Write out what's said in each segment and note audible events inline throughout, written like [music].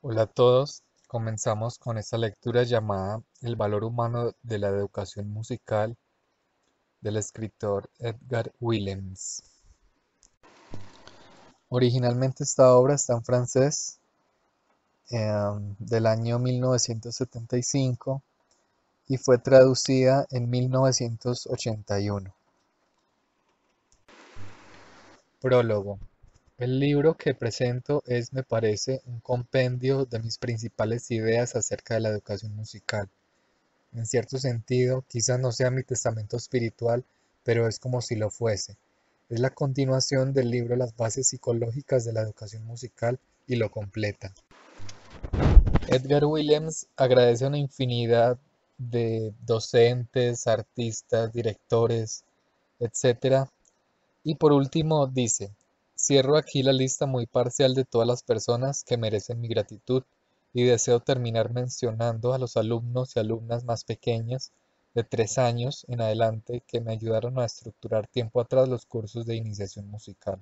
Hola a todos, comenzamos con esta lectura llamada El valor humano de la educación musical del escritor Edgar Willems. Originalmente esta obra está en francés em, del año 1975 y fue traducida en 1981. Prólogo. El libro que presento es, me parece, un compendio de mis principales ideas acerca de la educación musical. En cierto sentido, quizás no sea mi testamento espiritual, pero es como si lo fuese. Es la continuación del libro Las bases psicológicas de la educación musical y lo completa. Edgar Williams agradece a una infinidad de docentes, artistas, directores, etc. Y por último dice, Cierro aquí la lista muy parcial de todas las personas que merecen mi gratitud y deseo terminar mencionando a los alumnos y alumnas más pequeñas de tres años en adelante que me ayudaron a estructurar tiempo atrás los cursos de iniciación musical.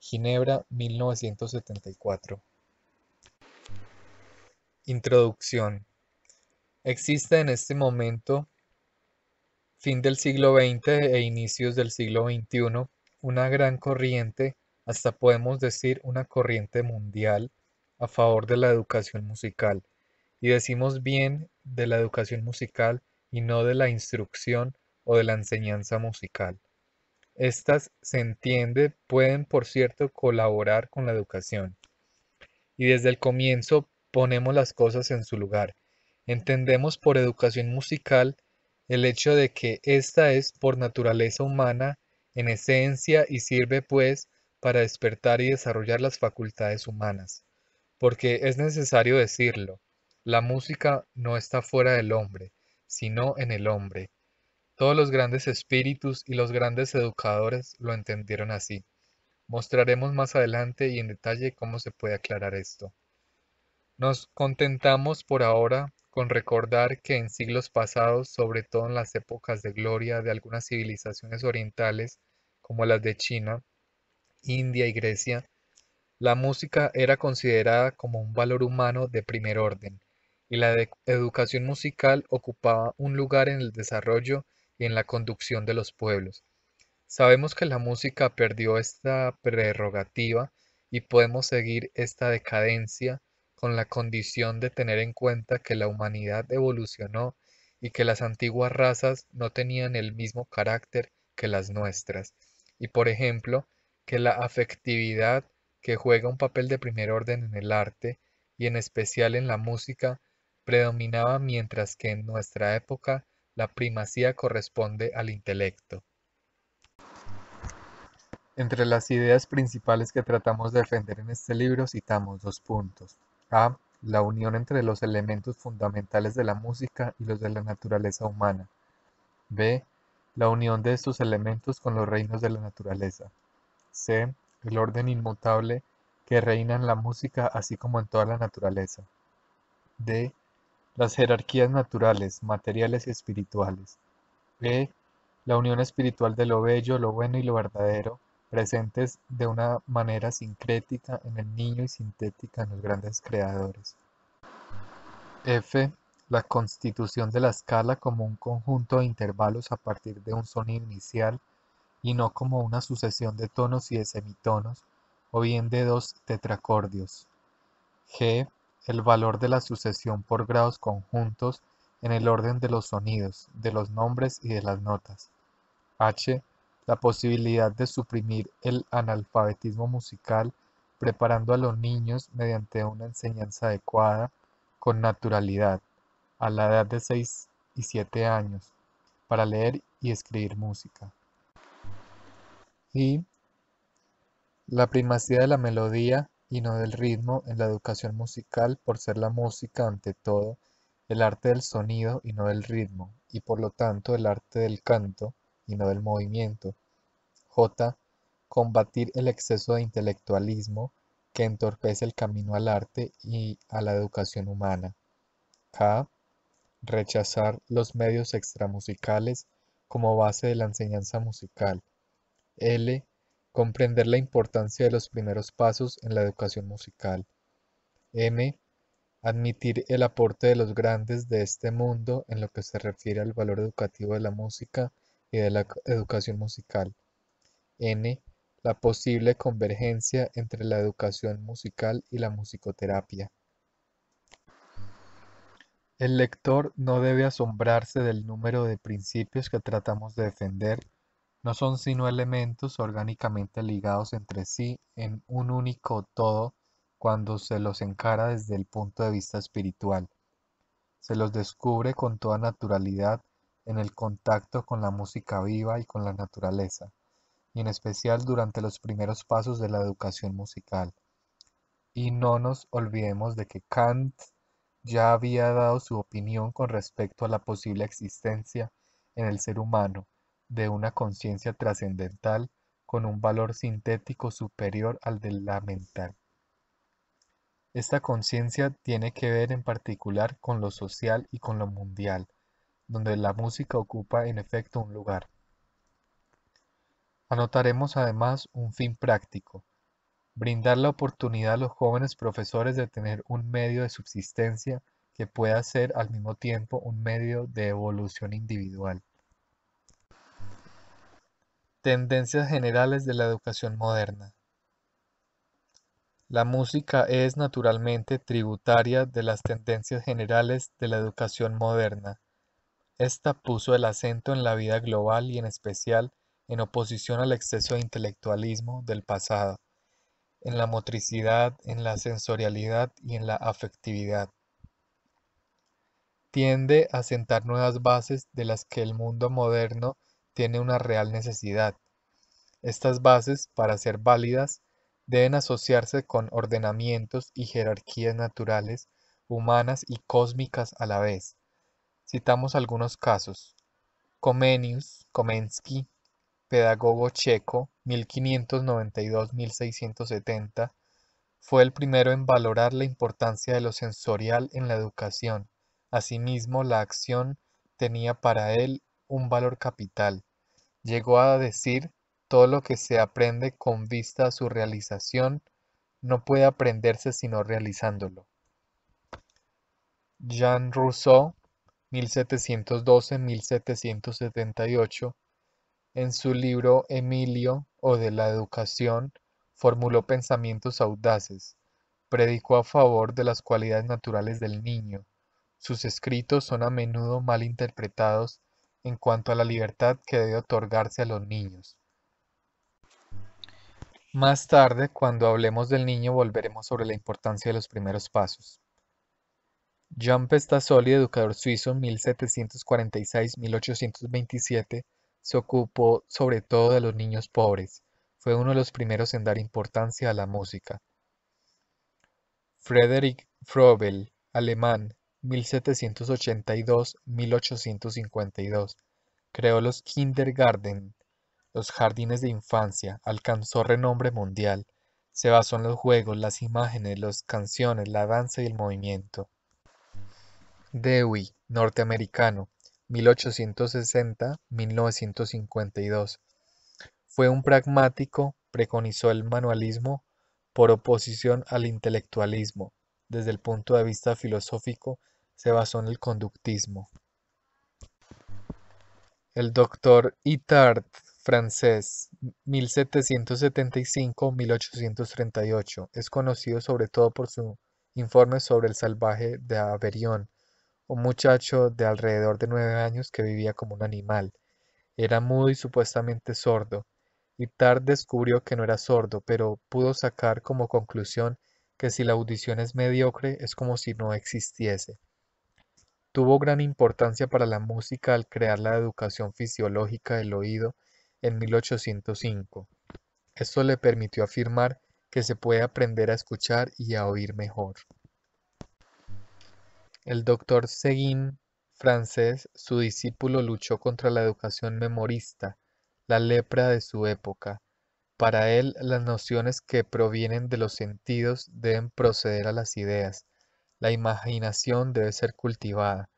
Ginebra, 1974. Introducción. Existe en este momento, fin del siglo XX e inicios del siglo XXI, una gran corriente hasta podemos decir una corriente mundial a favor de la educación musical. Y decimos bien de la educación musical y no de la instrucción o de la enseñanza musical. Estas, se entiende, pueden, por cierto, colaborar con la educación. Y desde el comienzo ponemos las cosas en su lugar. Entendemos por educación musical el hecho de que ésta es por naturaleza humana en esencia y sirve pues para despertar y desarrollar las facultades humanas, porque es necesario decirlo, la música no está fuera del hombre, sino en el hombre. Todos los grandes espíritus y los grandes educadores lo entendieron así. Mostraremos más adelante y en detalle cómo se puede aclarar esto. Nos contentamos por ahora con recordar que en siglos pasados, sobre todo en las épocas de gloria de algunas civilizaciones orientales, como las de China, India y Grecia, la música era considerada como un valor humano de primer orden, y la educación musical ocupaba un lugar en el desarrollo y en la conducción de los pueblos. Sabemos que la música perdió esta prerrogativa y podemos seguir esta decadencia con la condición de tener en cuenta que la humanidad evolucionó y que las antiguas razas no tenían el mismo carácter que las nuestras. Y por ejemplo, que la afectividad, que juega un papel de primer orden en el arte y en especial en la música, predominaba mientras que en nuestra época la primacía corresponde al intelecto. Entre las ideas principales que tratamos de defender en este libro citamos dos puntos. A. La unión entre los elementos fundamentales de la música y los de la naturaleza humana. B. La unión de estos elementos con los reinos de la naturaleza c. el orden inmutable que reina en la música así como en toda la naturaleza. d. las jerarquías naturales, materiales y espirituales. e. la unión espiritual de lo bello, lo bueno y lo verdadero, presentes de una manera sincrética en el niño y sintética en los grandes creadores. F. La constitución de la escala como un conjunto de intervalos a partir de un sonido inicial y no como una sucesión de tonos y de semitonos, o bien de dos tetracordios. G. El valor de la sucesión por grados conjuntos en el orden de los sonidos, de los nombres y de las notas. H. La posibilidad de suprimir el analfabetismo musical preparando a los niños mediante una enseñanza adecuada, con naturalidad, a la edad de 6 y 7 años, para leer y escribir música y la primacía de la melodía y no del ritmo en la educación musical por ser la música ante todo el arte del sonido y no del ritmo y por lo tanto el arte del canto y no del movimiento. J. Combatir el exceso de intelectualismo que entorpece el camino al arte y a la educación humana. K. Rechazar los medios extramusicales como base de la enseñanza musical L. Comprender la importancia de los primeros pasos en la educación musical. M. Admitir el aporte de los grandes de este mundo en lo que se refiere al valor educativo de la música y de la educación musical. N. La posible convergencia entre la educación musical y la musicoterapia. El lector no debe asombrarse del número de principios que tratamos de defender no son sino elementos orgánicamente ligados entre sí en un único todo cuando se los encara desde el punto de vista espiritual. Se los descubre con toda naturalidad en el contacto con la música viva y con la naturaleza, y en especial durante los primeros pasos de la educación musical. Y no nos olvidemos de que Kant ya había dado su opinión con respecto a la posible existencia en el ser humano, de una conciencia trascendental con un valor sintético superior al de la mental. Esta conciencia tiene que ver en particular con lo social y con lo mundial, donde la música ocupa en efecto un lugar. Anotaremos además un fin práctico, brindar la oportunidad a los jóvenes profesores de tener un medio de subsistencia que pueda ser al mismo tiempo un medio de evolución individual. Tendencias generales de la educación moderna. La música es naturalmente tributaria de las tendencias generales de la educación moderna. Esta puso el acento en la vida global y en especial en oposición al exceso de intelectualismo del pasado, en la motricidad, en la sensorialidad y en la afectividad. Tiende a sentar nuevas bases de las que el mundo moderno tiene una real necesidad. Estas bases, para ser válidas, deben asociarse con ordenamientos y jerarquías naturales, humanas y cósmicas a la vez. Citamos algunos casos. Comenius, Komensky, pedagogo checo 1592-1670, fue el primero en valorar la importancia de lo sensorial en la educación. Asimismo, la acción tenía para él un valor capital. Llegó a decir, todo lo que se aprende con vista a su realización no puede aprenderse sino realizándolo. Jean Rousseau, 1712-1778, en su libro Emilio o de la educación, formuló pensamientos audaces, predicó a favor de las cualidades naturales del niño. Sus escritos son a menudo mal interpretados en cuanto a la libertad que debe otorgarse a los niños. Más tarde, cuando hablemos del niño, volveremos sobre la importancia de los primeros pasos. Jean Pestasoli, educador suizo 1746-1827, se ocupó sobre todo de los niños pobres. Fue uno de los primeros en dar importancia a la música. Frederick Froebel, alemán 1782-1852. Creó los kindergarten, los jardines de infancia, alcanzó renombre mundial. Se basó en los juegos, las imágenes, las canciones, la danza y el movimiento. Dewey, norteamericano, 1860-1952. Fue un pragmático, preconizó el manualismo por oposición al intelectualismo, desde el punto de vista filosófico se basó en el conductismo. El doctor Itard francés 1775-1838 es conocido sobre todo por su informe sobre el salvaje de Averión, un muchacho de alrededor de nueve años que vivía como un animal. Era mudo y supuestamente sordo. Itard descubrió que no era sordo, pero pudo sacar como conclusión que si la audición es mediocre es como si no existiese tuvo gran importancia para la música al crear la educación fisiológica del oído en 1805. Esto le permitió afirmar que se puede aprender a escuchar y a oír mejor. El doctor Seguin, francés, su discípulo luchó contra la educación memorista, la lepra de su época. Para él, las nociones que provienen de los sentidos deben proceder a las ideas, la imaginación debe ser cultivada.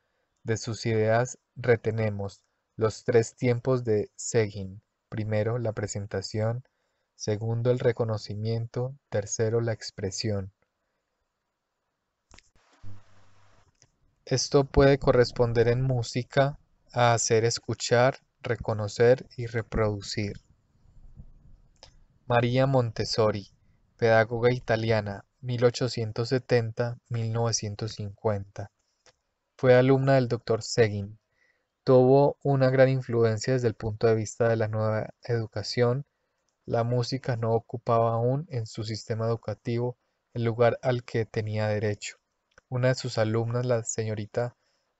De sus ideas retenemos los tres tiempos de Seguin. Primero, la presentación. Segundo, el reconocimiento. Tercero, la expresión. Esto puede corresponder en música a hacer escuchar, reconocer y reproducir. María Montessori, pedagoga italiana, 1870-1950. Fue alumna del doctor Seguin. Tuvo una gran influencia desde el punto de vista de la nueva educación. La música no ocupaba aún en su sistema educativo el lugar al que tenía derecho. Una de sus alumnas, la señorita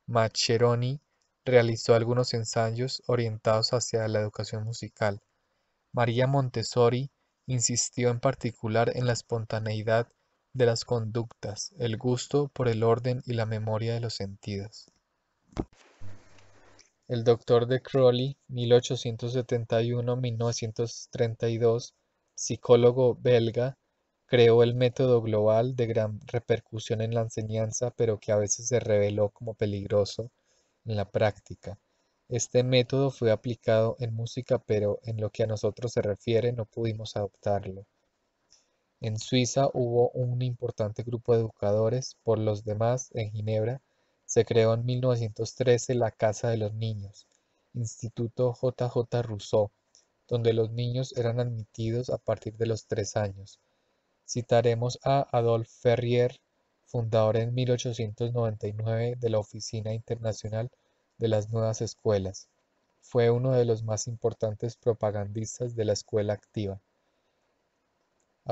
Maccheroni, realizó algunos ensayos orientados hacia la educación musical. María Montessori insistió en particular en la espontaneidad de las conductas, el gusto por el orden y la memoria de los sentidos. El doctor de Crowley, 1871-1932, psicólogo belga, creó el método global de gran repercusión en la enseñanza, pero que a veces se reveló como peligroso en la práctica. Este método fue aplicado en música, pero en lo que a nosotros se refiere no pudimos adoptarlo. En Suiza hubo un importante grupo de educadores, por los demás en Ginebra se creó en 1913 la Casa de los Niños, Instituto JJ Rousseau, donde los niños eran admitidos a partir de los tres años. Citaremos a Adolphe Ferrier, fundador en 1899 de la Oficina Internacional de las Nuevas Escuelas. Fue uno de los más importantes propagandistas de la escuela activa.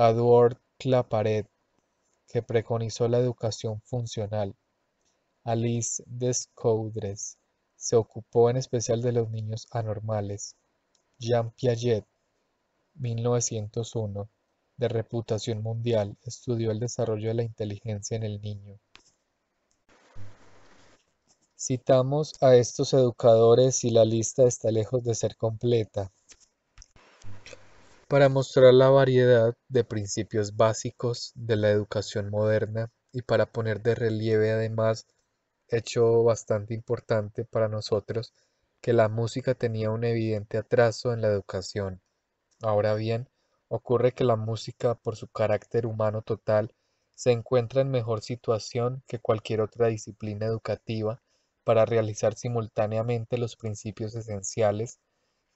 Edward Claparet, que preconizó la educación funcional. Alice Descoudres se ocupó en especial de los niños anormales. Jean Piaget, 1901, de reputación mundial, estudió el desarrollo de la inteligencia en el niño. Citamos a estos educadores y la lista está lejos de ser completa para mostrar la variedad de principios básicos de la educación moderna y para poner de relieve además, hecho bastante importante para nosotros, que la música tenía un evidente atraso en la educación. Ahora bien, ocurre que la música, por su carácter humano total, se encuentra en mejor situación que cualquier otra disciplina educativa para realizar simultáneamente los principios esenciales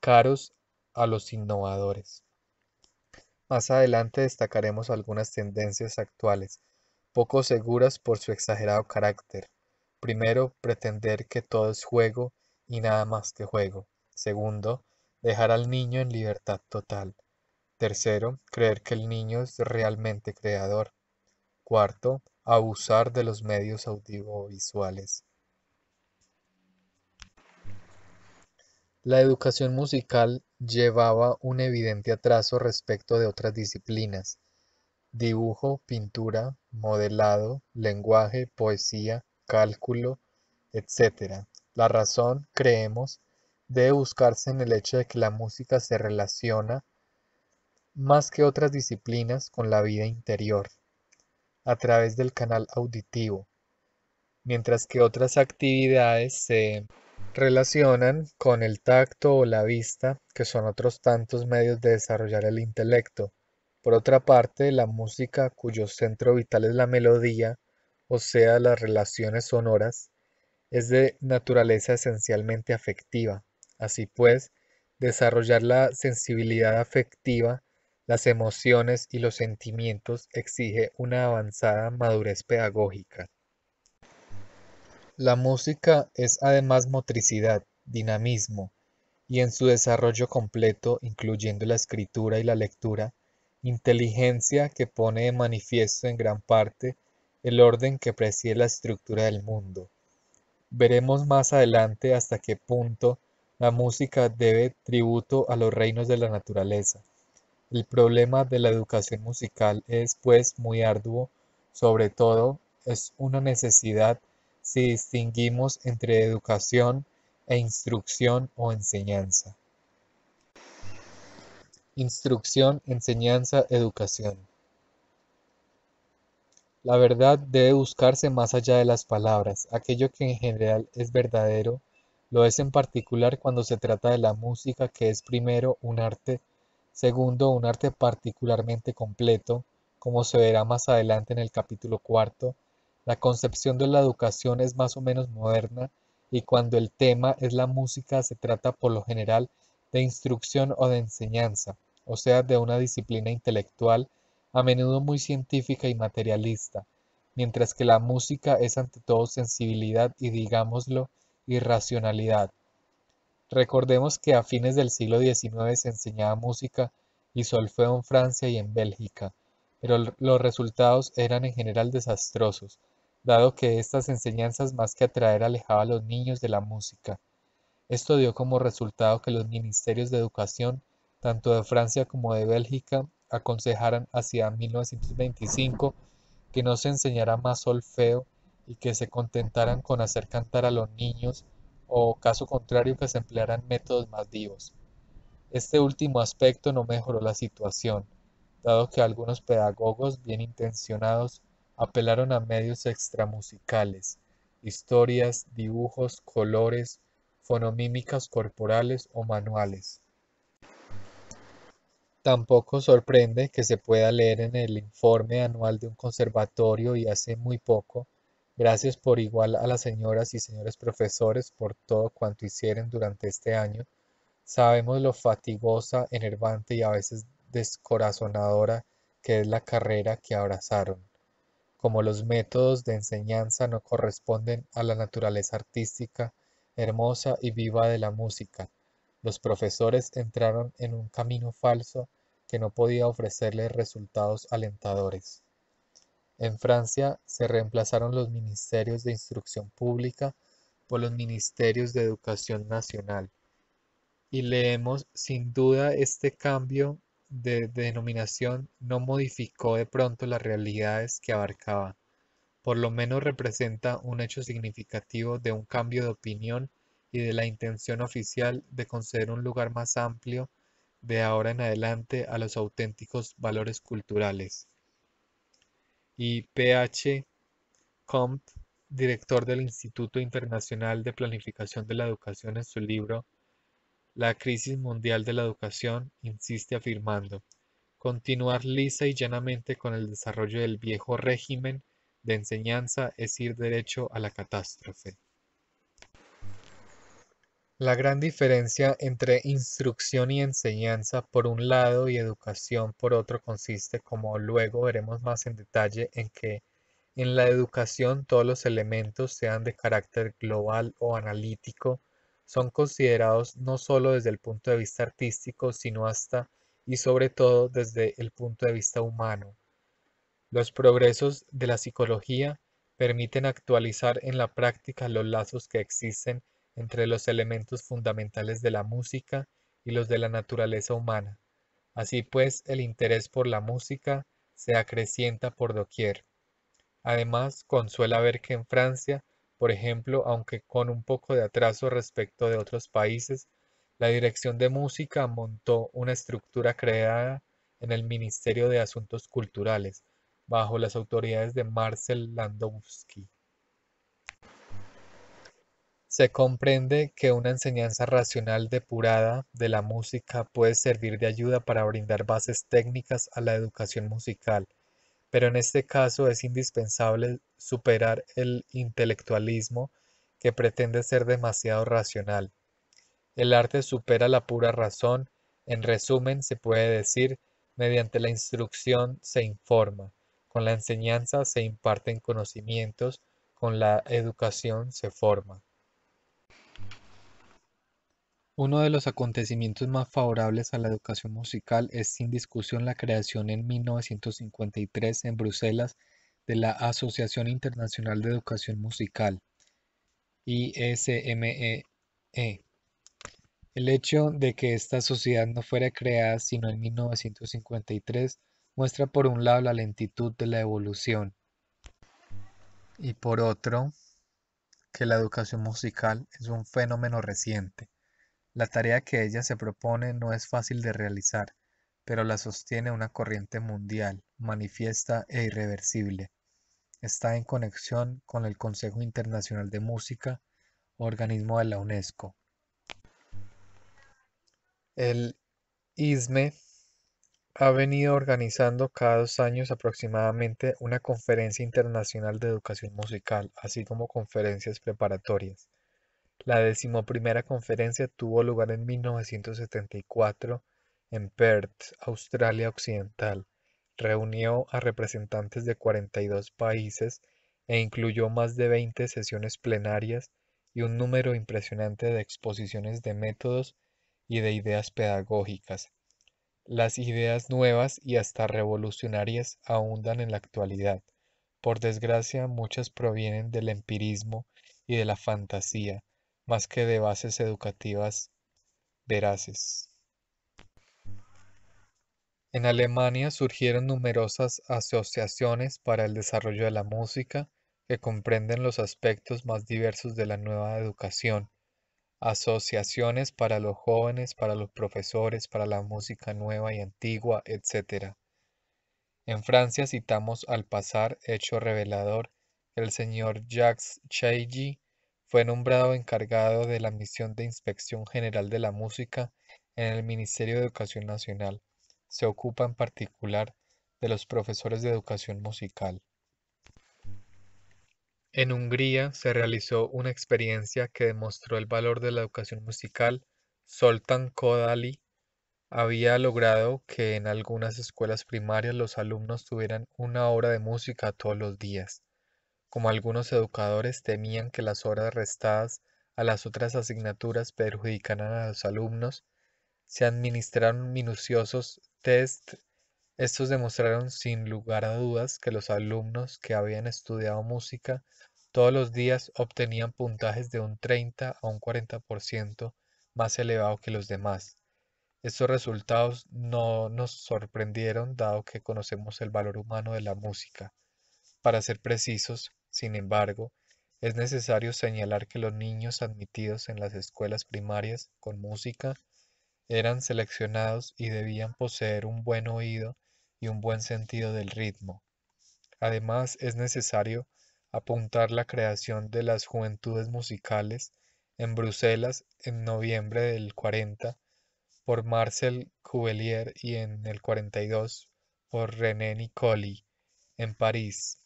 caros a los innovadores. Más adelante destacaremos algunas tendencias actuales, poco seguras por su exagerado carácter. Primero, pretender que todo es juego y nada más que juego. Segundo, dejar al niño en libertad total. Tercero, creer que el niño es realmente creador. Cuarto, abusar de los medios audiovisuales. La educación musical llevaba un evidente atraso respecto de otras disciplinas. Dibujo, pintura, modelado, lenguaje, poesía, cálculo, etc. La razón, creemos, debe buscarse en el hecho de que la música se relaciona más que otras disciplinas con la vida interior, a través del canal auditivo, mientras que otras actividades se relacionan con el tacto o la vista, que son otros tantos medios de desarrollar el intelecto. Por otra parte, la música, cuyo centro vital es la melodía, o sea, las relaciones sonoras, es de naturaleza esencialmente afectiva. Así pues, desarrollar la sensibilidad afectiva, las emociones y los sentimientos exige una avanzada madurez pedagógica. La música es además motricidad, dinamismo, y en su desarrollo completo, incluyendo la escritura y la lectura, inteligencia que pone de manifiesto en gran parte el orden que preside la estructura del mundo. Veremos más adelante hasta qué punto la música debe tributo a los reinos de la naturaleza. El problema de la educación musical es pues muy arduo, sobre todo es una necesidad si distinguimos entre educación e instrucción o enseñanza. Instrucción, enseñanza, educación. La verdad debe buscarse más allá de las palabras. Aquello que en general es verdadero, lo es en particular cuando se trata de la música, que es primero un arte, segundo un arte particularmente completo, como se verá más adelante en el capítulo cuarto, la concepción de la educación es más o menos moderna y cuando el tema es la música se trata por lo general de instrucción o de enseñanza, o sea, de una disciplina intelectual a menudo muy científica y materialista, mientras que la música es ante todo sensibilidad y digámoslo, irracionalidad. Recordemos que a fines del siglo XIX se enseñaba música y solfeo en Francia y en Bélgica, pero los resultados eran en general desastrosos, dado que estas enseñanzas más que atraer alejaba a los niños de la música. Esto dio como resultado que los ministerios de educación, tanto de Francia como de Bélgica, aconsejaran hacia 1925 que no se enseñara más solfeo y que se contentaran con hacer cantar a los niños o caso contrario que se emplearan métodos más vivos. Este último aspecto no mejoró la situación, dado que algunos pedagogos bien intencionados apelaron a medios extramusicales, historias, dibujos, colores, fonomímicas corporales o manuales. Tampoco sorprende que se pueda leer en el informe anual de un conservatorio y hace muy poco, gracias por igual a las señoras y señores profesores por todo cuanto hicieron durante este año, sabemos lo fatigosa, enervante y a veces descorazonadora que es la carrera que abrazaron como los métodos de enseñanza no corresponden a la naturaleza artística, hermosa y viva de la música, los profesores entraron en un camino falso que no podía ofrecerles resultados alentadores. En Francia se reemplazaron los ministerios de instrucción pública por los ministerios de educación nacional. Y leemos sin duda este cambio de denominación no modificó de pronto las realidades que abarcaba. Por lo menos representa un hecho significativo de un cambio de opinión y de la intención oficial de conceder un lugar más amplio de ahora en adelante a los auténticos valores culturales. Y P.H. Comte, director del Instituto Internacional de Planificación de la Educación, en su libro la crisis mundial de la educación, insiste afirmando, continuar lisa y llanamente con el desarrollo del viejo régimen de enseñanza es ir derecho a la catástrofe. La gran diferencia entre instrucción y enseñanza por un lado y educación por otro consiste, como luego veremos más en detalle, en que en la educación todos los elementos, sean de carácter global o analítico, son considerados no solo desde el punto de vista artístico, sino hasta y sobre todo desde el punto de vista humano. Los progresos de la psicología permiten actualizar en la práctica los lazos que existen entre los elementos fundamentales de la música y los de la naturaleza humana. Así pues, el interés por la música se acrecienta por doquier. Además, consuela ver que en Francia por ejemplo, aunque con un poco de atraso respecto de otros países, la Dirección de Música montó una estructura creada en el Ministerio de Asuntos Culturales, bajo las autoridades de Marcel Landowski. Se comprende que una enseñanza racional depurada de la música puede servir de ayuda para brindar bases técnicas a la educación musical, pero en este caso es indispensable superar el intelectualismo que pretende ser demasiado racional. El arte supera la pura razón, en resumen se puede decir, mediante la instrucción se informa, con la enseñanza se imparten conocimientos, con la educación se forma. Uno de los acontecimientos más favorables a la educación musical es sin discusión la creación en 1953 en Bruselas de la Asociación Internacional de Educación Musical, ISMEE. E. El hecho de que esta sociedad no fuera creada sino en 1953 muestra por un lado la lentitud de la evolución y por otro que la educación musical es un fenómeno reciente. La tarea que ella se propone no es fácil de realizar, pero la sostiene una corriente mundial, manifiesta e irreversible. Está en conexión con el Consejo Internacional de Música, organismo de la UNESCO. El ISME ha venido organizando cada dos años aproximadamente una conferencia internacional de educación musical, así como conferencias preparatorias. La decimoprimera conferencia tuvo lugar en 1974 en Perth, Australia Occidental. Reunió a representantes de 42 países e incluyó más de 20 sesiones plenarias y un número impresionante de exposiciones de métodos y de ideas pedagógicas. Las ideas nuevas y hasta revolucionarias abundan en la actualidad. Por desgracia, muchas provienen del empirismo y de la fantasía, más que de bases educativas veraces. En Alemania surgieron numerosas asociaciones para el desarrollo de la música que comprenden los aspectos más diversos de la nueva educación, asociaciones para los jóvenes, para los profesores, para la música nueva y antigua, etc. En Francia citamos al pasar hecho revelador el señor Jacques Chailly, fue nombrado encargado de la misión de Inspección General de la Música en el Ministerio de Educación Nacional. Se ocupa en particular de los profesores de educación musical. En Hungría se realizó una experiencia que demostró el valor de la educación musical. Soltan Kodali había logrado que en algunas escuelas primarias los alumnos tuvieran una hora de música todos los días como algunos educadores temían que las horas restadas a las otras asignaturas perjudicaran a los alumnos, se administraron minuciosos test. Estos demostraron sin lugar a dudas que los alumnos que habían estudiado música todos los días obtenían puntajes de un 30 a un 40% más elevado que los demás. Estos resultados no nos sorprendieron dado que conocemos el valor humano de la música. Para ser precisos, sin embargo, es necesario señalar que los niños admitidos en las escuelas primarias con música eran seleccionados y debían poseer un buen oído y un buen sentido del ritmo. Además, es necesario apuntar la creación de las Juventudes Musicales en Bruselas en noviembre del 40 por Marcel Cuvelier y en el 42 por René Nicoli en París.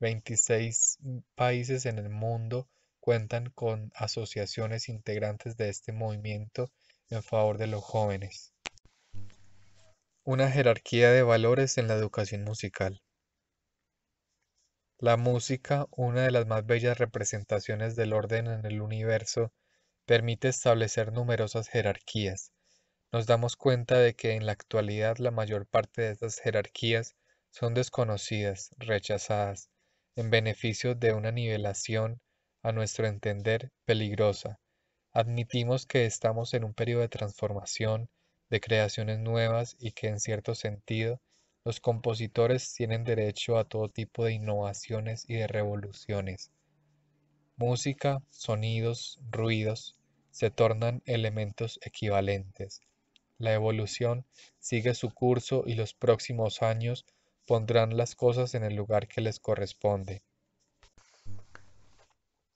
26 países en el mundo cuentan con asociaciones integrantes de este movimiento en favor de los jóvenes. Una jerarquía de valores en la educación musical. La música, una de las más bellas representaciones del orden en el universo, permite establecer numerosas jerarquías. Nos damos cuenta de que en la actualidad la mayor parte de estas jerarquías son desconocidas, rechazadas, en beneficio de una nivelación, a nuestro entender, peligrosa. Admitimos que estamos en un periodo de transformación, de creaciones nuevas y que en cierto sentido los compositores tienen derecho a todo tipo de innovaciones y de revoluciones. Música, sonidos, ruidos se tornan elementos equivalentes. La evolución sigue su curso y los próximos años pondrán las cosas en el lugar que les corresponde.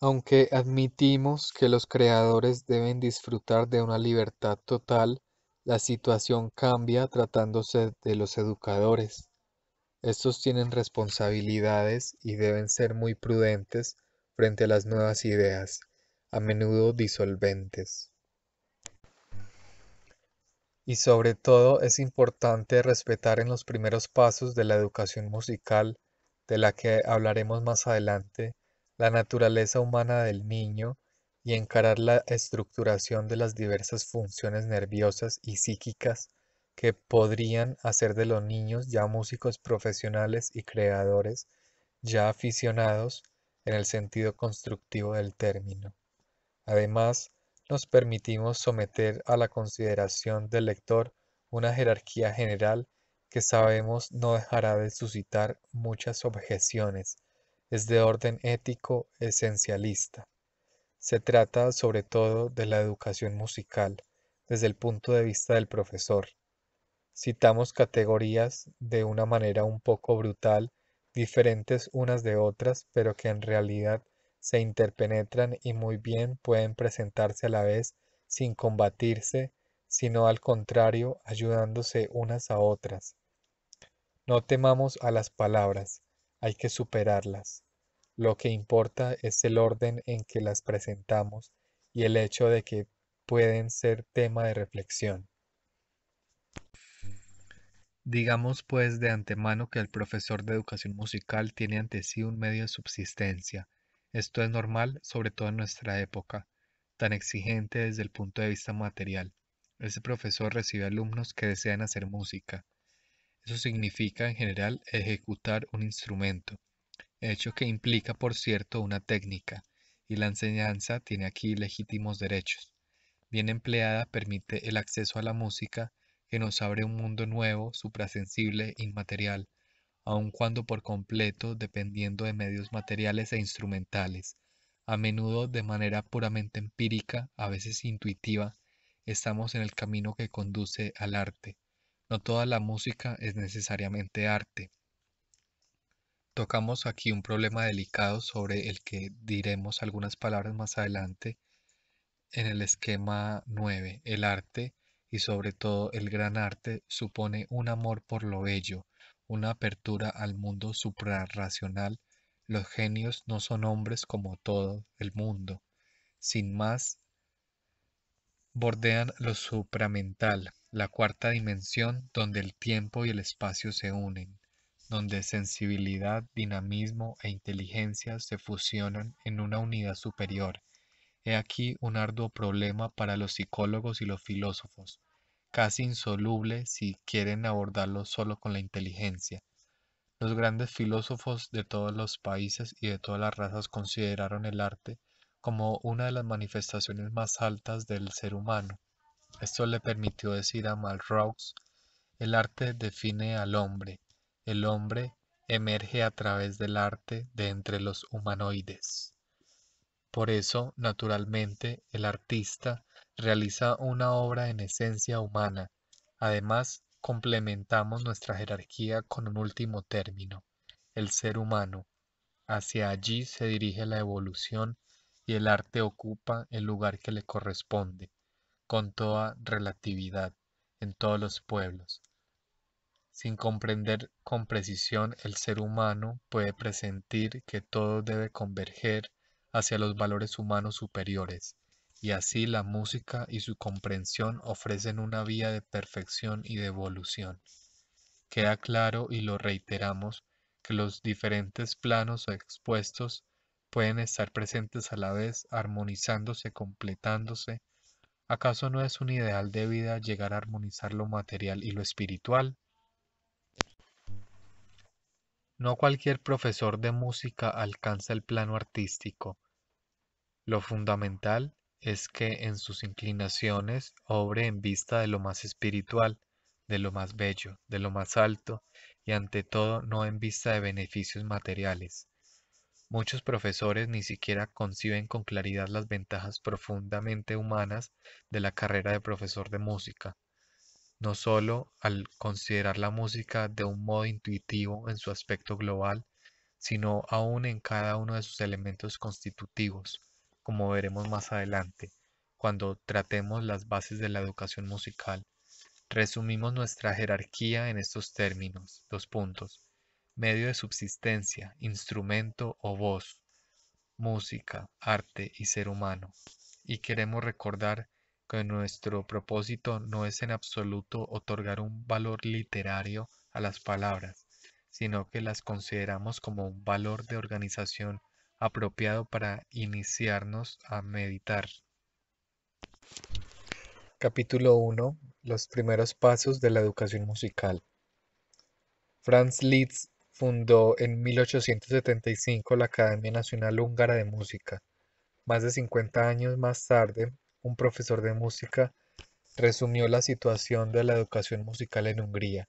Aunque admitimos que los creadores deben disfrutar de una libertad total, la situación cambia tratándose de los educadores. Estos tienen responsabilidades y deben ser muy prudentes frente a las nuevas ideas, a menudo disolventes y sobre todo es importante respetar en los primeros pasos de la educación musical, de la que hablaremos más adelante, la naturaleza humana del niño y encarar la estructuración de las diversas funciones nerviosas y psíquicas que podrían hacer de los niños ya músicos profesionales y creadores, ya aficionados en el sentido constructivo del término. Además, nos permitimos someter a la consideración del lector una jerarquía general que sabemos no dejará de suscitar muchas objeciones. Es de orden ético esencialista. Se trata sobre todo de la educación musical, desde el punto de vista del profesor. Citamos categorías de una manera un poco brutal, diferentes unas de otras, pero que en realidad se interpenetran y muy bien pueden presentarse a la vez sin combatirse, sino al contrario, ayudándose unas a otras. No temamos a las palabras, hay que superarlas. Lo que importa es el orden en que las presentamos y el hecho de que pueden ser tema de reflexión. Digamos pues de antemano que el profesor de educación musical tiene ante sí un medio de subsistencia, esto es normal, sobre todo en nuestra época, tan exigente desde el punto de vista material. Ese profesor recibe alumnos que desean hacer música. Eso significa, en general, ejecutar un instrumento, hecho que implica, por cierto, una técnica, y la enseñanza tiene aquí legítimos derechos. Bien empleada permite el acceso a la música que nos abre un mundo nuevo, suprasensible, inmaterial, aun cuando por completo dependiendo de medios materiales e instrumentales. A menudo de manera puramente empírica, a veces intuitiva, estamos en el camino que conduce al arte. No toda la música es necesariamente arte. Tocamos aquí un problema delicado sobre el que diremos algunas palabras más adelante en el esquema 9. El arte y sobre todo el gran arte supone un amor por lo bello, una apertura al mundo suprarracional, los genios no son hombres como todo el mundo, sin más bordean lo supramental, la cuarta dimensión donde el tiempo y el espacio se unen, donde sensibilidad, dinamismo e inteligencia se fusionan en una unidad superior. He aquí un arduo problema para los psicólogos y los filósofos, casi insoluble si quieren abordarlo solo con la inteligencia. Los grandes filósofos de todos los países y de todas las razas consideraron el arte como una de las manifestaciones más altas del ser humano. Esto le permitió decir a Malraux, el arte define al hombre, el hombre emerge a través del arte de entre los humanoides. Por eso, naturalmente, el artista realiza una obra en esencia humana. Además, complementamos nuestra jerarquía con un último término, el ser humano. Hacia allí se dirige la evolución y el arte ocupa el lugar que le corresponde, con toda relatividad, en todos los pueblos. Sin comprender con precisión el ser humano puede presentir que todo debe converger hacia los valores humanos superiores, y así la música y su comprensión ofrecen una vía de perfección y de evolución. Queda claro, y lo reiteramos, que los diferentes planos expuestos pueden estar presentes a la vez, armonizándose, completándose. ¿Acaso no es un ideal de vida llegar a armonizar lo material y lo espiritual? No cualquier profesor de música alcanza el plano artístico. Lo fundamental es que en sus inclinaciones obre en vista de lo más espiritual, de lo más bello, de lo más alto, y ante todo no en vista de beneficios materiales. Muchos profesores ni siquiera conciben con claridad las ventajas profundamente humanas de la carrera de profesor de música, no sólo al considerar la música de un modo intuitivo en su aspecto global, sino aún en cada uno de sus elementos constitutivos como veremos más adelante, cuando tratemos las bases de la educación musical. Resumimos nuestra jerarquía en estos términos, dos puntos. Medio de subsistencia, instrumento o voz, música, arte y ser humano. Y queremos recordar que nuestro propósito no es en absoluto otorgar un valor literario a las palabras, sino que las consideramos como un valor de organización apropiado para iniciarnos a meditar. Capítulo 1. Los primeros pasos de la educación musical. Franz Liszt fundó en 1875 la Academia Nacional Húngara de Música. Más de 50 años más tarde, un profesor de música resumió la situación de la educación musical en Hungría.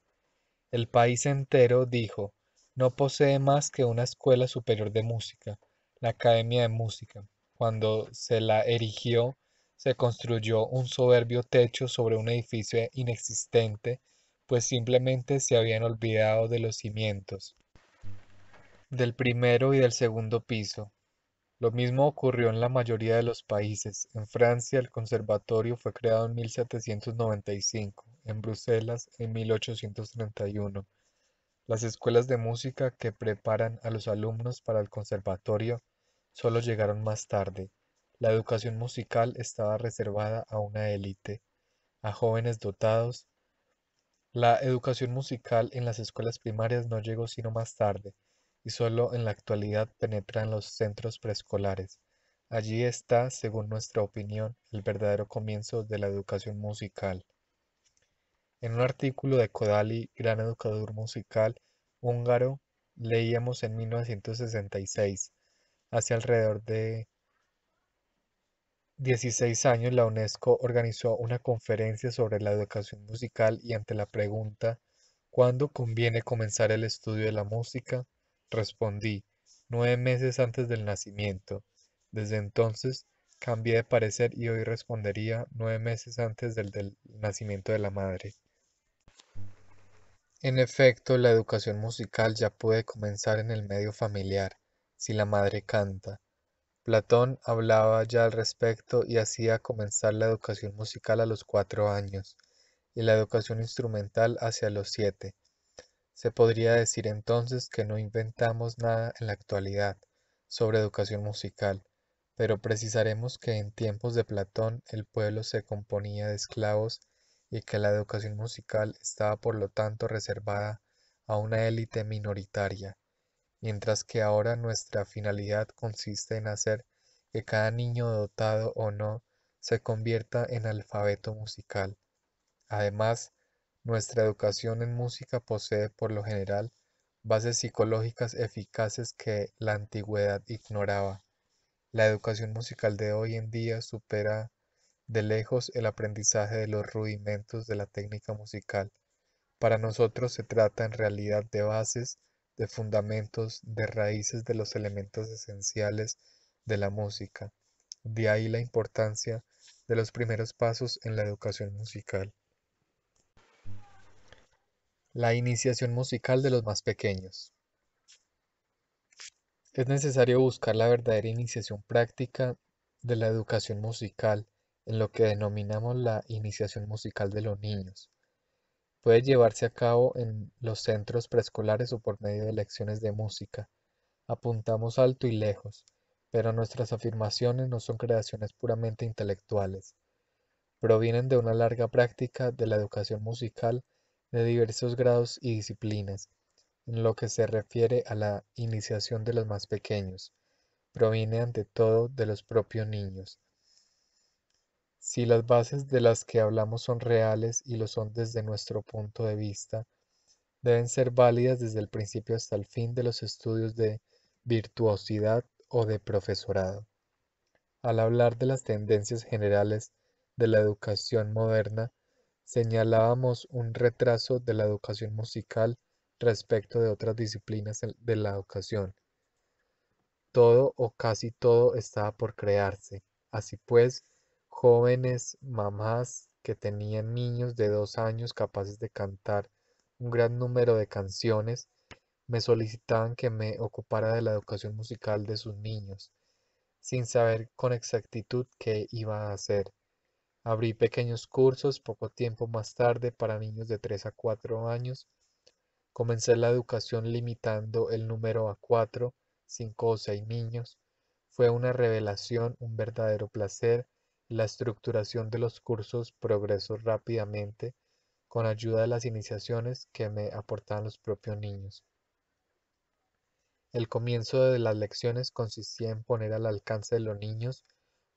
El país entero, dijo, no posee más que una escuela superior de música, la Academia de Música. Cuando se la erigió, se construyó un soberbio techo sobre un edificio inexistente, pues simplemente se habían olvidado de los cimientos del primero y del segundo piso. Lo mismo ocurrió en la mayoría de los países. En Francia el conservatorio fue creado en 1795, en Bruselas en 1831. Las escuelas de música que preparan a los alumnos para el conservatorio solo llegaron más tarde. La educación musical estaba reservada a una élite, a jóvenes dotados. La educación musical en las escuelas primarias no llegó sino más tarde y solo en la actualidad penetran los centros preescolares. Allí está, según nuestra opinión, el verdadero comienzo de la educación musical. En un artículo de Kodály, gran educador musical húngaro, leíamos en 1966, hace alrededor de 16 años, la UNESCO organizó una conferencia sobre la educación musical y ante la pregunta ¿Cuándo conviene comenzar el estudio de la música? Respondí, nueve meses antes del nacimiento. Desde entonces cambié de parecer y hoy respondería nueve meses antes del nacimiento de la madre. En efecto, la educación musical ya puede comenzar en el medio familiar, si la madre canta. Platón hablaba ya al respecto y hacía comenzar la educación musical a los cuatro años y la educación instrumental hacia los siete. Se podría decir entonces que no inventamos nada en la actualidad sobre educación musical, pero precisaremos que en tiempos de Platón el pueblo se componía de esclavos y que la educación musical estaba por lo tanto reservada a una élite minoritaria, mientras que ahora nuestra finalidad consiste en hacer que cada niño dotado o no se convierta en alfabeto musical. Además, nuestra educación en música posee por lo general bases psicológicas eficaces que la antigüedad ignoraba. La educación musical de hoy en día supera de lejos el aprendizaje de los rudimentos de la técnica musical. Para nosotros se trata en realidad de bases, de fundamentos, de raíces de los elementos esenciales de la música. De ahí la importancia de los primeros pasos en la educación musical. La iniciación musical de los más pequeños. Es necesario buscar la verdadera iniciación práctica de la educación musical en lo que denominamos la iniciación musical de los niños. Puede llevarse a cabo en los centros preescolares o por medio de lecciones de música. Apuntamos alto y lejos, pero nuestras afirmaciones no son creaciones puramente intelectuales. Provienen de una larga práctica de la educación musical de diversos grados y disciplinas, en lo que se refiere a la iniciación de los más pequeños. Proviene ante todo de los propios niños. Si las bases de las que hablamos son reales y lo son desde nuestro punto de vista, deben ser válidas desde el principio hasta el fin de los estudios de virtuosidad o de profesorado. Al hablar de las tendencias generales de la educación moderna, señalábamos un retraso de la educación musical respecto de otras disciplinas de la educación. Todo o casi todo estaba por crearse. Así pues, jóvenes mamás que tenían niños de dos años capaces de cantar un gran número de canciones, me solicitaban que me ocupara de la educación musical de sus niños, sin saber con exactitud qué iba a hacer. Abrí pequeños cursos poco tiempo más tarde para niños de 3 a 4 años. Comencé la educación limitando el número a 4, 5 o 6 niños. Fue una revelación, un verdadero placer la estructuración de los cursos progresó rápidamente con ayuda de las iniciaciones que me aportaban los propios niños. El comienzo de las lecciones consistía en poner al alcance de los niños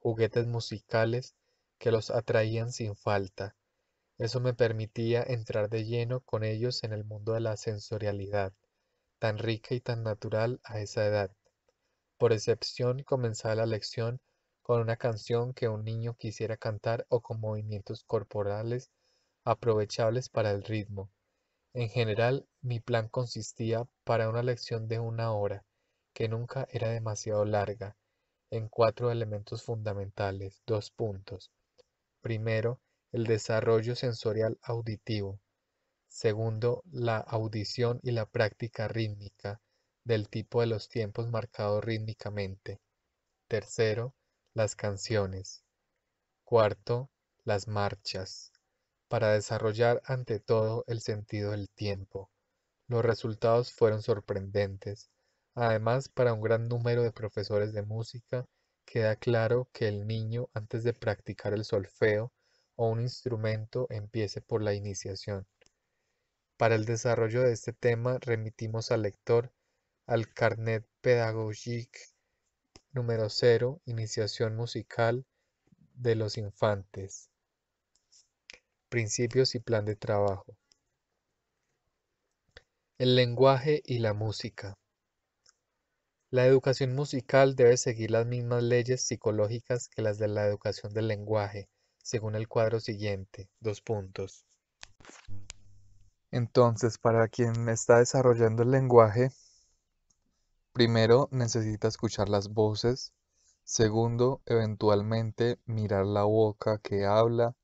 juguetes musicales que los atraían sin falta. Eso me permitía entrar de lleno con ellos en el mundo de la sensorialidad, tan rica y tan natural a esa edad. Por excepción comenzaba la lección con una canción que un niño quisiera cantar o con movimientos corporales aprovechables para el ritmo. En general, mi plan consistía para una lección de una hora, que nunca era demasiado larga, en cuatro elementos fundamentales, dos puntos. Primero, el desarrollo sensorial auditivo. Segundo, la audición y la práctica rítmica, del tipo de los tiempos marcados rítmicamente. Tercero, las canciones. Cuarto, las marchas, para desarrollar ante todo el sentido del tiempo. Los resultados fueron sorprendentes. Además, para un gran número de profesores de música, queda claro que el niño, antes de practicar el solfeo o un instrumento, empiece por la iniciación. Para el desarrollo de este tema, remitimos al lector al Carnet pedagógico Número 0. Iniciación musical de los infantes. Principios y plan de trabajo. El lenguaje y la música. La educación musical debe seguir las mismas leyes psicológicas que las de la educación del lenguaje, según el cuadro siguiente, dos puntos. Entonces, para quien está desarrollando el lenguaje, Primero, necesita escuchar las voces. Segundo, eventualmente mirar la boca que habla.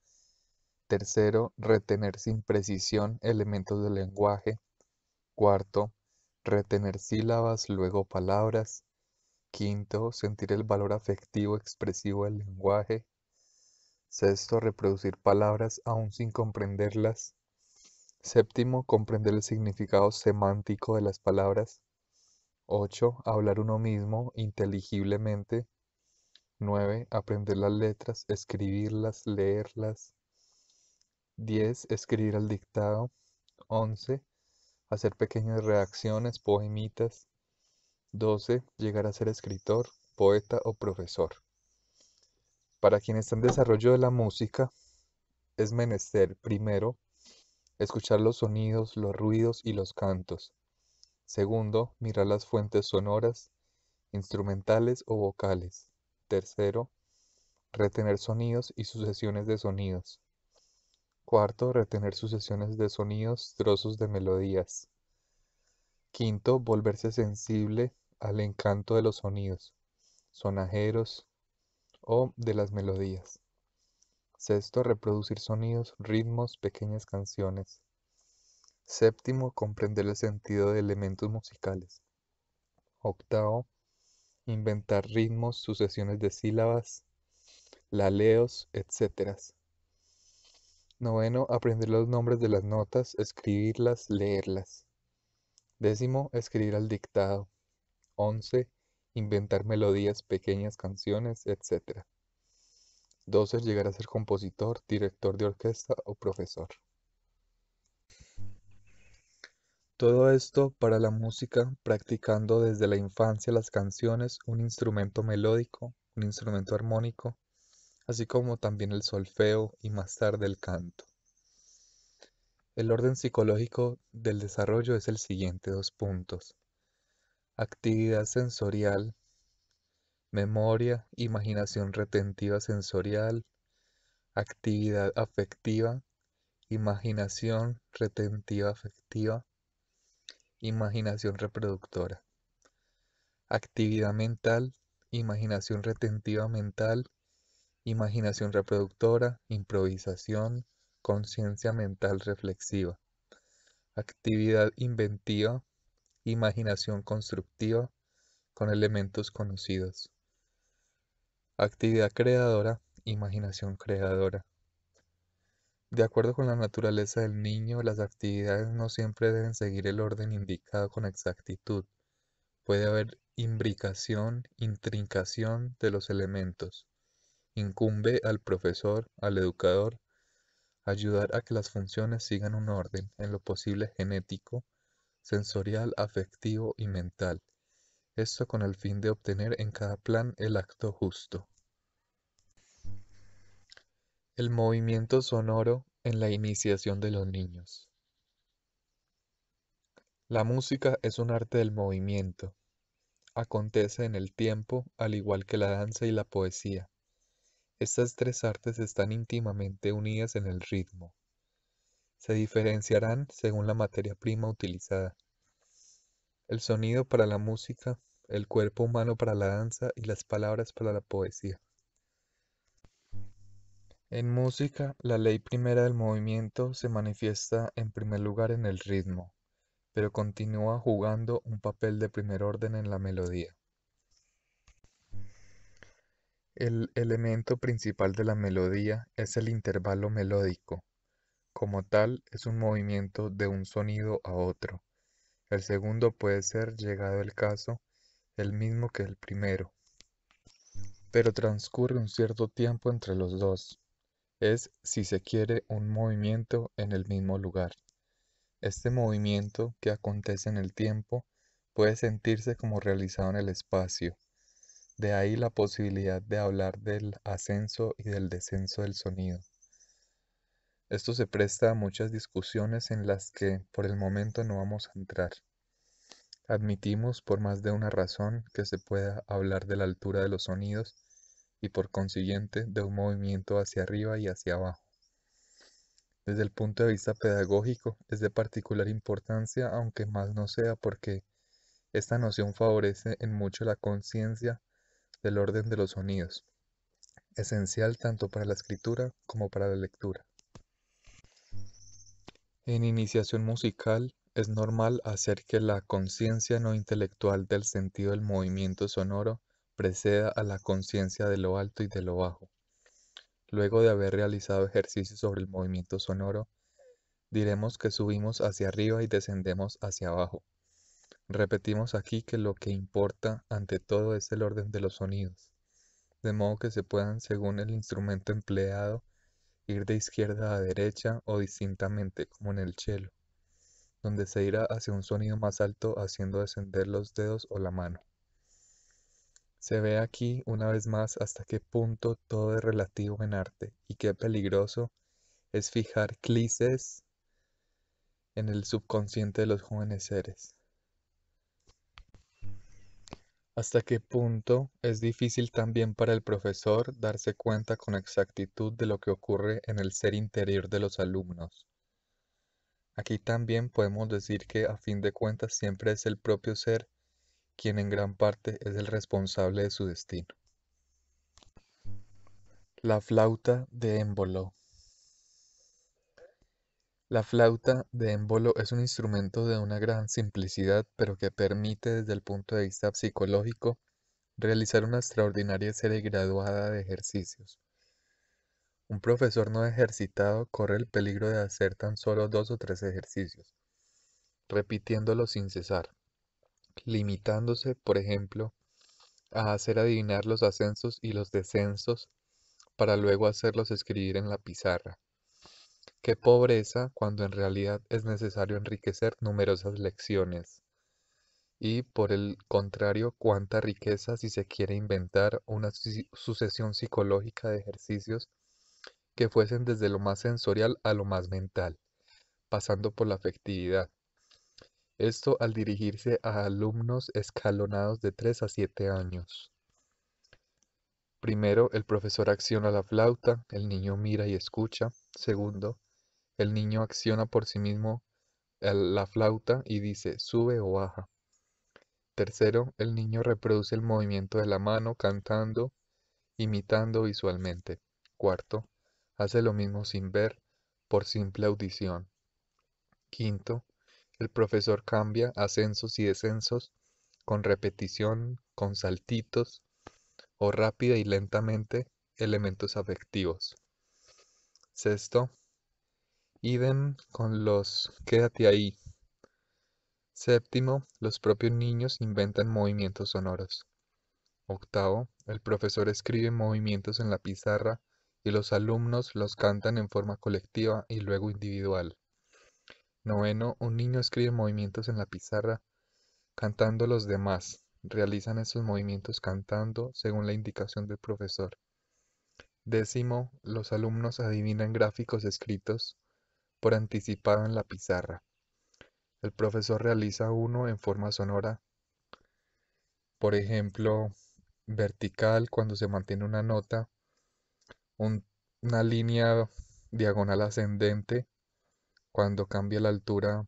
Tercero, retener sin precisión elementos del lenguaje. Cuarto, retener sílabas, luego palabras. Quinto, sentir el valor afectivo expresivo del lenguaje. Sexto, reproducir palabras aún sin comprenderlas. Séptimo, comprender el significado semántico de las palabras. 8. Hablar uno mismo inteligiblemente. 9. Aprender las letras, escribirlas, leerlas. 10. Escribir al dictado. 11. Hacer pequeñas reacciones, poemitas. 12. Llegar a ser escritor, poeta o profesor. Para quien está en desarrollo de la música, es menester primero escuchar los sonidos, los ruidos y los cantos Segundo, mirar las fuentes sonoras, instrumentales o vocales. Tercero, retener sonidos y sucesiones de sonidos. Cuarto, retener sucesiones de sonidos, trozos de melodías. Quinto, volverse sensible al encanto de los sonidos, sonajeros o de las melodías. Sexto, reproducir sonidos, ritmos, pequeñas canciones. Séptimo, comprender el sentido de elementos musicales. Octavo, inventar ritmos, sucesiones de sílabas, laleos, etc. Noveno, aprender los nombres de las notas, escribirlas, leerlas. Décimo, escribir al dictado. Once, inventar melodías, pequeñas canciones, etc. Doce, llegar a ser compositor, director de orquesta o profesor. Todo esto para la música, practicando desde la infancia las canciones, un instrumento melódico, un instrumento armónico, así como también el solfeo y más tarde el canto. El orden psicológico del desarrollo es el siguiente, dos puntos. Actividad sensorial, memoria, imaginación retentiva sensorial, actividad afectiva, imaginación retentiva afectiva, imaginación reproductora. Actividad mental, imaginación retentiva mental, imaginación reproductora, improvisación, conciencia mental reflexiva. Actividad inventiva, imaginación constructiva con elementos conocidos. Actividad creadora, imaginación creadora. De acuerdo con la naturaleza del niño, las actividades no siempre deben seguir el orden indicado con exactitud. Puede haber imbricación, intrincación de los elementos. Incumbe al profesor, al educador, ayudar a que las funciones sigan un orden, en lo posible genético, sensorial, afectivo y mental. Esto con el fin de obtener en cada plan el acto justo. El movimiento sonoro en la iniciación de los niños. La música es un arte del movimiento. Acontece en el tiempo, al igual que la danza y la poesía. Estas tres artes están íntimamente unidas en el ritmo. Se diferenciarán según la materia prima utilizada. El sonido para la música, el cuerpo humano para la danza y las palabras para la poesía. En música, la ley primera del movimiento se manifiesta en primer lugar en el ritmo, pero continúa jugando un papel de primer orden en la melodía. El elemento principal de la melodía es el intervalo melódico. Como tal, es un movimiento de un sonido a otro. El segundo puede ser, llegado el caso, el mismo que el primero, pero transcurre un cierto tiempo entre los dos. Es, si se quiere, un movimiento en el mismo lugar. Este movimiento, que acontece en el tiempo, puede sentirse como realizado en el espacio. De ahí la posibilidad de hablar del ascenso y del descenso del sonido. Esto se presta a muchas discusiones en las que por el momento no vamos a entrar. Admitimos por más de una razón que se pueda hablar de la altura de los sonidos y por consiguiente de un movimiento hacia arriba y hacia abajo. Desde el punto de vista pedagógico es de particular importancia, aunque más no sea porque esta noción favorece en mucho la conciencia del orden de los sonidos, esencial tanto para la escritura como para la lectura. En iniciación musical es normal hacer que la conciencia no intelectual del sentido del movimiento sonoro preceda a la conciencia de lo alto y de lo bajo. Luego de haber realizado ejercicios sobre el movimiento sonoro, diremos que subimos hacia arriba y descendemos hacia abajo. Repetimos aquí que lo que importa ante todo es el orden de los sonidos, de modo que se puedan, según el instrumento empleado, ir de izquierda a derecha o distintamente, como en el cello, donde se irá hacia un sonido más alto haciendo descender los dedos o la mano. Se ve aquí una vez más hasta qué punto todo es relativo en arte y qué peligroso es fijar clices en el subconsciente de los jóvenes seres. Hasta qué punto es difícil también para el profesor darse cuenta con exactitud de lo que ocurre en el ser interior de los alumnos. Aquí también podemos decir que a fin de cuentas siempre es el propio ser quien en gran parte es el responsable de su destino. La flauta de émbolo. La flauta de émbolo es un instrumento de una gran simplicidad, pero que permite desde el punto de vista psicológico realizar una extraordinaria serie graduada de ejercicios. Un profesor no ejercitado corre el peligro de hacer tan solo dos o tres ejercicios, repitiéndolos sin cesar limitándose, por ejemplo, a hacer adivinar los ascensos y los descensos para luego hacerlos escribir en la pizarra. Qué pobreza cuando en realidad es necesario enriquecer numerosas lecciones. Y por el contrario, cuánta riqueza si se quiere inventar una sucesión psicológica de ejercicios que fuesen desde lo más sensorial a lo más mental, pasando por la afectividad, esto al dirigirse a alumnos escalonados de 3 a 7 años. Primero, el profesor acciona la flauta, el niño mira y escucha. Segundo, el niño acciona por sí mismo la flauta y dice sube o baja. Tercero, el niño reproduce el movimiento de la mano cantando, imitando visualmente. Cuarto, hace lo mismo sin ver, por simple audición. Quinto, el profesor cambia ascensos y descensos con repetición, con saltitos o rápida y lentamente elementos afectivos. Sexto, idem con los quédate ahí. Séptimo, los propios niños inventan movimientos sonoros. Octavo, el profesor escribe movimientos en la pizarra y los alumnos los cantan en forma colectiva y luego individual. Noveno, un niño escribe movimientos en la pizarra cantando los demás. Realizan esos movimientos cantando según la indicación del profesor. Décimo, los alumnos adivinan gráficos escritos por anticipado en la pizarra. El profesor realiza uno en forma sonora, por ejemplo, vertical cuando se mantiene una nota, una línea diagonal ascendente cuando cambia la altura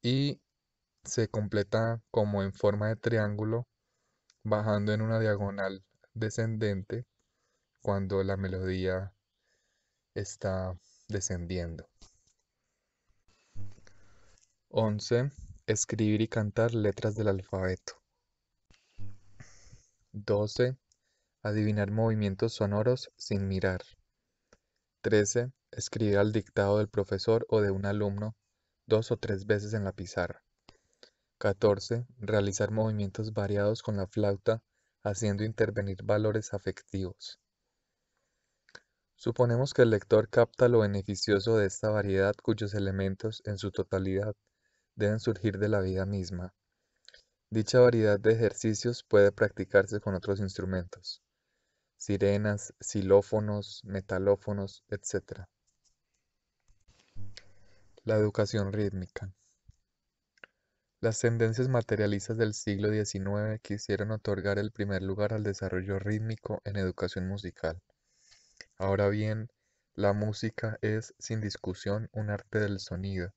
y se completa como en forma de triángulo bajando en una diagonal descendente cuando la melodía está descendiendo. 11. Escribir y cantar letras del alfabeto. 12. Adivinar movimientos sonoros sin mirar. 13 escribir al dictado del profesor o de un alumno dos o tres veces en la pizarra. 14. Realizar movimientos variados con la flauta, haciendo intervenir valores afectivos. Suponemos que el lector capta lo beneficioso de esta variedad cuyos elementos, en su totalidad, deben surgir de la vida misma. Dicha variedad de ejercicios puede practicarse con otros instrumentos, sirenas, xilófonos, metalófonos, etc. La educación rítmica. Las tendencias materialistas del siglo XIX quisieron otorgar el primer lugar al desarrollo rítmico en educación musical. Ahora bien, la música es, sin discusión, un arte del sonido.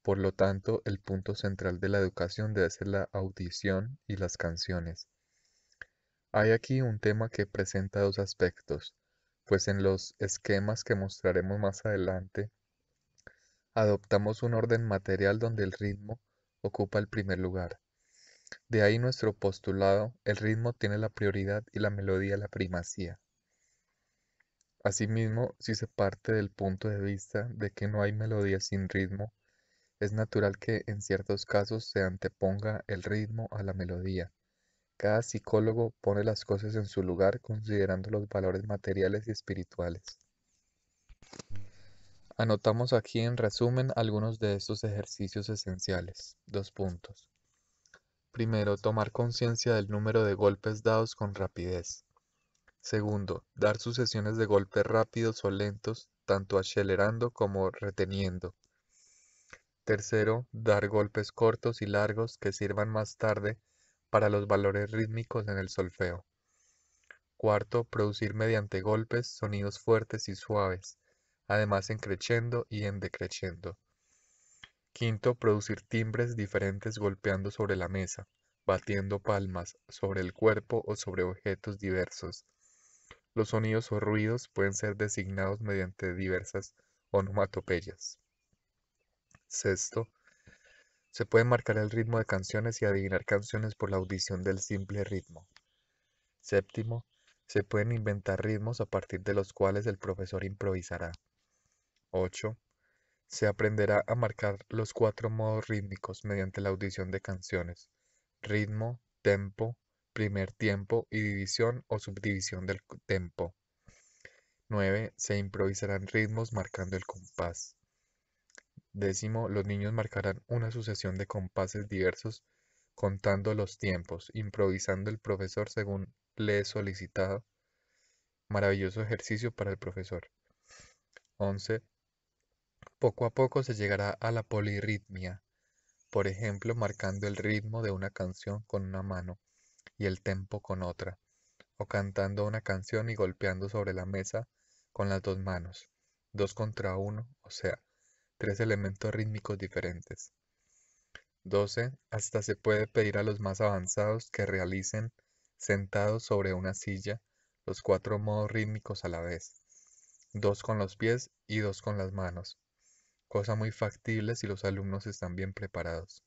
Por lo tanto, el punto central de la educación debe ser la audición y las canciones. Hay aquí un tema que presenta dos aspectos, pues en los esquemas que mostraremos más adelante, adoptamos un orden material donde el ritmo ocupa el primer lugar. De ahí nuestro postulado, el ritmo tiene la prioridad y la melodía la primacía. Asimismo, si se parte del punto de vista de que no hay melodía sin ritmo, es natural que en ciertos casos se anteponga el ritmo a la melodía. Cada psicólogo pone las cosas en su lugar considerando los valores materiales y espirituales. Anotamos aquí en resumen algunos de estos ejercicios esenciales. Dos puntos. Primero, tomar conciencia del número de golpes dados con rapidez. Segundo, dar sucesiones de golpes rápidos o lentos, tanto acelerando como reteniendo. Tercero, dar golpes cortos y largos que sirvan más tarde para los valores rítmicos en el solfeo. Cuarto, producir mediante golpes sonidos fuertes y suaves, además en creciendo y en decreciendo. Quinto, producir timbres diferentes golpeando sobre la mesa, batiendo palmas, sobre el cuerpo o sobre objetos diversos. Los sonidos o ruidos pueden ser designados mediante diversas onomatopeyas. Sexto, se puede marcar el ritmo de canciones y adivinar canciones por la audición del simple ritmo. Séptimo, se pueden inventar ritmos a partir de los cuales el profesor improvisará. 8. Se aprenderá a marcar los cuatro modos rítmicos mediante la audición de canciones, ritmo, tempo, primer tiempo y división o subdivisión del tempo. 9. Se improvisarán ritmos marcando el compás. Décimo, los niños marcarán una sucesión de compases diversos contando los tiempos, improvisando el profesor según le he solicitado. Maravilloso ejercicio para el profesor. 11. Poco a poco se llegará a la polirritmia, por ejemplo, marcando el ritmo de una canción con una mano y el tempo con otra, o cantando una canción y golpeando sobre la mesa con las dos manos, dos contra uno, o sea, tres elementos rítmicos diferentes. 12. Hasta se puede pedir a los más avanzados que realicen, sentados sobre una silla, los cuatro modos rítmicos a la vez, dos con los pies y dos con las manos, cosa muy factible si los alumnos están bien preparados.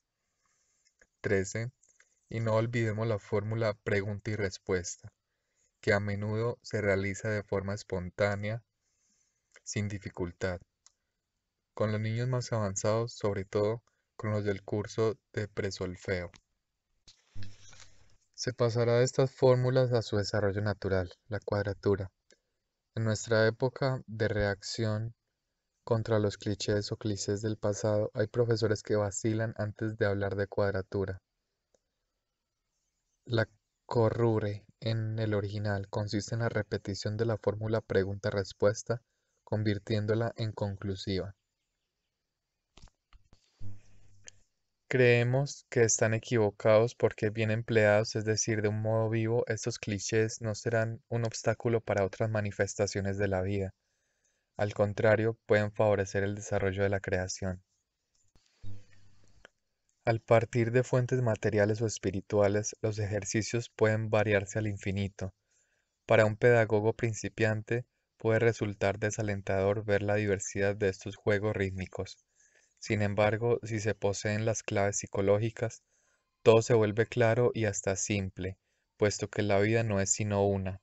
13. Y no olvidemos la fórmula pregunta y respuesta, que a menudo se realiza de forma espontánea, sin dificultad. Con los niños más avanzados, sobre todo con los del curso de presolfeo. Se pasará de estas fórmulas a su desarrollo natural, la cuadratura. En nuestra época de reacción contra los clichés o clichés del pasado, hay profesores que vacilan antes de hablar de cuadratura. La corrure en el original consiste en la repetición de la fórmula pregunta-respuesta, convirtiéndola en conclusiva. Creemos que están equivocados porque bien empleados, es decir, de un modo vivo, estos clichés no serán un obstáculo para otras manifestaciones de la vida al contrario, pueden favorecer el desarrollo de la creación. Al partir de fuentes materiales o espirituales, los ejercicios pueden variarse al infinito. Para un pedagogo principiante puede resultar desalentador ver la diversidad de estos juegos rítmicos. Sin embargo, si se poseen las claves psicológicas, todo se vuelve claro y hasta simple, puesto que la vida no es sino una.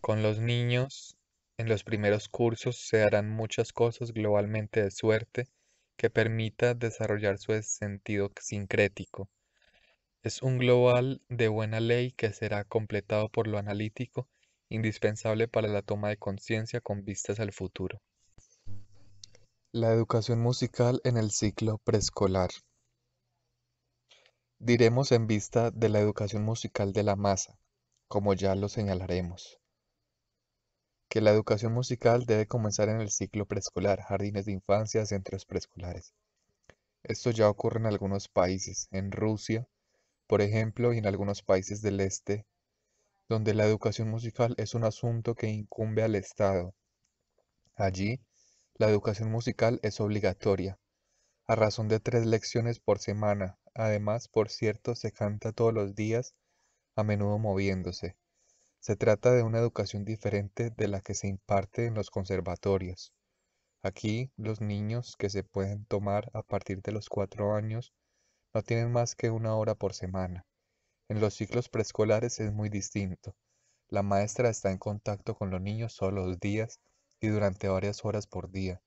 Con los niños, en los primeros cursos se harán muchas cosas globalmente de suerte que permita desarrollar su sentido sincrético. Es un global de buena ley que será completado por lo analítico, indispensable para la toma de conciencia con vistas al futuro. La educación musical en el ciclo preescolar. Diremos en vista de la educación musical de la masa, como ya lo señalaremos que la educación musical debe comenzar en el ciclo preescolar, jardines de infancia, centros preescolares. Esto ya ocurre en algunos países, en Rusia, por ejemplo, y en algunos países del este, donde la educación musical es un asunto que incumbe al Estado. Allí, la educación musical es obligatoria, a razón de tres lecciones por semana. Además, por cierto, se canta todos los días, a menudo moviéndose. Se trata de una educación diferente de la que se imparte en los conservatorios. Aquí los niños que se pueden tomar a partir de los cuatro años no tienen más que una hora por semana. En los ciclos preescolares es muy distinto. La maestra está en contacto con los niños todos los días y durante varias horas por día.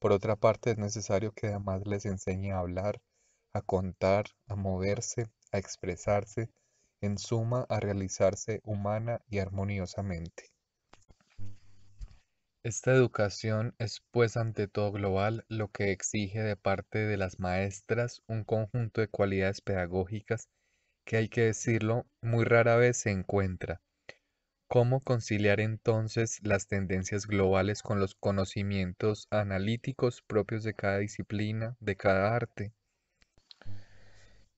Por otra parte, es necesario que además les enseñe a hablar, a contar, a moverse, a expresarse en suma a realizarse humana y armoniosamente. Esta educación es pues ante todo global, lo que exige de parte de las maestras un conjunto de cualidades pedagógicas que hay que decirlo muy rara vez se encuentra. ¿Cómo conciliar entonces las tendencias globales con los conocimientos analíticos propios de cada disciplina, de cada arte?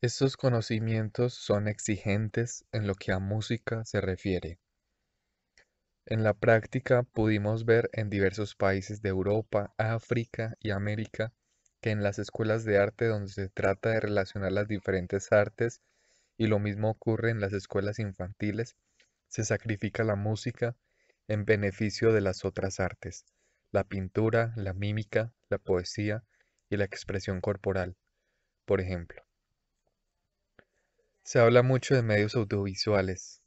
Estos conocimientos son exigentes en lo que a música se refiere. En la práctica pudimos ver en diversos países de Europa, África y América que en las escuelas de arte donde se trata de relacionar las diferentes artes y lo mismo ocurre en las escuelas infantiles, se sacrifica la música en beneficio de las otras artes, la pintura, la mímica, la poesía y la expresión corporal, por ejemplo. Se habla mucho de medios audiovisuales.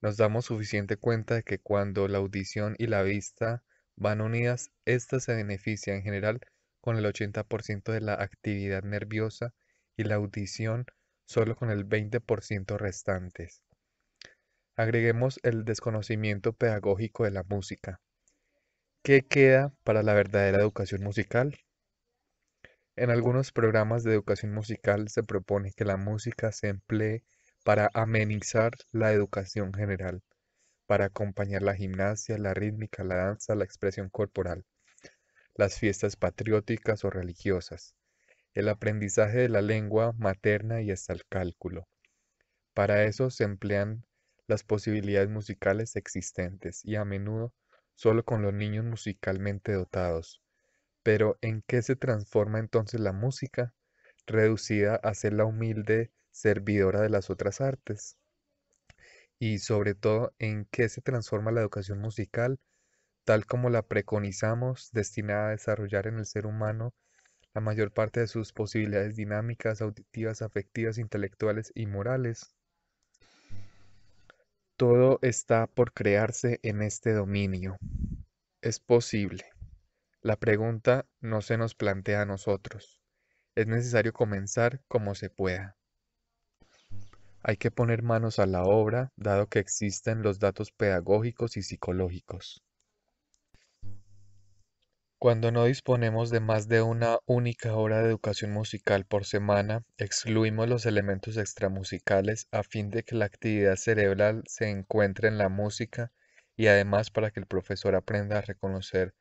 Nos damos suficiente cuenta de que cuando la audición y la vista van unidas, ésta se beneficia en general con el 80% de la actividad nerviosa y la audición solo con el 20% restantes. Agreguemos el desconocimiento pedagógico de la música. ¿Qué queda para la verdadera educación musical? En algunos programas de educación musical se propone que la música se emplee para amenizar la educación general, para acompañar la gimnasia, la rítmica, la danza, la expresión corporal, las fiestas patrióticas o religiosas, el aprendizaje de la lengua materna y hasta el cálculo. Para eso se emplean las posibilidades musicales existentes y a menudo solo con los niños musicalmente dotados pero ¿en qué se transforma entonces la música, reducida a ser la humilde servidora de las otras artes? Y sobre todo, ¿en qué se transforma la educación musical, tal como la preconizamos, destinada a desarrollar en el ser humano la mayor parte de sus posibilidades dinámicas, auditivas, afectivas, intelectuales y morales? Todo está por crearse en este dominio. Es posible. La pregunta no se nos plantea a nosotros. Es necesario comenzar como se pueda. Hay que poner manos a la obra, dado que existen los datos pedagógicos y psicológicos. Cuando no disponemos de más de una única hora de educación musical por semana, excluimos los elementos extramusicales a fin de que la actividad cerebral se encuentre en la música y además para que el profesor aprenda a reconocer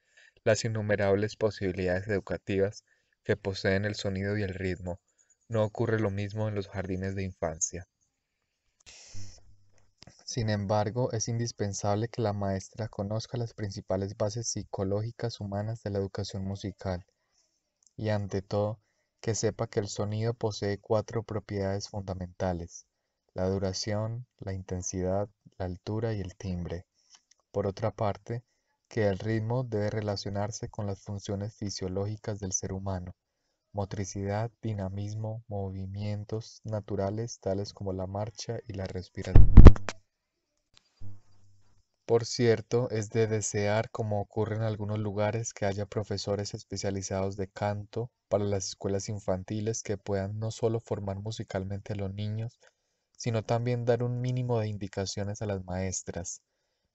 las innumerables posibilidades educativas que poseen el sonido y el ritmo. No ocurre lo mismo en los jardines de infancia. Sin embargo, es indispensable que la maestra conozca las principales bases psicológicas humanas de la educación musical y, ante todo, que sepa que el sonido posee cuatro propiedades fundamentales, la duración, la intensidad, la altura y el timbre. Por otra parte, que el ritmo debe relacionarse con las funciones fisiológicas del ser humano, motricidad, dinamismo, movimientos naturales tales como la marcha y la respiración. Por cierto, es de desear, como ocurre en algunos lugares, que haya profesores especializados de canto para las escuelas infantiles que puedan no solo formar musicalmente a los niños, sino también dar un mínimo de indicaciones a las maestras,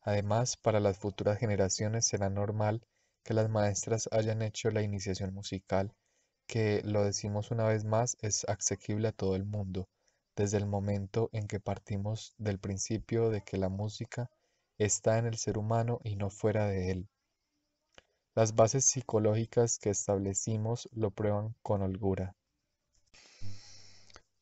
Además, para las futuras generaciones será normal que las maestras hayan hecho la iniciación musical, que, lo decimos una vez más, es accesible a todo el mundo, desde el momento en que partimos del principio de que la música está en el ser humano y no fuera de él. Las bases psicológicas que establecimos lo prueban con holgura.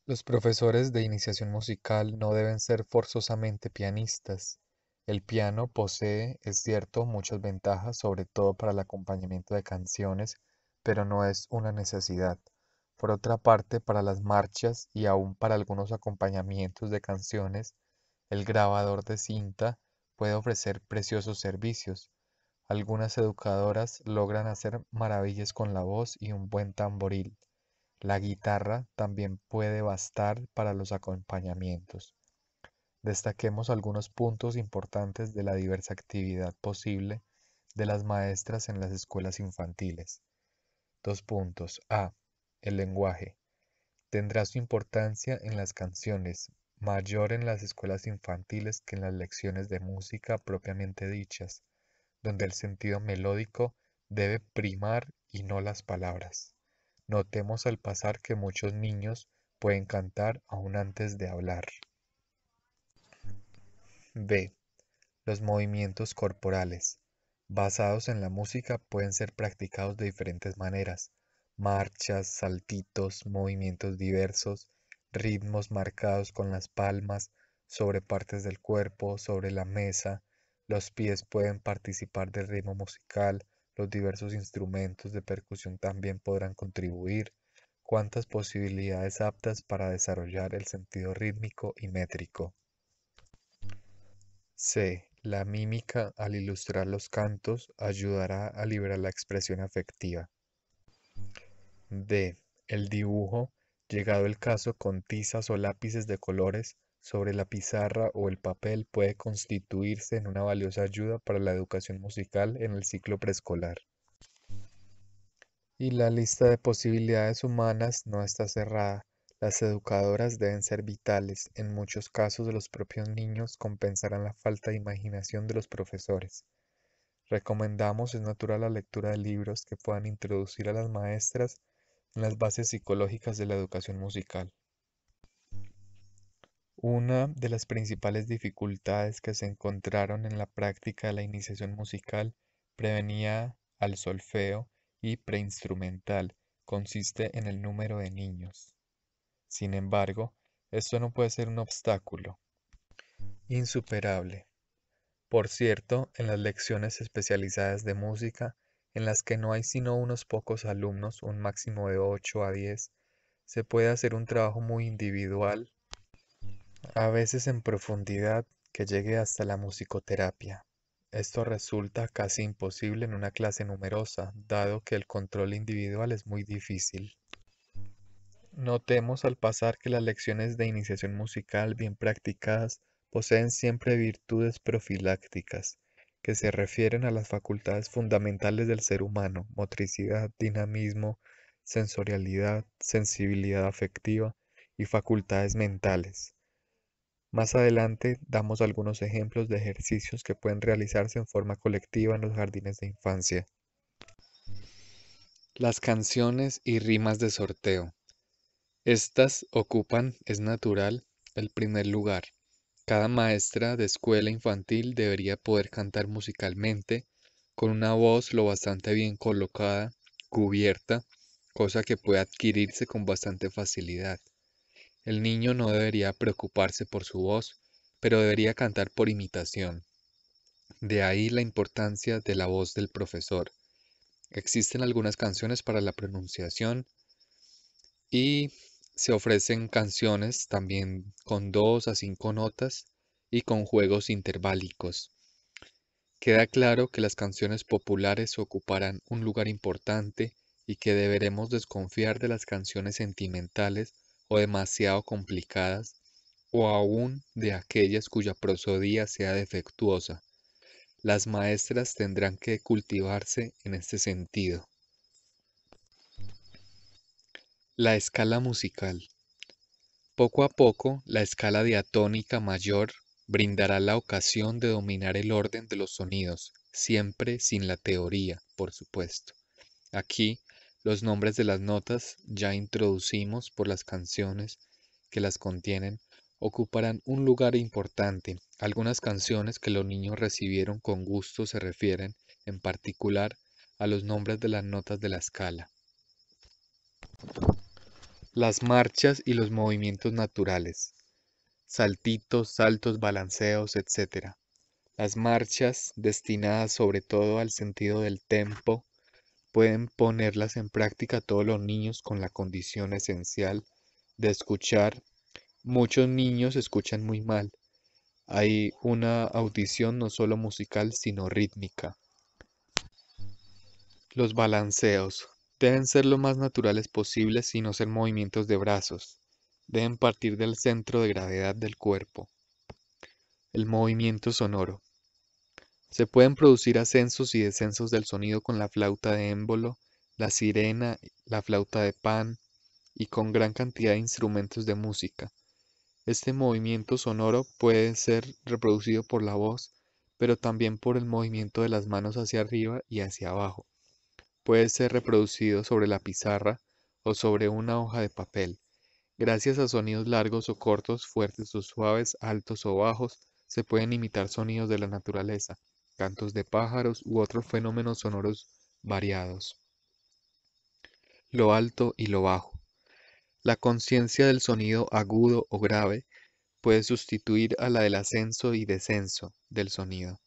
Los profesores de iniciación musical no deben ser forzosamente pianistas, el piano posee, es cierto, muchas ventajas, sobre todo para el acompañamiento de canciones, pero no es una necesidad. Por otra parte, para las marchas y aún para algunos acompañamientos de canciones, el grabador de cinta puede ofrecer preciosos servicios. Algunas educadoras logran hacer maravillas con la voz y un buen tamboril. La guitarra también puede bastar para los acompañamientos destaquemos algunos puntos importantes de la diversa actividad posible de las maestras en las escuelas infantiles. Dos puntos. A. El lenguaje. Tendrá su importancia en las canciones, mayor en las escuelas infantiles que en las lecciones de música propiamente dichas, donde el sentido melódico debe primar y no las palabras. Notemos al pasar que muchos niños pueden cantar aún antes de hablar. B. Los movimientos corporales, basados en la música, pueden ser practicados de diferentes maneras. Marchas, saltitos, movimientos diversos, ritmos marcados con las palmas, sobre partes del cuerpo, sobre la mesa. Los pies pueden participar del ritmo musical, los diversos instrumentos de percusión también podrán contribuir. Cuántas posibilidades aptas para desarrollar el sentido rítmico y métrico. C. La mímica al ilustrar los cantos ayudará a liberar la expresión afectiva. D. El dibujo, llegado el caso con tizas o lápices de colores sobre la pizarra o el papel, puede constituirse en una valiosa ayuda para la educación musical en el ciclo preescolar. Y la lista de posibilidades humanas no está cerrada. Las educadoras deben ser vitales, en muchos casos los propios niños compensarán la falta de imaginación de los profesores. Recomendamos es natural la lectura de libros que puedan introducir a las maestras en las bases psicológicas de la educación musical. Una de las principales dificultades que se encontraron en la práctica de la iniciación musical prevenía al solfeo y preinstrumental consiste en el número de niños. Sin embargo, esto no puede ser un obstáculo insuperable. Por cierto, en las lecciones especializadas de música, en las que no hay sino unos pocos alumnos, un máximo de 8 a 10, se puede hacer un trabajo muy individual, a veces en profundidad, que llegue hasta la musicoterapia. Esto resulta casi imposible en una clase numerosa, dado que el control individual es muy difícil. Notemos al pasar que las lecciones de iniciación musical bien practicadas poseen siempre virtudes profilácticas, que se refieren a las facultades fundamentales del ser humano, motricidad, dinamismo, sensorialidad, sensibilidad afectiva y facultades mentales. Más adelante damos algunos ejemplos de ejercicios que pueden realizarse en forma colectiva en los jardines de infancia. Las canciones y rimas de sorteo. Estas ocupan, es natural, el primer lugar. Cada maestra de escuela infantil debería poder cantar musicalmente, con una voz lo bastante bien colocada, cubierta, cosa que puede adquirirse con bastante facilidad. El niño no debería preocuparse por su voz, pero debería cantar por imitación. De ahí la importancia de la voz del profesor. Existen algunas canciones para la pronunciación y se ofrecen canciones también con dos a cinco notas y con juegos interválicos. Queda claro que las canciones populares ocuparán un lugar importante y que deberemos desconfiar de las canciones sentimentales o demasiado complicadas o aún de aquellas cuya prosodía sea defectuosa. Las maestras tendrán que cultivarse en este sentido. La escala musical. Poco a poco, la escala diatónica mayor brindará la ocasión de dominar el orden de los sonidos, siempre sin la teoría, por supuesto. Aquí, los nombres de las notas ya introducimos por las canciones que las contienen ocuparán un lugar importante. Algunas canciones que los niños recibieron con gusto se refieren, en particular, a los nombres de las notas de la escala las marchas y los movimientos naturales, saltitos, saltos, balanceos, etc. Las marchas, destinadas sobre todo al sentido del tempo, pueden ponerlas en práctica todos los niños con la condición esencial de escuchar. Muchos niños escuchan muy mal. Hay una audición no solo musical, sino rítmica. Los balanceos. Deben ser lo más naturales posibles y no ser movimientos de brazos. Deben partir del centro de gravedad del cuerpo. El movimiento sonoro. Se pueden producir ascensos y descensos del sonido con la flauta de émbolo, la sirena, la flauta de pan y con gran cantidad de instrumentos de música. Este movimiento sonoro puede ser reproducido por la voz, pero también por el movimiento de las manos hacia arriba y hacia abajo puede ser reproducido sobre la pizarra o sobre una hoja de papel. Gracias a sonidos largos o cortos, fuertes o suaves, altos o bajos, se pueden imitar sonidos de la naturaleza, cantos de pájaros u otros fenómenos sonoros variados. Lo alto y lo bajo. La conciencia del sonido agudo o grave puede sustituir a la del ascenso y descenso del sonido.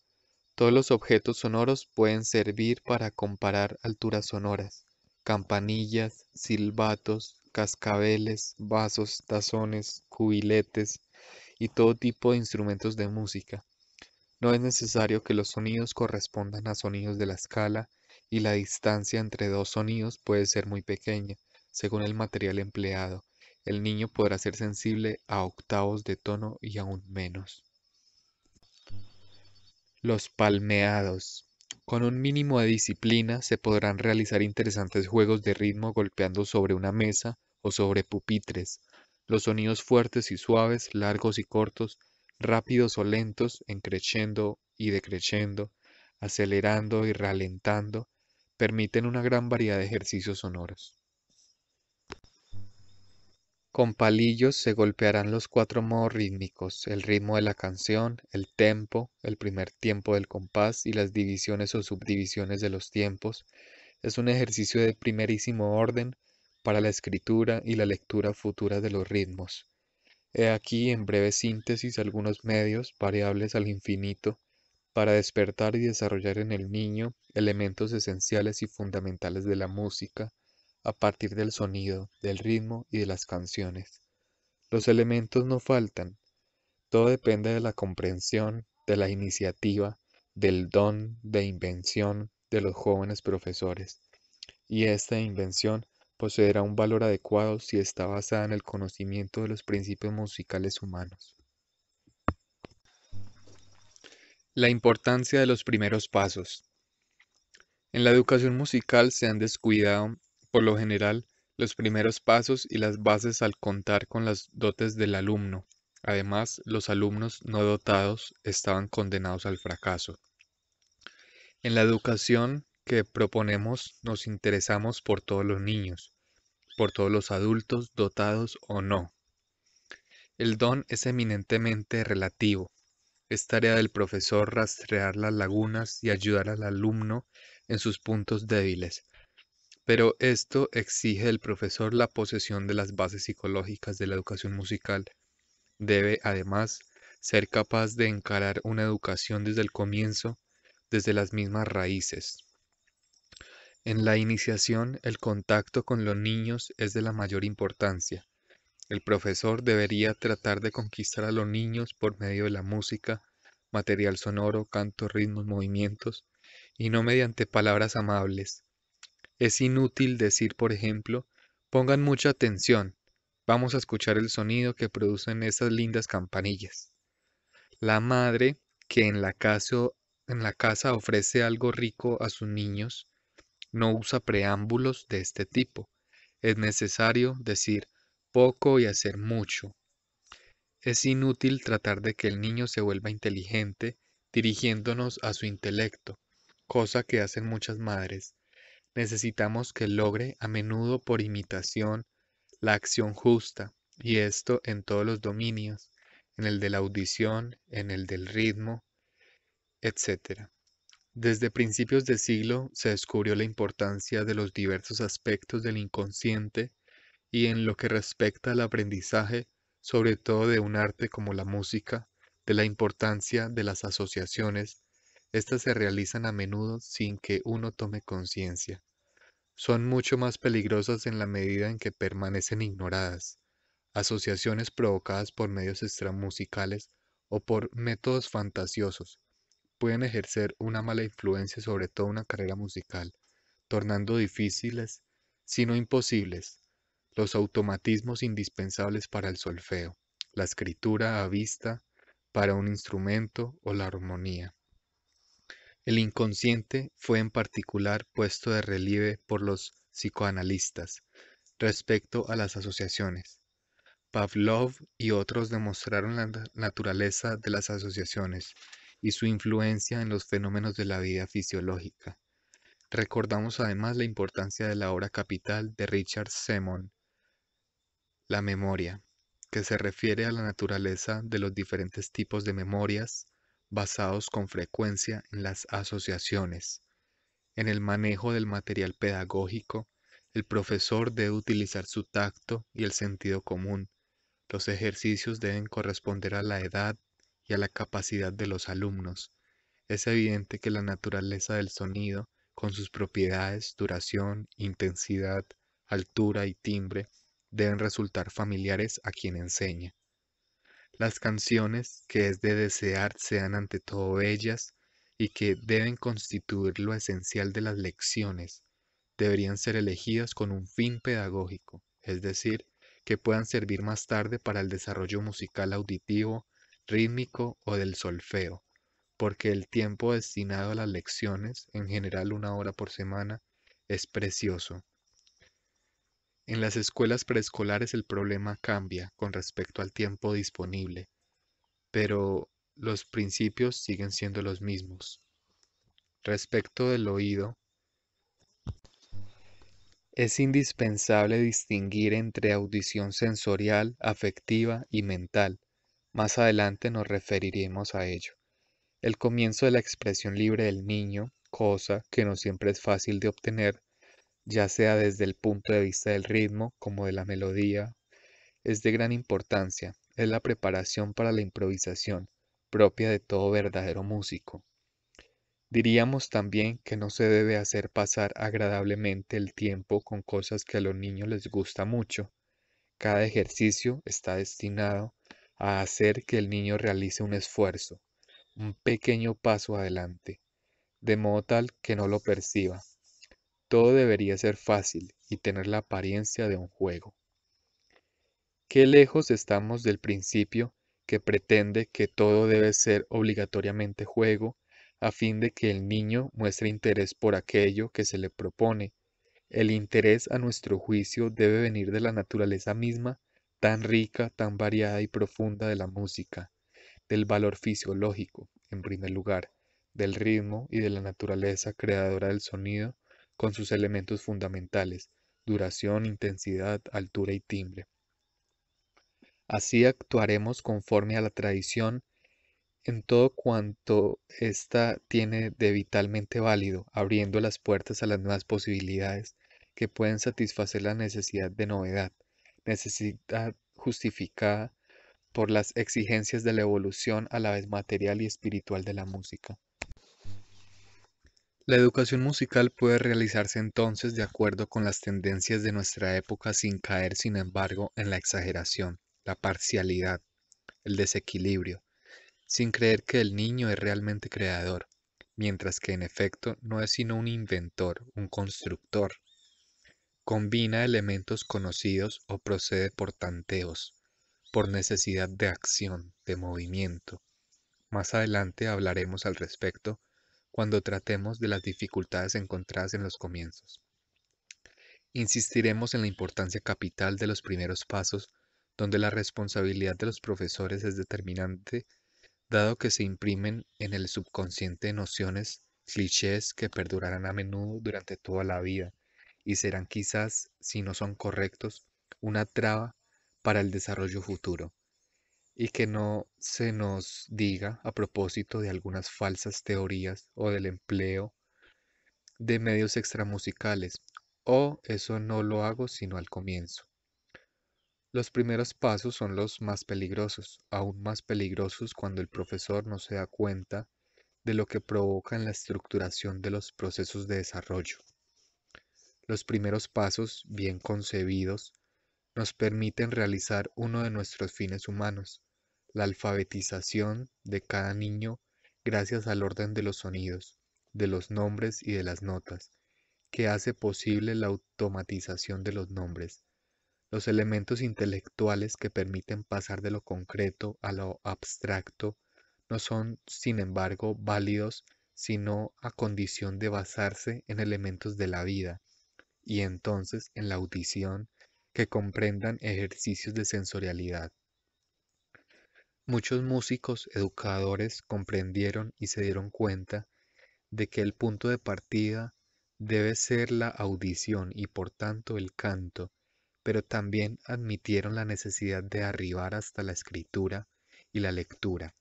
Todos los objetos sonoros pueden servir para comparar alturas sonoras, campanillas, silbatos, cascabeles, vasos, tazones, cubiletes y todo tipo de instrumentos de música. No es necesario que los sonidos correspondan a sonidos de la escala y la distancia entre dos sonidos puede ser muy pequeña, según el material empleado. El niño podrá ser sensible a octavos de tono y aún menos. Los palmeados. Con un mínimo de disciplina se podrán realizar interesantes juegos de ritmo golpeando sobre una mesa o sobre pupitres. Los sonidos fuertes y suaves, largos y cortos, rápidos o lentos, encreciendo y decreciendo, acelerando y ralentando, permiten una gran variedad de ejercicios sonoros. Con palillos se golpearán los cuatro modos rítmicos, el ritmo de la canción, el tempo, el primer tiempo del compás y las divisiones o subdivisiones de los tiempos. Es un ejercicio de primerísimo orden para la escritura y la lectura futura de los ritmos. He aquí en breve síntesis algunos medios variables al infinito para despertar y desarrollar en el niño elementos esenciales y fundamentales de la música, a partir del sonido, del ritmo y de las canciones. Los elementos no faltan, todo depende de la comprensión, de la iniciativa, del don de invención de los jóvenes profesores. Y esta invención poseerá un valor adecuado si está basada en el conocimiento de los principios musicales humanos. La importancia de los primeros pasos. En la educación musical se han descuidado por lo general, los primeros pasos y las bases al contar con las dotes del alumno. Además, los alumnos no dotados estaban condenados al fracaso. En la educación que proponemos nos interesamos por todos los niños, por todos los adultos dotados o no. El don es eminentemente relativo. Es tarea del profesor rastrear las lagunas y ayudar al alumno en sus puntos débiles, pero esto exige del profesor la posesión de las bases psicológicas de la educación musical. Debe, además, ser capaz de encarar una educación desde el comienzo, desde las mismas raíces. En la iniciación, el contacto con los niños es de la mayor importancia. El profesor debería tratar de conquistar a los niños por medio de la música, material sonoro, canto, ritmos, movimientos, y no mediante palabras amables, es inútil decir, por ejemplo, pongan mucha atención, vamos a escuchar el sonido que producen esas lindas campanillas. La madre, que en la casa, en la casa ofrece algo rico a sus niños, no usa preámbulos de este tipo. Es necesario decir poco y hacer mucho. Es inútil tratar de que el niño se vuelva inteligente dirigiéndonos a su intelecto, cosa que hacen muchas madres, necesitamos que logre a menudo por imitación la acción justa, y esto en todos los dominios, en el de la audición, en el del ritmo, etc. Desde principios de siglo se descubrió la importancia de los diversos aspectos del inconsciente y en lo que respecta al aprendizaje, sobre todo de un arte como la música, de la importancia de las asociaciones, estas se realizan a menudo sin que uno tome conciencia. Son mucho más peligrosas en la medida en que permanecen ignoradas. Asociaciones provocadas por medios extramusicales o por métodos fantasiosos pueden ejercer una mala influencia sobre toda una carrera musical, tornando difíciles, si no imposibles, los automatismos indispensables para el solfeo, la escritura a vista, para un instrumento o la armonía. El inconsciente fue en particular puesto de relieve por los psicoanalistas respecto a las asociaciones. Pavlov y otros demostraron la naturaleza de las asociaciones y su influencia en los fenómenos de la vida fisiológica. Recordamos además la importancia de la obra capital de Richard Semon, La memoria, que se refiere a la naturaleza de los diferentes tipos de memorias, basados con frecuencia en las asociaciones. En el manejo del material pedagógico, el profesor debe utilizar su tacto y el sentido común. Los ejercicios deben corresponder a la edad y a la capacidad de los alumnos. Es evidente que la naturaleza del sonido, con sus propiedades, duración, intensidad, altura y timbre, deben resultar familiares a quien enseña. Las canciones, que es de desear, sean ante todo bellas y que deben constituir lo esencial de las lecciones, deberían ser elegidas con un fin pedagógico, es decir, que puedan servir más tarde para el desarrollo musical auditivo, rítmico o del solfeo, porque el tiempo destinado a las lecciones, en general una hora por semana, es precioso en las escuelas preescolares el problema cambia con respecto al tiempo disponible, pero los principios siguen siendo los mismos. Respecto del oído, es indispensable distinguir entre audición sensorial, afectiva y mental. Más adelante nos referiremos a ello. El comienzo de la expresión libre del niño, cosa que no siempre es fácil de obtener, ya sea desde el punto de vista del ritmo como de la melodía, es de gran importancia, es la preparación para la improvisación, propia de todo verdadero músico. Diríamos también que no se debe hacer pasar agradablemente el tiempo con cosas que a los niños les gusta mucho. Cada ejercicio está destinado a hacer que el niño realice un esfuerzo, un pequeño paso adelante, de modo tal que no lo perciba, todo debería ser fácil y tener la apariencia de un juego. Qué lejos estamos del principio que pretende que todo debe ser obligatoriamente juego a fin de que el niño muestre interés por aquello que se le propone. El interés a nuestro juicio debe venir de la naturaleza misma, tan rica, tan variada y profunda de la música, del valor fisiológico, en primer lugar, del ritmo y de la naturaleza creadora del sonido, con sus elementos fundamentales, duración, intensidad, altura y timbre. Así actuaremos conforme a la tradición en todo cuanto ésta tiene de vitalmente válido, abriendo las puertas a las nuevas posibilidades que pueden satisfacer la necesidad de novedad, necesidad justificada por las exigencias de la evolución a la vez material y espiritual de la música. La educación musical puede realizarse entonces de acuerdo con las tendencias de nuestra época sin caer, sin embargo, en la exageración, la parcialidad, el desequilibrio, sin creer que el niño es realmente creador, mientras que en efecto no es sino un inventor, un constructor. Combina elementos conocidos o procede por tanteos, por necesidad de acción, de movimiento. Más adelante hablaremos al respecto cuando tratemos de las dificultades encontradas en los comienzos. Insistiremos en la importancia capital de los primeros pasos, donde la responsabilidad de los profesores es determinante, dado que se imprimen en el subconsciente nociones, clichés que perdurarán a menudo durante toda la vida y serán quizás, si no son correctos, una traba para el desarrollo futuro y que no se nos diga a propósito de algunas falsas teorías o del empleo de medios extramusicales, o eso no lo hago sino al comienzo. Los primeros pasos son los más peligrosos, aún más peligrosos cuando el profesor no se da cuenta de lo que provoca en la estructuración de los procesos de desarrollo. Los primeros pasos, bien concebidos, nos permiten realizar uno de nuestros fines humanos, la alfabetización de cada niño gracias al orden de los sonidos, de los nombres y de las notas, que hace posible la automatización de los nombres, los elementos intelectuales que permiten pasar de lo concreto a lo abstracto no son, sin embargo, válidos sino a condición de basarse en elementos de la vida, y entonces en la audición que comprendan ejercicios de sensorialidad. Muchos músicos educadores comprendieron y se dieron cuenta de que el punto de partida debe ser la audición y por tanto el canto, pero también admitieron la necesidad de arribar hasta la escritura y la lectura.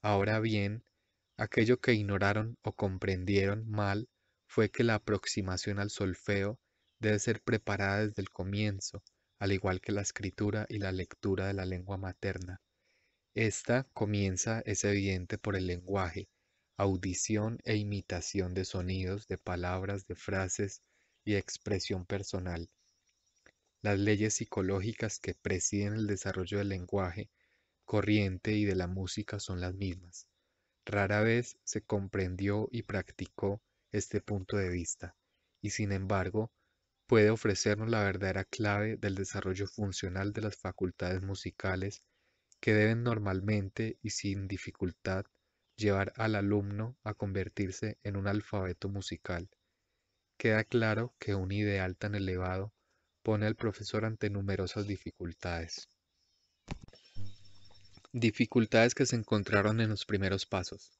Ahora bien, aquello que ignoraron o comprendieron mal fue que la aproximación al solfeo debe ser preparada desde el comienzo, al igual que la escritura y la lectura de la lengua materna esta comienza, es evidente, por el lenguaje, audición e imitación de sonidos, de palabras, de frases y expresión personal. Las leyes psicológicas que presiden el desarrollo del lenguaje, corriente y de la música son las mismas. Rara vez se comprendió y practicó este punto de vista, y sin embargo, puede ofrecernos la verdadera clave del desarrollo funcional de las facultades musicales que deben normalmente y sin dificultad llevar al alumno a convertirse en un alfabeto musical. Queda claro que un ideal tan elevado pone al profesor ante numerosas dificultades. Dificultades que se encontraron en los primeros pasos.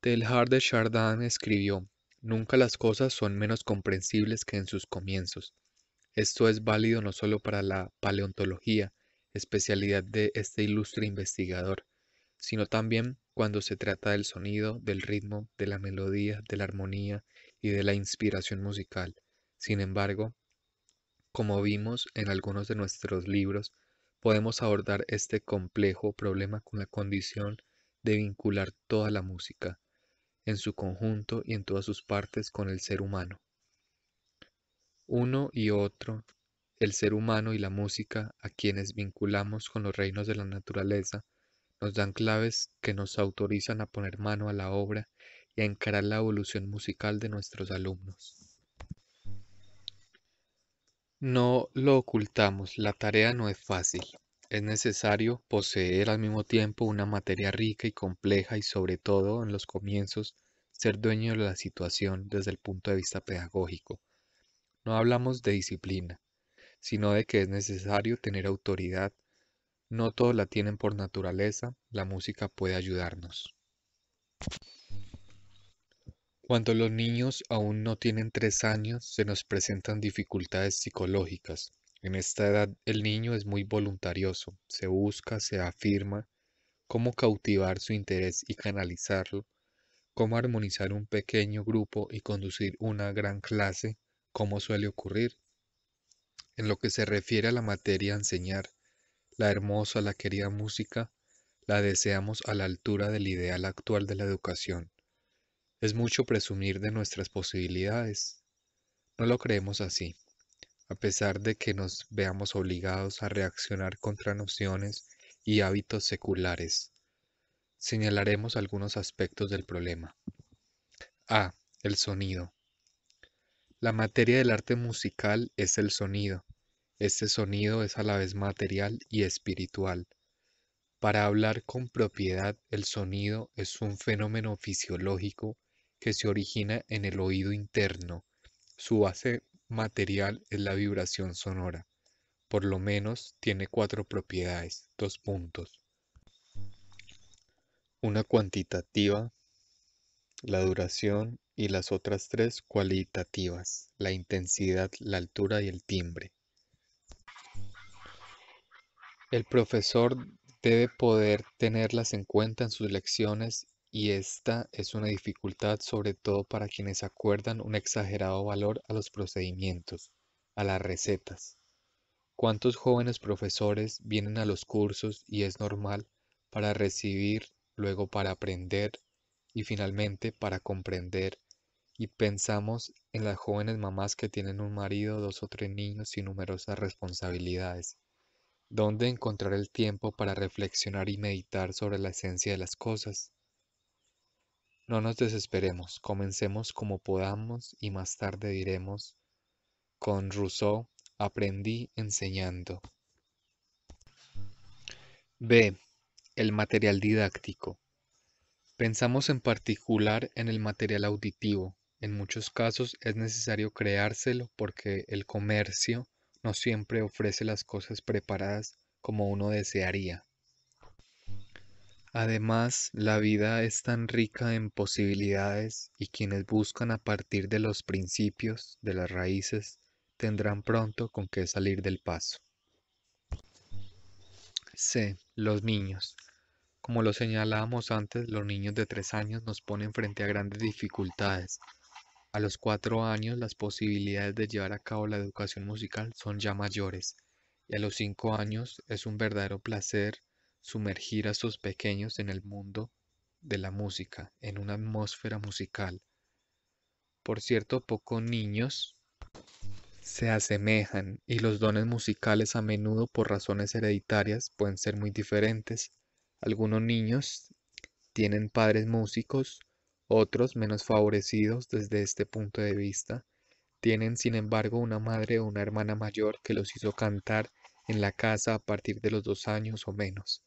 Teilhard de Chardin escribió, Nunca las cosas son menos comprensibles que en sus comienzos. Esto es válido no solo para la paleontología, especialidad de este ilustre investigador, sino también cuando se trata del sonido, del ritmo, de la melodía, de la armonía y de la inspiración musical. Sin embargo, como vimos en algunos de nuestros libros, podemos abordar este complejo problema con la condición de vincular toda la música, en su conjunto y en todas sus partes, con el ser humano. Uno y otro el ser humano y la música, a quienes vinculamos con los reinos de la naturaleza, nos dan claves que nos autorizan a poner mano a la obra y a encarar la evolución musical de nuestros alumnos. No lo ocultamos, la tarea no es fácil. Es necesario poseer al mismo tiempo una materia rica y compleja y sobre todo en los comienzos ser dueño de la situación desde el punto de vista pedagógico. No hablamos de disciplina, sino de que es necesario tener autoridad. No todos la tienen por naturaleza, la música puede ayudarnos. Cuando los niños aún no tienen tres años, se nos presentan dificultades psicológicas. En esta edad el niño es muy voluntarioso, se busca, se afirma, cómo cautivar su interés y canalizarlo, cómo armonizar un pequeño grupo y conducir una gran clase, como suele ocurrir, en lo que se refiere a la materia a enseñar, la hermosa, la querida música, la deseamos a la altura del ideal actual de la educación. Es mucho presumir de nuestras posibilidades. No lo creemos así. A pesar de que nos veamos obligados a reaccionar contra nociones y hábitos seculares, señalaremos algunos aspectos del problema. A. El sonido. La materia del arte musical es el sonido. Este sonido es a la vez material y espiritual. Para hablar con propiedad, el sonido es un fenómeno fisiológico que se origina en el oído interno. Su base material es la vibración sonora. Por lo menos tiene cuatro propiedades, dos puntos. Una cuantitativa, la duración, y las otras tres cualitativas, la intensidad, la altura y el timbre. El profesor debe poder tenerlas en cuenta en sus lecciones y esta es una dificultad sobre todo para quienes acuerdan un exagerado valor a los procedimientos, a las recetas. ¿Cuántos jóvenes profesores vienen a los cursos y es normal para recibir, luego para aprender y finalmente para comprender y pensamos en las jóvenes mamás que tienen un marido, dos o tres niños y numerosas responsabilidades. ¿Dónde encontrar el tiempo para reflexionar y meditar sobre la esencia de las cosas? No nos desesperemos, comencemos como podamos y más tarde diremos, con Rousseau aprendí enseñando. B. El material didáctico. Pensamos en particular en el material auditivo, en muchos casos es necesario creárselo porque el comercio no siempre ofrece las cosas preparadas como uno desearía. Además, la vida es tan rica en posibilidades y quienes buscan a partir de los principios, de las raíces, tendrán pronto con qué salir del paso. C. Los niños. Como lo señalábamos antes, los niños de tres años nos ponen frente a grandes dificultades, a los cuatro años las posibilidades de llevar a cabo la educación musical son ya mayores y a los cinco años es un verdadero placer sumergir a sus pequeños en el mundo de la música, en una atmósfera musical. Por cierto, pocos niños se asemejan y los dones musicales a menudo por razones hereditarias pueden ser muy diferentes. Algunos niños tienen padres músicos, otros, menos favorecidos desde este punto de vista, tienen sin embargo una madre o una hermana mayor que los hizo cantar en la casa a partir de los dos años o menos.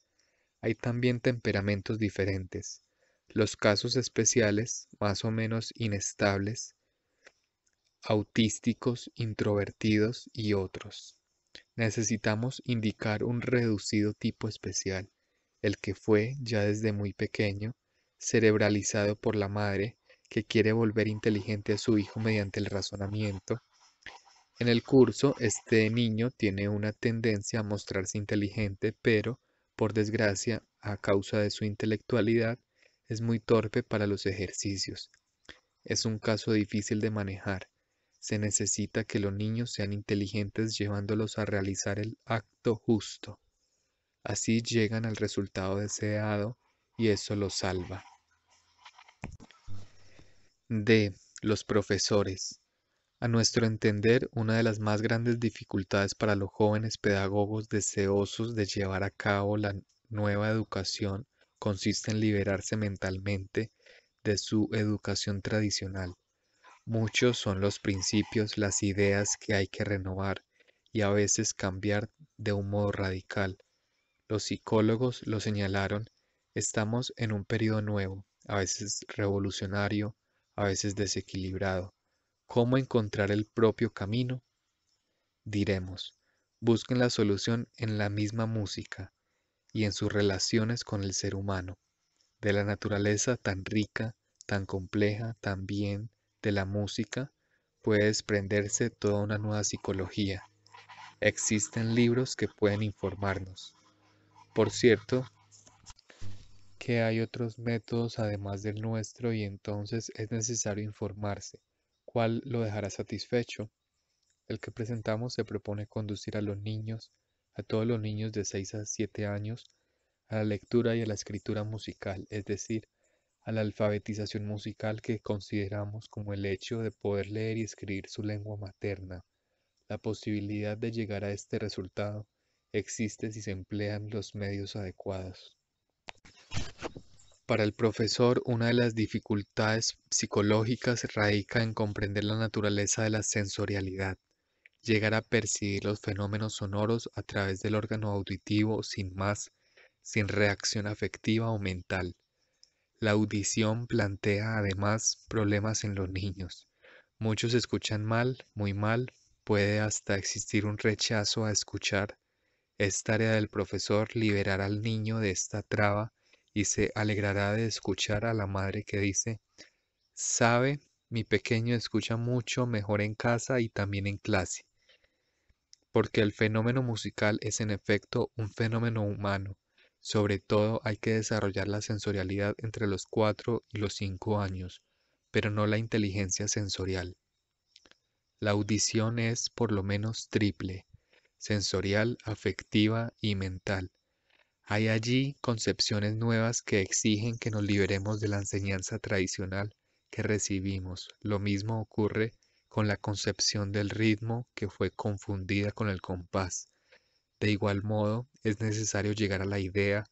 Hay también temperamentos diferentes. Los casos especiales, más o menos inestables, autísticos, introvertidos y otros. Necesitamos indicar un reducido tipo especial, el que fue, ya desde muy pequeño, cerebralizado por la madre que quiere volver inteligente a su hijo mediante el razonamiento. En el curso, este niño tiene una tendencia a mostrarse inteligente, pero, por desgracia, a causa de su intelectualidad, es muy torpe para los ejercicios. Es un caso difícil de manejar. Se necesita que los niños sean inteligentes llevándolos a realizar el acto justo. Así llegan al resultado deseado y eso lo salva. D. Los profesores. A nuestro entender, una de las más grandes dificultades para los jóvenes pedagogos deseosos de llevar a cabo la nueva educación consiste en liberarse mentalmente de su educación tradicional. Muchos son los principios, las ideas que hay que renovar y a veces cambiar de un modo radical. Los psicólogos lo señalaron Estamos en un periodo nuevo, a veces revolucionario, a veces desequilibrado. ¿Cómo encontrar el propio camino? Diremos, busquen la solución en la misma música y en sus relaciones con el ser humano, de la naturaleza tan rica, tan compleja, tan bien, de la música, puede desprenderse toda una nueva psicología. Existen libros que pueden informarnos. Por cierto, que hay otros métodos además del nuestro y entonces es necesario informarse cuál lo dejará satisfecho. El que presentamos se propone conducir a los niños, a todos los niños de 6 a 7 años, a la lectura y a la escritura musical, es decir, a la alfabetización musical que consideramos como el hecho de poder leer y escribir su lengua materna. La posibilidad de llegar a este resultado existe si se emplean los medios adecuados. Para el profesor, una de las dificultades psicológicas radica en comprender la naturaleza de la sensorialidad, llegar a percibir los fenómenos sonoros a través del órgano auditivo sin más, sin reacción afectiva o mental. La audición plantea además problemas en los niños. Muchos escuchan mal, muy mal, puede hasta existir un rechazo a escuchar. Esta tarea del profesor liberar al niño de esta traba y se alegrará de escuchar a la madre que dice, sabe, mi pequeño escucha mucho mejor en casa y también en clase, porque el fenómeno musical es en efecto un fenómeno humano. Sobre todo hay que desarrollar la sensorialidad entre los cuatro y los cinco años, pero no la inteligencia sensorial. La audición es por lo menos triple, sensorial, afectiva y mental, hay allí concepciones nuevas que exigen que nos liberemos de la enseñanza tradicional que recibimos. Lo mismo ocurre con la concepción del ritmo que fue confundida con el compás. De igual modo, es necesario llegar a la idea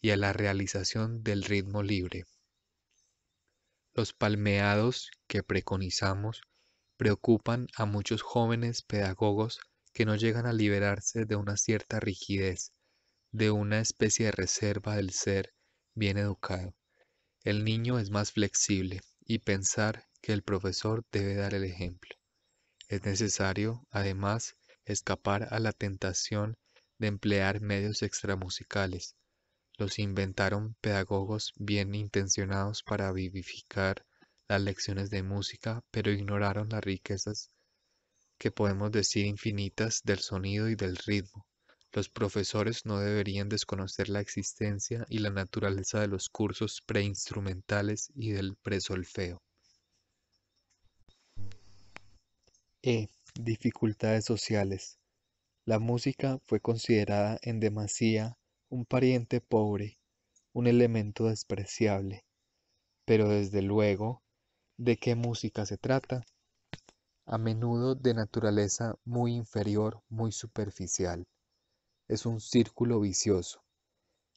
y a la realización del ritmo libre. Los palmeados que preconizamos preocupan a muchos jóvenes pedagogos que no llegan a liberarse de una cierta rigidez de una especie de reserva del ser bien educado. El niño es más flexible y pensar que el profesor debe dar el ejemplo. Es necesario, además, escapar a la tentación de emplear medios extramusicales. Los inventaron pedagogos bien intencionados para vivificar las lecciones de música, pero ignoraron las riquezas que podemos decir infinitas del sonido y del ritmo. Los profesores no deberían desconocer la existencia y la naturaleza de los cursos preinstrumentales y del presolfeo. E. Dificultades sociales. La música fue considerada en demasía un pariente pobre, un elemento despreciable. Pero desde luego, ¿de qué música se trata? A menudo de naturaleza muy inferior, muy superficial es un círculo vicioso.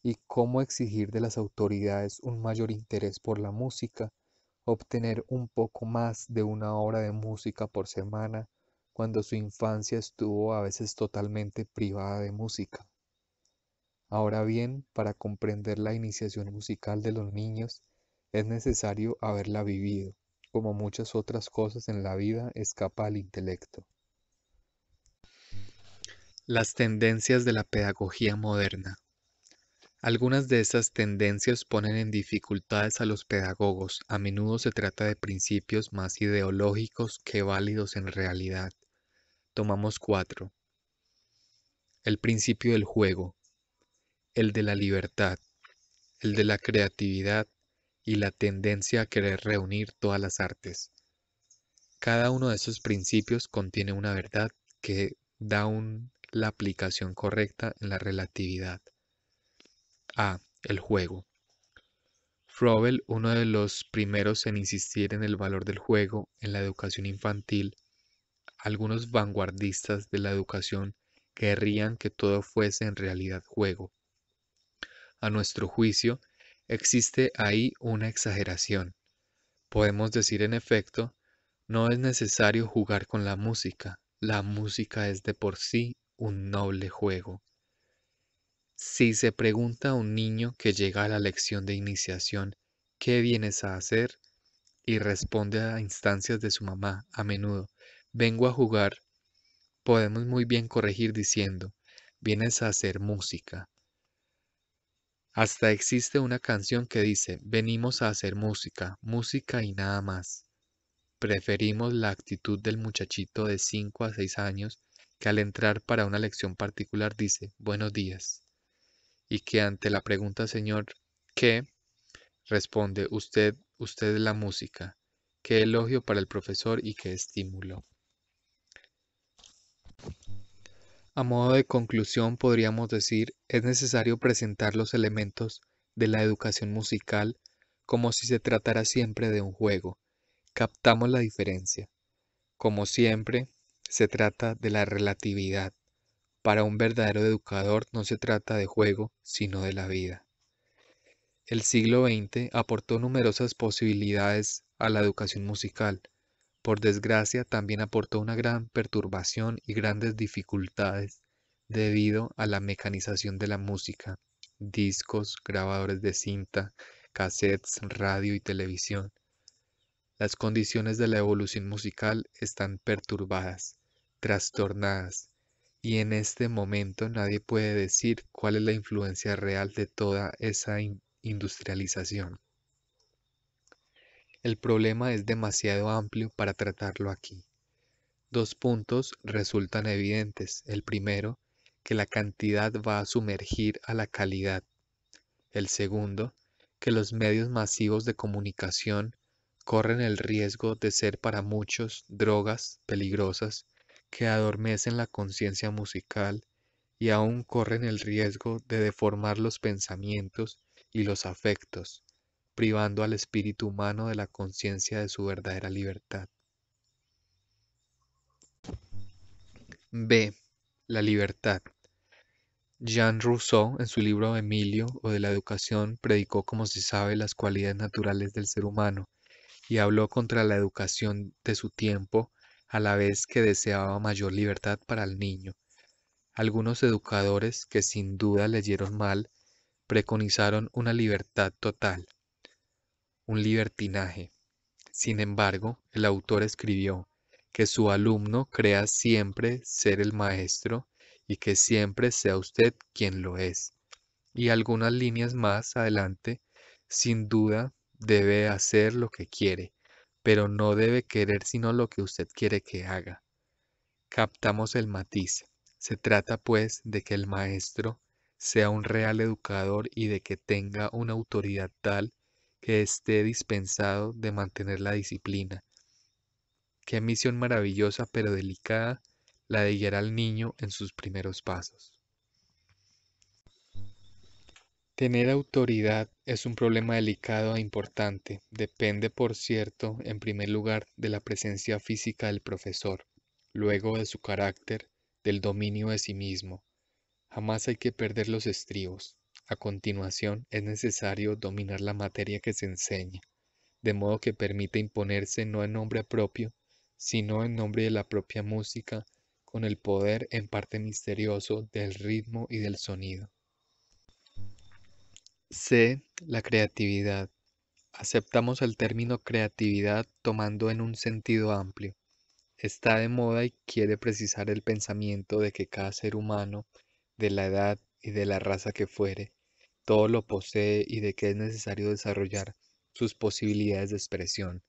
¿Y cómo exigir de las autoridades un mayor interés por la música, obtener un poco más de una hora de música por semana cuando su infancia estuvo a veces totalmente privada de música? Ahora bien, para comprender la iniciación musical de los niños es necesario haberla vivido, como muchas otras cosas en la vida escapa al intelecto. Las tendencias de la pedagogía moderna. Algunas de esas tendencias ponen en dificultades a los pedagogos. A menudo se trata de principios más ideológicos que válidos en realidad. Tomamos cuatro. El principio del juego, el de la libertad, el de la creatividad y la tendencia a querer reunir todas las artes. Cada uno de esos principios contiene una verdad que da un la aplicación correcta en la relatividad. A. El juego. Froebel, uno de los primeros en insistir en el valor del juego en la educación infantil, algunos vanguardistas de la educación querrían que todo fuese en realidad juego. A nuestro juicio, existe ahí una exageración. Podemos decir en efecto, no es necesario jugar con la música, la música es de por sí un noble juego. Si se pregunta a un niño que llega a la lección de iniciación, ¿qué vienes a hacer? y responde a instancias de su mamá a menudo, vengo a jugar, podemos muy bien corregir diciendo, vienes a hacer música. Hasta existe una canción que dice, venimos a hacer música, música y nada más. Preferimos la actitud del muchachito de 5 a 6 años que al entrar para una lección particular dice buenos días y que ante la pregunta Señor, ¿qué? responde usted, usted la música, qué elogio para el profesor y qué estímulo. A modo de conclusión podríamos decir, es necesario presentar los elementos de la educación musical como si se tratara siempre de un juego. Captamos la diferencia. Como siempre, se trata de la relatividad. Para un verdadero educador no se trata de juego, sino de la vida. El siglo XX aportó numerosas posibilidades a la educación musical. Por desgracia, también aportó una gran perturbación y grandes dificultades debido a la mecanización de la música, discos, grabadores de cinta, cassettes, radio y televisión. Las condiciones de la evolución musical están perturbadas trastornadas, y en este momento nadie puede decir cuál es la influencia real de toda esa industrialización. El problema es demasiado amplio para tratarlo aquí. Dos puntos resultan evidentes. El primero, que la cantidad va a sumergir a la calidad. El segundo, que los medios masivos de comunicación corren el riesgo de ser para muchos drogas peligrosas que adormecen la conciencia musical y aún corren el riesgo de deformar los pensamientos y los afectos, privando al espíritu humano de la conciencia de su verdadera libertad. B. La libertad. Jean Rousseau, en su libro Emilio o de la educación, predicó, como se sabe, las cualidades naturales del ser humano y habló contra la educación de su tiempo a la vez que deseaba mayor libertad para el niño. Algunos educadores, que sin duda leyeron mal, preconizaron una libertad total, un libertinaje. Sin embargo, el autor escribió que su alumno crea siempre ser el maestro y que siempre sea usted quien lo es. Y algunas líneas más adelante, sin duda, debe hacer lo que quiere, pero no debe querer sino lo que usted quiere que haga. Captamos el matiz. Se trata, pues, de que el maestro sea un real educador y de que tenga una autoridad tal que esté dispensado de mantener la disciplina. Qué misión maravillosa pero delicada la de guiar al niño en sus primeros pasos. Tener autoridad es un problema delicado e importante. Depende, por cierto, en primer lugar, de la presencia física del profesor, luego de su carácter, del dominio de sí mismo. Jamás hay que perder los estribos. A continuación, es necesario dominar la materia que se enseña, de modo que permita imponerse no en nombre propio, sino en nombre de la propia música, con el poder en parte misterioso del ritmo y del sonido. C. La creatividad. Aceptamos el término creatividad tomando en un sentido amplio. Está de moda y quiere precisar el pensamiento de que cada ser humano, de la edad y de la raza que fuere, todo lo posee y de que es necesario desarrollar sus posibilidades de expresión.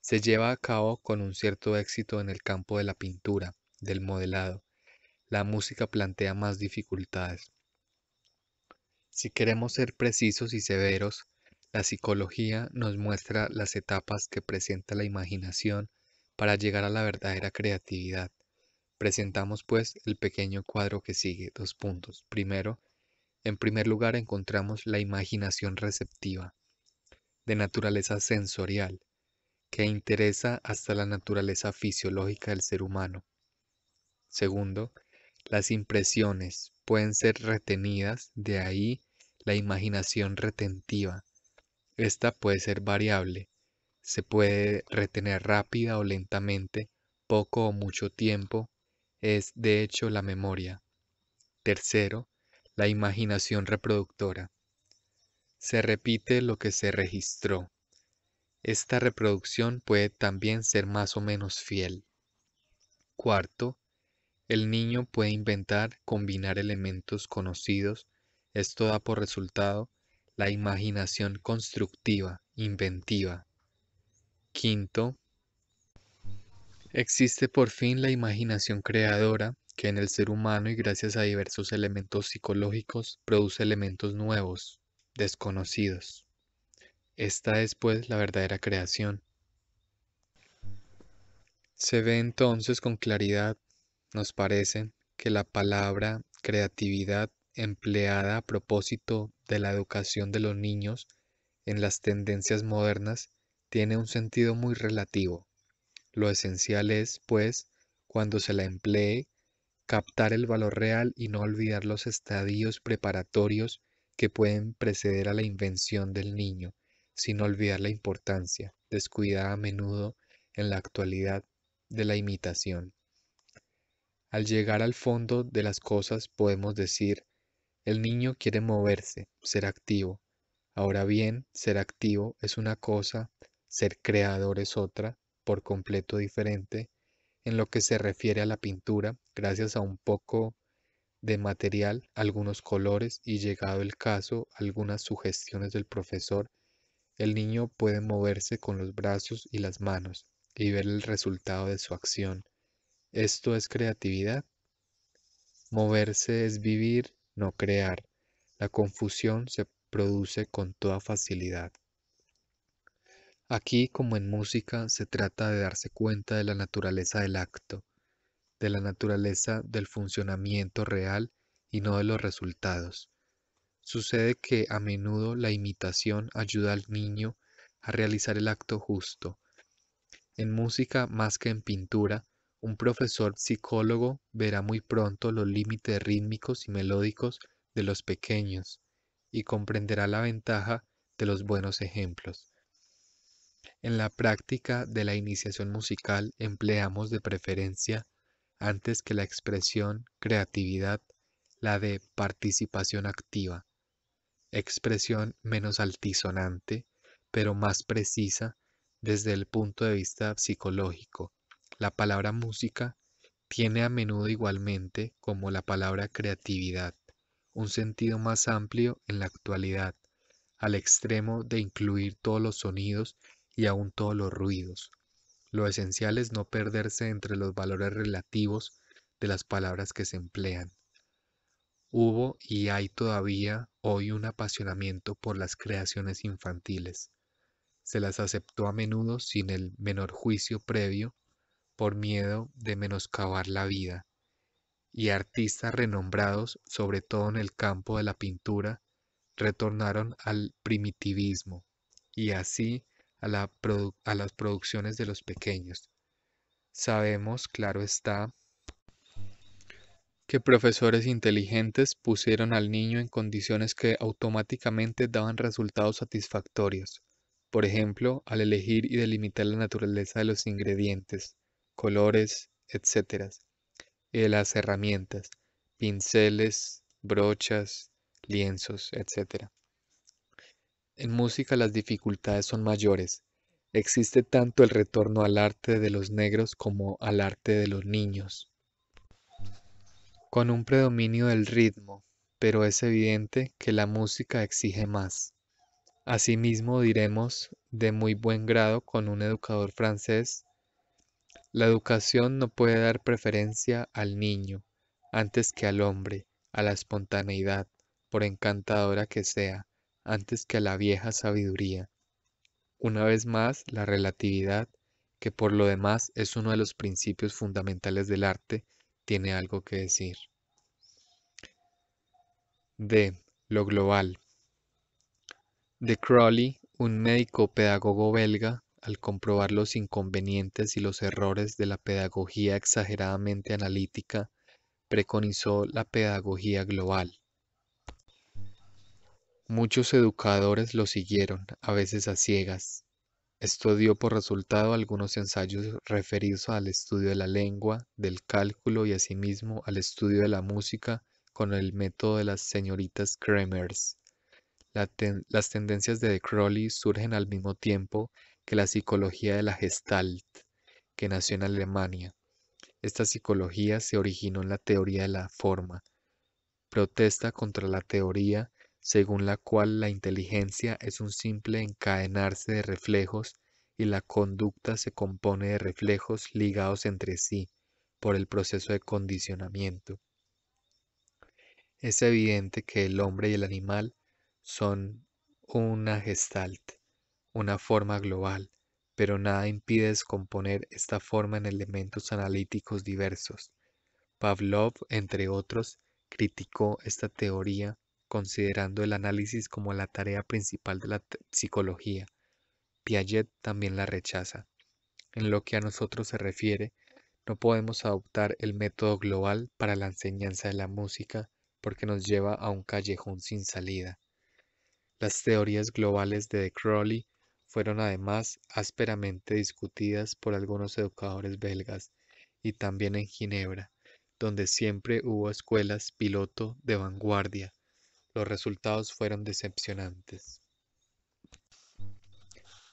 Se lleva a cabo con un cierto éxito en el campo de la pintura, del modelado. La música plantea más dificultades. Si queremos ser precisos y severos, la psicología nos muestra las etapas que presenta la imaginación para llegar a la verdadera creatividad. Presentamos pues el pequeño cuadro que sigue, dos puntos. Primero, en primer lugar encontramos la imaginación receptiva, de naturaleza sensorial, que interesa hasta la naturaleza fisiológica del ser humano. Segundo, las impresiones pueden ser retenidas, de ahí la imaginación retentiva. Esta puede ser variable, se puede retener rápida o lentamente, poco o mucho tiempo, es de hecho la memoria. Tercero, la imaginación reproductora. Se repite lo que se registró. Esta reproducción puede también ser más o menos fiel. Cuarto, el niño puede inventar, combinar elementos conocidos esto da por resultado la imaginación constructiva, inventiva. Quinto, existe por fin la imaginación creadora que en el ser humano y gracias a diversos elementos psicológicos produce elementos nuevos, desconocidos. Esta es pues la verdadera creación. Se ve entonces con claridad, nos parece, que la palabra creatividad empleada a propósito de la educación de los niños en las tendencias modernas tiene un sentido muy relativo. Lo esencial es, pues, cuando se la emplee, captar el valor real y no olvidar los estadios preparatorios que pueden preceder a la invención del niño, sin olvidar la importancia, descuidada a menudo en la actualidad, de la imitación. Al llegar al fondo de las cosas podemos decir el niño quiere moverse, ser activo. Ahora bien, ser activo es una cosa, ser creador es otra, por completo diferente. En lo que se refiere a la pintura, gracias a un poco de material, algunos colores y llegado el caso, algunas sugestiones del profesor, el niño puede moverse con los brazos y las manos y ver el resultado de su acción. ¿Esto es creatividad? Moverse es vivir no crear. La confusión se produce con toda facilidad. Aquí, como en música, se trata de darse cuenta de la naturaleza del acto, de la naturaleza del funcionamiento real y no de los resultados. Sucede que a menudo la imitación ayuda al niño a realizar el acto justo. En música más que en pintura, un profesor psicólogo verá muy pronto los límites rítmicos y melódicos de los pequeños y comprenderá la ventaja de los buenos ejemplos. En la práctica de la iniciación musical empleamos de preferencia, antes que la expresión creatividad, la de participación activa, expresión menos altisonante, pero más precisa desde el punto de vista psicológico la palabra música tiene a menudo igualmente, como la palabra creatividad, un sentido más amplio en la actualidad, al extremo de incluir todos los sonidos y aún todos los ruidos. Lo esencial es no perderse entre los valores relativos de las palabras que se emplean. Hubo y hay todavía hoy un apasionamiento por las creaciones infantiles. Se las aceptó a menudo sin el menor juicio previo por miedo de menoscabar la vida, y artistas renombrados, sobre todo en el campo de la pintura, retornaron al primitivismo y así a, las producciones de los pequeños. Sabemos, claro está, que profesores inteligentes pusieron al niño en condiciones que automáticamente daban resultados satisfactorios, por ejemplo, al elegir y delimitar la naturaleza de los ingredientes, colores, etc. Eh, las herramientas, pinceles, brochas, lienzos, etc. En música las dificultades son mayores. Existe tanto el retorno al arte de los negros como al arte de los niños. Con un predominio del ritmo, pero es evidente que la música exige más. Asimismo diremos de muy buen grado con un educador francés la educación no puede dar preferencia al niño antes que al hombre, a la espontaneidad, por encantadora que sea, antes que a la vieja sabiduría. Una vez más, la relatividad, que por lo demás es uno de los principios fundamentales del arte, tiene algo que decir. D. Lo global. De Crowley, un médico pedagogo belga, al comprobar los inconvenientes y los errores de la pedagogía exageradamente analítica, preconizó la pedagogía global. Muchos educadores lo siguieron, a veces a ciegas. Esto dio por resultado algunos ensayos referidos al estudio de la lengua, del cálculo y asimismo al estudio de la música con el método de las señoritas Kremers. las tendencias de, de Crowley surgen al mismo tiempo que la psicología de la Gestalt, que nació en Alemania. Esta psicología se originó en la teoría de la forma. Protesta contra la teoría según la cual la inteligencia es un simple encadenarse de reflejos y la conducta se compone de reflejos ligados entre sí por el proceso de condicionamiento. Es evidente que el hombre y el animal son una gestalt una forma global, pero nada impide descomponer esta forma en elementos analíticos diversos. Pavlov, entre otros, criticó esta teoría considerando el análisis como la tarea principal de la psicología. Piaget también la rechaza. En lo que a nosotros se refiere, no podemos adoptar el método global para la enseñanza de la música porque nos lleva a un callejón sin salida. Las teorías globales de, Crowley fueron además ásperamente discutidas por algunos educadores belgas y también en Ginebra, donde siempre hubo escuelas piloto de vanguardia. Los resultados fueron decepcionantes.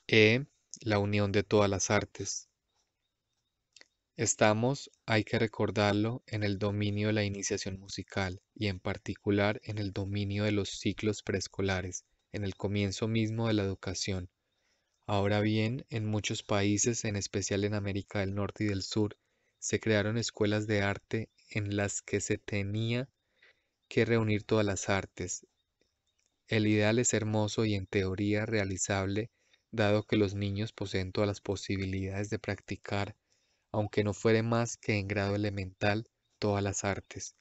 E. La unión de todas las artes. Estamos, hay que recordarlo, en el dominio de la iniciación musical y en particular en el dominio de los ciclos preescolares, en el comienzo mismo de la educación, Ahora bien, en muchos países, en especial en América del Norte y del Sur, se crearon escuelas de arte en las que se tenía que reunir todas las artes. El ideal es hermoso y en teoría realizable, dado que los niños poseen todas las posibilidades de practicar, aunque no fuere más que en grado elemental, todas las artes.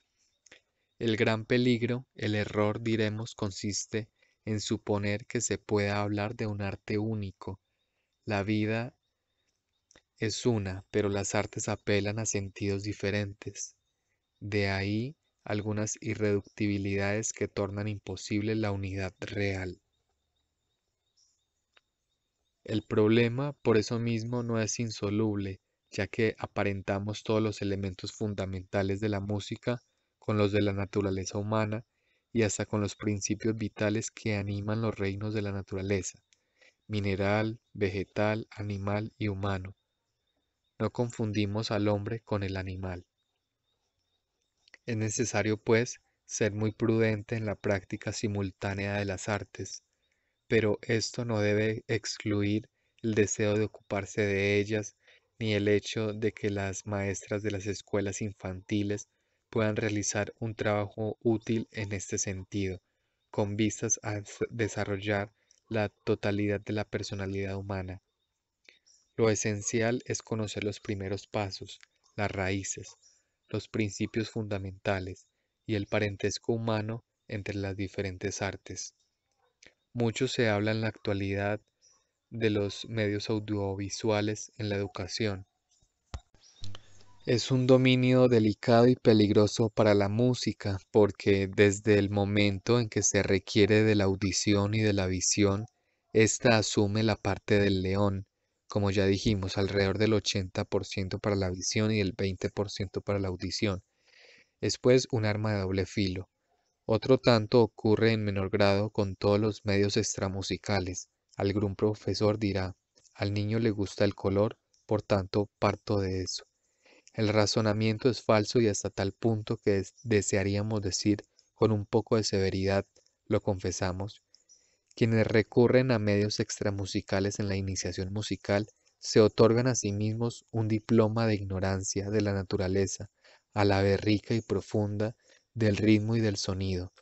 El gran peligro, el error, diremos, consiste en en suponer que se pueda hablar de un arte único. La vida es una, pero las artes apelan a sentidos diferentes. De ahí algunas irreductibilidades que tornan imposible la unidad real. El problema por eso mismo no es insoluble, ya que aparentamos todos los elementos fundamentales de la música con los de la naturaleza humana y hasta con los principios vitales que animan los reinos de la naturaleza, mineral, vegetal, animal y humano. No confundimos al hombre con el animal. Es necesario, pues, ser muy prudente en la práctica simultánea de las artes, pero esto no debe excluir el deseo de ocuparse de ellas ni el hecho de que las maestras de las escuelas infantiles puedan realizar un trabajo útil en este sentido, con vistas a desarrollar la totalidad de la personalidad humana. Lo esencial es conocer los primeros pasos, las raíces, los principios fundamentales y el parentesco humano entre las diferentes artes. Mucho se habla en la actualidad de los medios audiovisuales en la educación, es un dominio delicado y peligroso para la música porque desde el momento en que se requiere de la audición y de la visión, ésta asume la parte del león, como ya dijimos, alrededor del 80% para la visión y el 20% para la audición. Es pues un arma de doble filo. Otro tanto ocurre en menor grado con todos los medios extramusicales. Algún profesor dirá, al niño le gusta el color, por tanto parto de eso. El razonamiento es falso y hasta tal punto que desearíamos decir con un poco de severidad, lo confesamos, quienes recurren a medios extramusicales en la iniciación musical se otorgan a sí mismos un diploma de ignorancia de la naturaleza, a la vez rica y profunda, del ritmo y del sonido.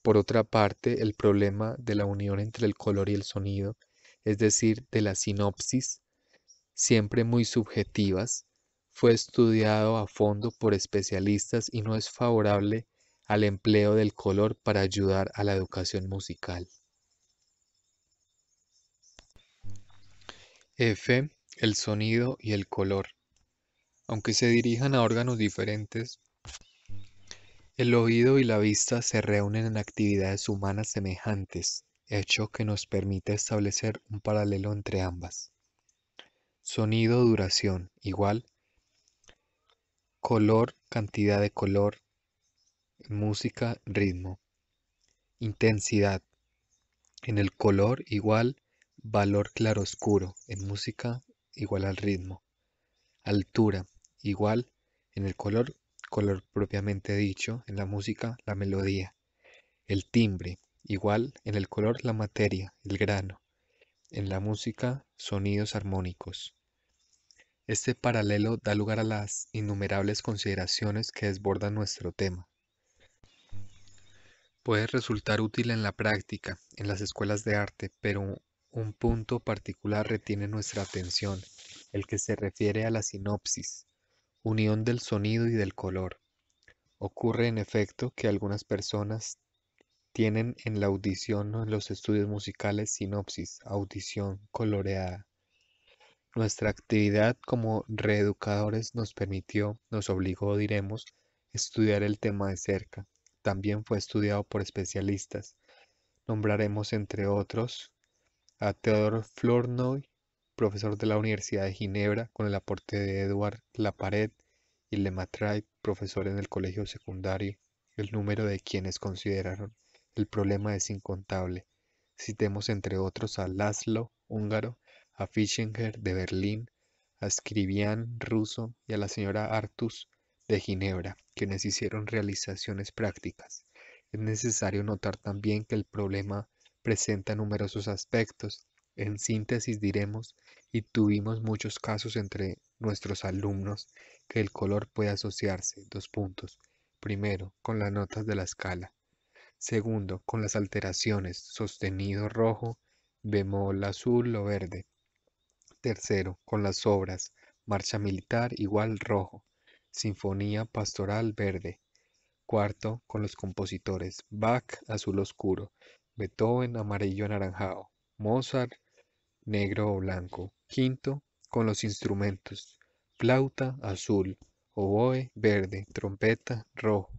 Por otra parte, el problema de la unión entre el color y el sonido, es decir, de las sinopsis, siempre muy subjetivas, fue estudiado a fondo por especialistas y no es favorable al empleo del color para ayudar a la educación musical. F. El sonido y el color. Aunque se dirijan a órganos diferentes, el oído y la vista se reúnen en actividades humanas semejantes, hecho que nos permite establecer un paralelo entre ambas. Sonido, duración, igual Color, cantidad de color. Música, ritmo. Intensidad. En el color igual valor claroscuro. En música igual al ritmo. Altura igual en el color, color propiamente dicho. En la música, la melodía. El timbre igual en el color, la materia, el grano. En la música, sonidos armónicos. Este paralelo da lugar a las innumerables consideraciones que desbordan nuestro tema. Puede resultar útil en la práctica, en las escuelas de arte, pero un punto particular retiene nuestra atención, el que se refiere a la sinopsis, unión del sonido y del color. Ocurre en efecto que algunas personas tienen en la audición o en los estudios musicales sinopsis, audición coloreada, nuestra actividad como reeducadores nos permitió, nos obligó, diremos, estudiar el tema de cerca. También fue estudiado por especialistas. Nombraremos, entre otros, a Theodor Flournoy, profesor de la Universidad de Ginebra, con el aporte de Edward Laparet y Lematray, profesor en el colegio secundario, el número de quienes consideraron el problema es incontable. Citemos, entre otros, a Laszlo, húngaro, a Fischinger de Berlín, a Scribian ruso y a la señora Artus de Ginebra, quienes hicieron realizaciones prácticas. Es necesario notar también que el problema presenta numerosos aspectos. En síntesis diremos, y tuvimos muchos casos entre nuestros alumnos, que el color puede asociarse, dos puntos. Primero, con las notas de la escala. Segundo, con las alteraciones, sostenido rojo, bemol azul o verde tercero con las obras Marcha Militar igual rojo, Sinfonía Pastoral verde, cuarto con los compositores Bach azul oscuro, Beethoven amarillo anaranjado, Mozart negro o blanco, quinto con los instrumentos flauta azul, oboe verde, trompeta rojo.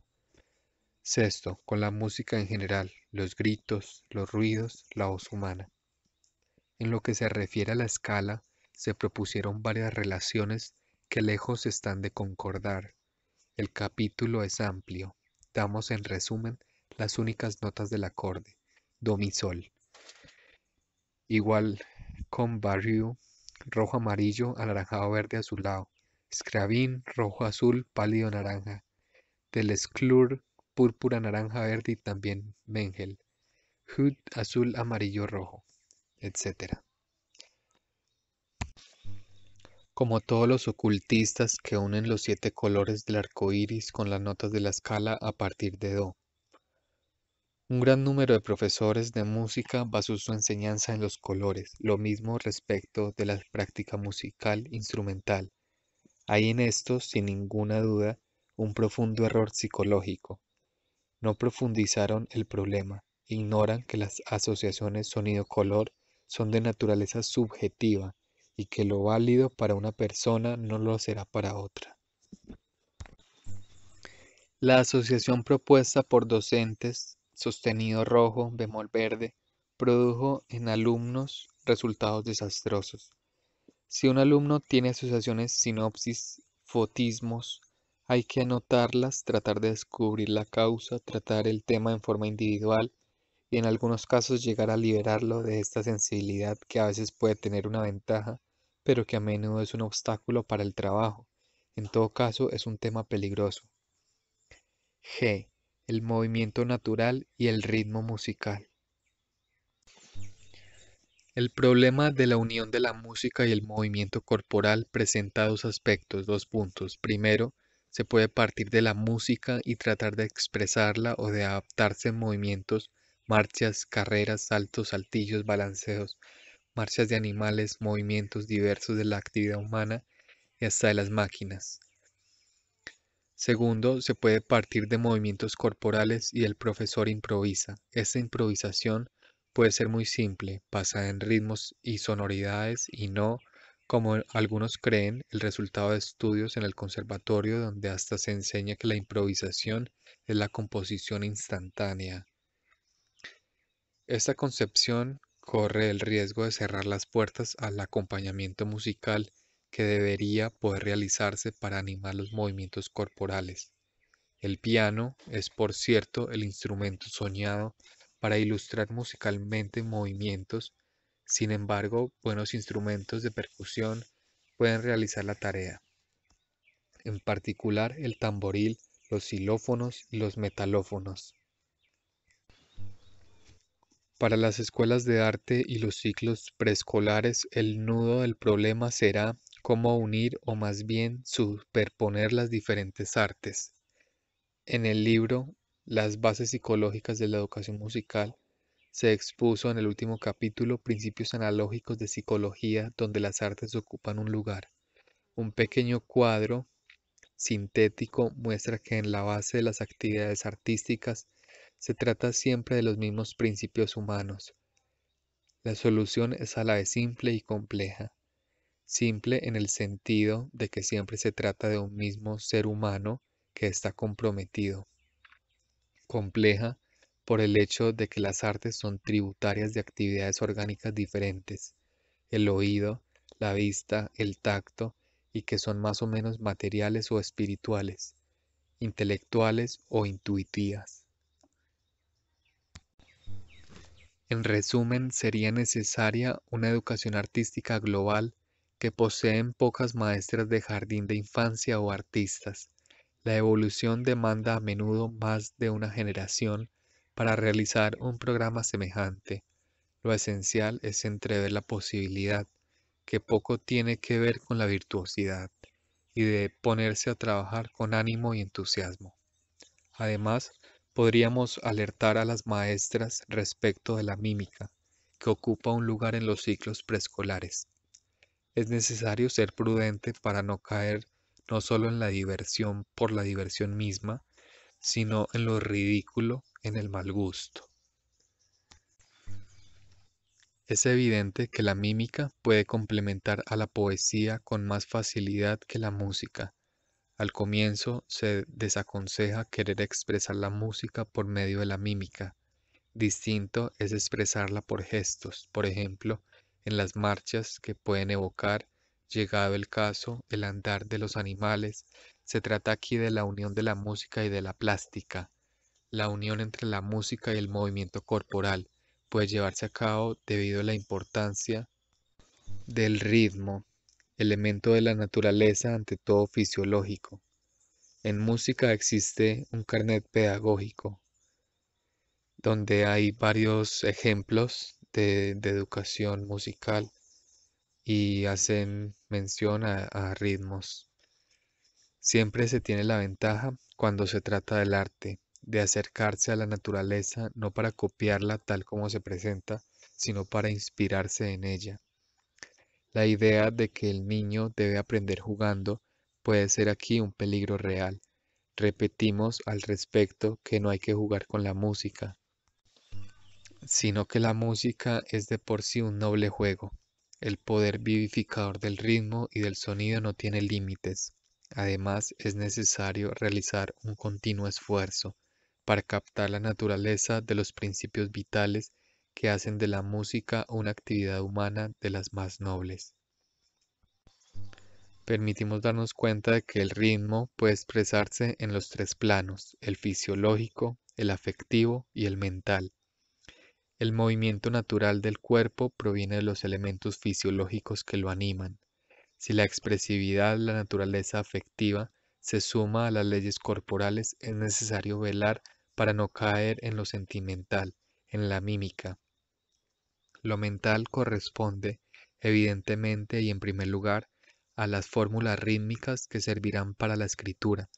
Sexto, con la música en general, los gritos, los ruidos, la voz humana. En lo que se refiere a la escala, se propusieron varias relaciones que lejos están de concordar. El capítulo es amplio. Damos en resumen las únicas notas del acorde, do sol. Igual con barrio, rojo amarillo, anaranjado verde azulado. Scravin, rojo azul, pálido naranja. esclur púrpura naranja verde y también Mengel. Hood, azul amarillo rojo, etcétera. Como todos los ocultistas que unen los siete colores del arco iris con las notas de la escala a partir de Do. Un gran número de profesores de música basó su enseñanza en los colores, lo mismo respecto de la práctica musical instrumental. Hay en esto, sin ninguna duda, un profundo error psicológico. No profundizaron el problema, ignoran que las asociaciones sonido-color son de naturaleza subjetiva y que lo válido para una persona no lo será para otra. La asociación propuesta por docentes, sostenido rojo, bemol verde, produjo en alumnos resultados desastrosos. Si un alumno tiene asociaciones sinopsis, fotismos, hay que anotarlas, tratar de descubrir la causa, tratar el tema en forma individual y en algunos casos llegar a liberarlo de esta sensibilidad que a veces puede tener una ventaja pero que a menudo es un obstáculo para el trabajo. En todo caso, es un tema peligroso. G. El movimiento natural y el ritmo musical. El problema de la unión de la música y el movimiento corporal presenta dos aspectos, dos puntos. Primero, se puede partir de la música y tratar de expresarla o de adaptarse en movimientos, marchas, carreras, saltos, saltillos, balanceos, marchas de animales, movimientos diversos de la actividad humana y hasta de las máquinas. Segundo, se puede partir de movimientos corporales y el profesor improvisa. Esta improvisación puede ser muy simple, basada en ritmos y sonoridades y no, como algunos creen, el resultado de estudios en el conservatorio donde hasta se enseña que la improvisación es la composición instantánea. Esta concepción corre el riesgo de cerrar las puertas al acompañamiento musical que debería poder realizarse para animar los movimientos corporales. El piano es, por cierto, el instrumento soñado para ilustrar musicalmente movimientos, sin embargo, buenos instrumentos de percusión pueden realizar la tarea. En particular, el tamboril, los xilófonos y los metalófonos. Para las escuelas de arte y los ciclos preescolares, el nudo del problema será cómo unir o más bien superponer las diferentes artes. En el libro Las bases psicológicas de la educación musical se expuso en el último capítulo principios analógicos de psicología donde las artes ocupan un lugar. Un pequeño cuadro sintético muestra que en la base de las actividades artísticas se trata siempre de los mismos principios humanos. La solución es a la vez simple y compleja. Simple en el sentido de que siempre se trata de un mismo ser humano que está comprometido. Compleja por el hecho de que las artes son tributarias de actividades orgánicas diferentes, el oído, la vista, el tacto, y que son más o menos materiales o espirituales, intelectuales o intuitivas. En resumen, sería necesaria una educación artística global que poseen pocas maestras de jardín de infancia o artistas. La evolución demanda a menudo más de una generación para realizar un programa semejante. Lo esencial es entrever la posibilidad, que poco tiene que ver con la virtuosidad, y de ponerse a trabajar con ánimo y entusiasmo. Además, podríamos alertar a las maestras respecto de la mímica, que ocupa un lugar en los ciclos preescolares. Es necesario ser prudente para no caer no solo en la diversión por la diversión misma, sino en lo ridículo, en el mal gusto. Es evidente que la mímica puede complementar a la poesía con más facilidad que la música, al comienzo se desaconseja querer expresar la música por medio de la mímica. Distinto es expresarla por gestos, por ejemplo, en las marchas que pueden evocar, llegado el caso, el andar de los animales. Se trata aquí de la unión de la música y de la plástica. La unión entre la música y el movimiento corporal puede llevarse a cabo debido a la importancia del ritmo elemento de la naturaleza ante todo fisiológico. En música existe un carnet pedagógico, donde hay varios ejemplos de, educación musical y hacen mención a ritmos. Siempre se tiene la ventaja cuando se trata del arte, de acercarse a la naturaleza no para copiarla tal como se presenta, sino para inspirarse en ella. La idea de que el niño debe aprender jugando puede ser aquí un peligro real. Repetimos al respecto que no hay que jugar con la música, sino que la música es de por sí un noble juego. El poder vivificador del ritmo y del sonido no tiene límites. Además, es necesario realizar un continuo esfuerzo para captar la naturaleza de los principios vitales que hacen de la música una actividad humana de las más nobles. Permitimos darnos cuenta de que el ritmo puede expresarse en los tres planos, el fisiológico, el afectivo y el mental. El movimiento natural del cuerpo proviene de los elementos fisiológicos que lo animan. Si la expresividad, la naturaleza afectiva, se suma a las leyes corporales, es necesario velar para no caer en lo sentimental, en la mímica, lo mental corresponde, evidentemente y en primer lugar, a las fórmulas rítmicas que servirán para la escritura,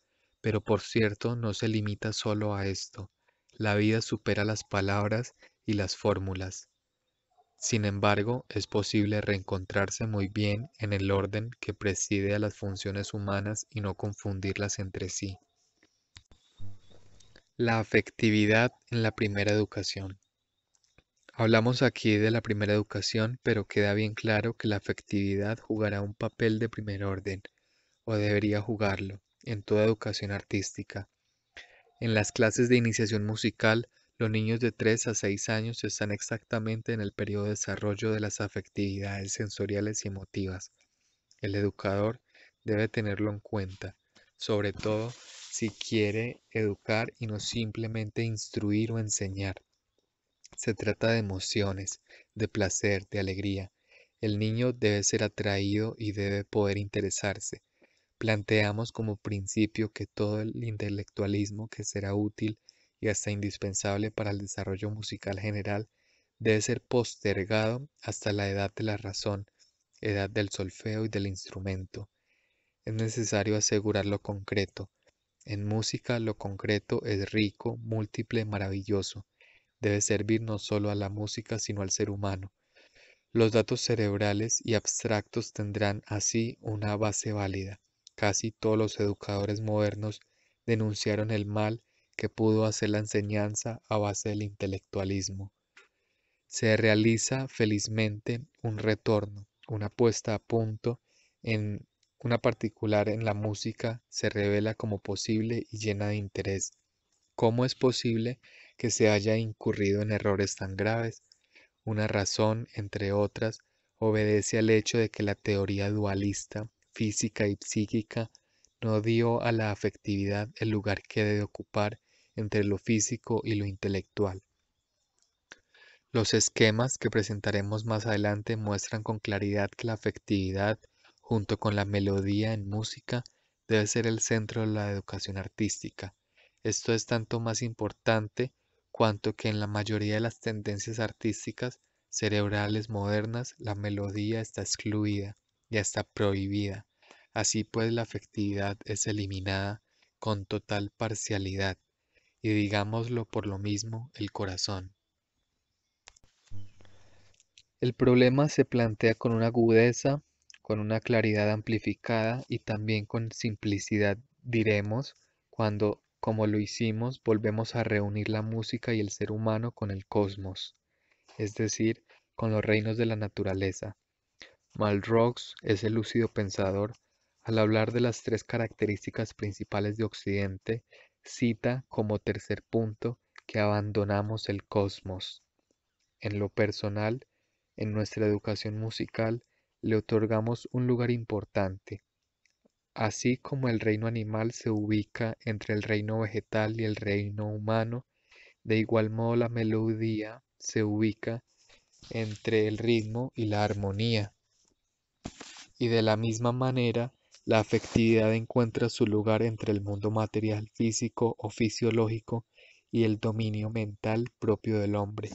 pero por cierto no se limita solo a esto. La vida supera las palabras y las fórmulas. Sin embargo, es posible reencontrarse muy bien en el orden que preside a las funciones humanas y no confundirlas entre sí. La afectividad en la primera educación. Hablamos aquí de la primera educación, pero queda bien claro que la afectividad jugará un papel de primer orden, o debería jugarlo, en toda educación artística. En las clases de iniciación musical, los niños de 3 a 6 años están exactamente en el periodo de desarrollo de las afectividades sensoriales y emotivas. El educador debe tenerlo en cuenta, sobre todo si quiere educar y no simplemente instruir o enseñar. Se trata de emociones, de placer, de alegría. El niño debe ser atraído y debe poder interesarse. Planteamos como principio que todo el intelectualismo que será útil y hasta indispensable para el desarrollo musical general debe ser postergado hasta la edad de la razón, edad del solfeo y del instrumento. Es necesario asegurar lo concreto. En música lo concreto es rico, múltiple, maravilloso debe servir no solo a la música, sino al ser humano. Los datos cerebrales y abstractos tendrán así una base válida. Casi todos los educadores modernos denunciaron el mal que pudo hacer la enseñanza a base del intelectualismo. Se realiza felizmente un retorno, una puesta a punto en una particular en la música se revela como posible y llena de interés. ¿Cómo es posible que se haya incurrido en errores tan graves. Una razón, entre otras, obedece al hecho de que la teoría dualista, física y psíquica, no dio a la afectividad el lugar que debe ocupar entre lo físico y lo intelectual. Los esquemas que presentaremos más adelante muestran con claridad que la afectividad, junto con la melodía en música, debe ser el centro de la educación artística. Esto es tanto más importante cuanto que en la mayoría de las tendencias artísticas cerebrales modernas la melodía está excluida, ya está prohibida. Así pues la afectividad es eliminada con total parcialidad y digámoslo por lo mismo el corazón. El problema se plantea con una agudeza, con una claridad amplificada y también con simplicidad, diremos, cuando como lo hicimos, volvemos a reunir la música y el ser humano con el cosmos, es decir, con los reinos de la naturaleza. Malrox es el lúcido pensador, al hablar de las tres características principales de Occidente, cita como tercer punto que abandonamos el cosmos. En lo personal, en nuestra educación musical, le otorgamos un lugar importante, Así como el reino animal se ubica entre el reino vegetal y el reino humano, de igual modo la melodía se ubica entre el ritmo y la armonía. Y de la misma manera, la afectividad encuentra su lugar entre el mundo material físico o fisiológico y el dominio mental propio del hombre.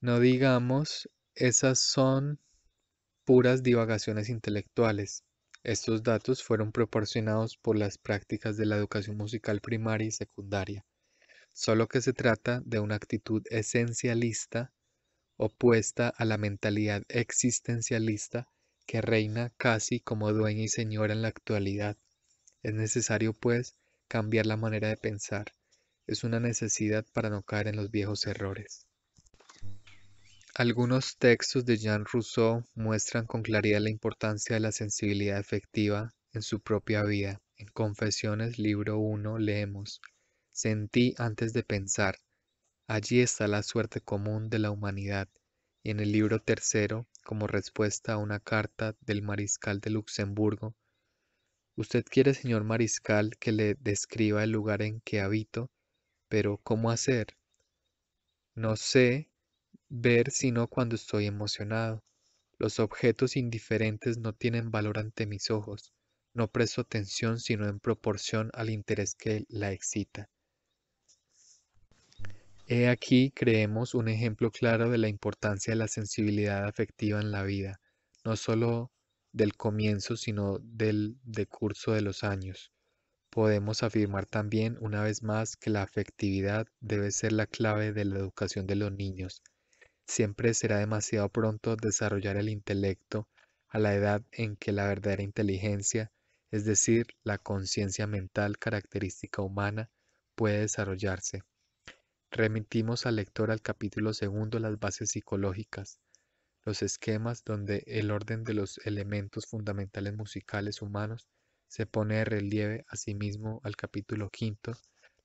No digamos, esas son puras divagaciones intelectuales. Estos datos fueron proporcionados por las prácticas de la educación musical primaria y secundaria, solo que se trata de una actitud esencialista opuesta a la mentalidad existencialista que reina casi como dueña y señora en la actualidad. Es necesario, pues, cambiar la manera de pensar. Es una necesidad para no caer en los viejos errores. Algunos textos de Jean Rousseau muestran con claridad la importancia de la sensibilidad efectiva en su propia vida. En Confesiones, libro 1, leemos, Sentí antes de pensar. Allí está la suerte común de la humanidad. Y en el libro tercero, como respuesta a una carta del mariscal de Luxemburgo, Usted quiere, señor mariscal, que le describa el lugar en que habito, pero ¿cómo hacer? No sé ver sino cuando estoy emocionado. Los objetos indiferentes no tienen valor ante mis ojos. No presto atención sino en proporción al interés que la excita. He aquí, creemos, un ejemplo claro de la importancia de la sensibilidad afectiva en la vida, no sólo del comienzo, sino del curso de los años. Podemos afirmar también, una vez más, que la afectividad debe ser la clave de la educación de los niños, siempre será demasiado pronto desarrollar el intelecto a la edad en que la verdadera inteligencia, es decir, la conciencia mental característica humana, puede desarrollarse. Remitimos al lector al capítulo segundo Las bases psicológicas, los esquemas donde el orden de los elementos fundamentales musicales humanos se pone de relieve asimismo al capítulo quinto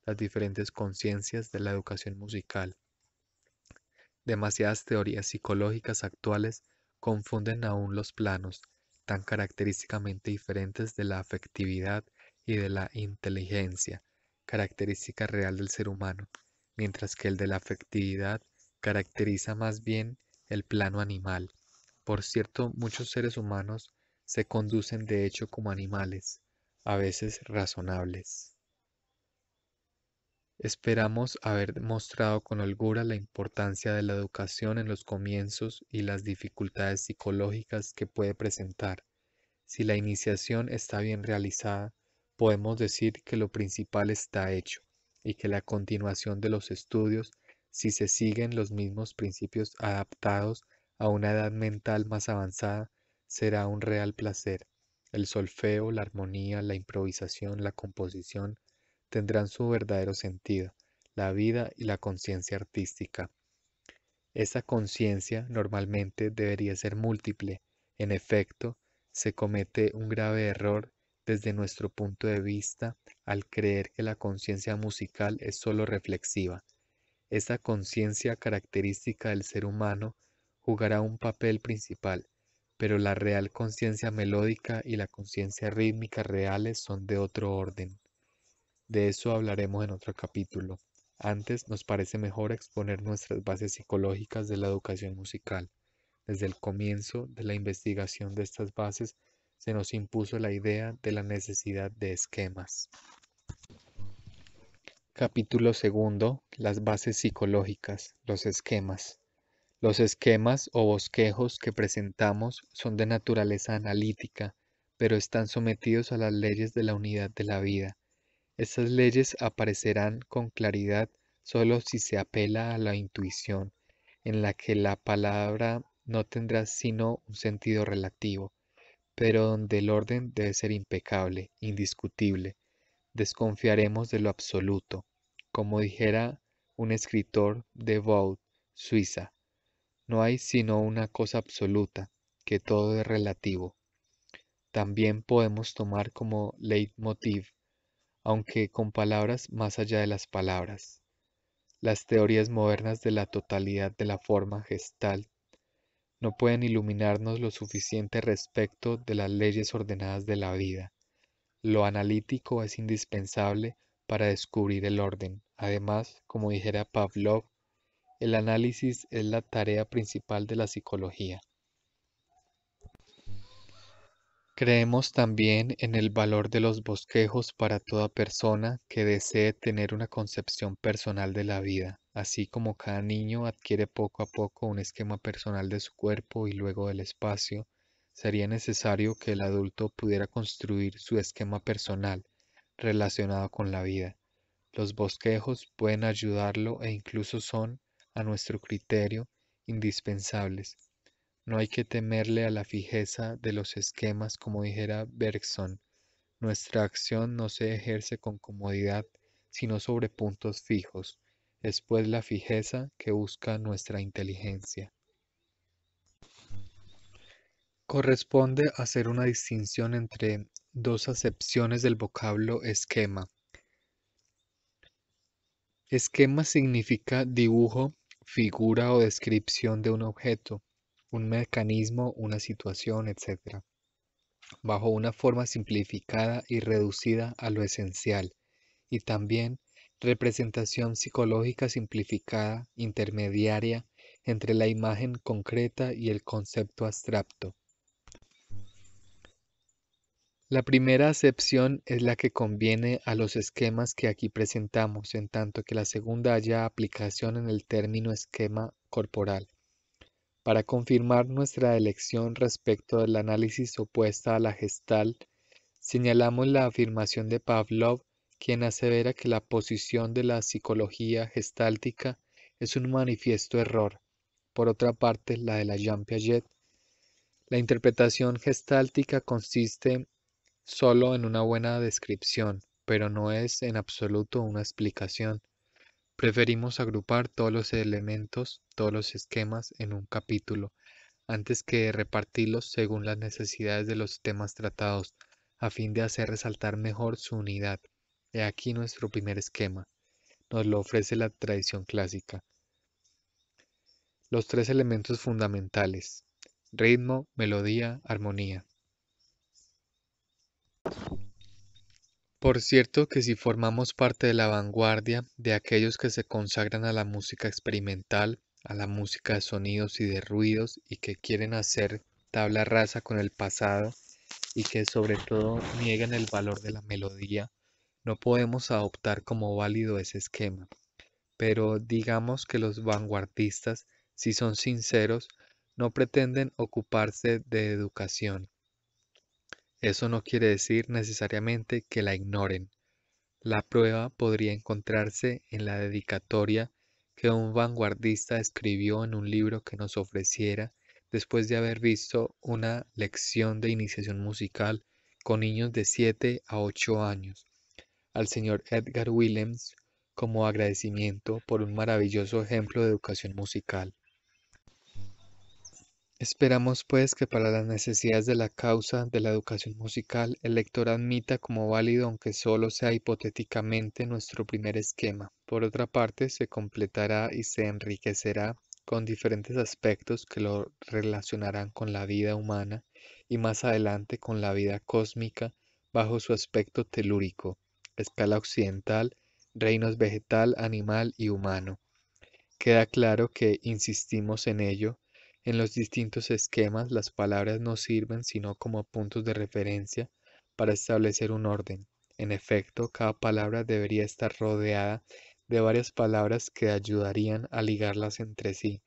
Las diferentes conciencias de la educación musical demasiadas teorías psicológicas actuales confunden aún los planos tan característicamente diferentes de la afectividad y de la inteligencia, característica real del ser humano, mientras que el de la afectividad caracteriza más bien el plano animal. Por cierto, muchos seres humanos se conducen de hecho como animales, a veces razonables. Esperamos haber mostrado con holgura la importancia de la educación en los comienzos y las dificultades psicológicas que puede presentar. Si la iniciación está bien realizada, podemos decir que lo principal está hecho y que la continuación de los estudios, si se siguen los mismos principios adaptados a una edad mental más avanzada, será un real placer. El solfeo, la armonía, la improvisación, la composición, tendrán su verdadero sentido, la vida y la conciencia artística. Esa conciencia normalmente debería ser múltiple. En efecto, se comete un grave error desde nuestro punto de vista al creer que la conciencia musical es sólo reflexiva. Esa conciencia característica del ser humano jugará un papel principal, pero la real conciencia melódica y la conciencia rítmica reales son de otro orden. De eso hablaremos en otro capítulo. Antes nos parece mejor exponer nuestras bases psicológicas de la educación musical. Desde el comienzo de la investigación de estas bases se nos impuso la idea de la necesidad de esquemas. Capítulo segundo. Las bases psicológicas, los esquemas. Los esquemas o bosquejos que presentamos son de naturaleza analítica, pero están sometidos a las leyes de la unidad de la vida. Estas leyes aparecerán con claridad solo si se apela a la intuición, en la que la palabra no tendrá sino un sentido relativo, pero donde el orden debe ser impecable, indiscutible. Desconfiaremos de lo absoluto, como dijera un escritor de Vaud, Suiza. No hay sino una cosa absoluta, que todo es relativo. También podemos tomar como leitmotiv aunque con palabras más allá de las palabras. Las teorías modernas de la totalidad de la forma gestal no pueden iluminarnos lo suficiente respecto de las leyes ordenadas de la vida. Lo analítico es indispensable para descubrir el orden. Además, como dijera Pavlov, el análisis es la tarea principal de la psicología. Creemos también en el valor de los bosquejos para toda persona que desee tener una concepción personal de la vida, así como cada niño adquiere poco a poco un esquema personal de su cuerpo y luego del espacio, sería necesario que el adulto pudiera construir su esquema personal relacionado con la vida. Los bosquejos pueden ayudarlo e incluso son, a nuestro criterio, indispensables no hay que temerle a la fijeza de los esquemas, como dijera Bergson. Nuestra acción no se ejerce con comodidad, sino sobre puntos fijos. Es pues la fijeza que busca nuestra inteligencia. Corresponde hacer una distinción entre dos acepciones del vocablo esquema. Esquema significa dibujo, figura o descripción de un objeto un mecanismo, una situación, etc., bajo una forma simplificada y reducida a lo esencial, y también representación psicológica simplificada, intermediaria, entre la imagen concreta y el concepto abstracto. La primera acepción es la que conviene a los esquemas que aquí presentamos, en tanto que la segunda haya aplicación en el término esquema corporal para confirmar nuestra elección respecto del análisis opuesta a la gestal, señalamos la afirmación de Pavlov, quien asevera que la posición de la psicología gestáltica es un manifiesto error. Por otra parte, la de la Jean Piaget. La interpretación gestáltica consiste solo en una buena descripción, pero no es en absoluto una explicación. Preferimos agrupar todos los elementos, todos los esquemas en un capítulo, antes que repartirlos según las necesidades de los temas tratados, a fin de hacer resaltar mejor su unidad. He aquí nuestro primer esquema. Nos lo ofrece la tradición clásica. Los tres elementos fundamentales. Ritmo, melodía, armonía. Por cierto que si formamos parte de la vanguardia de aquellos que se consagran a la música experimental, a la música de sonidos y de ruidos y que quieren hacer tabla rasa con el pasado y que sobre todo niegan el valor de la melodía, no podemos adoptar como válido ese esquema. Pero digamos que los vanguardistas, si son sinceros, no pretenden ocuparse de educación, eso no quiere decir necesariamente que la ignoren. La prueba podría encontrarse en la dedicatoria que un vanguardista escribió en un libro que nos ofreciera después de haber visto una lección de iniciación musical con niños de 7 a 8 años al señor Edgar Willems como agradecimiento por un maravilloso ejemplo de educación musical. Esperamos pues que para las necesidades de la causa de la educación musical el lector admita como válido aunque solo sea hipotéticamente nuestro primer esquema. Por otra parte, se completará y se enriquecerá con diferentes aspectos que lo relacionarán con la vida humana y más adelante con la vida cósmica bajo su aspecto telúrico, escala occidental, reinos vegetal, animal y humano. Queda claro que insistimos en ello en los distintos esquemas las palabras no sirven sino como puntos de referencia para establecer un orden. En efecto, cada palabra debería estar rodeada de varias palabras que ayudarían a ligarlas entre sí.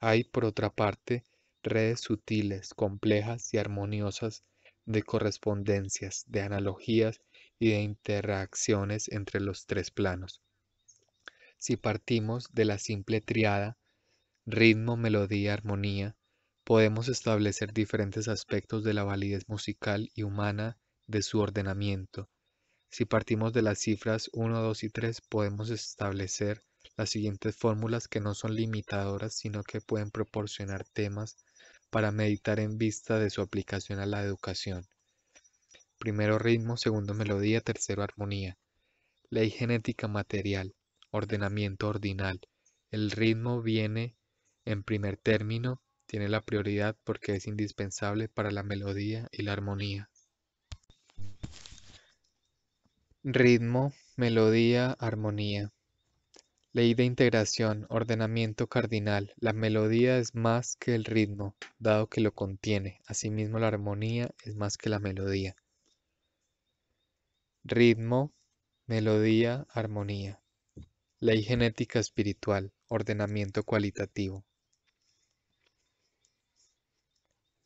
Hay, por otra parte, redes sutiles, complejas y armoniosas de correspondencias, de analogías y de interacciones entre los tres planos. Si partimos de la simple triada, ritmo, melodía, armonía, podemos establecer diferentes aspectos de la validez musical y humana de su ordenamiento. Si partimos de las cifras 1, 2 y 3, podemos establecer las siguientes fórmulas que no son limitadoras, sino que pueden proporcionar temas para meditar en vista de su aplicación a la educación. Primero ritmo, segundo melodía, tercero armonía. Ley genética material, ordenamiento ordinal. El ritmo viene en primer término, tiene la prioridad porque es indispensable para la melodía y la armonía. Ritmo, melodía, armonía. Ley de integración, ordenamiento cardinal. La melodía es más que el ritmo, dado que lo contiene. Asimismo, la armonía es más que la melodía. Ritmo, melodía, armonía. Ley genética espiritual, ordenamiento cualitativo.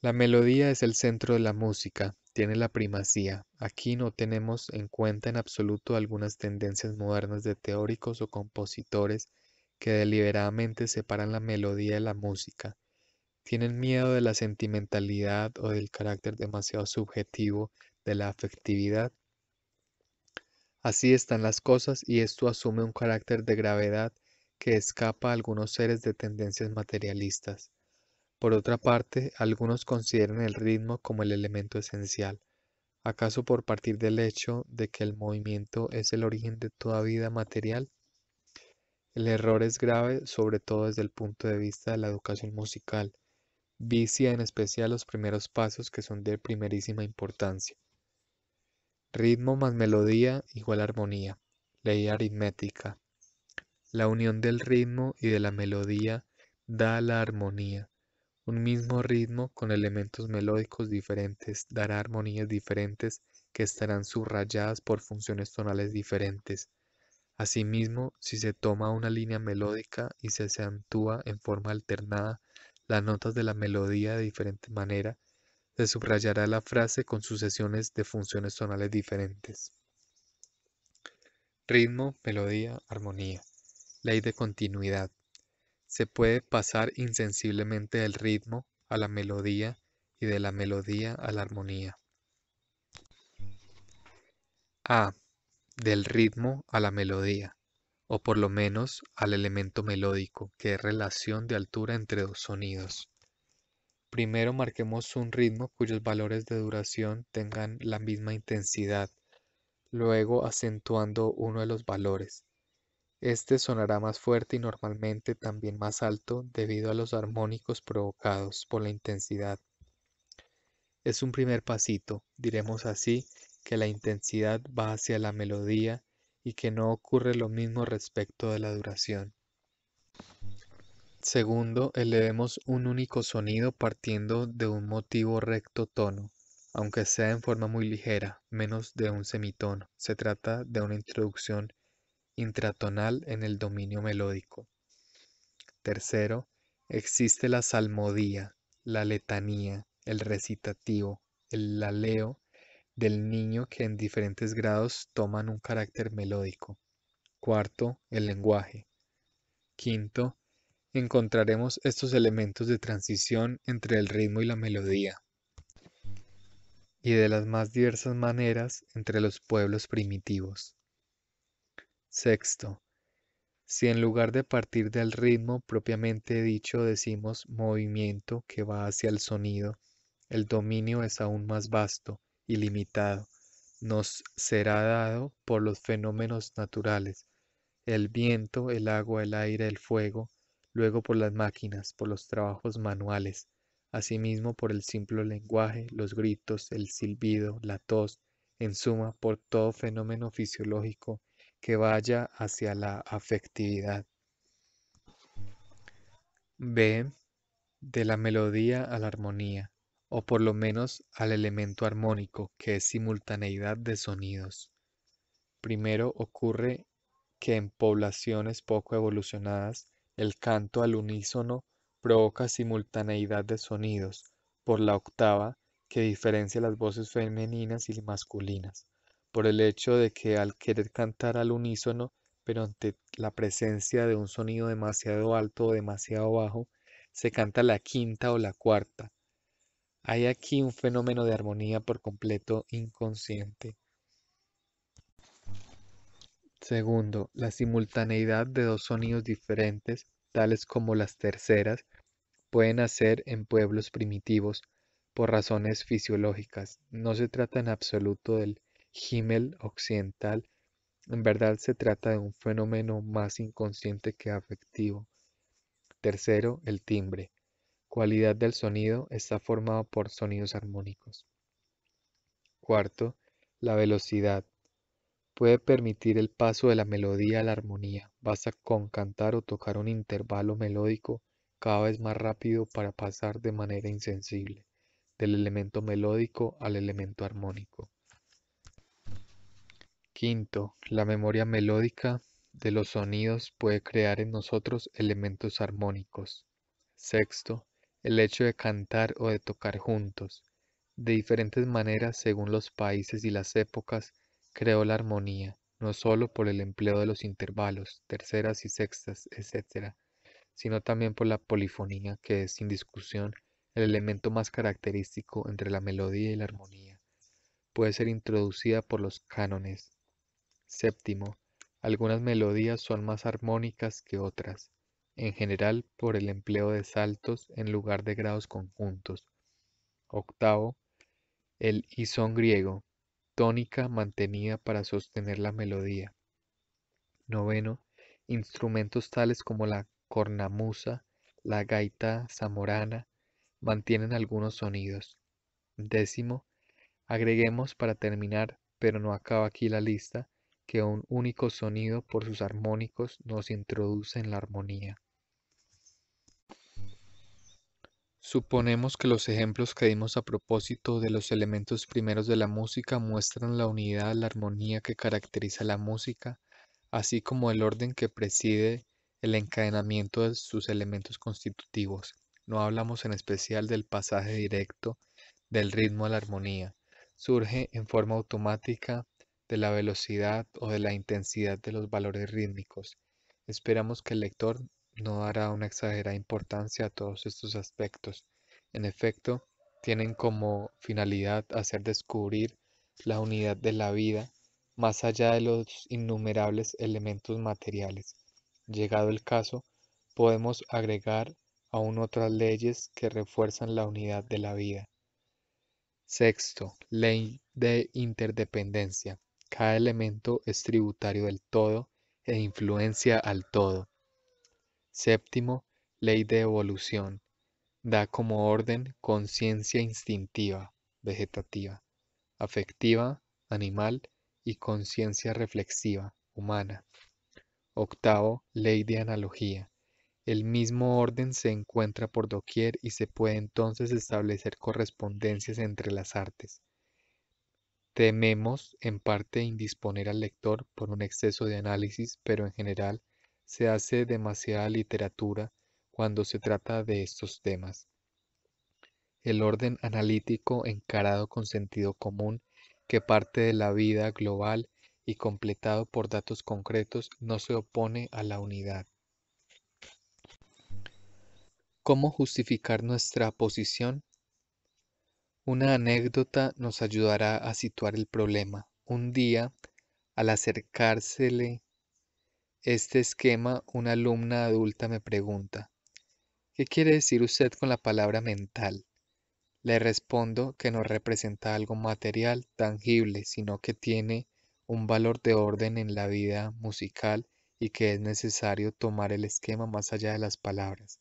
La melodía es el centro de la música, tiene la primacía. Aquí no tenemos en cuenta en absoluto algunas tendencias modernas de teóricos o compositores que deliberadamente separan la melodía de la música. Tienen miedo de la sentimentalidad o del carácter demasiado subjetivo de la afectividad. Así están las cosas y esto asume un carácter de gravedad que escapa a algunos seres de tendencias materialistas. Por otra parte, algunos consideran el ritmo como el elemento esencial, acaso por partir del hecho de que el movimiento es el origen de toda vida material. El error es grave, sobre todo desde el punto de vista de la educación musical, vicia en especial los primeros pasos que son de primerísima importancia. Ritmo más melodía igual armonía, ley aritmética. La unión del ritmo y de la melodía da la armonía, un mismo ritmo con elementos melódicos diferentes dará armonías diferentes que estarán subrayadas por funciones tonales diferentes. Asimismo, si se toma una línea melódica y se acentúa en forma alternada las notas de la melodía de diferente manera, se subrayará la frase con sucesiones de funciones tonales diferentes. Ritmo, melodía, armonía. Ley de continuidad se puede pasar insensiblemente del ritmo a la melodía y de la melodía a la armonía. A. Ah, del ritmo a la melodía, o por lo menos al elemento melódico, que es relación de altura entre dos sonidos. Primero marquemos un ritmo cuyos valores de duración tengan la misma intensidad, luego acentuando uno de los valores, este sonará más fuerte y normalmente también más alto debido a los armónicos provocados por la intensidad. Es un primer pasito, diremos así, que la intensidad va hacia la melodía y que no ocurre lo mismo respecto de la duración. Segundo, elevemos un único sonido partiendo de un motivo recto tono, aunque sea en forma muy ligera, menos de un semitono. Se trata de una introducción intratonal en el dominio melódico. Tercero, existe la salmodía, la letanía, el recitativo, el laleo del niño que en diferentes grados toman un carácter melódico. Cuarto, el lenguaje. Quinto, encontraremos estos elementos de transición entre el ritmo y la melodía, y de las más diversas maneras entre los pueblos primitivos. Sexto, si en lugar de partir del ritmo propiamente dicho decimos movimiento que va hacia el sonido, el dominio es aún más vasto y limitado. Nos será dado por los fenómenos naturales, el viento, el agua, el aire, el fuego, luego por las máquinas, por los trabajos manuales, asimismo por el simple lenguaje, los gritos, el silbido, la tos, en suma, por todo fenómeno fisiológico que vaya hacia la afectividad. B. De la melodía a la armonía, o por lo menos al elemento armónico, que es simultaneidad de sonidos. Primero ocurre que en poblaciones poco evolucionadas el canto al unísono provoca simultaneidad de sonidos por la octava que diferencia las voces femeninas y masculinas por el hecho de que al querer cantar al unísono, pero ante la presencia de un sonido demasiado alto o demasiado bajo, se canta la quinta o la cuarta. Hay aquí un fenómeno de armonía por completo inconsciente. Segundo, la simultaneidad de dos sonidos diferentes, tales como las terceras, pueden hacer en pueblos primitivos por razones fisiológicas. No se trata en absoluto del Himmel occidental, en verdad se trata de un fenómeno más inconsciente que afectivo. Tercero, el timbre. Cualidad del sonido está formado por sonidos armónicos. Cuarto, la velocidad. Puede permitir el paso de la melodía a la armonía. Basta con cantar o tocar un intervalo melódico cada vez más rápido para pasar de manera insensible del elemento melódico al elemento armónico. Quinto, la memoria melódica de los sonidos puede crear en nosotros elementos armónicos. Sexto, el hecho de cantar o de tocar juntos, de diferentes maneras según los países y las épocas, creó la armonía, no solo por el empleo de los intervalos, terceras y sextas, etc., sino también por la polifonía, que es sin discusión el elemento más característico entre la melodía y la armonía. Puede ser introducida por los cánones, Séptimo, algunas melodías son más armónicas que otras, en general por el empleo de saltos en lugar de grados conjuntos. Octavo, el isón griego, tónica mantenida para sostener la melodía. Noveno, instrumentos tales como la cornamusa, la gaita zamorana, mantienen algunos sonidos. Décimo, agreguemos para terminar, pero no acaba aquí la lista, que un único sonido por sus armónicos nos introduce en la armonía. Suponemos que los ejemplos que dimos a propósito de los elementos primeros de la música muestran la unidad, la armonía que caracteriza la música, así como el orden que preside el encadenamiento de sus elementos constitutivos. No hablamos en especial del pasaje directo del ritmo a la armonía. Surge en forma automática de la velocidad o de la intensidad de los valores rítmicos. Esperamos que el lector no dará una exagerada importancia a todos estos aspectos. En efecto, tienen como finalidad hacer descubrir la unidad de la vida más allá de los innumerables elementos materiales. Llegado el caso, podemos agregar aún otras leyes que refuerzan la unidad de la vida. Sexto, ley de interdependencia. Cada elemento es tributario del todo e influencia al todo. Séptimo, ley de evolución. Da como orden conciencia instintiva, vegetativa, afectiva, animal y conciencia reflexiva, humana. Octavo, ley de analogía. El mismo orden se encuentra por doquier y se puede entonces establecer correspondencias entre las artes. Tememos en parte indisponer al lector por un exceso de análisis, pero en general se hace demasiada literatura cuando se trata de estos temas. El orden analítico encarado con sentido común que parte de la vida global y completado por datos concretos no se opone a la unidad. ¿Cómo justificar nuestra posición? Una anécdota nos ayudará a situar el problema. Un día, al acercársele este esquema, una alumna adulta me pregunta, ¿qué quiere decir usted con la palabra mental? Le respondo que no representa algo material, tangible, sino que tiene un valor de orden en la vida musical y que es necesario tomar el esquema más allá de las palabras.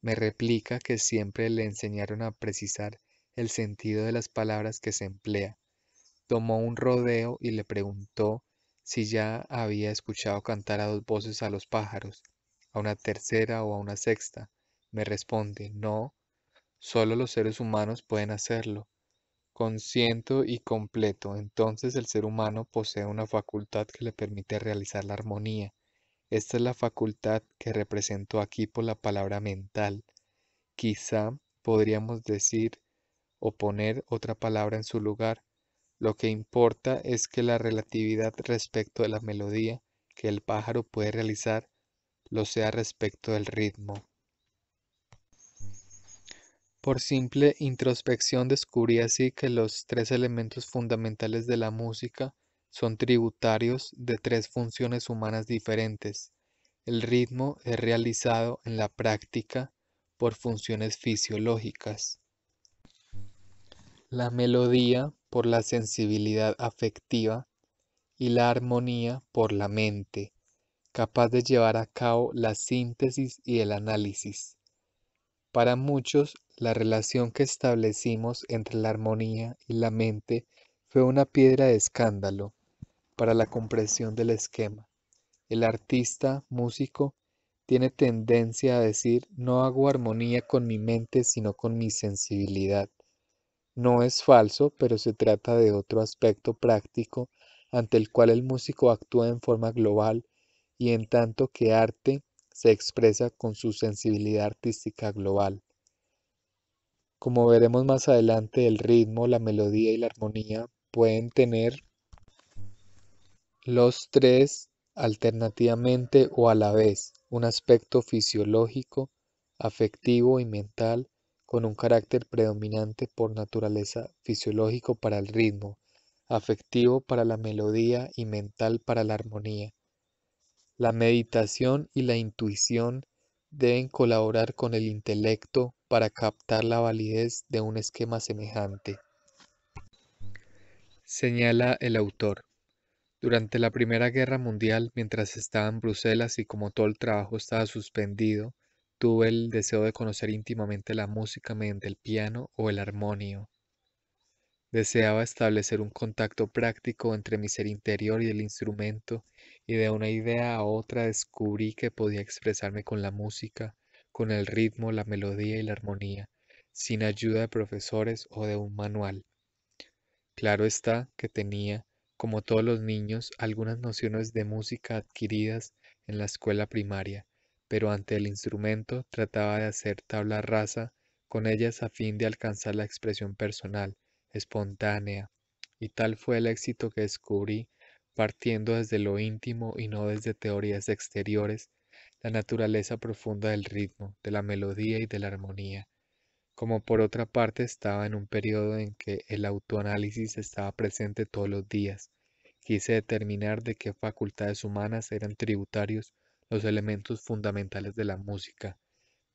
Me replica que siempre le enseñaron a precisar el sentido de las palabras que se emplea. Tomó un rodeo y le preguntó si ya había escuchado cantar a dos voces a los pájaros, a una tercera o a una sexta. Me responde, no, solo los seres humanos pueden hacerlo. consciente y completo, entonces el ser humano posee una facultad que le permite realizar la armonía. Esta es la facultad que represento aquí por la palabra mental. Quizá podríamos decir o poner otra palabra en su lugar. Lo que importa es que la relatividad respecto de la melodía que el pájaro puede realizar lo sea respecto del ritmo. Por simple introspección descubrí así que los tres elementos fundamentales de la música son tributarios de tres funciones humanas diferentes. El ritmo es realizado en la práctica por funciones fisiológicas la melodía por la sensibilidad afectiva y la armonía por la mente, capaz de llevar a cabo la síntesis y el análisis. Para muchos, la relación que establecimos entre la armonía y la mente fue una piedra de escándalo para la comprensión del esquema. El artista, músico, tiene tendencia a decir, no hago armonía con mi mente, sino con mi sensibilidad. No es falso, pero se trata de otro aspecto práctico ante el cual el músico actúa en forma global y en tanto que arte se expresa con su sensibilidad artística global. Como veremos más adelante, el ritmo, la melodía y la armonía pueden tener los tres alternativamente o a la vez un aspecto fisiológico, afectivo y mental con un carácter predominante por naturaleza fisiológico para el ritmo, afectivo para la melodía y mental para la armonía. La meditación y la intuición deben colaborar con el intelecto para captar la validez de un esquema semejante. Señala el autor. Durante la Primera Guerra Mundial, mientras estaba en Bruselas y como todo el trabajo estaba suspendido, Tuve el deseo de conocer íntimamente la música mediante el piano o el armonio. Deseaba establecer un contacto práctico entre mi ser interior y el instrumento, y de una idea a otra descubrí que podía expresarme con la música, con el ritmo, la melodía y la armonía, sin ayuda de profesores o de un manual. Claro está que tenía, como todos los niños, algunas nociones de música adquiridas en la escuela primaria, pero ante el instrumento trataba de hacer tabla rasa con ellas a fin de alcanzar la expresión personal, espontánea, y tal fue el éxito que descubrí, partiendo desde lo íntimo y no desde teorías exteriores, la naturaleza profunda del ritmo, de la melodía y de la armonía, como por otra parte estaba en un periodo en que el autoanálisis estaba presente todos los días, quise determinar de qué facultades humanas eran tributarios los elementos fundamentales de la música.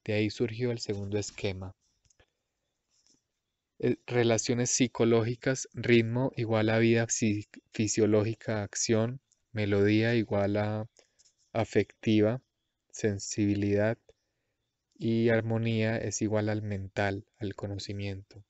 De ahí surgió el segundo esquema. Eh, relaciones psicológicas, ritmo igual a vida fisiológica, acción, melodía igual a afectiva, sensibilidad y armonía es igual al mental, al conocimiento.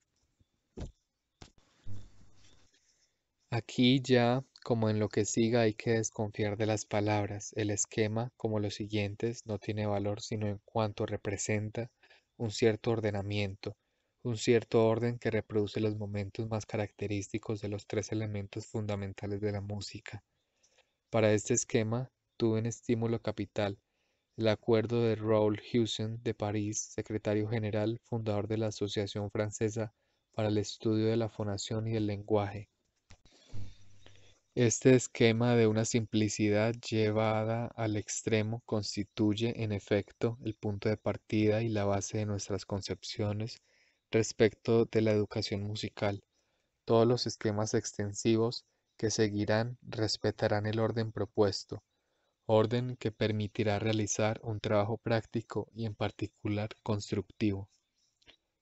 Aquí ya como en lo que siga hay que desconfiar de las palabras. El esquema, como los siguientes, no tiene valor sino en cuanto representa un cierto ordenamiento, un cierto orden que reproduce los momentos más característicos de los tres elementos fundamentales de la música. Para este esquema, tuve un estímulo capital, el acuerdo de Raoul Husson de París, secretario general, fundador de la Asociación Francesa para el Estudio de la Fonación y el Lenguaje, este esquema de una simplicidad llevada al extremo constituye, en efecto, el punto de partida y la base de nuestras concepciones respecto de la educación musical. Todos los esquemas extensivos que seguirán respetarán el orden propuesto, orden que permitirá realizar un trabajo práctico y en particular constructivo.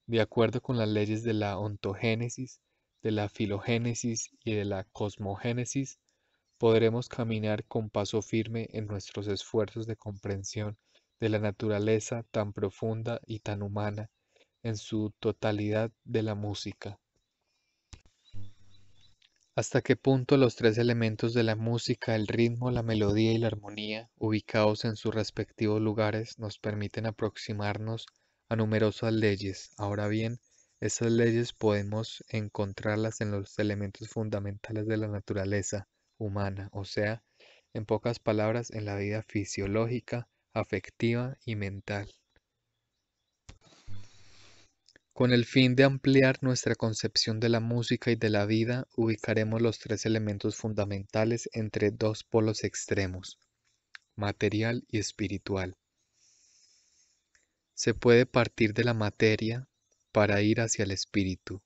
De acuerdo con las leyes de la ontogénesis, de la filogénesis y de la cosmogénesis, podremos caminar con paso firme en nuestros esfuerzos de comprensión de la naturaleza tan profunda y tan humana en su totalidad de la música. ¿Hasta qué punto los tres elementos de la música, el ritmo, la melodía y la armonía, ubicados en sus respectivos lugares, nos permiten aproximarnos a numerosas leyes? Ahora bien, estas leyes podemos encontrarlas en los elementos fundamentales de la naturaleza humana, o sea, en pocas palabras, en la vida fisiológica, afectiva y mental. Con el fin de ampliar nuestra concepción de la música y de la vida, ubicaremos los tres elementos fundamentales entre dos polos extremos, material y espiritual. Se puede partir de la materia, para ir hacia el espíritu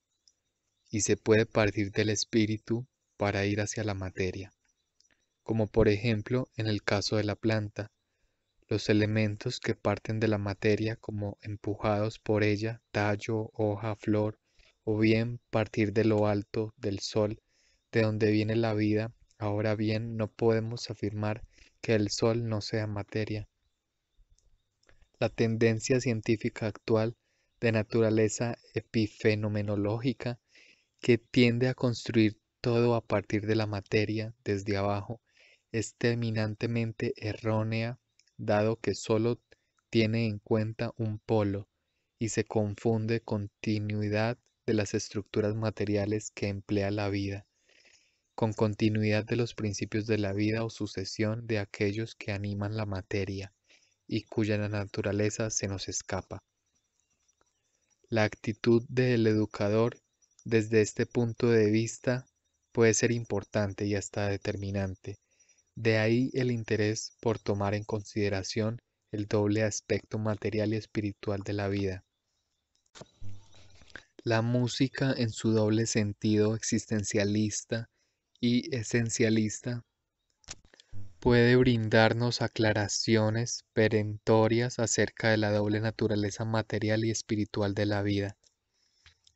y se puede partir del espíritu para ir hacia la materia, como por ejemplo en el caso de la planta, los elementos que parten de la materia como empujados por ella, tallo, hoja, flor, o bien partir de lo alto, del sol, de donde viene la vida, ahora bien no podemos afirmar que el sol no sea materia. La tendencia científica actual de naturaleza epifenomenológica que tiende a construir todo a partir de la materia desde abajo es terminantemente errónea dado que sólo tiene en cuenta un polo y se confunde continuidad de las estructuras materiales que emplea la vida con continuidad de los principios de la vida o sucesión de aquellos que animan la materia y cuya naturaleza se nos escapa. La actitud del educador desde este punto de vista puede ser importante y hasta determinante. De ahí el interés por tomar en consideración el doble aspecto material y espiritual de la vida. La música en su doble sentido existencialista y esencialista puede brindarnos aclaraciones perentorias acerca de la doble naturaleza material y espiritual de la vida,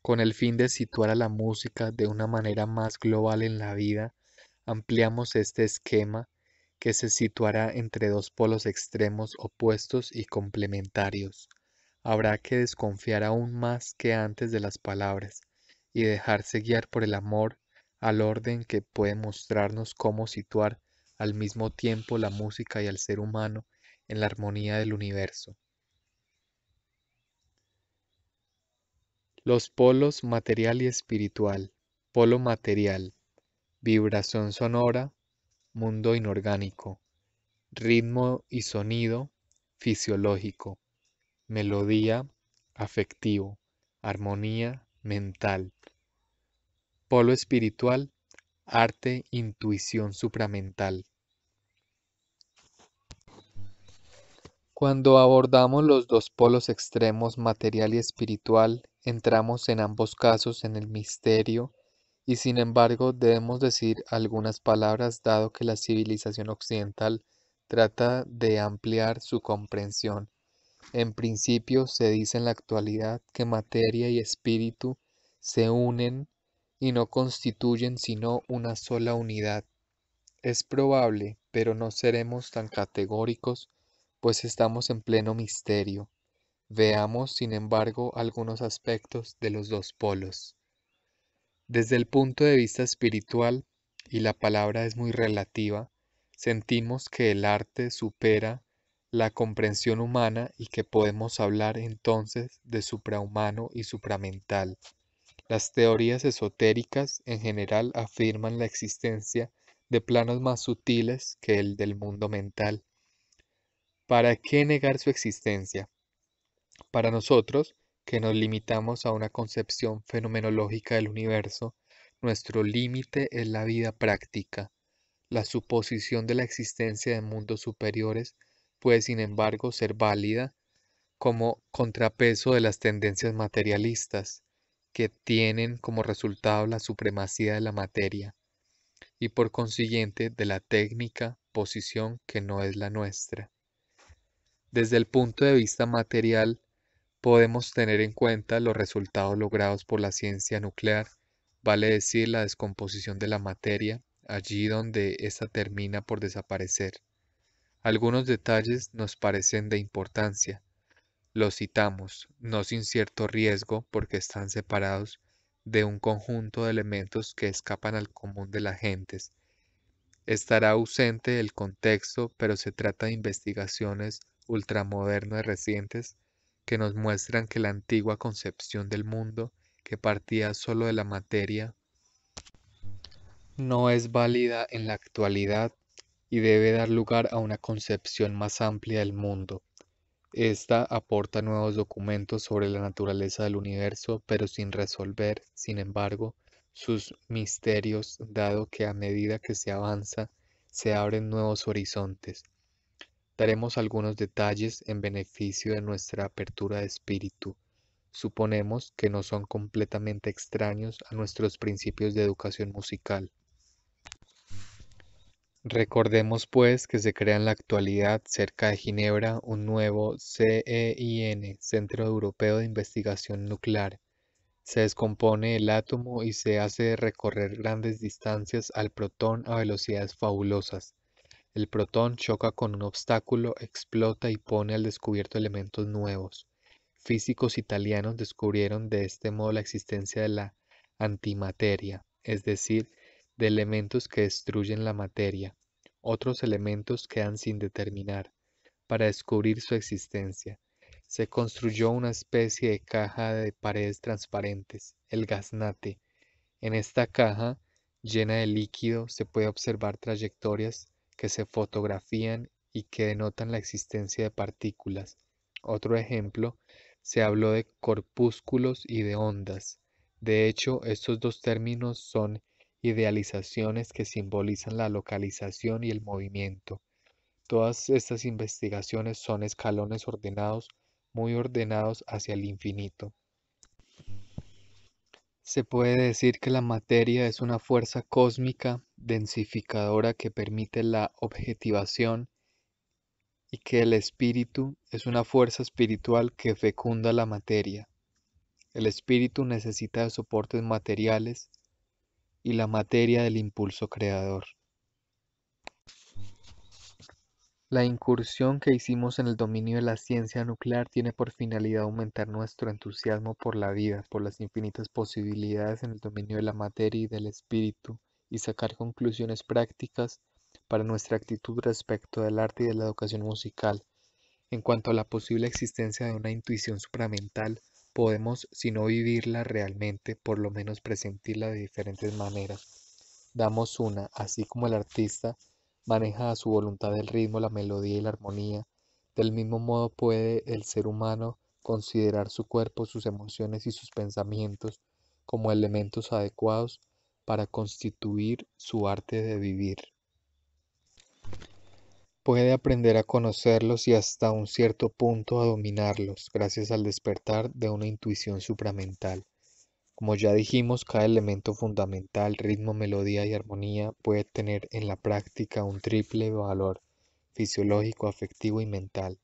con el fin de situar a la música de una manera más global en la vida, ampliamos este esquema que se situará entre dos polos extremos opuestos y complementarios. Habrá que desconfiar aún más que antes de las palabras y dejarse guiar por el amor al orden que puede mostrarnos cómo situar al mismo tiempo la música y al ser humano en la armonía del universo. Los polos material y espiritual. Polo material. Vibración sonora. Mundo inorgánico. Ritmo y sonido. Fisiológico. Melodía. Afectivo. Armonía. Mental. Polo espiritual. Arte. Intuición supramental. Cuando abordamos los dos polos extremos material y espiritual, entramos en ambos casos en el misterio y sin embargo debemos decir algunas palabras dado que la civilización occidental trata de ampliar su comprensión. En principio se dice en la actualidad que materia y espíritu se unen y no constituyen sino una sola unidad. Es probable, pero no seremos tan categóricos pues estamos en pleno misterio. Veamos, sin embargo, algunos aspectos de los dos polos. Desde el punto de vista espiritual, y la palabra es muy relativa, sentimos que el arte supera la comprensión humana y que podemos hablar entonces de suprahumano y supramental. Las teorías esotéricas en general afirman la existencia de planos más sutiles que el del mundo mental ¿Para qué negar su existencia? Para nosotros, que nos limitamos a una concepción fenomenológica del universo, nuestro límite es la vida práctica. La suposición de la existencia de mundos superiores puede, sin embargo, ser válida como contrapeso de las tendencias materialistas, que tienen como resultado la supremacía de la materia y por consiguiente de la técnica posición que no es la nuestra. Desde el punto de vista material, podemos tener en cuenta los resultados logrados por la ciencia nuclear, vale decir la descomposición de la materia, allí donde ésta termina por desaparecer. Algunos detalles nos parecen de importancia. Los citamos, no sin cierto riesgo porque están separados de un conjunto de elementos que escapan al común de las gentes. Estará ausente el contexto, pero se trata de investigaciones ultramodernos y recientes que nos muestran que la antigua concepción del mundo, que partía sólo de la materia, no es válida en la actualidad y debe dar lugar a una concepción más amplia del mundo. Esta aporta nuevos documentos sobre la naturaleza del universo, pero sin resolver, sin embargo, sus misterios, dado que a medida que se avanza, se abren nuevos horizontes. Daremos algunos detalles en beneficio de nuestra apertura de espíritu. Suponemos que no son completamente extraños a nuestros principios de educación musical. Recordemos pues que se crea en la actualidad cerca de Ginebra un nuevo CEIN, Centro Europeo de Investigación Nuclear. Se descompone el átomo y se hace recorrer grandes distancias al protón a velocidades fabulosas. El protón choca con un obstáculo, explota y pone al descubierto elementos nuevos. Físicos italianos descubrieron de este modo la existencia de la antimateria, es decir, de elementos que destruyen la materia. Otros elementos quedan sin determinar, para descubrir su existencia. Se construyó una especie de caja de paredes transparentes, el gaznate. En esta caja, llena de líquido, se puede observar trayectorias que se fotografían y que denotan la existencia de partículas. Otro ejemplo, se habló de corpúsculos y de ondas. De hecho, estos dos términos son idealizaciones que simbolizan la localización y el movimiento. Todas estas investigaciones son escalones ordenados, muy ordenados hacia el infinito. Se puede decir que la materia es una fuerza cósmica densificadora que permite la objetivación y que el espíritu es una fuerza espiritual que fecunda la materia. El espíritu necesita de soportes materiales y la materia del impulso creador. La incursión que hicimos en el dominio de la ciencia nuclear tiene por finalidad aumentar nuestro entusiasmo por la vida, por las infinitas posibilidades en el dominio de la materia y del espíritu, y sacar conclusiones prácticas para nuestra actitud respecto del arte y de la educación musical. En cuanto a la posible existencia de una intuición supramental, podemos, si no vivirla realmente, por lo menos presentirla de diferentes maneras. Damos una, así como el artista maneja a su voluntad el ritmo, la melodía y la armonía. Del mismo modo puede el ser humano considerar su cuerpo, sus emociones y sus pensamientos como elementos adecuados para constituir su arte de vivir. Puede aprender a conocerlos y hasta un cierto punto a dominarlos gracias al despertar de una intuición supramental. Como ya dijimos, cada elemento fundamental, ritmo, melodía y armonía puede tener en la práctica un triple valor fisiológico, afectivo y mental.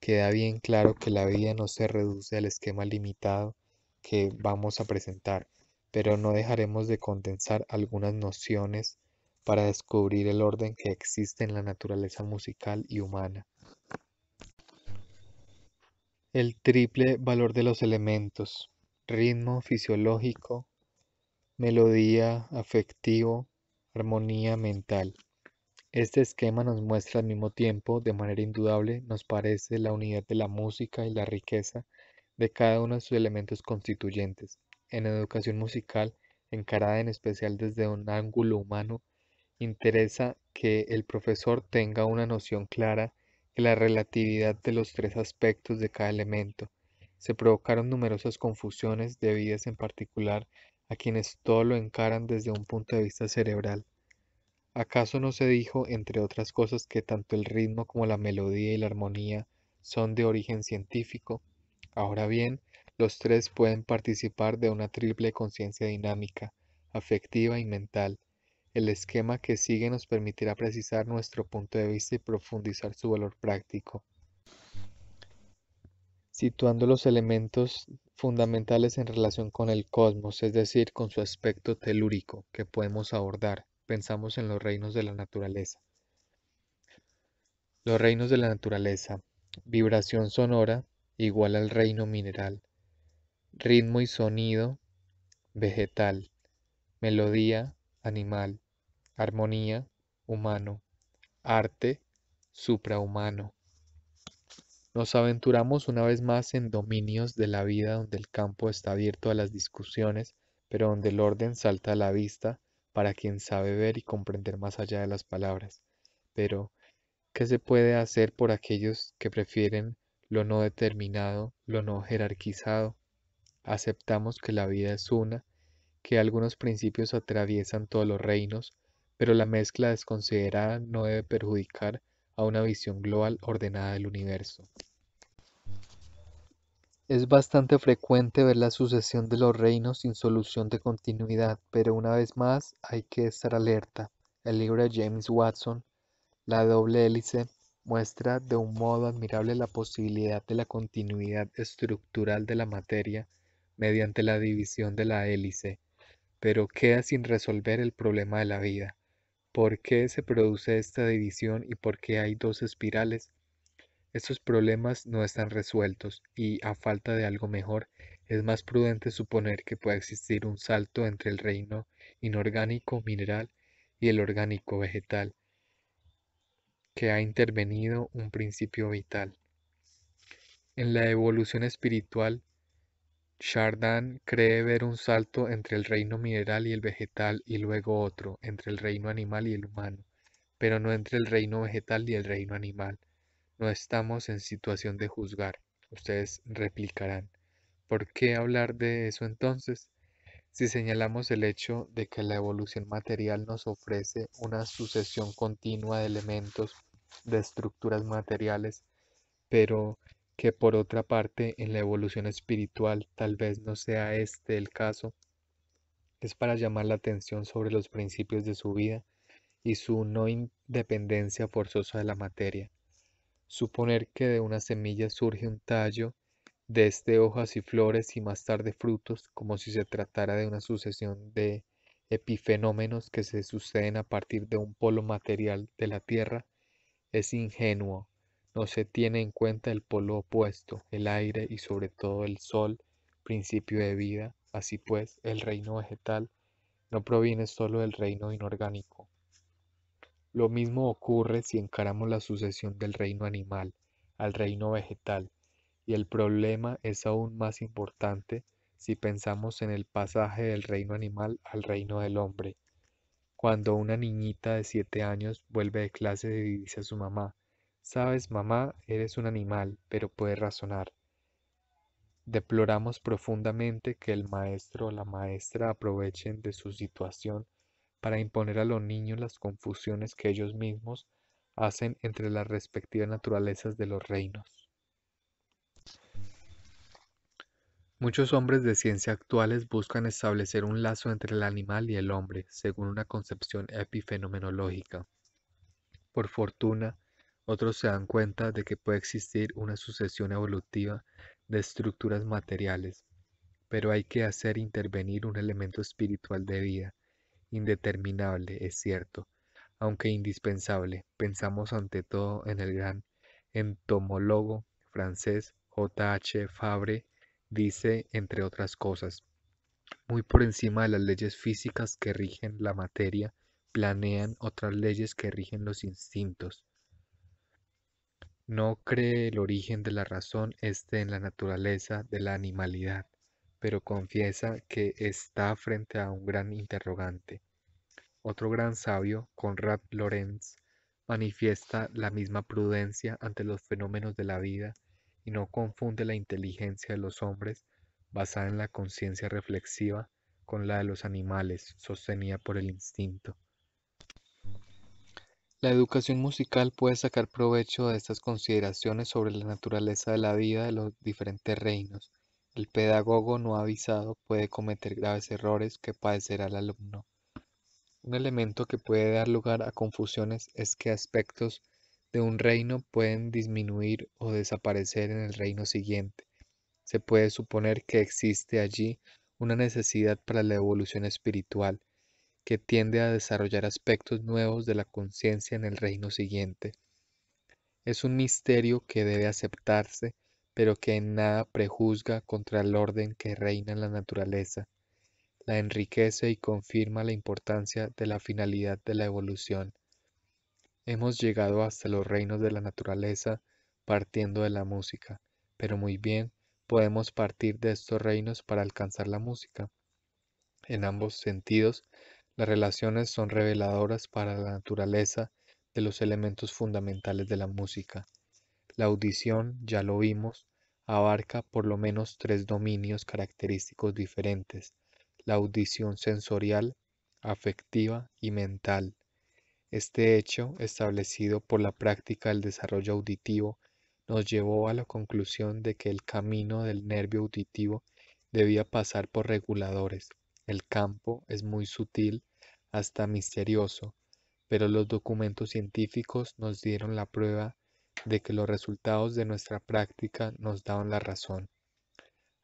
Queda bien claro que la vida no se reduce al esquema limitado que vamos a presentar, pero no dejaremos de condensar algunas nociones para descubrir el orden que existe en la naturaleza musical y humana. El triple valor de los elementos ritmo fisiológico, melodía afectivo, armonía mental. Este esquema nos muestra al mismo tiempo, de manera indudable, nos parece la unidad de la música y la riqueza de cada uno de sus elementos constituyentes. En educación musical, encarada en especial desde un ángulo humano, interesa que el profesor tenga una noción clara de la relatividad de los tres aspectos de cada elemento, se provocaron numerosas confusiones debidas en particular a quienes todo lo encaran desde un punto de vista cerebral. ¿Acaso no se dijo, entre otras cosas, que tanto el ritmo como la melodía y la armonía son de origen científico? Ahora bien, los tres pueden participar de una triple conciencia dinámica, afectiva y mental. El esquema que sigue nos permitirá precisar nuestro punto de vista y profundizar su valor práctico situando los elementos fundamentales en relación con el cosmos, es decir, con su aspecto telúrico que podemos abordar. Pensamos en los reinos de la naturaleza. Los reinos de la naturaleza. Vibración sonora igual al reino mineral. Ritmo y sonido vegetal. Melodía animal. Armonía humano. Arte suprahumano. Nos aventuramos una vez más en dominios de la vida donde el campo está abierto a las discusiones, pero donde el orden salta a la vista para quien sabe ver y comprender más allá de las palabras. Pero, ¿qué se puede hacer por aquellos que prefieren lo no determinado, lo no jerarquizado? Aceptamos que la vida es una, que algunos principios atraviesan todos los reinos, pero la mezcla desconsiderada no debe perjudicar a una visión global ordenada del universo. Es bastante frecuente ver la sucesión de los reinos sin solución de continuidad, pero una vez más hay que estar alerta. El libro de James Watson, La doble hélice, muestra de un modo admirable la posibilidad de la continuidad estructural de la materia mediante la división de la hélice, pero queda sin resolver el problema de la vida por qué se produce esta división y por qué hay dos espirales. Estos problemas no están resueltos y, a falta de algo mejor, es más prudente suponer que puede existir un salto entre el reino inorgánico mineral y el orgánico vegetal, que ha intervenido un principio vital. En la evolución espiritual, Chardin cree ver un salto entre el reino mineral y el vegetal y luego otro entre el reino animal y el humano, pero no entre el reino vegetal y el reino animal. No estamos en situación de juzgar, ustedes replicarán. ¿Por qué hablar de eso entonces? Si señalamos el hecho de que la evolución material nos ofrece una sucesión continua de elementos, de estructuras materiales, pero que por otra parte en la evolución espiritual tal vez no sea este el caso, es para llamar la atención sobre los principios de su vida y su no independencia forzosa de la materia. Suponer que de una semilla surge un tallo, desde este hojas y flores y más tarde frutos, como si se tratara de una sucesión de epifenómenos que se suceden a partir de un polo material de la Tierra, es ingenuo no se tiene en cuenta el polo opuesto, el aire y sobre todo el sol, principio de vida. Así pues, el reino vegetal no proviene solo del reino inorgánico. Lo mismo ocurre si encaramos la sucesión del reino animal al reino vegetal, y el problema es aún más importante si pensamos en el pasaje del reino animal al reino del hombre. Cuando una niñita de siete años vuelve de clase y dice a su mamá, Sabes, mamá, eres un animal, pero puedes razonar. Deploramos profundamente que el maestro o la maestra aprovechen de su situación para imponer a los niños las confusiones que ellos mismos hacen entre las respectivas naturalezas de los reinos. Muchos hombres de ciencia actuales buscan establecer un lazo entre el animal y el hombre, según una concepción epifenomenológica. Por fortuna, otros se dan cuenta de que puede existir una sucesión evolutiva de estructuras materiales, pero hay que hacer intervenir un elemento espiritual de vida, indeterminable, es cierto, aunque indispensable. Pensamos ante todo en el gran entomólogo francés J.H. Fabre, dice, entre otras cosas, muy por encima de las leyes físicas que rigen la materia, planean otras leyes que rigen los instintos no cree el origen de la razón esté en la naturaleza de la animalidad, pero confiesa que está frente a un gran interrogante. Otro gran sabio, Conrad Lorenz, manifiesta la misma prudencia ante los fenómenos de la vida y no confunde la inteligencia de los hombres basada en la conciencia reflexiva con la de los animales sostenida por el instinto. La educación musical puede sacar provecho de estas consideraciones sobre la naturaleza de la vida de los diferentes reinos. El pedagogo no avisado puede cometer graves errores que padecerá el alumno. Un elemento que puede dar lugar a confusiones es que aspectos de un reino pueden disminuir o desaparecer en el reino siguiente. Se puede suponer que existe allí una necesidad para la evolución espiritual, que tiende a desarrollar aspectos nuevos de la conciencia en el reino siguiente. Es un misterio que debe aceptarse, pero que en nada prejuzga contra el orden que reina en la naturaleza, la enriquece y confirma la importancia de la finalidad de la evolución. Hemos llegado hasta los reinos de la naturaleza partiendo de la música, pero muy bien podemos partir de estos reinos para alcanzar la música. En ambos sentidos, las relaciones son reveladoras para la naturaleza de los elementos fundamentales de la música. La audición, ya lo vimos, abarca por lo menos tres dominios característicos diferentes, la audición sensorial, afectiva y mental. Este hecho, establecido por la práctica del desarrollo auditivo, nos llevó a la conclusión de que el camino del nervio auditivo debía pasar por reguladores, el campo es muy sutil, hasta misterioso, pero los documentos científicos nos dieron la prueba de que los resultados de nuestra práctica nos daban la razón.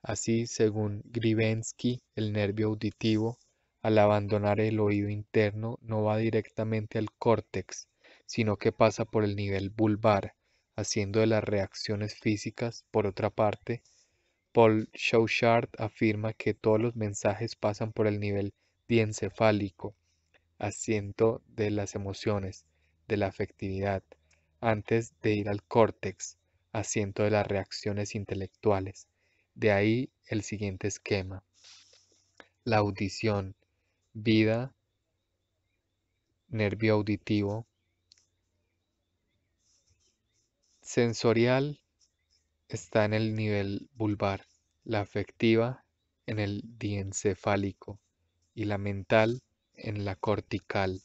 Así, según Grivensky, el nervio auditivo, al abandonar el oído interno, no va directamente al córtex, sino que pasa por el nivel bulbar, haciendo de las reacciones físicas, por otra parte, Paul Chauchard afirma que todos los mensajes pasan por el nivel diencefálico, asiento de las emociones, de la afectividad, antes de ir al córtex, asiento de las reacciones intelectuales. De ahí el siguiente esquema. La audición, vida, nervio auditivo, sensorial, está en el nivel vulvar, la afectiva en el diencefálico y la mental en la cortical.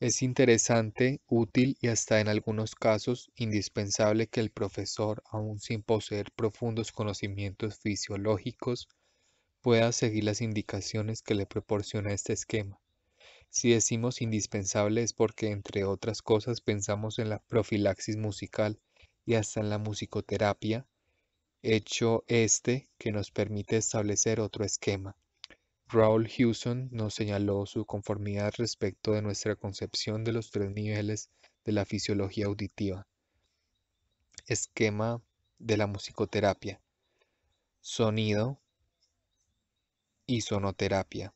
Es interesante, útil y hasta en algunos casos indispensable que el profesor, aun sin poseer profundos conocimientos fisiológicos, pueda seguir las indicaciones que le proporciona este esquema, si decimos indispensable es porque, entre otras cosas, pensamos en la profilaxis musical y hasta en la musicoterapia, hecho este que nos permite establecer otro esquema. Raoul Hewson nos señaló su conformidad respecto de nuestra concepción de los tres niveles de la fisiología auditiva. Esquema de la musicoterapia. Sonido y sonoterapia.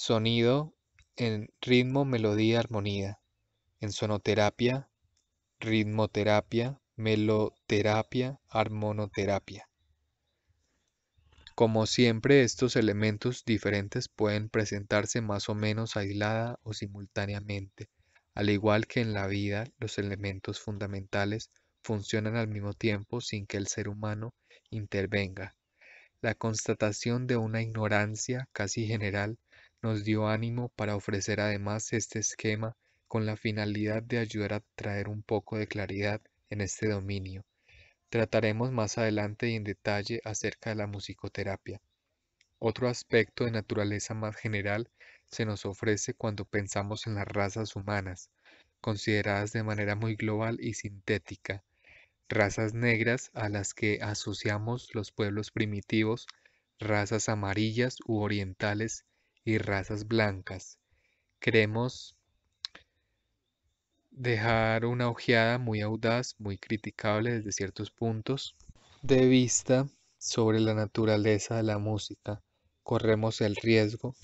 Sonido en ritmo, melodía, armonía. En sonoterapia, ritmoterapia, meloterapia, armonoterapia. Como siempre, estos elementos diferentes pueden presentarse más o menos aislada o simultáneamente. Al igual que en la vida, los elementos fundamentales funcionan al mismo tiempo sin que el ser humano intervenga. La constatación de una ignorancia casi general nos dio ánimo para ofrecer además este esquema con la finalidad de ayudar a traer un poco de claridad en este dominio. Trataremos más adelante y en detalle acerca de la musicoterapia. Otro aspecto de naturaleza más general se nos ofrece cuando pensamos en las razas humanas, consideradas de manera muy global y sintética, razas negras a las que asociamos los pueblos primitivos, razas amarillas u orientales y razas blancas. Queremos dejar una ojeada muy audaz, muy criticable desde ciertos puntos de vista sobre la naturaleza de la música. Corremos el riesgo.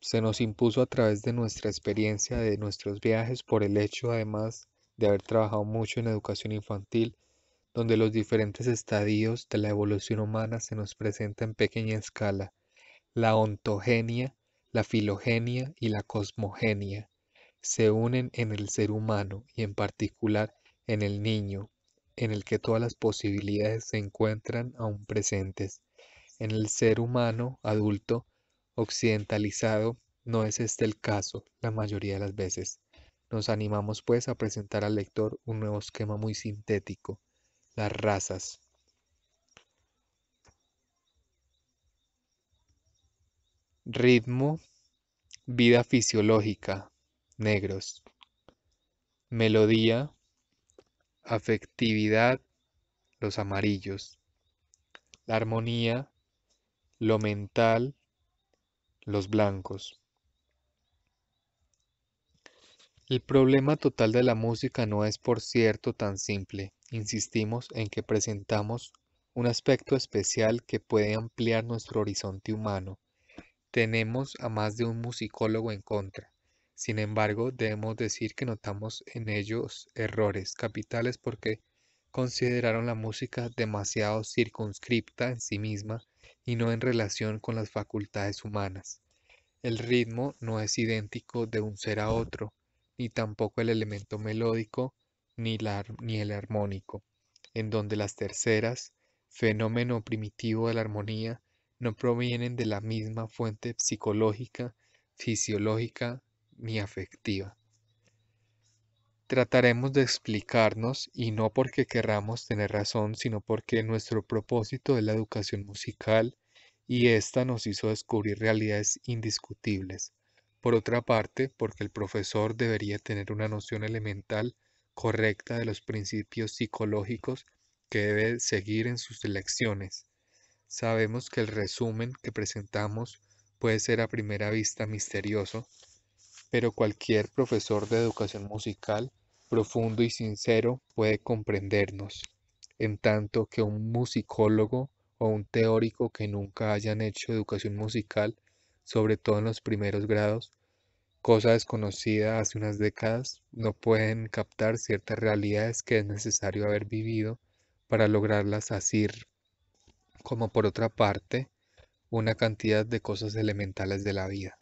Se nos impuso a través de nuestra experiencia, de nuestros viajes, por el hecho además de haber trabajado mucho en educación infantil, donde los diferentes estadios de la evolución humana se nos presentan en pequeña escala la ontogenia, la filogenia y la cosmogenia se unen en el ser humano y en particular en el niño, en el que todas las posibilidades se encuentran aún presentes. En el ser humano adulto occidentalizado no es este el caso la mayoría de las veces. Nos animamos pues a presentar al lector un nuevo esquema muy sintético, las razas, Ritmo, vida fisiológica, negros. Melodía, afectividad, los amarillos. La armonía, lo mental, los blancos. El problema total de la música no es por cierto tan simple. Insistimos en que presentamos un aspecto especial que puede ampliar nuestro horizonte humano tenemos a más de un musicólogo en contra. Sin embargo, debemos decir que notamos en ellos errores capitales porque consideraron la música demasiado circunscripta en sí misma y no en relación con las facultades humanas. El ritmo no es idéntico de un ser a otro, ni tampoco el elemento melódico ni, el armónico, en donde las terceras, fenómeno primitivo de la armonía, no provienen de la misma fuente psicológica, fisiológica ni afectiva. Trataremos de explicarnos y no porque querramos tener razón, sino porque nuestro propósito es la educación musical y ésta nos hizo descubrir realidades indiscutibles. Por otra parte, porque el profesor debería tener una noción elemental correcta de los principios psicológicos que debe seguir en sus lecciones Sabemos que el resumen que presentamos puede ser a primera vista misterioso, pero cualquier profesor de educación musical profundo y sincero puede comprendernos, en tanto que un musicólogo o un teórico que nunca hayan hecho educación musical, sobre todo en los primeros grados, cosa desconocida hace unas décadas, no pueden captar ciertas realidades que es necesario haber vivido para lograrlas asir como por otra parte una cantidad de cosas elementales de la vida.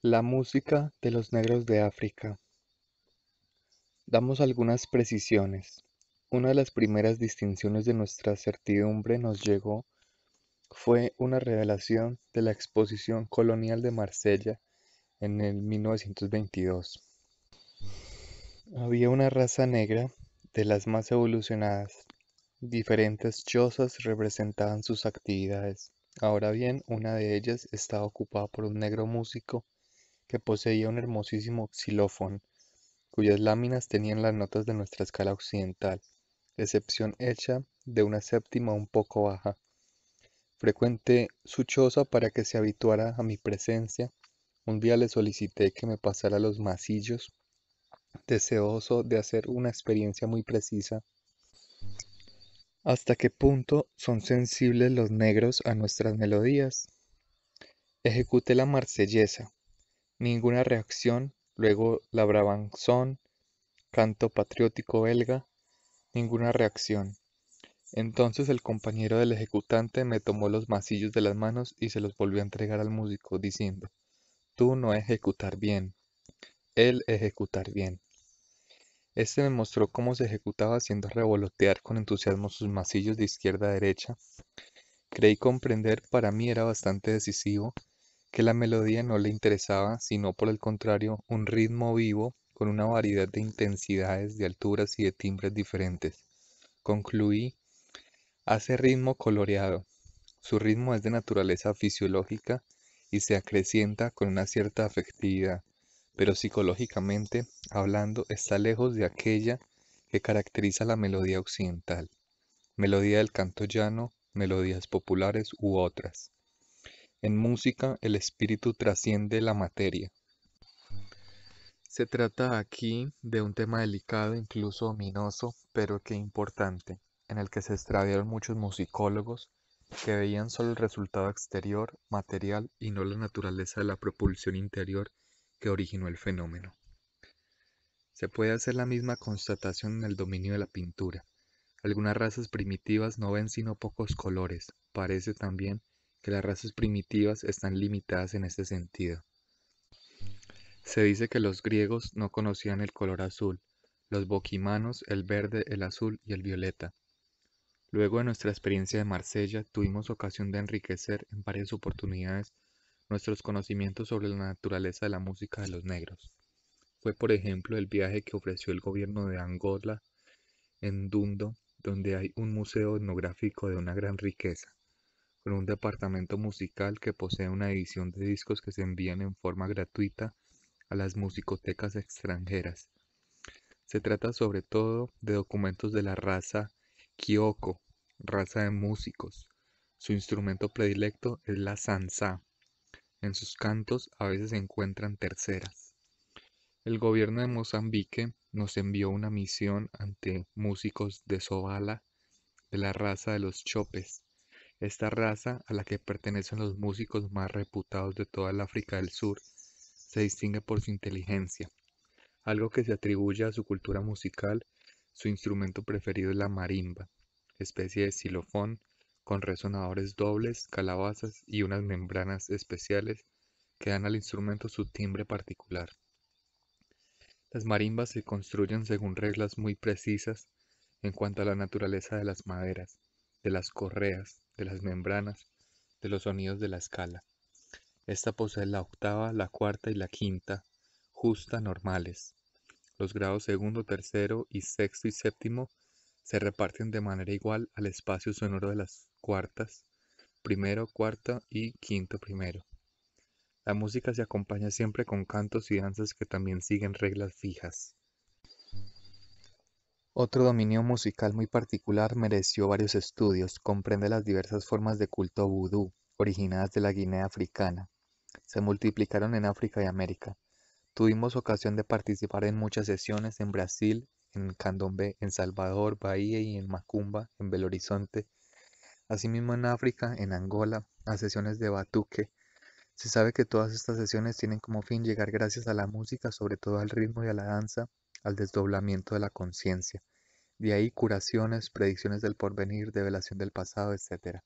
La música de los negros de África. Damos algunas precisiones. Una de las primeras distinciones de nuestra certidumbre nos llegó fue una revelación de la exposición colonial de Marsella en el 1922. Había una raza negra de las más evolucionadas, Diferentes chozas representaban sus actividades. Ahora bien, una de ellas estaba ocupada por un negro músico que poseía un hermosísimo xilófono, cuyas láminas tenían las notas de nuestra escala occidental, excepción hecha de una séptima un poco baja. Frecuente su choza para que se habituara a mi presencia. Un día le solicité que me pasara los masillos, deseoso de hacer una experiencia muy precisa hasta qué punto son sensibles los negros a nuestras melodías. Ejecuté la marsellesa, ninguna reacción, luego la brabanzón, canto patriótico belga, ninguna reacción. Entonces el compañero del ejecutante me tomó los masillos de las manos y se los volvió a entregar al músico, diciendo, Tú no ejecutar bien, él ejecutar bien. Este me mostró cómo se ejecutaba haciendo revolotear con entusiasmo sus masillos de izquierda a derecha. Creí comprender, para mí era bastante decisivo, que la melodía no le interesaba, sino por el contrario, un ritmo vivo con una variedad de intensidades, de alturas y de timbres diferentes. Concluí, hace ritmo coloreado. Su ritmo es de naturaleza fisiológica y se acrecienta con una cierta afectividad pero psicológicamente hablando está lejos de aquella que caracteriza la melodía occidental, melodía del canto llano, melodías populares u otras. En música el espíritu trasciende la materia. Se trata aquí de un tema delicado, incluso ominoso, pero que importante, en el que se extraviaron muchos musicólogos que veían solo el resultado exterior, material, y no la naturaleza de la propulsión interior que originó el fenómeno. Se puede hacer la misma constatación en el dominio de la pintura. Algunas razas primitivas no ven sino pocos colores. Parece también que las razas primitivas están limitadas en este sentido. Se dice que los griegos no conocían el color azul, los boquimanos el verde, el azul y el violeta. Luego de nuestra experiencia de Marsella, tuvimos ocasión de enriquecer en varias oportunidades nuestros conocimientos sobre la naturaleza de la música de los negros. Fue, por ejemplo, el viaje que ofreció el gobierno de Angola en Dundo, donde hay un museo etnográfico de una gran riqueza, con un departamento musical que posee una edición de discos que se envían en forma gratuita a las musicotecas extranjeras. Se trata sobre todo de documentos de la raza Kyoko, raza de músicos. Su instrumento predilecto es la sansa, en sus cantos a veces se encuentran terceras. El gobierno de Mozambique nos envió una misión ante músicos de Sobala, de la raza de los chopes, esta raza, a la que pertenecen los músicos más reputados de toda el África del Sur, se distingue por su inteligencia, algo que se atribuye a su cultura musical. Su instrumento preferido es la marimba, especie de xilofón con resonadores dobles, calabazas y unas membranas especiales que dan al instrumento su timbre particular. Las marimbas se construyen según reglas muy precisas en cuanto a la naturaleza de las maderas, de las correas, de las membranas, de los sonidos de la escala. Esta posee la octava, la cuarta y la quinta, justa normales. Los grados segundo, tercero y sexto y séptimo se reparten de manera igual al espacio sonoro de las cuartas, primero, cuarto y quinto primero. La música se acompaña siempre con cantos y danzas que también siguen reglas fijas. Otro dominio musical muy particular mereció varios estudios, comprende las diversas formas de culto vudú, originadas de la Guinea africana. Se multiplicaron en África y América. Tuvimos ocasión de participar en muchas sesiones en Brasil, en Candombe, en Salvador, Bahía y en Macumba, en Belo Horizonte, Asimismo en África, en Angola, a sesiones de batuque. Se sabe que todas estas sesiones tienen como fin llegar gracias a la música, sobre todo al ritmo y a la danza, al desdoblamiento de la conciencia. De ahí curaciones, predicciones del porvenir, develación del pasado, etc.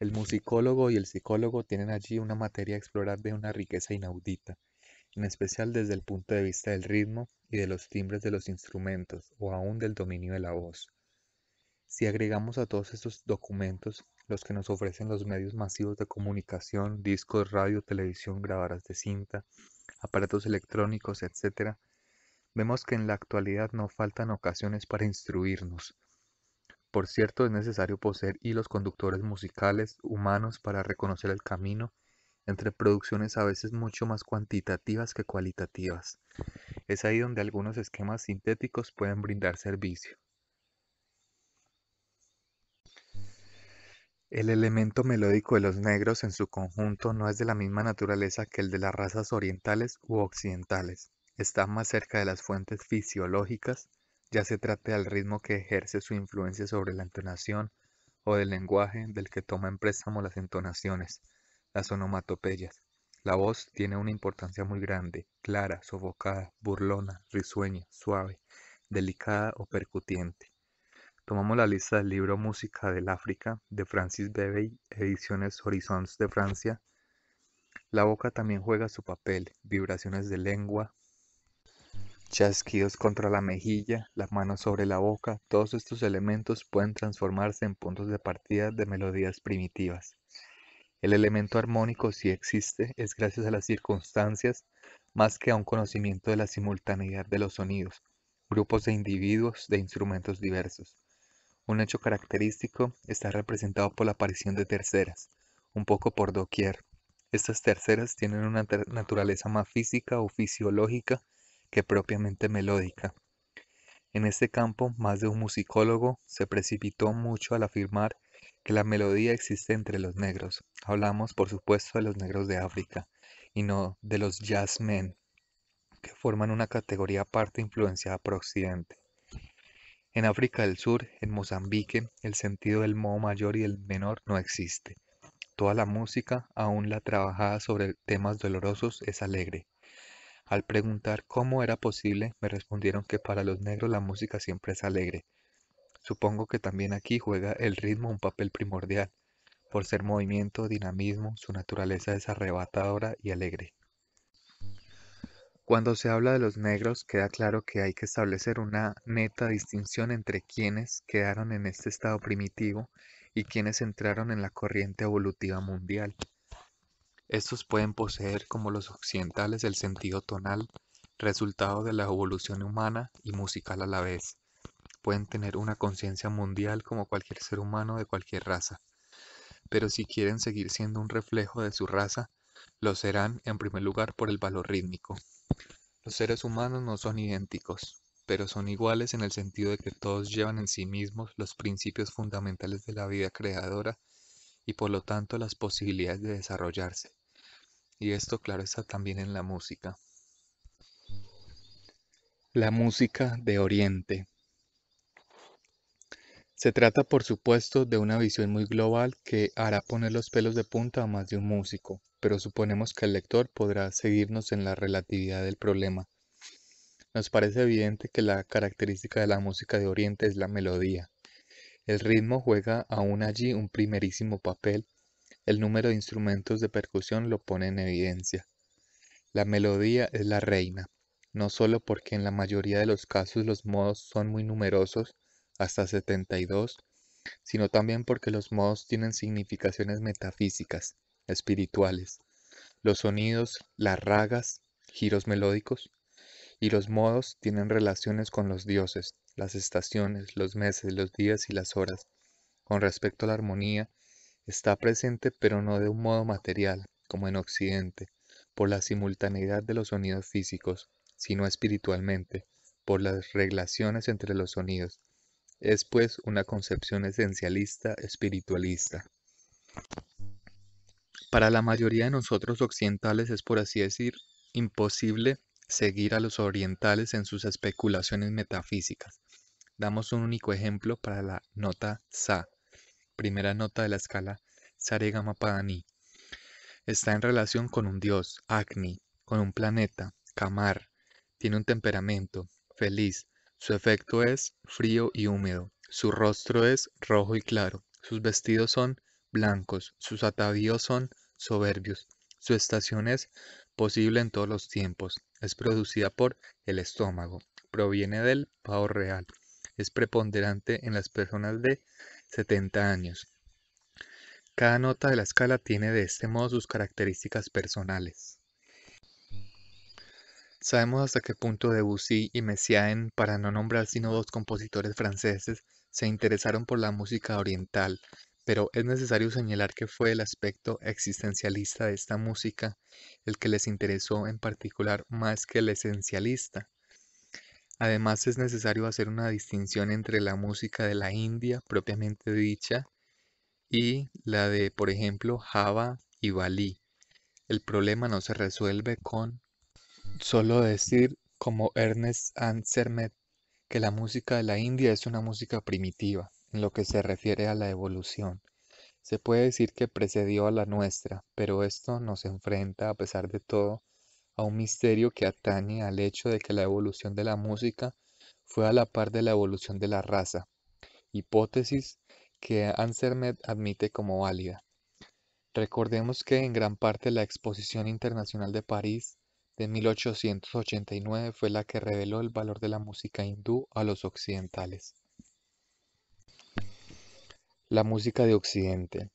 El musicólogo y el psicólogo tienen allí una materia a explorar de una riqueza inaudita, en especial desde el punto de vista del ritmo y de los timbres de los instrumentos, o aún del dominio de la voz. Si agregamos a todos estos documentos los que nos ofrecen los medios masivos de comunicación, discos, radio, televisión, grabadas de cinta, aparatos electrónicos, etc., vemos que en la actualidad no faltan ocasiones para instruirnos. Por cierto, es necesario poseer hilos conductores musicales humanos para reconocer el camino entre producciones a veces mucho más cuantitativas que cualitativas. Es ahí donde algunos esquemas sintéticos pueden brindar servicio. El elemento melódico de los negros en su conjunto no es de la misma naturaleza que el de las razas orientales u occidentales. Está más cerca de las fuentes fisiológicas, ya se trate del ritmo que ejerce su influencia sobre la entonación o del lenguaje del que toma en préstamo las entonaciones, las onomatopeyas. La voz tiene una importancia muy grande, clara, sofocada, burlona, risueña, suave, delicada o percutiente. Tomamos la lista del libro Música del África de Francis Bebey, ediciones Horizons de Francia. La boca también juega su papel, vibraciones de lengua, chasquidos contra la mejilla, las manos sobre la boca, todos estos elementos pueden transformarse en puntos de partida de melodías primitivas. El elemento armónico, si existe, es gracias a las circunstancias más que a un conocimiento de la simultaneidad de los sonidos, grupos de individuos de instrumentos diversos. Un hecho característico está representado por la aparición de terceras, un poco por doquier. Estas terceras tienen una naturaleza más física o fisiológica que propiamente melódica. En este campo, más de un musicólogo se precipitó mucho al afirmar que la melodía existe entre los negros. Hablamos, por supuesto, de los negros de África y no de los jazzmen, que forman una categoría aparte influenciada por Occidente. En África del Sur, en Mozambique, el sentido del modo mayor y el menor no existe. Toda la música, aun la trabajada sobre temas dolorosos, es alegre. Al preguntar cómo era posible, me respondieron que para los negros la música siempre es alegre. Supongo que también aquí juega el ritmo un papel primordial. Por ser movimiento, dinamismo, su naturaleza es arrebatadora y alegre. Cuando se habla de los negros, queda claro que hay que establecer una neta distinción entre quienes quedaron en este estado primitivo y quienes entraron en la corriente evolutiva mundial. Estos pueden poseer, como los occidentales, el sentido tonal, resultado de la evolución humana y musical a la vez. Pueden tener una conciencia mundial como cualquier ser humano de cualquier raza. Pero si quieren seguir siendo un reflejo de su raza, lo serán en primer lugar por el valor rítmico. Los seres humanos no son idénticos, pero son iguales en el sentido de que todos llevan en sí mismos los principios fundamentales de la vida creadora y por lo tanto las posibilidades de desarrollarse. Y esto claro está también en la música. La música de Oriente. Se trata, por supuesto, de una visión muy global que hará poner los pelos de punta a más de un músico, pero suponemos que el lector podrá seguirnos en la relatividad del problema. Nos parece evidente que la característica de la música de Oriente es la melodía. El ritmo juega aún allí un primerísimo papel, el número de instrumentos de percusión lo pone en evidencia. La melodía es la reina, no solo porque en la mayoría de los casos los modos son muy numerosos, hasta 72, sino también porque los modos tienen significaciones metafísicas, espirituales. Los sonidos, las ragas, giros melódicos, y los modos tienen relaciones con los dioses, las estaciones, los meses, los días y las horas. Con respecto a la armonía, está presente pero no de un modo material, como en Occidente, por la simultaneidad de los sonidos físicos, sino espiritualmente, por las relaciones entre los sonidos, es pues una concepción esencialista espiritualista. Para la mayoría de nosotros occidentales es, por así decir, imposible seguir a los orientales en sus especulaciones metafísicas. Damos un único ejemplo para la nota Sa, primera nota de la escala Padani, Está en relación con un dios, Agni, con un planeta, Kamar. Tiene un temperamento, feliz, su efecto es frío y húmedo. Su rostro es rojo y claro. Sus vestidos son blancos. Sus atavíos son soberbios. Su estación es posible en todos los tiempos. Es producida por el estómago. Proviene del pavo real. Es preponderante en las personas de 70 años. Cada nota de la escala tiene de este modo sus características personales. Sabemos hasta qué punto Debussy y Messiaen, para no nombrar sino dos compositores franceses, se interesaron por la música oriental, pero es necesario señalar que fue el aspecto existencialista de esta música el que les interesó en particular más que el esencialista. Además es necesario hacer una distinción entre la música de la India propiamente dicha y la de, por ejemplo, Java y Bali. El problema no se resuelve con Solo decir, como Ernest Ansermet, que la música de la India es una música primitiva, en lo que se refiere a la evolución. Se puede decir que precedió a la nuestra, pero esto nos enfrenta, a pesar de todo, a un misterio que atañe al hecho de que la evolución de la música fue a la par de la evolución de la raza, hipótesis que Ansermet admite como válida. Recordemos que en gran parte la Exposición Internacional de París de 1889 fue la que reveló el valor de la música hindú a los occidentales. La música de Occidente.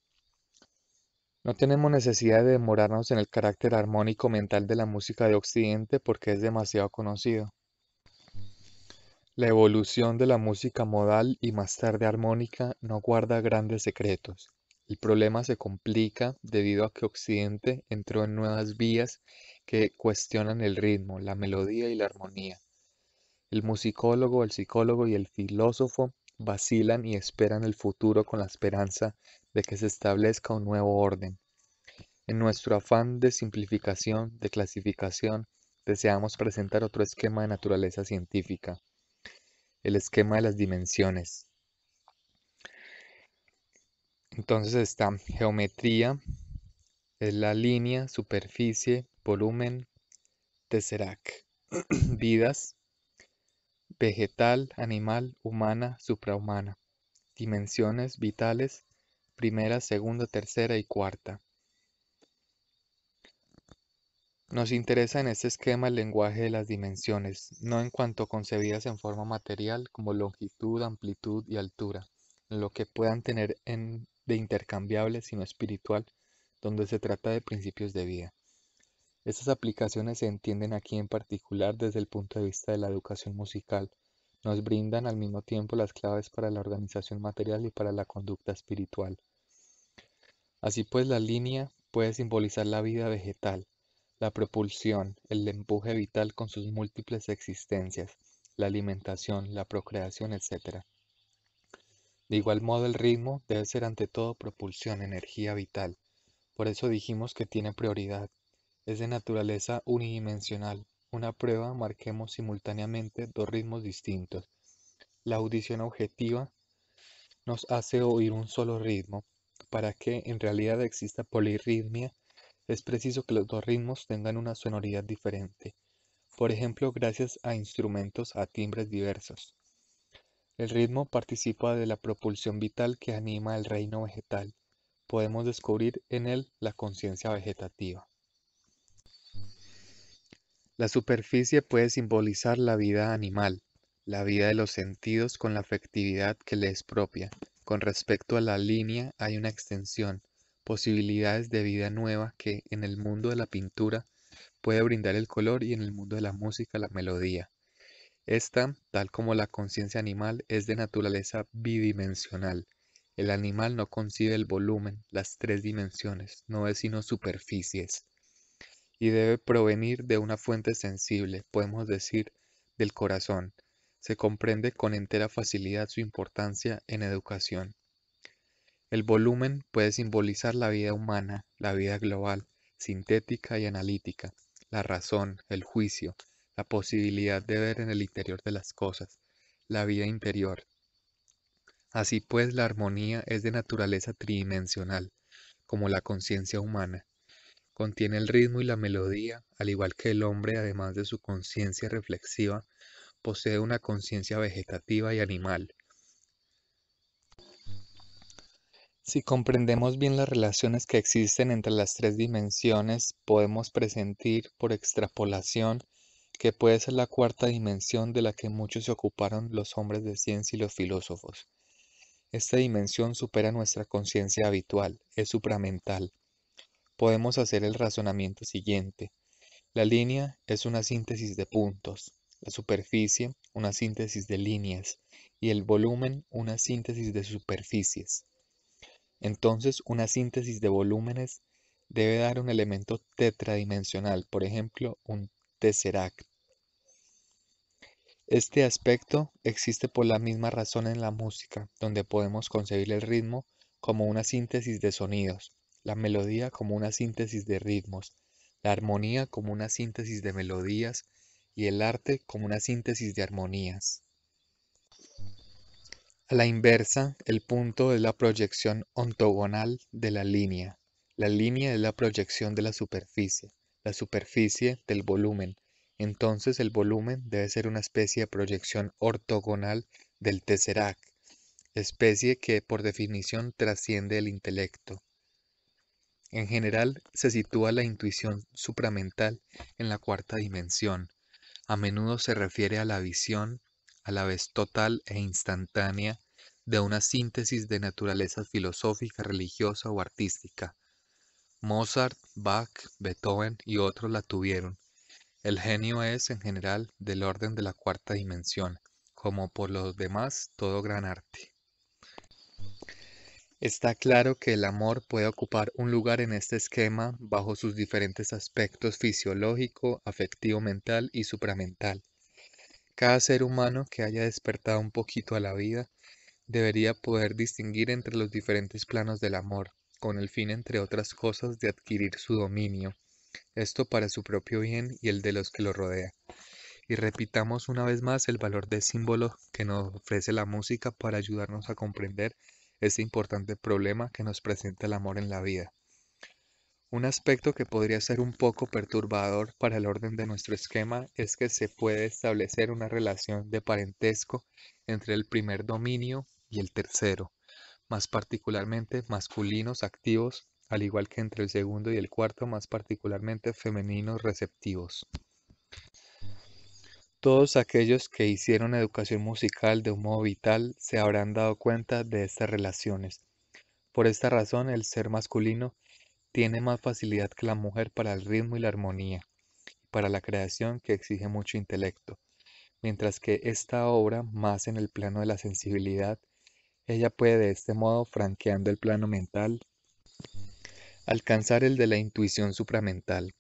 No tenemos necesidad de demorarnos en el carácter armónico mental de la música de Occidente porque es demasiado conocido. La evolución de la música modal y más tarde armónica no guarda grandes secretos. El problema se complica debido a que Occidente entró en nuevas vías que cuestionan el ritmo, la melodía y la armonía. El musicólogo, el psicólogo y el filósofo vacilan y esperan el futuro con la esperanza de que se establezca un nuevo orden. En nuestro afán de simplificación, de clasificación, deseamos presentar otro esquema de naturaleza científica, el esquema de las dimensiones. Entonces está geometría, es la línea, superficie, volumen, Tesserac [clears throat] vidas, vegetal, animal, humana, suprahumana, dimensiones vitales, primera, segunda, tercera y cuarta. Nos interesa en este esquema el lenguaje de las dimensiones, no en cuanto concebidas en forma material como longitud, amplitud y altura, lo que puedan tener en, de intercambiable, sino espiritual, donde se trata de principios de vida. Estas aplicaciones se entienden aquí en particular desde el punto de vista de la educación musical. Nos brindan al mismo tiempo las claves para la organización material y para la conducta espiritual. Así pues, la línea puede simbolizar la vida vegetal, la propulsión, el empuje vital con sus múltiples existencias, la alimentación, la procreación, etc. De igual modo, el ritmo debe ser ante todo propulsión, energía vital. Por eso dijimos que tiene prioridad es de naturaleza unidimensional. Una prueba marquemos simultáneamente dos ritmos distintos. La audición objetiva nos hace oír un solo ritmo. Para que en realidad exista polirritmia, es preciso que los dos ritmos tengan una sonoridad diferente, por ejemplo gracias a instrumentos a timbres diversos. El ritmo participa de la propulsión vital que anima el reino vegetal. Podemos descubrir en él la conciencia vegetativa. La superficie puede simbolizar la vida animal, la vida de los sentidos con la afectividad que le es propia. Con respecto a la línea hay una extensión, posibilidades de vida nueva que en el mundo de la pintura puede brindar el color y en el mundo de la música la melodía. Esta, tal como la conciencia animal, es de naturaleza bidimensional. El animal no concibe el volumen, las tres dimensiones, no es sino superficies y debe provenir de una fuente sensible, podemos decir, del corazón. Se comprende con entera facilidad su importancia en educación. El volumen puede simbolizar la vida humana, la vida global, sintética y analítica, la razón, el juicio, la posibilidad de ver en el interior de las cosas, la vida interior. Así pues, la armonía es de naturaleza tridimensional, como la conciencia humana. Contiene el ritmo y la melodía, al igual que el hombre, además de su conciencia reflexiva, posee una conciencia vegetativa y animal. Si comprendemos bien las relaciones que existen entre las tres dimensiones, podemos presentir por extrapolación que puede ser la cuarta dimensión de la que muchos se ocuparon los hombres de ciencia y los filósofos. Esta dimensión supera nuestra conciencia habitual, es supramental podemos hacer el razonamiento siguiente. La línea es una síntesis de puntos, la superficie una síntesis de líneas y el volumen una síntesis de superficies. Entonces, una síntesis de volúmenes debe dar un elemento tetradimensional, por ejemplo, un tesseract. Este aspecto existe por la misma razón en la música, donde podemos concebir el ritmo como una síntesis de sonidos, la melodía como una síntesis de ritmos, la armonía como una síntesis de melodías y el arte como una síntesis de armonías. A la inversa, el punto es la proyección ontogonal de la línea. La línea es la proyección de la superficie, la superficie del volumen. Entonces el volumen debe ser una especie de proyección ortogonal del tesseract, especie que por definición trasciende el intelecto. En general, se sitúa la intuición supramental en la cuarta dimensión. A menudo se refiere a la visión, a la vez total e instantánea, de una síntesis de naturaleza filosófica, religiosa o artística. Mozart, Bach, Beethoven y otros la tuvieron. El genio es, en general, del orden de la cuarta dimensión, como por los demás todo gran arte. Está claro que el amor puede ocupar un lugar en este esquema bajo sus diferentes aspectos fisiológico, afectivo, mental y supramental. Cada ser humano que haya despertado un poquito a la vida debería poder distinguir entre los diferentes planos del amor, con el fin, entre otras cosas, de adquirir su dominio, esto para su propio bien y el de los que lo rodea. Y repitamos una vez más el valor de símbolo que nos ofrece la música para ayudarnos a comprender este importante problema que nos presenta el amor en la vida. Un aspecto que podría ser un poco perturbador para el orden de nuestro esquema es que se puede establecer una relación de parentesco entre el primer dominio y el tercero, más particularmente masculinos activos, al igual que entre el segundo y el cuarto, más particularmente femeninos receptivos. Todos aquellos que hicieron educación musical de un modo vital se habrán dado cuenta de estas relaciones. Por esta razón, el ser masculino tiene más facilidad que la mujer para el ritmo y la armonía, para la creación que exige mucho intelecto, mientras que esta obra más en el plano de la sensibilidad, ella puede de este modo, franqueando el plano mental, alcanzar el de la intuición supramental.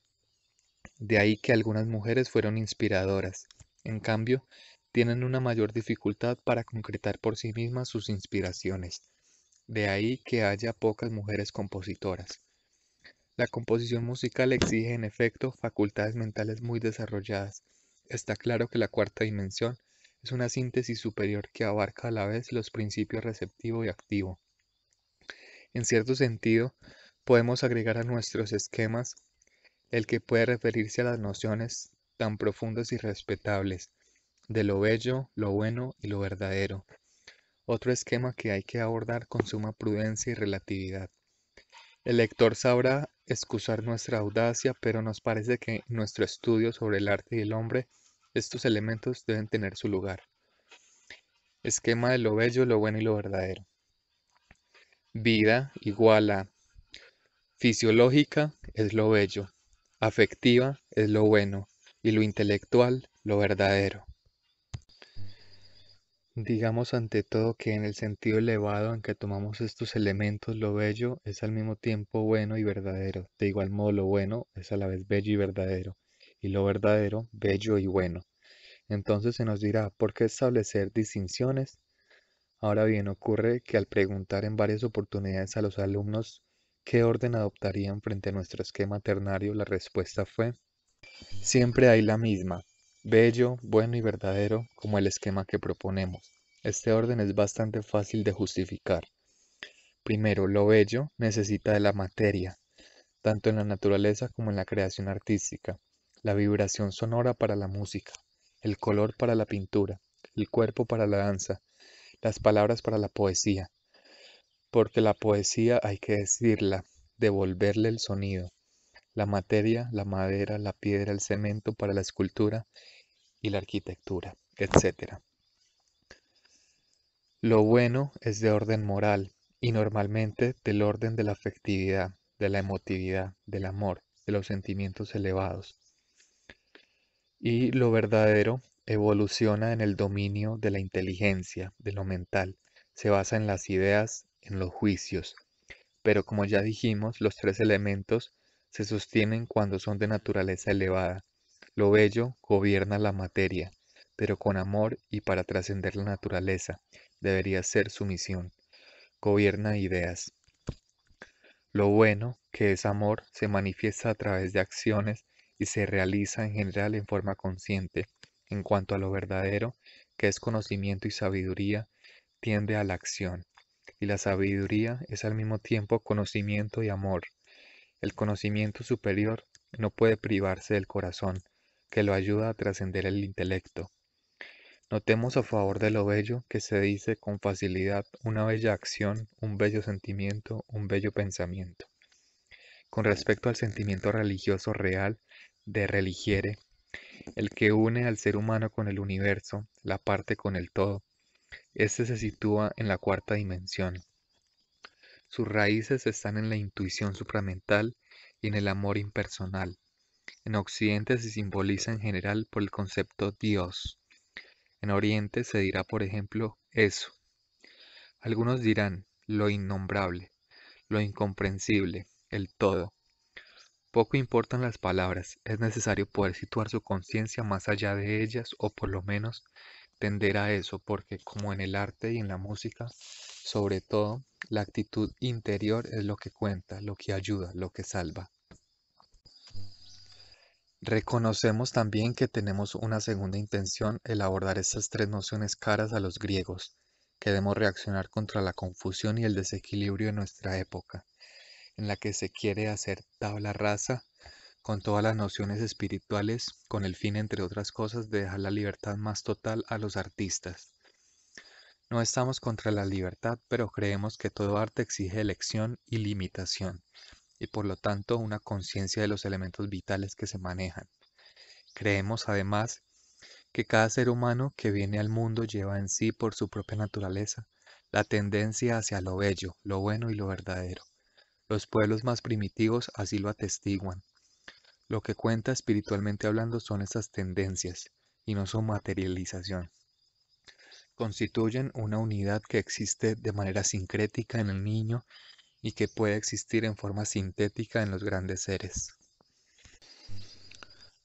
De ahí que algunas mujeres fueron inspiradoras, en cambio, tienen una mayor dificultad para concretar por sí mismas sus inspiraciones. De ahí que haya pocas mujeres compositoras. La composición musical exige, en efecto, facultades mentales muy desarrolladas. Está claro que la cuarta dimensión es una síntesis superior que abarca a la vez los principios receptivo y activo. En cierto sentido, podemos agregar a nuestros esquemas el que puede referirse a las nociones tan profundos y respetables, de lo bello, lo bueno y lo verdadero. Otro esquema que hay que abordar con suma prudencia y relatividad. El lector sabrá excusar nuestra audacia, pero nos parece que en nuestro estudio sobre el arte y el hombre estos elementos deben tener su lugar. Esquema de lo bello, lo bueno y lo verdadero. Vida igual a fisiológica es lo bello, afectiva es lo bueno, y lo intelectual lo verdadero. Digamos ante todo que en el sentido elevado en que tomamos estos elementos, lo bello es al mismo tiempo bueno y verdadero. De igual modo, lo bueno es a la vez bello y verdadero, y lo verdadero, bello y bueno. Entonces se nos dirá, ¿por qué establecer distinciones? Ahora bien, ocurre que al preguntar en varias oportunidades a los alumnos qué orden adoptarían frente a nuestro esquema ternario, la respuesta fue Siempre hay la misma, bello, bueno y verdadero como el esquema que proponemos. Este orden es bastante fácil de justificar. Primero, lo bello necesita de la materia, tanto en la naturaleza como en la creación artística, la vibración sonora para la música, el color para la pintura, el cuerpo para la danza, las palabras para la poesía, porque la poesía hay que decirla, devolverle el sonido, la materia, la madera, la piedra, el cemento para la escultura y la arquitectura, etc. Lo bueno es de orden moral y normalmente del orden de la afectividad, de la emotividad, del amor, de los sentimientos elevados. Y lo verdadero evoluciona en el dominio de la inteligencia, de lo mental, se basa en las ideas, en los juicios. Pero como ya dijimos, los tres elementos se sostienen cuando son de naturaleza elevada. Lo bello gobierna la materia, pero con amor y para trascender la naturaleza, debería ser su misión. Gobierna ideas. Lo bueno, que es amor, se manifiesta a través de acciones y se realiza en general en forma consciente. En cuanto a lo verdadero, que es conocimiento y sabiduría, tiende a la acción. Y la sabiduría es al mismo tiempo conocimiento y amor. El conocimiento superior no puede privarse del corazón, que lo ayuda a trascender el intelecto. Notemos a favor de lo bello que se dice con facilidad una bella acción, un bello sentimiento, un bello pensamiento. Con respecto al sentimiento religioso real de religiere, el que une al ser humano con el universo, la parte con el todo, este se sitúa en la cuarta dimensión. Sus raíces están en la intuición supramental y en el amor impersonal. En Occidente se simboliza en general por el concepto Dios. En Oriente se dirá, por ejemplo, eso. Algunos dirán lo innombrable, lo incomprensible, el todo. Poco importan las palabras, es necesario poder situar su conciencia más allá de ellas o por lo menos tender a eso, porque como en el arte y en la música, sobre todo, la actitud interior es lo que cuenta, lo que ayuda, lo que salva. Reconocemos también que tenemos una segunda intención el abordar estas tres nociones caras a los griegos. que debemos reaccionar contra la confusión y el desequilibrio de nuestra época, en la que se quiere hacer tabla rasa con todas las nociones espirituales, con el fin, entre otras cosas, de dejar la libertad más total a los artistas. No estamos contra la libertad, pero creemos que todo arte exige elección y limitación, y por lo tanto una conciencia de los elementos vitales que se manejan. Creemos además que cada ser humano que viene al mundo lleva en sí por su propia naturaleza la tendencia hacia lo bello, lo bueno y lo verdadero. Los pueblos más primitivos así lo atestiguan. Lo que cuenta espiritualmente hablando son esas tendencias y no su materialización constituyen una unidad que existe de manera sincrética en el niño y que puede existir en forma sintética en los grandes seres.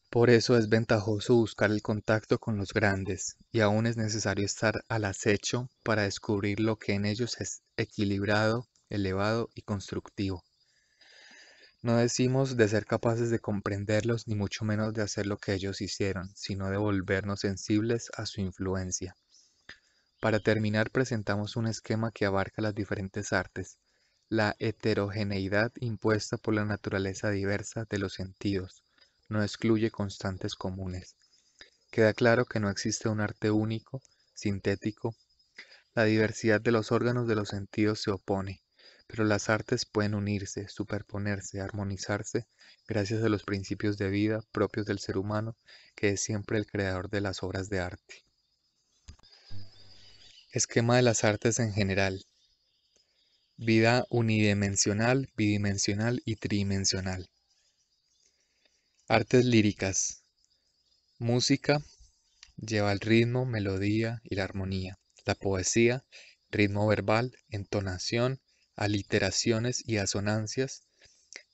Por eso es ventajoso buscar el contacto con los grandes y aún es necesario estar al acecho para descubrir lo que en ellos es equilibrado, elevado y constructivo. No decimos de ser capaces de comprenderlos ni mucho menos de hacer lo que ellos hicieron, sino de volvernos sensibles a su influencia. Para terminar presentamos un esquema que abarca las diferentes artes, la heterogeneidad impuesta por la naturaleza diversa de los sentidos, no excluye constantes comunes. Queda claro que no existe un arte único, sintético. La diversidad de los órganos de los sentidos se opone, pero las artes pueden unirse, superponerse, armonizarse, gracias a los principios de vida propios del ser humano, que es siempre el creador de las obras de arte. Esquema de las artes en general. Vida unidimensional, bidimensional y tridimensional. Artes líricas. Música lleva el ritmo, melodía y la armonía. La poesía, ritmo verbal, entonación, aliteraciones y asonancias.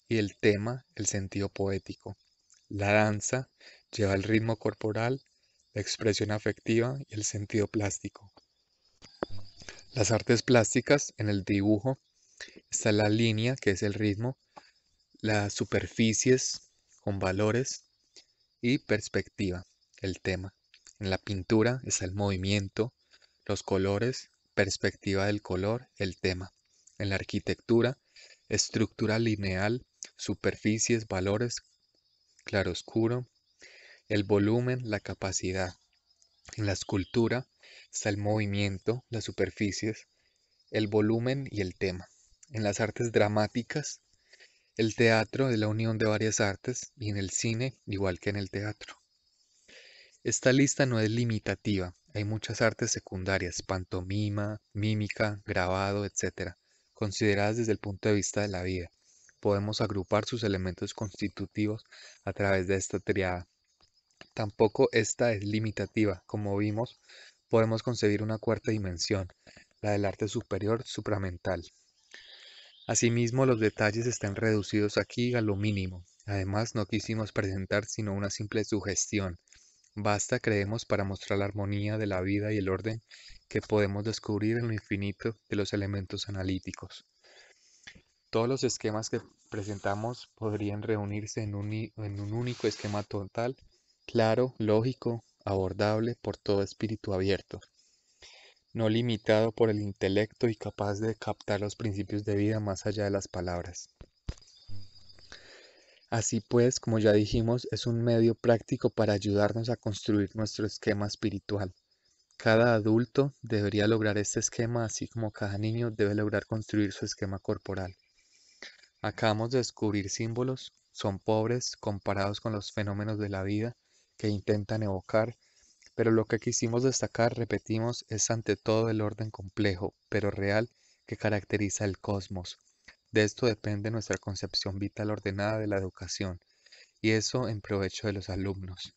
Y el tema, el sentido poético. La danza lleva el ritmo corporal, la expresión afectiva y el sentido plástico. Las artes plásticas, en el dibujo, está la línea, que es el ritmo, las superficies con valores y perspectiva, el tema. En la pintura está el movimiento, los colores, perspectiva del color, el tema. En la arquitectura, estructura lineal, superficies, valores, oscuro, el volumen, la capacidad. En la escultura, Está el movimiento, las superficies, el volumen y el tema. En las artes dramáticas, el teatro es la unión de varias artes y en el cine igual que en el teatro. Esta lista no es limitativa, hay muchas artes secundarias, pantomima, mímica, grabado, etc., consideradas desde el punto de vista de la vida. Podemos agrupar sus elementos constitutivos a través de esta triada. Tampoco esta es limitativa, como vimos, podemos concebir una cuarta dimensión, la del arte superior supramental. Asimismo, los detalles están reducidos aquí a lo mínimo. Además, no quisimos presentar sino una simple sugestión. Basta, creemos, para mostrar la armonía de la vida y el orden que podemos descubrir en lo infinito de los elementos analíticos. Todos los esquemas que presentamos podrían reunirse en un, en un único esquema total, claro, lógico, abordable por todo espíritu abierto, no limitado por el intelecto y capaz de captar los principios de vida más allá de las palabras. Así pues, como ya dijimos, es un medio práctico para ayudarnos a construir nuestro esquema espiritual. Cada adulto debería lograr este esquema, así como cada niño debe lograr construir su esquema corporal. Acabamos de descubrir símbolos, son pobres comparados con los fenómenos de la vida, que intentan evocar, pero lo que quisimos destacar, repetimos, es ante todo el orden complejo, pero real, que caracteriza el cosmos. De esto depende nuestra concepción vital ordenada de la educación, y eso en provecho de los alumnos.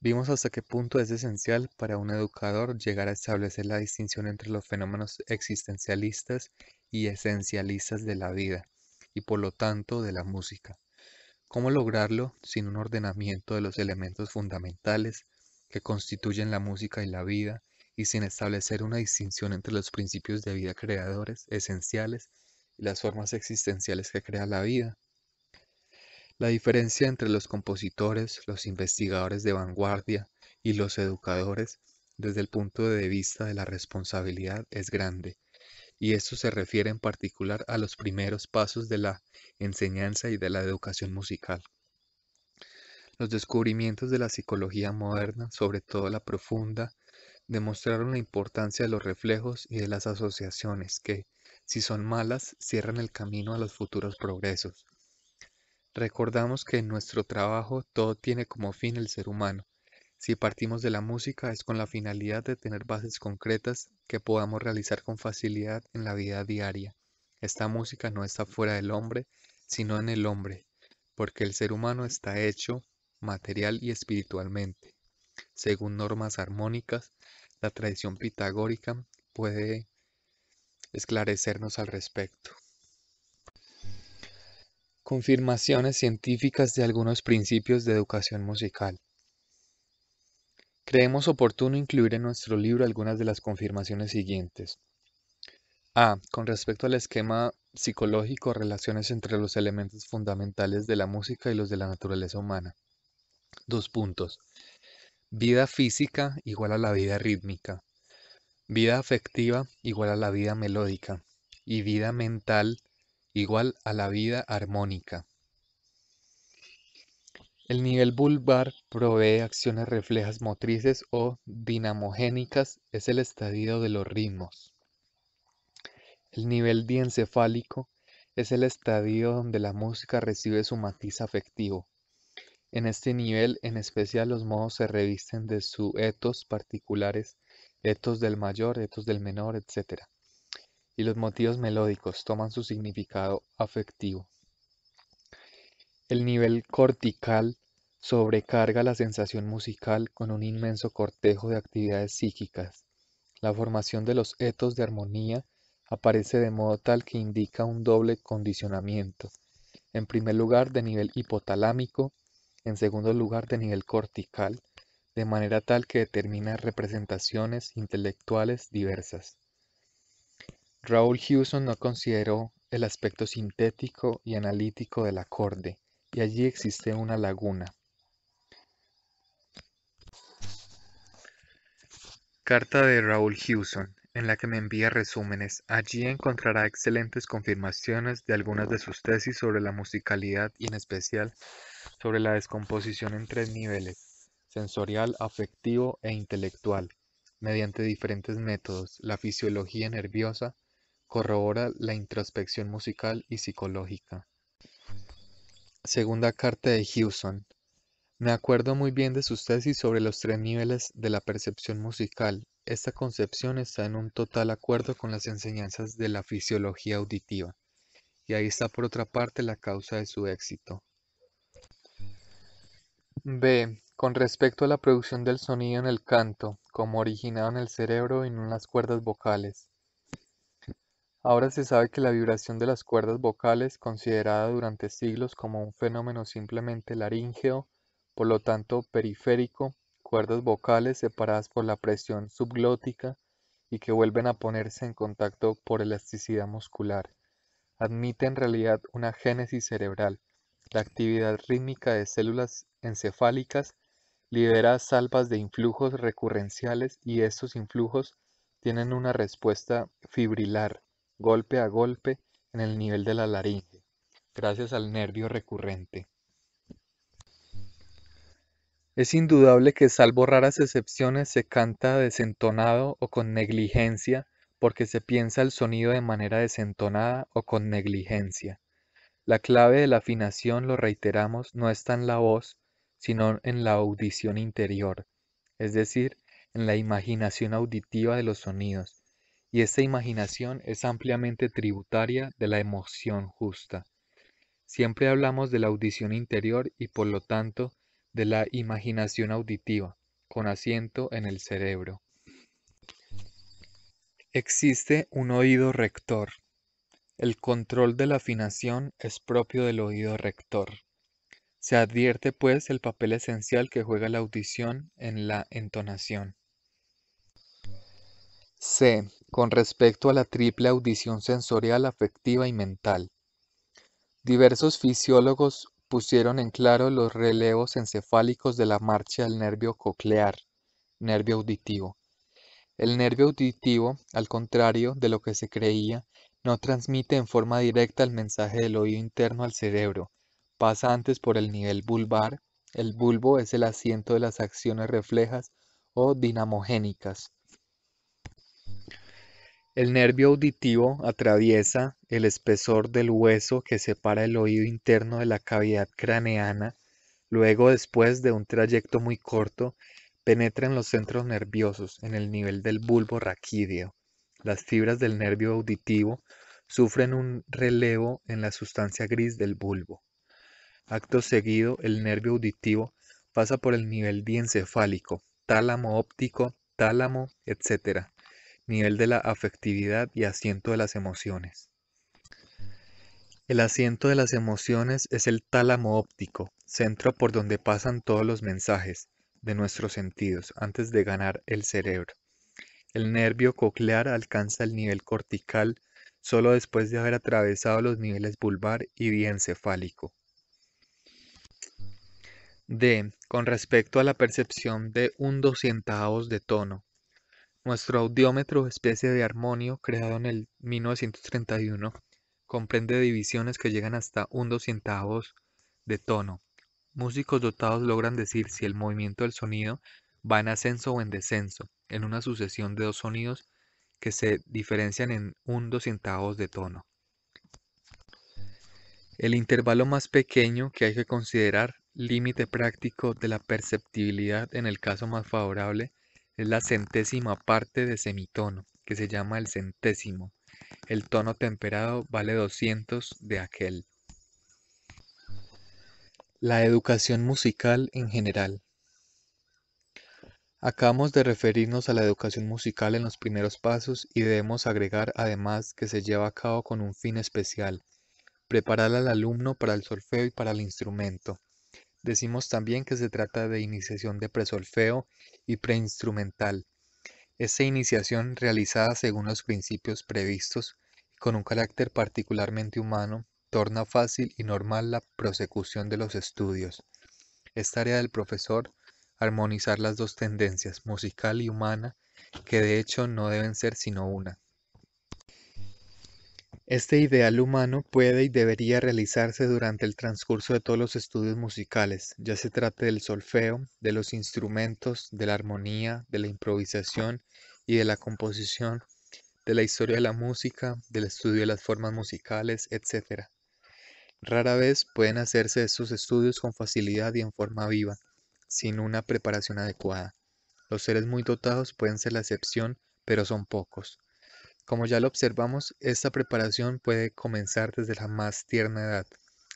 Vimos hasta qué punto es esencial para un educador llegar a establecer la distinción entre los fenómenos existencialistas y esencialistas de la vida, y por lo tanto de la música. ¿Cómo lograrlo sin un ordenamiento de los elementos fundamentales que constituyen la música y la vida y sin establecer una distinción entre los principios de vida creadores esenciales y las formas existenciales que crea la vida? La diferencia entre los compositores, los investigadores de vanguardia y los educadores desde el punto de vista de la responsabilidad es grande y esto se refiere en particular a los primeros pasos de la enseñanza y de la educación musical. Los descubrimientos de la psicología moderna, sobre todo la profunda, demostraron la importancia de los reflejos y de las asociaciones que, si son malas, cierran el camino a los futuros progresos. Recordamos que en nuestro trabajo todo tiene como fin el ser humano, si partimos de la música es con la finalidad de tener bases concretas que podamos realizar con facilidad en la vida diaria. Esta música no está fuera del hombre, sino en el hombre, porque el ser humano está hecho material y espiritualmente. Según normas armónicas, la tradición pitagórica puede esclarecernos al respecto. Confirmaciones científicas de algunos principios de educación musical. Creemos oportuno incluir en nuestro libro algunas de las confirmaciones siguientes. A. Con respecto al esquema psicológico, relaciones entre los elementos fundamentales de la música y los de la naturaleza humana. Dos puntos. Vida física igual a la vida rítmica. Vida afectiva igual a la vida melódica. Y vida mental igual a la vida armónica. El nivel vulvar provee acciones reflejas motrices o dinamogénicas, es el estadio de los ritmos. El nivel diencefálico es el estadio donde la música recibe su matiz afectivo. En este nivel, en especial, los modos se revisten de sus etos particulares, etos del mayor, etos del menor, etc. Y los motivos melódicos toman su significado afectivo. El nivel cortical sobrecarga la sensación musical con un inmenso cortejo de actividades psíquicas. La formación de los etos de armonía aparece de modo tal que indica un doble condicionamiento. En primer lugar, de nivel hipotalámico, en segundo lugar, de nivel cortical, de manera tal que determina representaciones intelectuales diversas. Raúl Hewson no consideró el aspecto sintético y analítico del acorde, y allí existe una laguna. Carta de Raúl Hewson, en la que me envía resúmenes. Allí encontrará excelentes confirmaciones de algunas de sus tesis sobre la musicalidad y en especial sobre la descomposición en tres niveles, sensorial, afectivo e intelectual, mediante diferentes métodos. La fisiología nerviosa corrobora la introspección musical y psicológica. Segunda carta de Hewson. Me acuerdo muy bien de sus tesis sobre los tres niveles de la percepción musical. Esta concepción está en un total acuerdo con las enseñanzas de la fisiología auditiva. Y ahí está por otra parte la causa de su éxito. B. Con respecto a la producción del sonido en el canto, como originado en el cerebro y en las cuerdas vocales. Ahora se sabe que la vibración de las cuerdas vocales, considerada durante siglos como un fenómeno simplemente laríngeo, por lo tanto periférico, cuerdas vocales separadas por la presión subglótica y que vuelven a ponerse en contacto por elasticidad muscular, admite en realidad una génesis cerebral. La actividad rítmica de células encefálicas libera salvas de influjos recurrenciales y estos influjos tienen una respuesta fibrilar golpe a golpe en el nivel de la laringe, gracias al nervio recurrente. Es indudable que salvo raras excepciones se canta desentonado o con negligencia porque se piensa el sonido de manera desentonada o con negligencia. La clave de la afinación, lo reiteramos, no está en la voz, sino en la audición interior, es decir, en la imaginación auditiva de los sonidos, y esta imaginación es ampliamente tributaria de la emoción justa. Siempre hablamos de la audición interior y por lo tanto de la imaginación auditiva, con asiento en el cerebro. Existe un oído rector. El control de la afinación es propio del oído rector. Se advierte pues el papel esencial que juega la audición en la entonación. C con respecto a la triple audición sensorial, afectiva y mental. Diversos fisiólogos pusieron en claro los relevos encefálicos de la marcha del nervio coclear, nervio auditivo. El nervio auditivo, al contrario de lo que se creía, no transmite en forma directa el mensaje del oído interno al cerebro, pasa antes por el nivel bulbar, el bulbo es el asiento de las acciones reflejas o dinamogénicas. El nervio auditivo atraviesa el espesor del hueso que separa el oído interno de la cavidad craneana, luego después de un trayecto muy corto, penetra en los centros nerviosos, en el nivel del bulbo raquídeo. Las fibras del nervio auditivo sufren un relevo en la sustancia gris del bulbo. Acto seguido, el nervio auditivo pasa por el nivel diencefálico, tálamo óptico, tálamo, etc., nivel de la afectividad y asiento de las emociones. El asiento de las emociones es el tálamo óptico, centro por donde pasan todos los mensajes de nuestros sentidos antes de ganar el cerebro. El nervio coclear alcanza el nivel cortical solo después de haber atravesado los niveles vulvar y biencefálico. D. Con respecto a la percepción de un doscientavos de tono, nuestro audiómetro, especie de armonio creado en el 1931, comprende divisiones que llegan hasta un centavos de tono. Músicos dotados logran decir si el movimiento del sonido va en ascenso o en descenso, en una sucesión de dos sonidos que se diferencian en un centavos de tono. El intervalo más pequeño que hay que considerar, límite práctico de la perceptibilidad en el caso más favorable, es la centésima parte de semitono, que se llama el centésimo. El tono temperado vale 200 de aquel. La educación musical en general. Acabamos de referirnos a la educación musical en los primeros pasos y debemos agregar además que se lleva a cabo con un fin especial, preparar al alumno para el solfeo y para el instrumento. Decimos también que se trata de iniciación de presolfeo y preinstrumental. Esta iniciación realizada según los principios previstos con un carácter particularmente humano torna fácil y normal la prosecución de los estudios. Es tarea del profesor armonizar las dos tendencias, musical y humana, que de hecho no deben ser sino una. Este ideal humano puede y debería realizarse durante el transcurso de todos los estudios musicales, ya se trate del solfeo, de los instrumentos, de la armonía, de la improvisación y de la composición, de la historia de la música, del estudio de las formas musicales, etc. Rara vez pueden hacerse estos estudios con facilidad y en forma viva, sin una preparación adecuada. Los seres muy dotados pueden ser la excepción, pero son pocos. Como ya lo observamos, esta preparación puede comenzar desde la más tierna edad,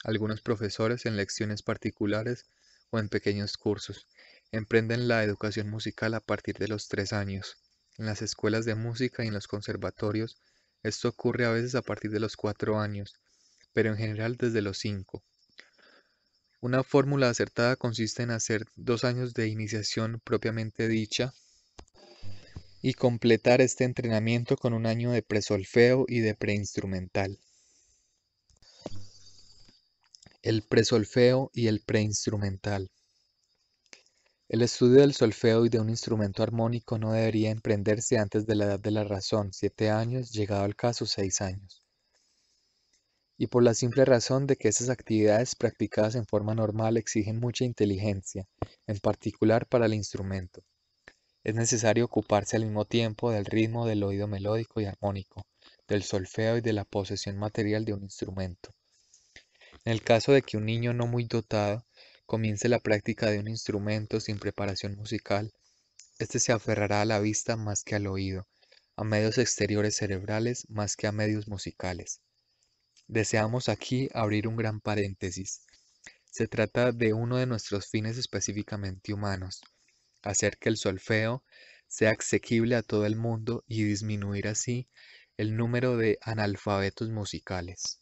algunos profesores en lecciones particulares o en pequeños cursos. Emprenden la educación musical a partir de los tres años. En las escuelas de música y en los conservatorios, esto ocurre a veces a partir de los cuatro años, pero en general desde los cinco. Una fórmula acertada consiste en hacer dos años de iniciación propiamente dicha, y completar este entrenamiento con un año de presolfeo y de preinstrumental. El presolfeo y el preinstrumental. El estudio del solfeo y de un instrumento armónico no debería emprenderse antes de la edad de la razón, 7 años, llegado al caso 6 años. Y por la simple razón de que esas actividades practicadas en forma normal exigen mucha inteligencia, en particular para el instrumento. Es necesario ocuparse al mismo tiempo del ritmo del oído melódico y armónico, del solfeo y de la posesión material de un instrumento. En el caso de que un niño no muy dotado comience la práctica de un instrumento sin preparación musical, este se aferrará a la vista más que al oído, a medios exteriores cerebrales más que a medios musicales. Deseamos aquí abrir un gran paréntesis. Se trata de uno de nuestros fines específicamente humanos, hacer que el solfeo sea asequible a todo el mundo y disminuir así el número de analfabetos musicales.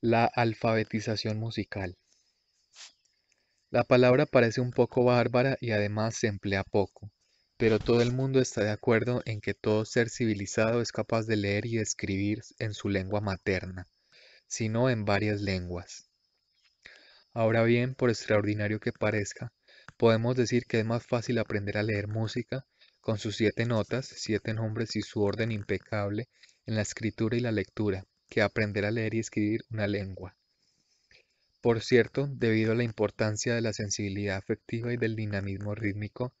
La alfabetización musical. La palabra parece un poco bárbara y además se emplea poco, pero todo el mundo está de acuerdo en que todo ser civilizado es capaz de leer y escribir en su lengua materna, sino en varias lenguas. Ahora bien, por extraordinario que parezca, Podemos decir que es más fácil aprender a leer música con sus siete notas, siete nombres y su orden impecable en la escritura y la lectura, que aprender a leer y escribir una lengua. Por cierto, debido a la importancia de la sensibilidad afectiva y del dinamismo rítmico,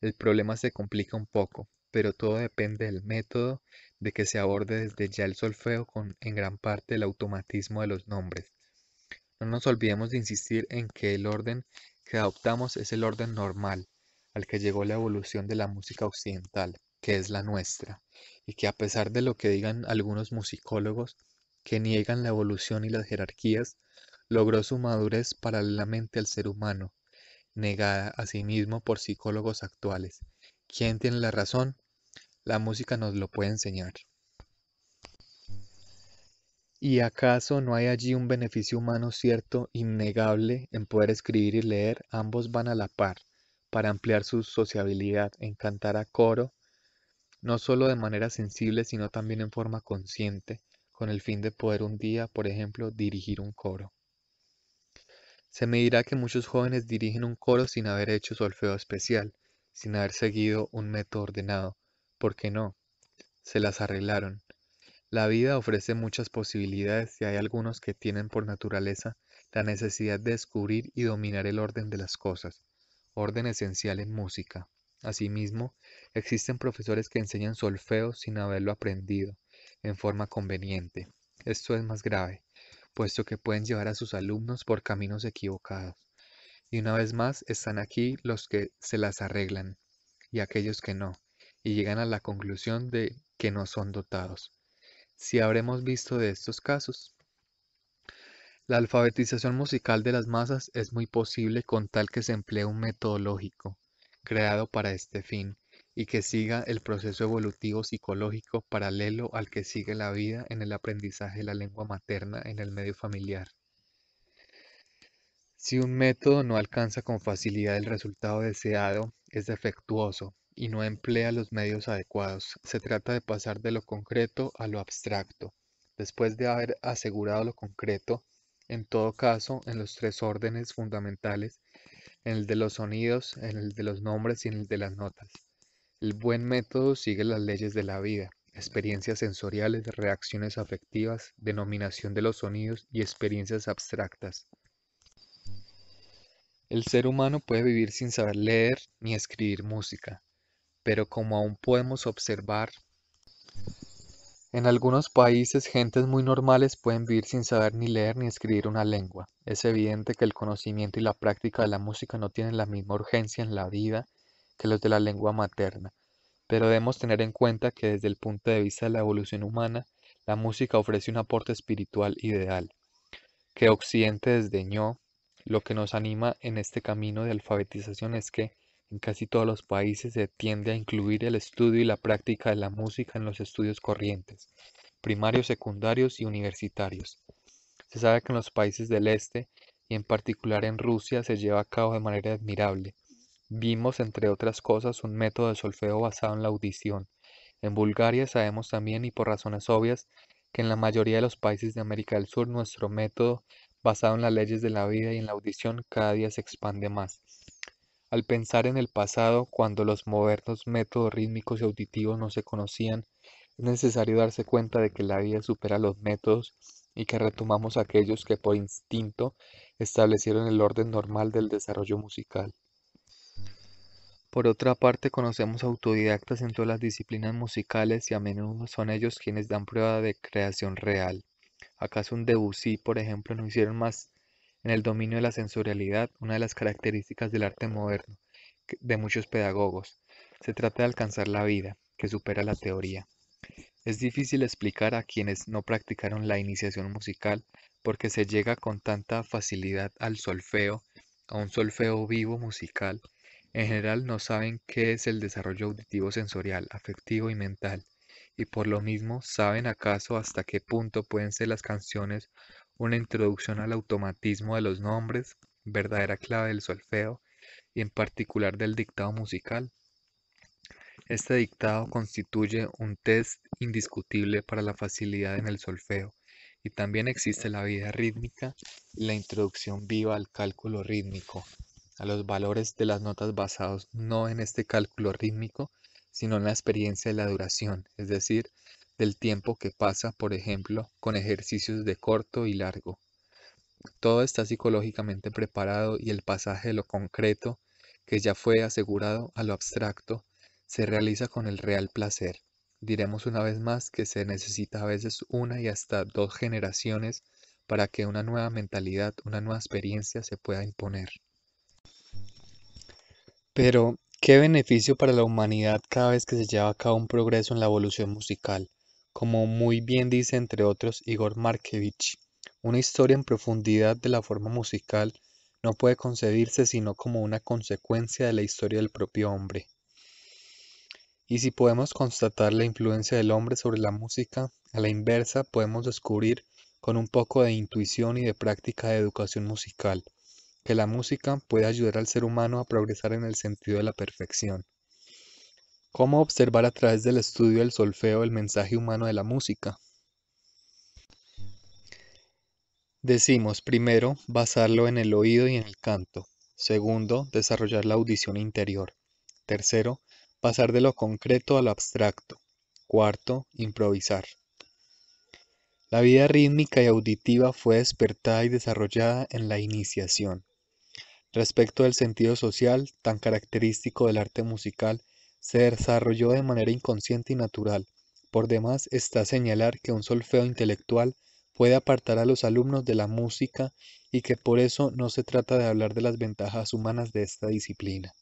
el problema se complica un poco, pero todo depende del método de que se aborde desde ya el solfeo con en gran parte el automatismo de los nombres. No nos olvidemos de insistir en que el orden que adoptamos es el orden normal al que llegó la evolución de la música occidental, que es la nuestra, y que a pesar de lo que digan algunos musicólogos que niegan la evolución y las jerarquías, logró su madurez paralelamente al ser humano, negada a sí mismo por psicólogos actuales. ¿Quién tiene la razón? La música nos lo puede enseñar. ¿Y acaso no hay allí un beneficio humano cierto, innegable, en poder escribir y leer? Ambos van a la par, para ampliar su sociabilidad, encantar a coro, no solo de manera sensible, sino también en forma consciente, con el fin de poder un día, por ejemplo, dirigir un coro. Se me dirá que muchos jóvenes dirigen un coro sin haber hecho su alfeo especial, sin haber seguido un método ordenado. ¿Por qué no? Se las arreglaron. La vida ofrece muchas posibilidades y hay algunos que tienen por naturaleza la necesidad de descubrir y dominar el orden de las cosas, orden esencial en música. Asimismo, existen profesores que enseñan solfeo sin haberlo aprendido en forma conveniente. Esto es más grave, puesto que pueden llevar a sus alumnos por caminos equivocados. Y una vez más están aquí los que se las arreglan y aquellos que no, y llegan a la conclusión de que no son dotados si habremos visto de estos casos. La alfabetización musical de las masas es muy posible con tal que se emplee un metodológico creado para este fin y que siga el proceso evolutivo psicológico paralelo al que sigue la vida en el aprendizaje de la lengua materna en el medio familiar. Si un método no alcanza con facilidad el resultado deseado, es defectuoso y no emplea los medios adecuados. Se trata de pasar de lo concreto a lo abstracto. Después de haber asegurado lo concreto, en todo caso, en los tres órdenes fundamentales, en el de los sonidos, en el de los nombres y en el de las notas. El buen método sigue las leyes de la vida, experiencias sensoriales, reacciones afectivas, denominación de los sonidos y experiencias abstractas. El ser humano puede vivir sin saber leer ni escribir música, pero como aún podemos observar, en algunos países gentes muy normales pueden vivir sin saber ni leer ni escribir una lengua. Es evidente que el conocimiento y la práctica de la música no tienen la misma urgencia en la vida que los de la lengua materna, pero debemos tener en cuenta que desde el punto de vista de la evolución humana, la música ofrece un aporte espiritual ideal, que Occidente desdeñó. Lo que nos anima en este camino de alfabetización es que en casi todos los países se tiende a incluir el estudio y la práctica de la música en los estudios corrientes, primarios, secundarios y universitarios. Se sabe que en los países del este, y en particular en Rusia, se lleva a cabo de manera admirable. Vimos, entre otras cosas, un método de solfeo basado en la audición. En Bulgaria sabemos también, y por razones obvias, que en la mayoría de los países de América del Sur nuestro método basado en las leyes de la vida y en la audición cada día se expande más. Al pensar en el pasado, cuando los modernos métodos rítmicos y auditivos no se conocían, es necesario darse cuenta de que la vida supera los métodos y que retomamos aquellos que por instinto establecieron el orden normal del desarrollo musical. Por otra parte, conocemos autodidactas en todas las disciplinas musicales y a menudo son ellos quienes dan prueba de creación real. ¿Acaso un Debussy, por ejemplo, no hicieron más en el dominio de la sensorialidad, una de las características del arte moderno de muchos pedagogos. Se trata de alcanzar la vida, que supera la teoría. Es difícil explicar a quienes no practicaron la iniciación musical porque se llega con tanta facilidad al solfeo, a un solfeo vivo musical. En general no saben qué es el desarrollo auditivo sensorial, afectivo y mental, y por lo mismo saben acaso hasta qué punto pueden ser las canciones una introducción al automatismo de los nombres, verdadera clave del solfeo y en particular del dictado musical. Este dictado constituye un test indiscutible para la facilidad en el solfeo y también existe la vida rítmica y la introducción viva al cálculo rítmico, a los valores de las notas basados no en este cálculo rítmico, sino en la experiencia de la duración, es decir, del tiempo que pasa, por ejemplo, con ejercicios de corto y largo. Todo está psicológicamente preparado y el pasaje de lo concreto, que ya fue asegurado, a lo abstracto, se realiza con el real placer. Diremos una vez más que se necesita a veces una y hasta dos generaciones para que una nueva mentalidad, una nueva experiencia se pueda imponer. Pero, ¿qué beneficio para la humanidad cada vez que se lleva a cabo un progreso en la evolución musical? como muy bien dice entre otros Igor Markevich. Una historia en profundidad de la forma musical no puede concebirse sino como una consecuencia de la historia del propio hombre. Y si podemos constatar la influencia del hombre sobre la música, a la inversa podemos descubrir con un poco de intuición y de práctica de educación musical, que la música puede ayudar al ser humano a progresar en el sentido de la perfección cómo observar a través del estudio del solfeo el mensaje humano de la música. Decimos, primero, basarlo en el oído y en el canto. Segundo, desarrollar la audición interior. Tercero, pasar de lo concreto a lo abstracto. Cuarto, improvisar. La vida rítmica y auditiva fue despertada y desarrollada en la iniciación. Respecto del sentido social, tan característico del arte musical, se desarrolló de manera inconsciente y natural. Por demás, está señalar que un solfeo intelectual puede apartar a los alumnos de la música y que por eso no se trata de hablar de las ventajas humanas de esta disciplina.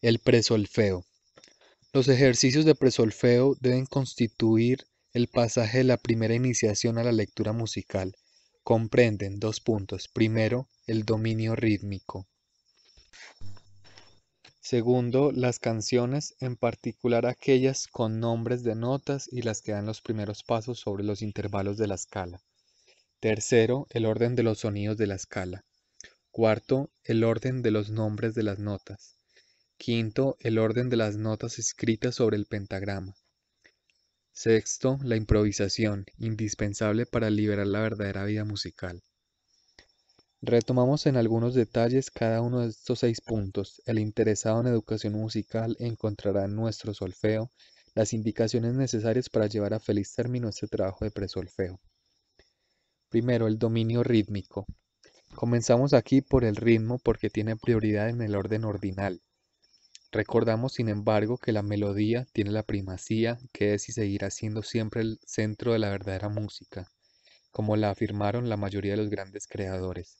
El presolfeo. Los ejercicios de presolfeo deben constituir el pasaje de la primera iniciación a la lectura musical. Comprenden dos puntos. Primero, el dominio rítmico. Segundo, las canciones, en particular aquellas con nombres de notas y las que dan los primeros pasos sobre los intervalos de la escala. Tercero, el orden de los sonidos de la escala. Cuarto, el orden de los nombres de las notas. Quinto, el orden de las notas escritas sobre el pentagrama. Sexto, la improvisación, indispensable para liberar la verdadera vida musical. Retomamos en algunos detalles cada uno de estos seis puntos. El interesado en educación musical encontrará en nuestro solfeo las indicaciones necesarias para llevar a feliz término este trabajo de presolfeo. Primero, el dominio rítmico. Comenzamos aquí por el ritmo porque tiene prioridad en el orden ordinal. Recordamos, sin embargo, que la melodía tiene la primacía, que es y seguirá siendo siempre el centro de la verdadera música, como la afirmaron la mayoría de los grandes creadores.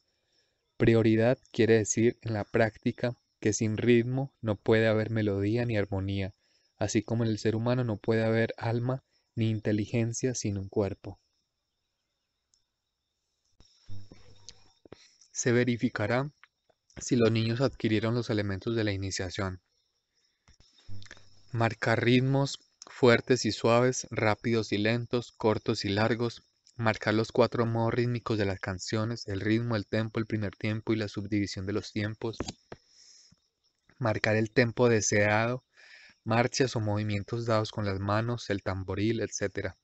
Prioridad quiere decir en la práctica que sin ritmo no puede haber melodía ni armonía, así como en el ser humano no puede haber alma ni inteligencia sin un cuerpo. Se verificará si los niños adquirieron los elementos de la iniciación. Marcar ritmos fuertes y suaves, rápidos y lentos, cortos y largos, marcar los cuatro modos rítmicos de las canciones, el ritmo, el tempo, el primer tiempo y la subdivisión de los tiempos, marcar el tempo deseado, marchas o movimientos dados con las manos, el tamboril, etc.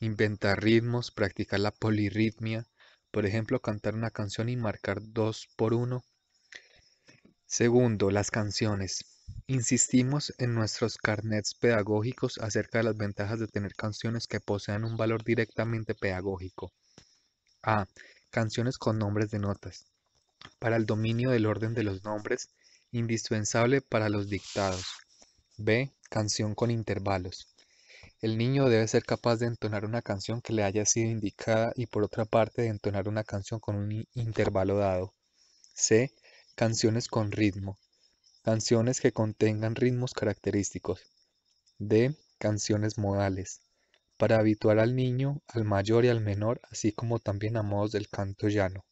Inventar ritmos, practicar la polirritmia, por ejemplo, cantar una canción y marcar dos por uno. Segundo, las canciones. Insistimos en nuestros carnets pedagógicos acerca de las ventajas de tener canciones que posean un valor directamente pedagógico. A. Canciones con nombres de notas. Para el dominio del orden de los nombres, indispensable para los dictados. B. Canción con intervalos. El niño debe ser capaz de entonar una canción que le haya sido indicada y por otra parte de entonar una canción con un intervalo dado. C. Canciones con ritmo. Canciones que contengan ritmos característicos. D. Canciones modales. Para habituar al niño, al mayor y al menor, así como también a modos del canto llano.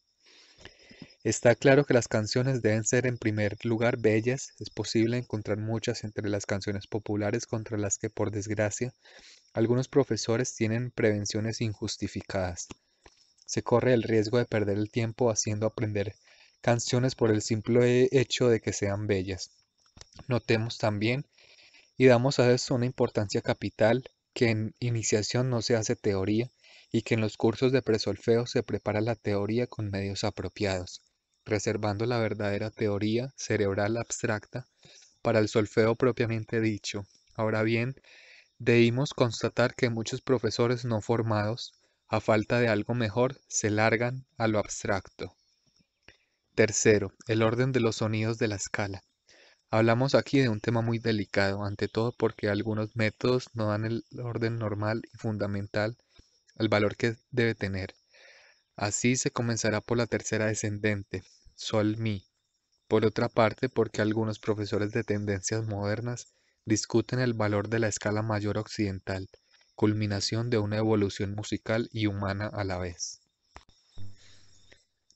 Está claro que las canciones deben ser en primer lugar bellas, es posible encontrar muchas entre las canciones populares contra las que por desgracia algunos profesores tienen prevenciones injustificadas. Se corre el riesgo de perder el tiempo haciendo aprender canciones por el simple hecho de que sean bellas. Notemos también y damos a eso una importancia capital que en iniciación no se hace teoría y que en los cursos de presolfeo se prepara la teoría con medios apropiados, reservando la verdadera teoría cerebral abstracta para el solfeo propiamente dicho. Ahora bien, debimos constatar que muchos profesores no formados, a falta de algo mejor, se largan a lo abstracto. Tercero, el orden de los sonidos de la escala. Hablamos aquí de un tema muy delicado, ante todo porque algunos métodos no dan el orden normal y fundamental al valor que debe tener. Así se comenzará por la tercera descendente, sol mi. Por otra parte, porque algunos profesores de tendencias modernas discuten el valor de la escala mayor occidental, culminación de una evolución musical y humana a la vez.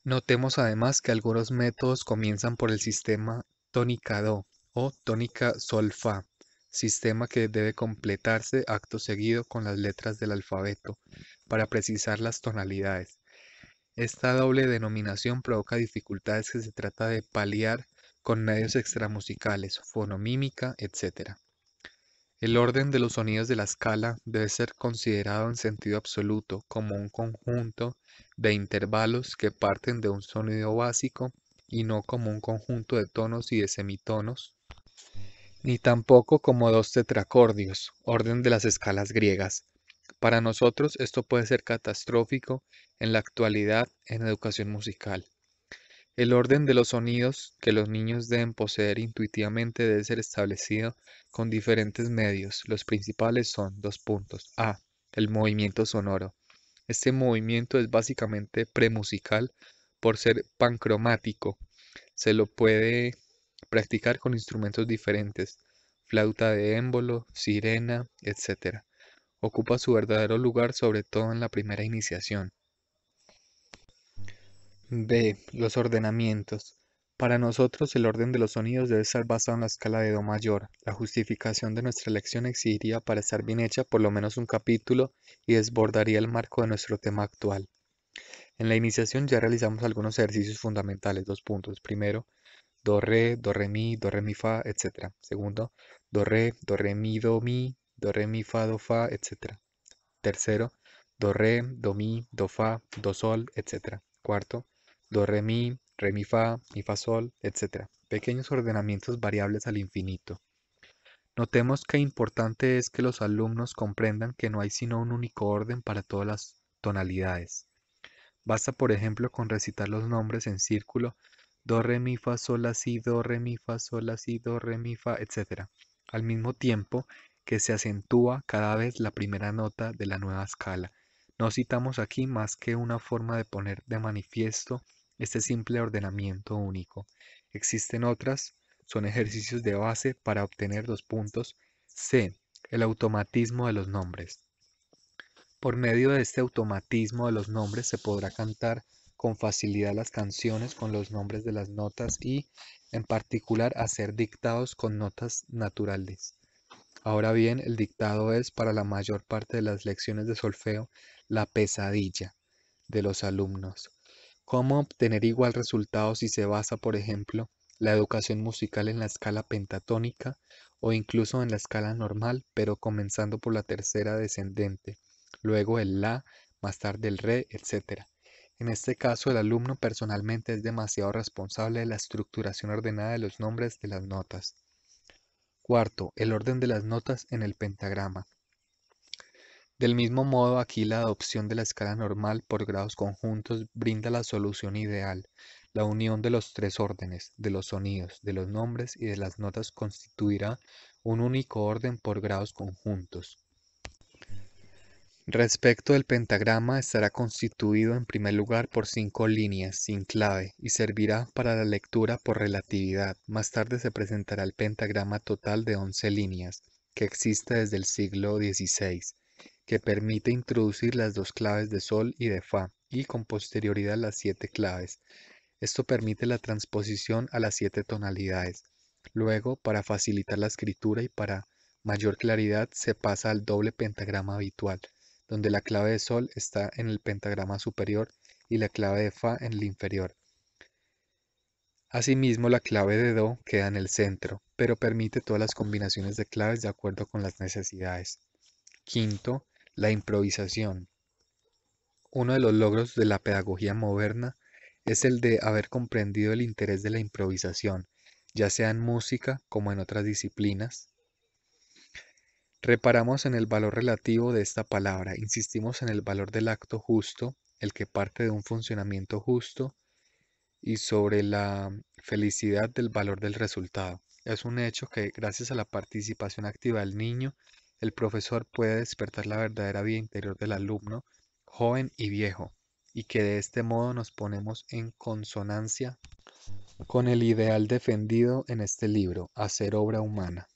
Notemos además que algunos métodos comienzan por el sistema tónica-do o tónica-sol-fa, sistema que debe completarse acto seguido con las letras del alfabeto para precisar las tonalidades. Esta doble denominación provoca dificultades que se trata de paliar con medios extramusicales, fonomímica, etc. El orden de los sonidos de la escala debe ser considerado en sentido absoluto como un conjunto de intervalos que parten de un sonido básico y no como un conjunto de tonos y de semitonos, ni tampoco como dos tetracordios, orden de las escalas griegas. Para nosotros esto puede ser catastrófico en la actualidad en educación musical. El orden de los sonidos que los niños deben poseer intuitivamente debe ser establecido con diferentes medios. Los principales son dos puntos. A. El movimiento sonoro. Este movimiento es básicamente premusical por ser pancromático. Se lo puede practicar con instrumentos diferentes, flauta de émbolo, sirena, etc. Ocupa su verdadero lugar sobre todo en la primera iniciación. B. Los ordenamientos. Para nosotros, el orden de los sonidos debe estar basado en la escala de Do mayor. La justificación de nuestra elección exigiría para estar bien hecha por lo menos un capítulo y desbordaría el marco de nuestro tema actual. En la iniciación ya realizamos algunos ejercicios fundamentales, dos puntos. Primero, Do, Re, Do, Re, Mi, Do, Re, Mi, Fa, etc. Segundo, Do, Re, Do, Re, Mi, Do, Mi, Do, Re, Mi, Fa, Do, Fa, etc. Tercero, Do, Re, Do, Mi, Do, Fa, Do, Sol, etc. Cuarto, Do, Re, Mi, re mi fa, mi fa sol, etc. Pequeños ordenamientos variables al infinito. Notemos que importante es que los alumnos comprendan que no hay sino un único orden para todas las tonalidades. Basta, por ejemplo, con recitar los nombres en círculo do, re, mi, fa, sol, la, si, do, re, mi, fa, sol, la, si, do, re, mi, fa, etc. Al mismo tiempo que se acentúa cada vez la primera nota de la nueva escala. No citamos aquí más que una forma de poner de manifiesto este simple ordenamiento único. Existen otras, son ejercicios de base para obtener dos puntos. C. El automatismo de los nombres. Por medio de este automatismo de los nombres se podrá cantar con facilidad las canciones con los nombres de las notas y, en particular, hacer dictados con notas naturales. Ahora bien, el dictado es para la mayor parte de las lecciones de solfeo la pesadilla de los alumnos. ¿Cómo obtener igual resultado si se basa, por ejemplo, la educación musical en la escala pentatónica o incluso en la escala normal, pero comenzando por la tercera descendente, luego el la, más tarde el re, etc. En este caso, el alumno personalmente es demasiado responsable de la estructuración ordenada de los nombres de las notas. Cuarto, el orden de las notas en el pentagrama. Del mismo modo, aquí la adopción de la escala normal por grados conjuntos brinda la solución ideal. La unión de los tres órdenes, de los sonidos, de los nombres y de las notas constituirá un único orden por grados conjuntos. Respecto del pentagrama, estará constituido en primer lugar por cinco líneas sin clave y servirá para la lectura por relatividad. Más tarde se presentará el pentagrama total de once líneas, que existe desde el siglo XVI que permite introducir las dos claves de Sol y de Fa y con posterioridad las siete claves. Esto permite la transposición a las siete tonalidades. Luego, para facilitar la escritura y para mayor claridad, se pasa al doble pentagrama habitual, donde la clave de Sol está en el pentagrama superior y la clave de Fa en el inferior. Asimismo, la clave de Do queda en el centro, pero permite todas las combinaciones de claves de acuerdo con las necesidades. Quinto, la improvisación. Uno de los logros de la pedagogía moderna es el de haber comprendido el interés de la improvisación, ya sea en música como en otras disciplinas. Reparamos en el valor relativo de esta palabra, insistimos en el valor del acto justo, el que parte de un funcionamiento justo, y sobre la felicidad del valor del resultado. Es un hecho que gracias a la participación activa del niño el profesor puede despertar la verdadera vida interior del alumno, joven y viejo, y que de este modo nos ponemos en consonancia con el ideal defendido en este libro, hacer obra humana.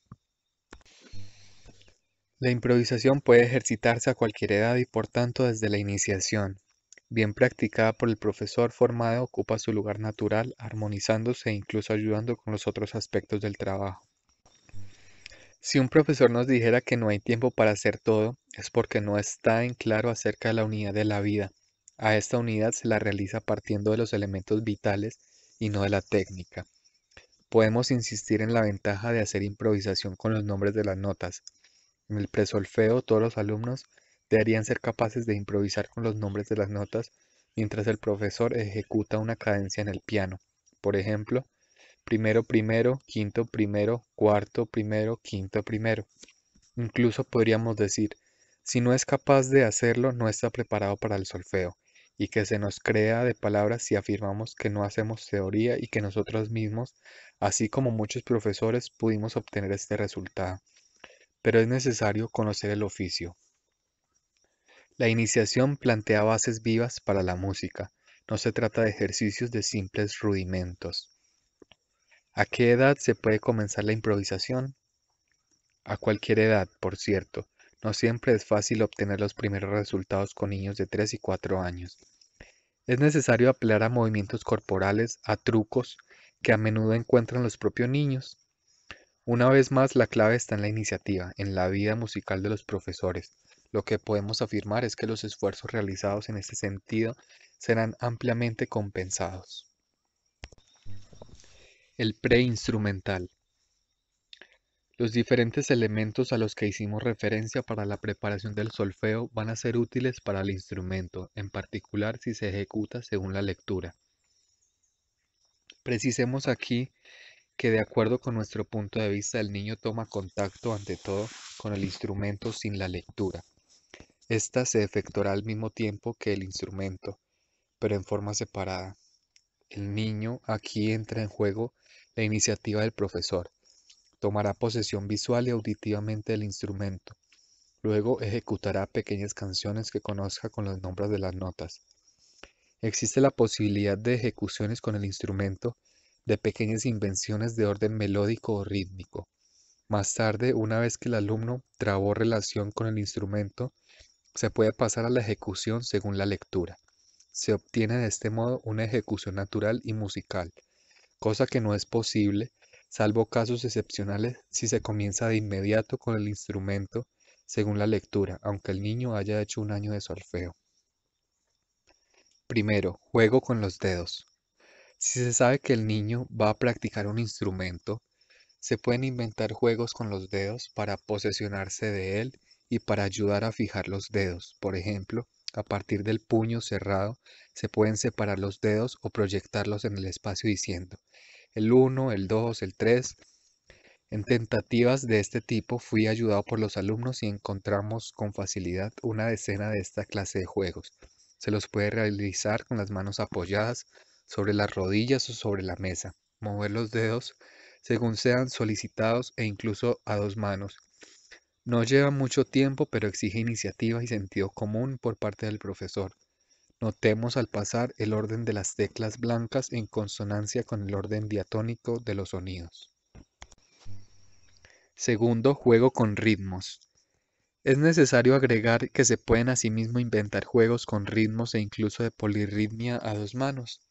La improvisación puede ejercitarse a cualquier edad y por tanto desde la iniciación. Bien practicada por el profesor formado ocupa su lugar natural, armonizándose e incluso ayudando con los otros aspectos del trabajo. Si un profesor nos dijera que no hay tiempo para hacer todo, es porque no está en claro acerca de la unidad de la vida. A esta unidad se la realiza partiendo de los elementos vitales y no de la técnica. Podemos insistir en la ventaja de hacer improvisación con los nombres de las notas. En el presolfeo todos los alumnos deberían ser capaces de improvisar con los nombres de las notas mientras el profesor ejecuta una cadencia en el piano. Por ejemplo, primero primero, quinto primero, cuarto primero, quinto primero. Incluso podríamos decir, si no es capaz de hacerlo, no está preparado para el solfeo, y que se nos crea de palabras si afirmamos que no hacemos teoría y que nosotros mismos, así como muchos profesores, pudimos obtener este resultado. Pero es necesario conocer el oficio. La iniciación plantea bases vivas para la música, no se trata de ejercicios de simples rudimentos. ¿A qué edad se puede comenzar la improvisación? A cualquier edad, por cierto. No siempre es fácil obtener los primeros resultados con niños de 3 y 4 años. Es necesario apelar a movimientos corporales, a trucos que a menudo encuentran los propios niños. Una vez más, la clave está en la iniciativa, en la vida musical de los profesores. Lo que podemos afirmar es que los esfuerzos realizados en este sentido serán ampliamente compensados el preinstrumental. Los diferentes elementos a los que hicimos referencia para la preparación del solfeo van a ser útiles para el instrumento, en particular si se ejecuta según la lectura. Precisemos aquí que de acuerdo con nuestro punto de vista el niño toma contacto ante todo con el instrumento sin la lectura. Esta se efectuará al mismo tiempo que el instrumento, pero en forma separada el niño, aquí entra en juego la iniciativa del profesor. Tomará posesión visual y auditivamente del instrumento. Luego ejecutará pequeñas canciones que conozca con los nombres de las notas. Existe la posibilidad de ejecuciones con el instrumento de pequeñas invenciones de orden melódico o rítmico. Más tarde, una vez que el alumno trabó relación con el instrumento, se puede pasar a la ejecución según la lectura. Se obtiene de este modo una ejecución natural y musical, cosa que no es posible, salvo casos excepcionales, si se comienza de inmediato con el instrumento según la lectura, aunque el niño haya hecho un año de solfeo. Primero, juego con los dedos. Si se sabe que el niño va a practicar un instrumento, se pueden inventar juegos con los dedos para posesionarse de él y para ayudar a fijar los dedos. Por ejemplo, a partir del puño cerrado, se pueden separar los dedos o proyectarlos en el espacio diciendo el 1, el 2, el 3. En tentativas de este tipo fui ayudado por los alumnos y encontramos con facilidad una decena de esta clase de juegos. Se los puede realizar con las manos apoyadas sobre las rodillas o sobre la mesa, mover los dedos según sean solicitados e incluso a dos manos, no lleva mucho tiempo, pero exige iniciativa y sentido común por parte del profesor. Notemos al pasar el orden de las teclas blancas en consonancia con el orden diatónico de los sonidos. Segundo, juego con ritmos. Es necesario agregar que se pueden asimismo inventar juegos con ritmos e incluso de polirritmia a dos manos.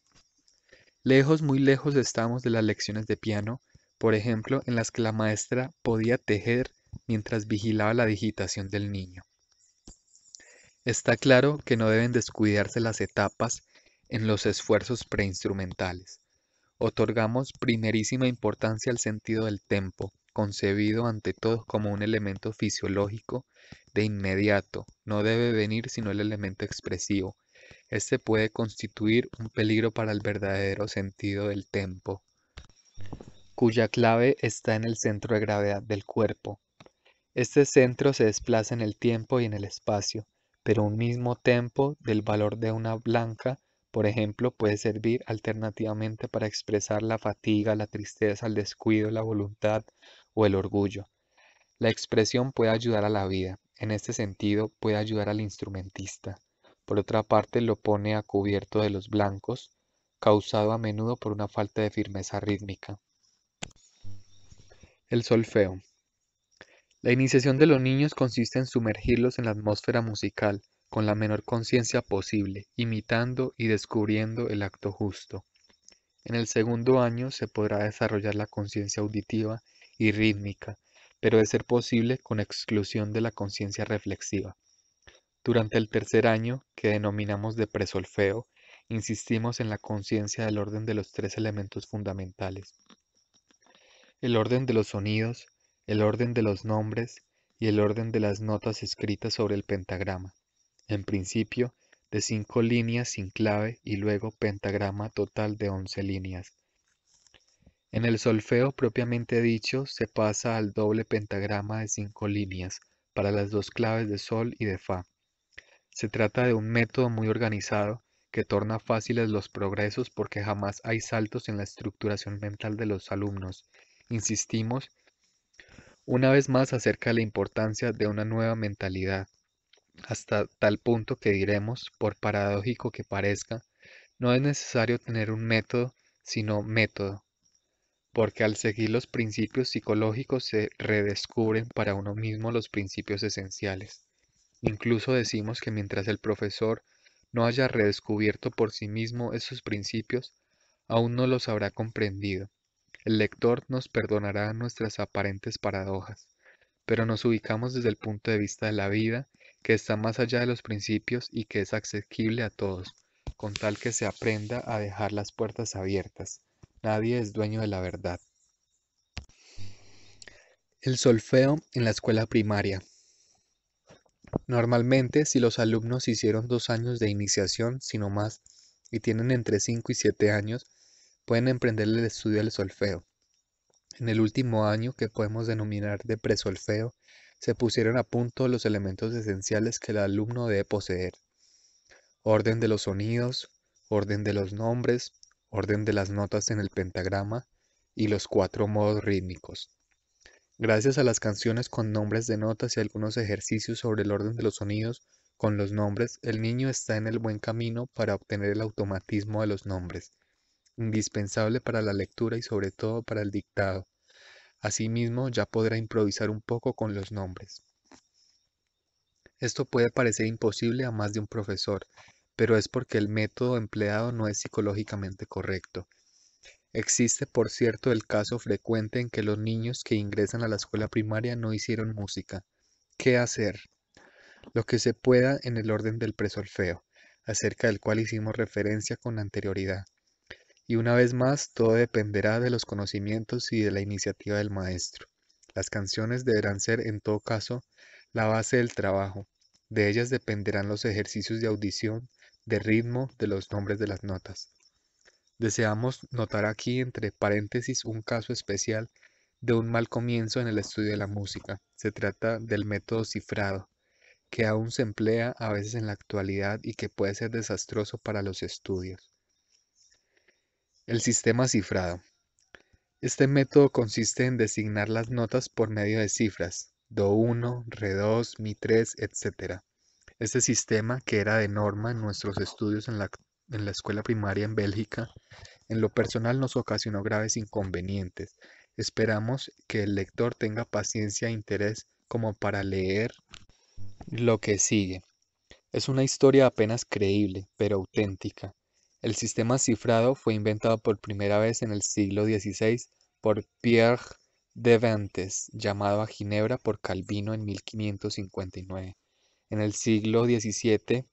Lejos, muy lejos estamos de las lecciones de piano, por ejemplo, en las que la maestra podía tejer mientras vigilaba la digitación del niño. Está claro que no deben descuidarse las etapas en los esfuerzos preinstrumentales. Otorgamos primerísima importancia al sentido del tempo, concebido ante todo como un elemento fisiológico de inmediato, no debe venir sino el elemento expresivo. Este puede constituir un peligro para el verdadero sentido del tempo, cuya clave está en el centro de gravedad del cuerpo, este centro se desplaza en el tiempo y en el espacio, pero un mismo tempo del valor de una blanca, por ejemplo, puede servir alternativamente para expresar la fatiga, la tristeza, el descuido, la voluntad o el orgullo. La expresión puede ayudar a la vida, en este sentido puede ayudar al instrumentista. Por otra parte, lo pone a cubierto de los blancos, causado a menudo por una falta de firmeza rítmica. El solfeo. La iniciación de los niños consiste en sumergirlos en la atmósfera musical con la menor conciencia posible, imitando y descubriendo el acto justo. En el segundo año se podrá desarrollar la conciencia auditiva y rítmica, pero de ser posible con exclusión de la conciencia reflexiva. Durante el tercer año, que denominamos de presolfeo, insistimos en la conciencia del orden de los tres elementos fundamentales. El orden de los sonidos, el orden de los nombres y el orden de las notas escritas sobre el pentagrama. En principio, de cinco líneas sin clave y luego pentagrama total de once líneas. En el solfeo propiamente dicho se pasa al doble pentagrama de cinco líneas para las dos claves de sol y de fa. Se trata de un método muy organizado que torna fáciles los progresos porque jamás hay saltos en la estructuración mental de los alumnos. Insistimos una vez más acerca la importancia de una nueva mentalidad, hasta tal punto que diremos, por paradójico que parezca, no es necesario tener un método, sino método, porque al seguir los principios psicológicos se redescubren para uno mismo los principios esenciales. Incluso decimos que mientras el profesor no haya redescubierto por sí mismo esos principios, aún no los habrá comprendido el lector nos perdonará nuestras aparentes paradojas, pero nos ubicamos desde el punto de vista de la vida que está más allá de los principios y que es accesible a todos, con tal que se aprenda a dejar las puertas abiertas. Nadie es dueño de la verdad. El solfeo en la escuela primaria. Normalmente, si los alumnos hicieron dos años de iniciación, sino más, y tienen entre 5 y 7 años, pueden emprender el estudio del solfeo. En el último año, que podemos denominar de presolfeo, se pusieron a punto los elementos esenciales que el alumno debe poseer. Orden de los sonidos, orden de los nombres, orden de las notas en el pentagrama y los cuatro modos rítmicos. Gracias a las canciones con nombres de notas y algunos ejercicios sobre el orden de los sonidos con los nombres, el niño está en el buen camino para obtener el automatismo de los nombres indispensable para la lectura y sobre todo para el dictado. Asimismo, ya podrá improvisar un poco con los nombres. Esto puede parecer imposible a más de un profesor, pero es porque el método empleado no es psicológicamente correcto. Existe, por cierto, el caso frecuente en que los niños que ingresan a la escuela primaria no hicieron música. ¿Qué hacer? Lo que se pueda en el orden del presolfeo, acerca del cual hicimos referencia con anterioridad. Y una vez más, todo dependerá de los conocimientos y de la iniciativa del maestro. Las canciones deberán ser, en todo caso, la base del trabajo. De ellas dependerán los ejercicios de audición, de ritmo, de los nombres de las notas. Deseamos notar aquí, entre paréntesis, un caso especial de un mal comienzo en el estudio de la música. Se trata del método cifrado, que aún se emplea a veces en la actualidad y que puede ser desastroso para los estudios. El sistema cifrado. Este método consiste en designar las notas por medio de cifras, Do1, Re2, Mi3, etc. Este sistema, que era de norma en nuestros estudios en la, en la escuela primaria en Bélgica, en lo personal nos ocasionó graves inconvenientes. Esperamos que el lector tenga paciencia e interés como para leer lo que sigue. Es una historia apenas creíble, pero auténtica el sistema cifrado fue inventado por primera vez en el siglo XVI por Pierre de Ventes, llamado a Ginebra por Calvino en 1559. En el siglo XVII,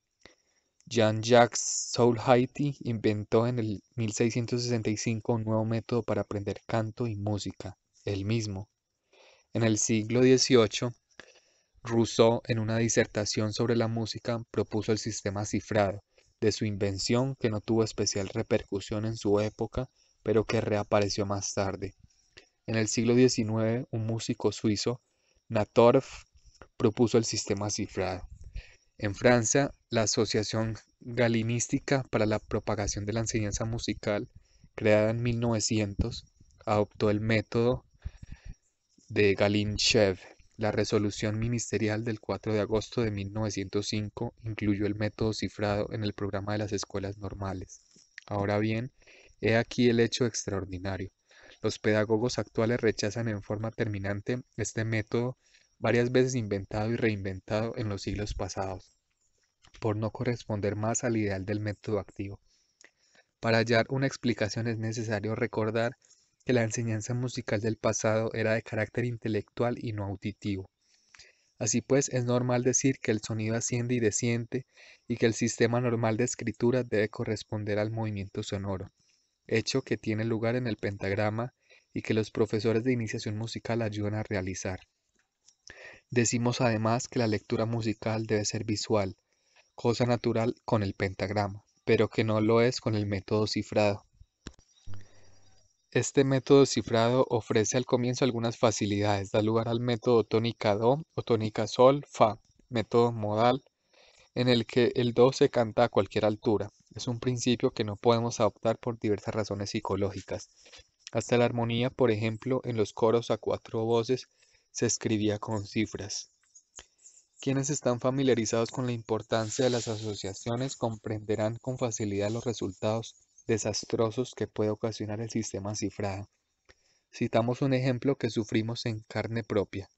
Jean-Jacques Soulhaiti inventó en el 1665 un nuevo método para aprender canto y música, el mismo. En el siglo XVIII, Rousseau, en una disertación sobre la música, propuso el sistema cifrado, de su invención que no tuvo especial repercusión en su época, pero que reapareció más tarde. En el siglo XIX, un músico suizo, Natorf, propuso el sistema cifrado. En Francia, la Asociación Galinística para la Propagación de la Enseñanza Musical, creada en 1900, adoptó el método de Galinchev la resolución ministerial del 4 de agosto de 1905 incluyó el método cifrado en el programa de las escuelas normales. Ahora bien, he aquí el hecho extraordinario. Los pedagogos actuales rechazan en forma terminante este método varias veces inventado y reinventado en los siglos pasados, por no corresponder más al ideal del método activo. Para hallar una explicación es necesario recordar que la enseñanza musical del pasado era de carácter intelectual y no auditivo. Así pues, es normal decir que el sonido asciende y desciende y que el sistema normal de escritura debe corresponder al movimiento sonoro, hecho que tiene lugar en el pentagrama y que los profesores de iniciación musical ayudan a realizar. Decimos además que la lectura musical debe ser visual, cosa natural con el pentagrama, pero que no lo es con el método cifrado. Este método cifrado ofrece al comienzo algunas facilidades, da lugar al método tónica do o tónica sol fa, método modal, en el que el do se canta a cualquier altura. Es un principio que no podemos adoptar por diversas razones psicológicas. Hasta la armonía, por ejemplo, en los coros a cuatro voces se escribía con cifras. Quienes están familiarizados con la importancia de las asociaciones comprenderán con facilidad los resultados desastrosos que puede ocasionar el sistema cifrado. Citamos un ejemplo que sufrimos en carne propia.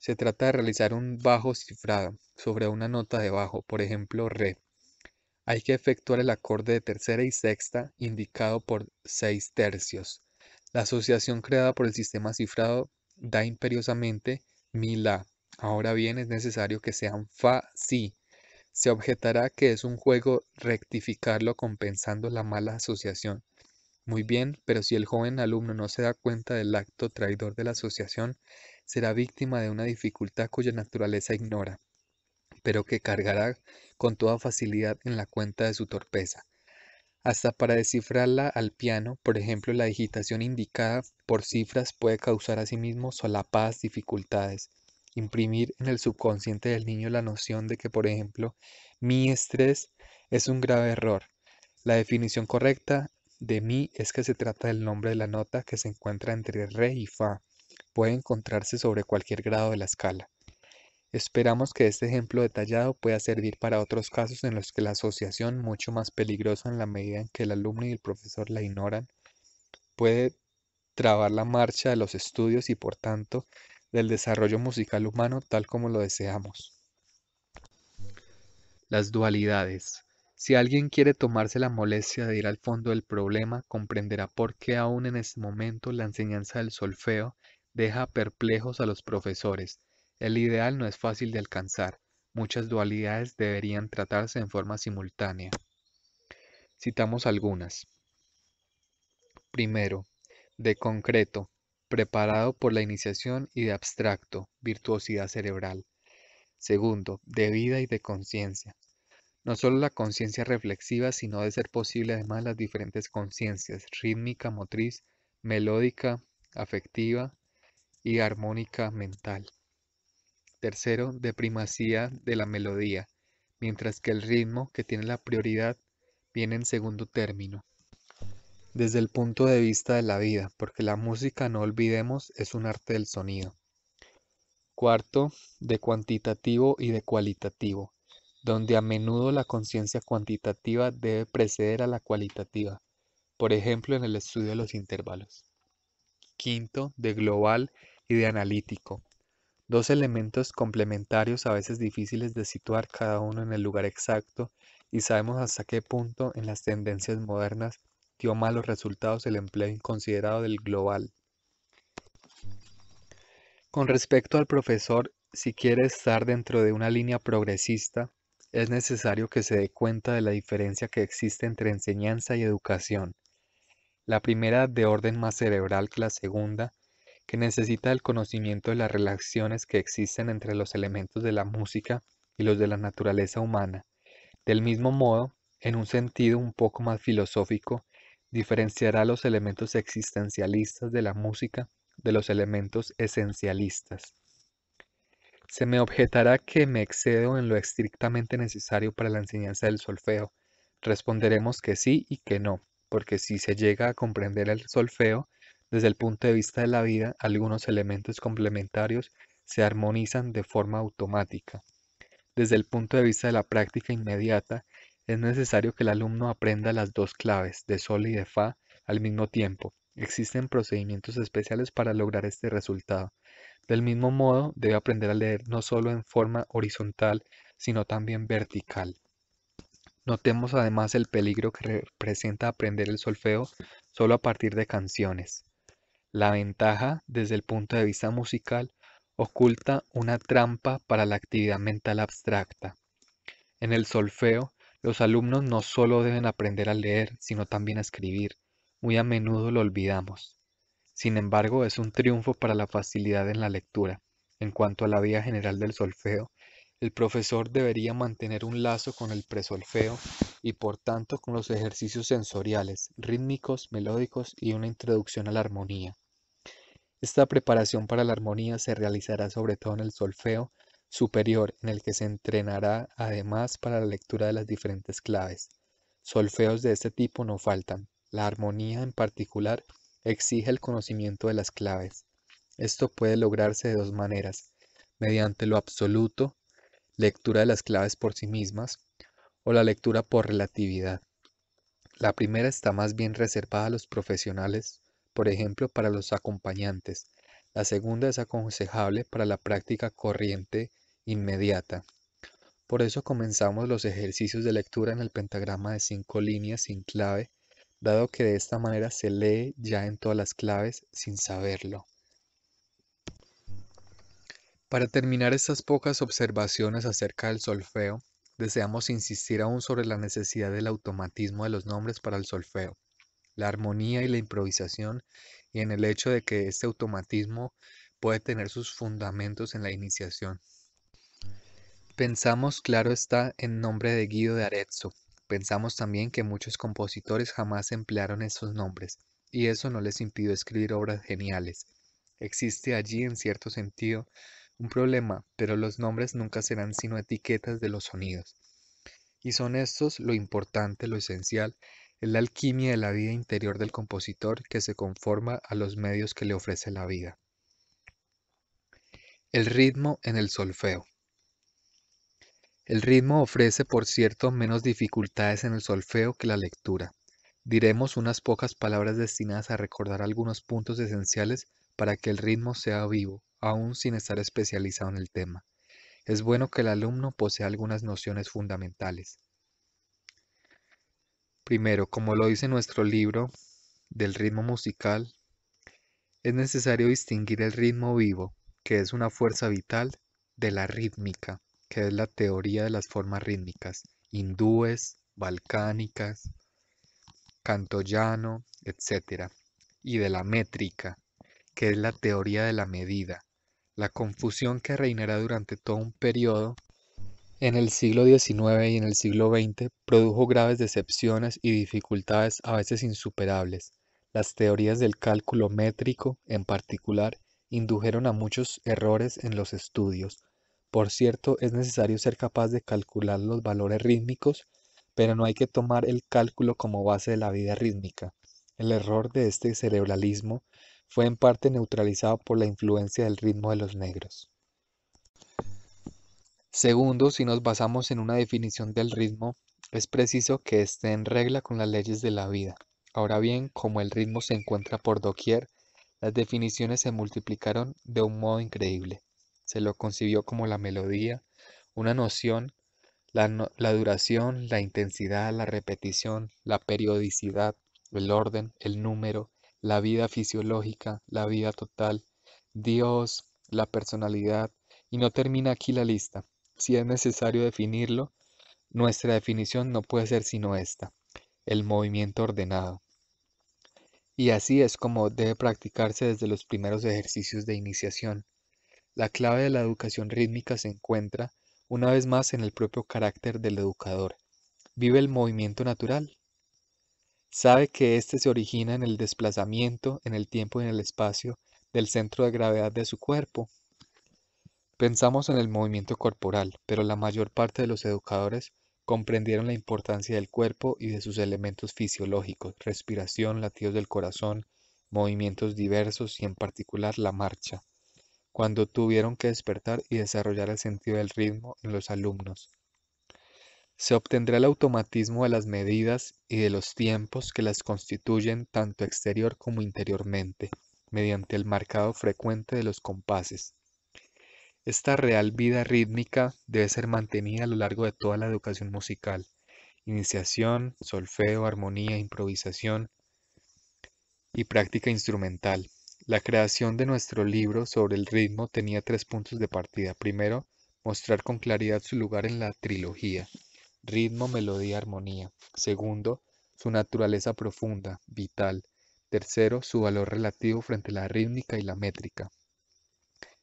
Se trata de realizar un bajo cifrado sobre una nota de bajo, por ejemplo re. Hay que efectuar el acorde de tercera y sexta indicado por seis tercios. La asociación creada por el sistema cifrado da imperiosamente mi la. Ahora bien, es necesario que sean fa, si, se objetará que es un juego rectificarlo compensando la mala asociación. Muy bien, pero si el joven alumno no se da cuenta del acto traidor de la asociación, será víctima de una dificultad cuya naturaleza ignora, pero que cargará con toda facilidad en la cuenta de su torpeza. Hasta para descifrarla al piano, por ejemplo, la digitación indicada por cifras puede causar a sí mismo solapadas dificultades imprimir en el subconsciente del niño la noción de que, por ejemplo, mi estrés es un grave error. La definición correcta de mi es que se trata del nombre de la nota que se encuentra entre re y fa. Puede encontrarse sobre cualquier grado de la escala. Esperamos que este ejemplo detallado pueda servir para otros casos en los que la asociación, mucho más peligrosa en la medida en que el alumno y el profesor la ignoran, puede trabar la marcha de los estudios y por tanto del desarrollo musical humano tal como lo deseamos. Las dualidades. Si alguien quiere tomarse la molestia de ir al fondo del problema, comprenderá por qué aún en este momento la enseñanza del solfeo deja perplejos a los profesores. El ideal no es fácil de alcanzar. Muchas dualidades deberían tratarse en forma simultánea. Citamos algunas. Primero, de concreto, preparado por la iniciación y de abstracto, virtuosidad cerebral. Segundo, de vida y de conciencia. No solo la conciencia reflexiva, sino de ser posible además las diferentes conciencias, rítmica, motriz, melódica, afectiva y armónica mental. Tercero, de primacía de la melodía, mientras que el ritmo, que tiene la prioridad, viene en segundo término desde el punto de vista de la vida, porque la música, no olvidemos, es un arte del sonido. Cuarto, de cuantitativo y de cualitativo, donde a menudo la conciencia cuantitativa debe preceder a la cualitativa, por ejemplo en el estudio de los intervalos. Quinto, de global y de analítico, dos elementos complementarios a veces difíciles de situar cada uno en el lugar exacto y sabemos hasta qué punto en las tendencias modernas dio malos resultados el empleo inconsiderado del global. Con respecto al profesor, si quiere estar dentro de una línea progresista, es necesario que se dé cuenta de la diferencia que existe entre enseñanza y educación. La primera de orden más cerebral que la segunda, que necesita el conocimiento de las relaciones que existen entre los elementos de la música y los de la naturaleza humana. Del mismo modo, en un sentido un poco más filosófico, diferenciará los elementos existencialistas de la música de los elementos esencialistas. Se me objetará que me excedo en lo estrictamente necesario para la enseñanza del solfeo. Responderemos que sí y que no, porque si se llega a comprender el solfeo desde el punto de vista de la vida, algunos elementos complementarios se armonizan de forma automática. Desde el punto de vista de la práctica inmediata, es necesario que el alumno aprenda las dos claves de sol y de fa al mismo tiempo. Existen procedimientos especiales para lograr este resultado. Del mismo modo, debe aprender a leer no solo en forma horizontal, sino también vertical. Notemos además el peligro que representa aprender el solfeo solo a partir de canciones. La ventaja, desde el punto de vista musical, oculta una trampa para la actividad mental abstracta. En el solfeo, los alumnos no solo deben aprender a leer, sino también a escribir. Muy a menudo lo olvidamos. Sin embargo, es un triunfo para la facilidad en la lectura. En cuanto a la vía general del solfeo, el profesor debería mantener un lazo con el presolfeo y por tanto con los ejercicios sensoriales, rítmicos, melódicos y una introducción a la armonía. Esta preparación para la armonía se realizará sobre todo en el solfeo, superior en el que se entrenará además para la lectura de las diferentes claves. Solfeos de este tipo no faltan. La armonía en particular exige el conocimiento de las claves. Esto puede lograrse de dos maneras, mediante lo absoluto, lectura de las claves por sí mismas, o la lectura por relatividad. La primera está más bien reservada a los profesionales, por ejemplo, para los acompañantes. La segunda es aconsejable para la práctica corriente inmediata. Por eso comenzamos los ejercicios de lectura en el pentagrama de cinco líneas sin clave, dado que de esta manera se lee ya en todas las claves sin saberlo. Para terminar estas pocas observaciones acerca del solfeo, deseamos insistir aún sobre la necesidad del automatismo de los nombres para el solfeo, la armonía y la improvisación, y en el hecho de que este automatismo puede tener sus fundamentos en la iniciación. Pensamos, claro está, en nombre de Guido de Arezzo. Pensamos también que muchos compositores jamás emplearon esos nombres, y eso no les impidió escribir obras geniales. Existe allí, en cierto sentido, un problema, pero los nombres nunca serán sino etiquetas de los sonidos. Y son estos lo importante, lo esencial, es la alquimia de la vida interior del compositor que se conforma a los medios que le ofrece la vida. El ritmo en el solfeo. El ritmo ofrece, por cierto, menos dificultades en el solfeo que la lectura. Diremos unas pocas palabras destinadas a recordar algunos puntos esenciales para que el ritmo sea vivo, aún sin estar especializado en el tema. Es bueno que el alumno posea algunas nociones fundamentales. Primero, como lo dice nuestro libro del ritmo musical, es necesario distinguir el ritmo vivo, que es una fuerza vital, de la rítmica, que es la teoría de las formas rítmicas, hindúes, balcánicas, cantoyano, etc. Y de la métrica, que es la teoría de la medida, la confusión que reinará durante todo un periodo en el siglo XIX y en el siglo XX produjo graves decepciones y dificultades a veces insuperables. Las teorías del cálculo métrico, en particular, indujeron a muchos errores en los estudios, por cierto, es necesario ser capaz de calcular los valores rítmicos, pero no hay que tomar el cálculo como base de la vida rítmica. El error de este cerebralismo fue en parte neutralizado por la influencia del ritmo de los negros. Segundo, si nos basamos en una definición del ritmo, es preciso que esté en regla con las leyes de la vida. Ahora bien, como el ritmo se encuentra por doquier, las definiciones se multiplicaron de un modo increíble se lo concibió como la melodía, una noción, la, duración, la intensidad, la repetición, la periodicidad, el orden, el número, la vida fisiológica, la vida total, Dios, la personalidad, y no termina aquí la lista. Si es necesario definirlo, nuestra definición no puede ser sino esta, el movimiento ordenado. Y así es como debe practicarse desde los primeros ejercicios de iniciación, la clave de la educación rítmica se encuentra, una vez más, en el propio carácter del educador. Vive el movimiento natural. Sabe que éste se origina en el desplazamiento, en el tiempo y en el espacio, del centro de gravedad de su cuerpo. Pensamos en el movimiento corporal, pero la mayor parte de los educadores comprendieron la importancia del cuerpo y de sus elementos fisiológicos, respiración, latidos del corazón, movimientos diversos y en particular la marcha cuando tuvieron que despertar y desarrollar el sentido del ritmo en los alumnos. Se obtendrá el automatismo de las medidas y de los tiempos que las constituyen tanto exterior como interiormente, mediante el marcado frecuente de los compases. Esta real vida rítmica debe ser mantenida a lo largo de toda la educación musical, iniciación, solfeo, armonía, improvisación y práctica instrumental. La creación de nuestro libro sobre el ritmo tenía tres puntos de partida. Primero, mostrar con claridad su lugar en la trilogía, ritmo, melodía, armonía. Segundo, su naturaleza profunda, vital. Tercero, su valor relativo frente a la rítmica y la métrica.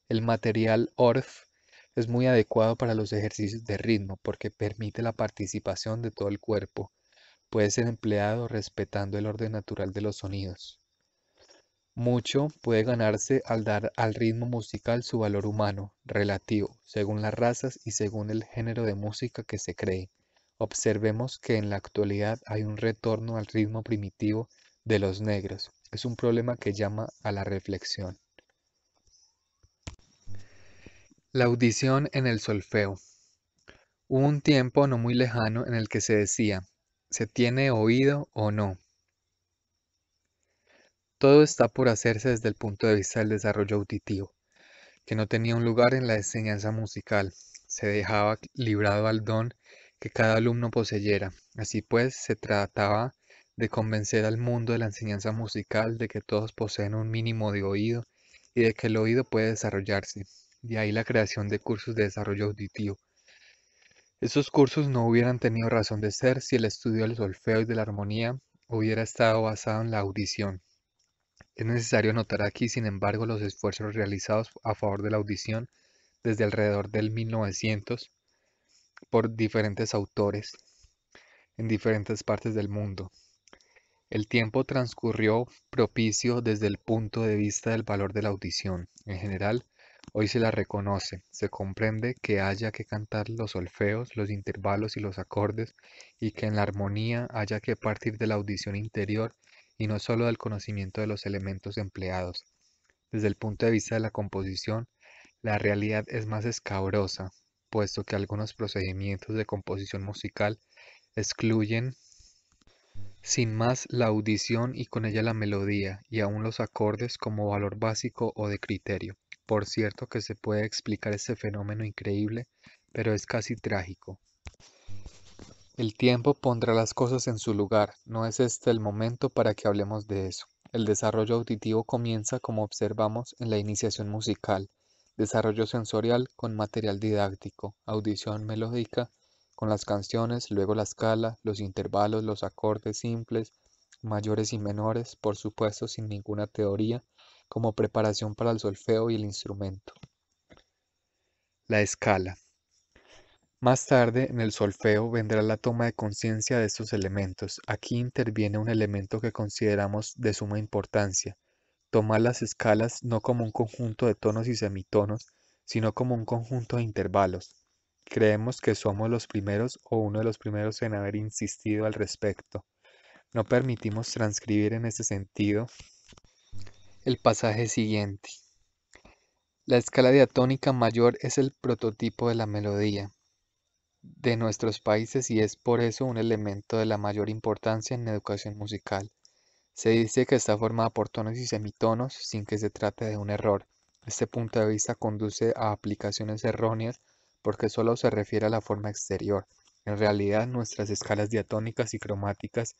El material ORF es muy adecuado para los ejercicios de ritmo porque permite la participación de todo el cuerpo. Puede ser empleado respetando el orden natural de los sonidos. Mucho puede ganarse al dar al ritmo musical su valor humano, relativo, según las razas y según el género de música que se cree. Observemos que en la actualidad hay un retorno al ritmo primitivo de los negros. Es un problema que llama a la reflexión. La audición en el solfeo. Hubo un tiempo no muy lejano en el que se decía, ¿se tiene oído o no? Todo está por hacerse desde el punto de vista del desarrollo auditivo, que no tenía un lugar en la enseñanza musical, se dejaba librado al don que cada alumno poseyera. Así pues, se trataba de convencer al mundo de la enseñanza musical de que todos poseen un mínimo de oído y de que el oído puede desarrollarse. De ahí la creación de cursos de desarrollo auditivo. Esos cursos no hubieran tenido razón de ser si el estudio del solfeo y de la armonía hubiera estado basado en la audición. Es necesario notar aquí, sin embargo, los esfuerzos realizados a favor de la audición desde alrededor del 1900 por diferentes autores en diferentes partes del mundo. El tiempo transcurrió propicio desde el punto de vista del valor de la audición. En general, hoy se la reconoce, se comprende que haya que cantar los solfeos, los intervalos y los acordes y que en la armonía haya que partir de la audición interior y no sólo del conocimiento de los elementos empleados. Desde el punto de vista de la composición, la realidad es más escabrosa, puesto que algunos procedimientos de composición musical excluyen sin más la audición y con ella la melodía y aún los acordes como valor básico o de criterio. Por cierto que se puede explicar este fenómeno increíble, pero es casi trágico. El tiempo pondrá las cosas en su lugar, no es este el momento para que hablemos de eso. El desarrollo auditivo comienza, como observamos, en la iniciación musical, desarrollo sensorial con material didáctico, audición melódica con las canciones, luego la escala, los intervalos, los acordes simples, mayores y menores, por supuesto sin ninguna teoría, como preparación para el solfeo y el instrumento. La escala. Más tarde, en el solfeo, vendrá la toma de conciencia de estos elementos. Aquí interviene un elemento que consideramos de suma importancia. Tomar las escalas no como un conjunto de tonos y semitonos, sino como un conjunto de intervalos. Creemos que somos los primeros o uno de los primeros en haber insistido al respecto. No permitimos transcribir en ese sentido el pasaje siguiente. La escala diatónica mayor es el prototipo de la melodía de nuestros países y es por eso un elemento de la mayor importancia en educación musical. Se dice que está formada por tonos y semitonos sin que se trate de un error. Este punto de vista conduce a aplicaciones erróneas porque solo se refiere a la forma exterior. En realidad, nuestras escalas diatónicas y cromáticas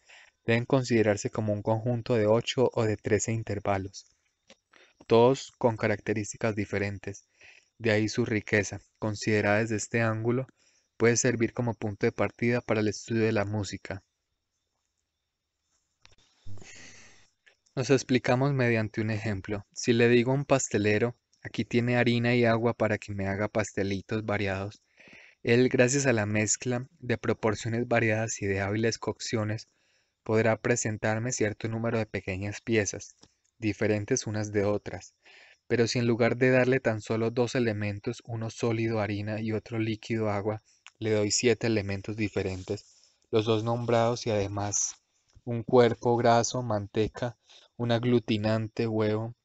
deben considerarse como un conjunto de 8 o de 13 intervalos, todos con características diferentes. De ahí su riqueza. Considerada desde este ángulo, puede servir como punto de partida para el estudio de la música. Nos explicamos mediante un ejemplo. Si le digo a un pastelero, aquí tiene harina y agua para que me haga pastelitos variados, él, gracias a la mezcla de proporciones variadas y de hábiles cocciones, podrá presentarme cierto número de pequeñas piezas, diferentes unas de otras. Pero si en lugar de darle tan solo dos elementos, uno sólido harina y otro líquido agua, le doy siete elementos diferentes, los dos nombrados y además un cuerpo graso, manteca, un aglutinante, huevo,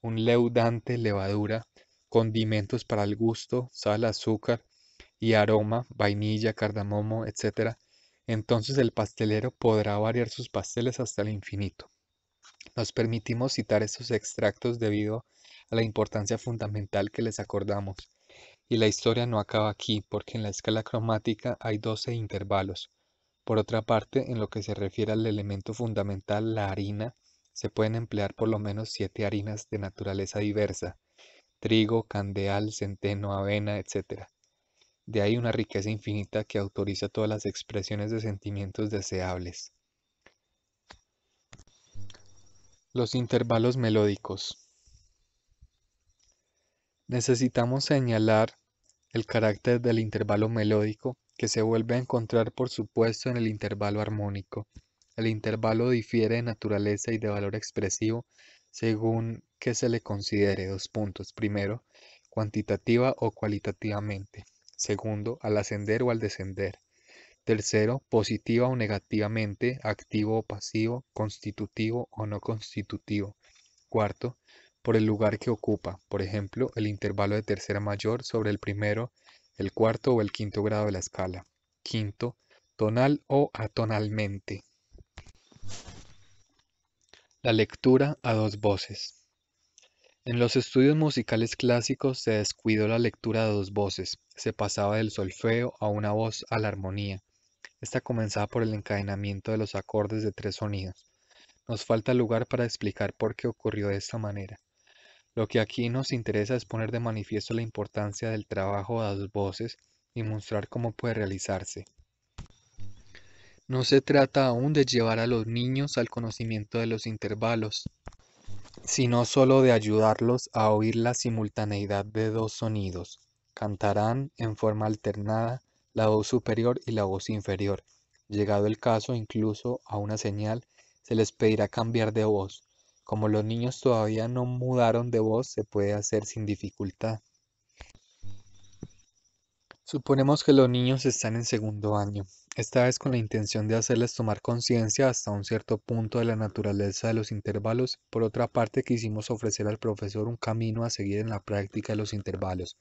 un leudante, levadura, condimentos para el gusto, sal, azúcar y aroma, vainilla, cardamomo, etc. Entonces el pastelero podrá variar sus pasteles hasta el infinito. Nos permitimos citar estos extractos debido a la importancia fundamental que les acordamos. Y la historia no acaba aquí, porque en la escala cromática hay 12 intervalos. Por otra parte, en lo que se refiere al elemento fundamental, la harina, se pueden emplear por lo menos 7 harinas de naturaleza diversa, trigo, candeal, centeno, avena, etc. De ahí una riqueza infinita que autoriza todas las expresiones de sentimientos deseables. Los intervalos melódicos. Necesitamos señalar el carácter del intervalo melódico, que se vuelve a encontrar por supuesto en el intervalo armónico. El intervalo difiere de naturaleza y de valor expresivo según que se le considere dos puntos. Primero, cuantitativa o cualitativamente. Segundo, al ascender o al descender. Tercero, positiva o negativamente, activo o pasivo, constitutivo o no constitutivo. Cuarto, por el lugar que ocupa, por ejemplo, el intervalo de tercera mayor sobre el primero, el cuarto o el quinto grado de la escala. Quinto, tonal o atonalmente. La lectura a dos voces. En los estudios musicales clásicos se descuidó la lectura a dos voces, se pasaba del solfeo a una voz a la armonía. Esta comenzaba por el encadenamiento de los acordes de tres sonidos. Nos falta lugar para explicar por qué ocurrió de esta manera. Lo que aquí nos interesa es poner de manifiesto la importancia del trabajo a dos voces y mostrar cómo puede realizarse. No se trata aún de llevar a los niños al conocimiento de los intervalos, sino solo de ayudarlos a oír la simultaneidad de dos sonidos. Cantarán en forma alternada la voz superior y la voz inferior. Llegado el caso, incluso a una señal, se les pedirá cambiar de voz, como los niños todavía no mudaron de voz, se puede hacer sin dificultad. Suponemos que los niños están en segundo año, esta vez con la intención de hacerles tomar conciencia hasta un cierto punto de la naturaleza de los intervalos. Por otra parte, quisimos ofrecer al profesor un camino a seguir en la práctica de los intervalos,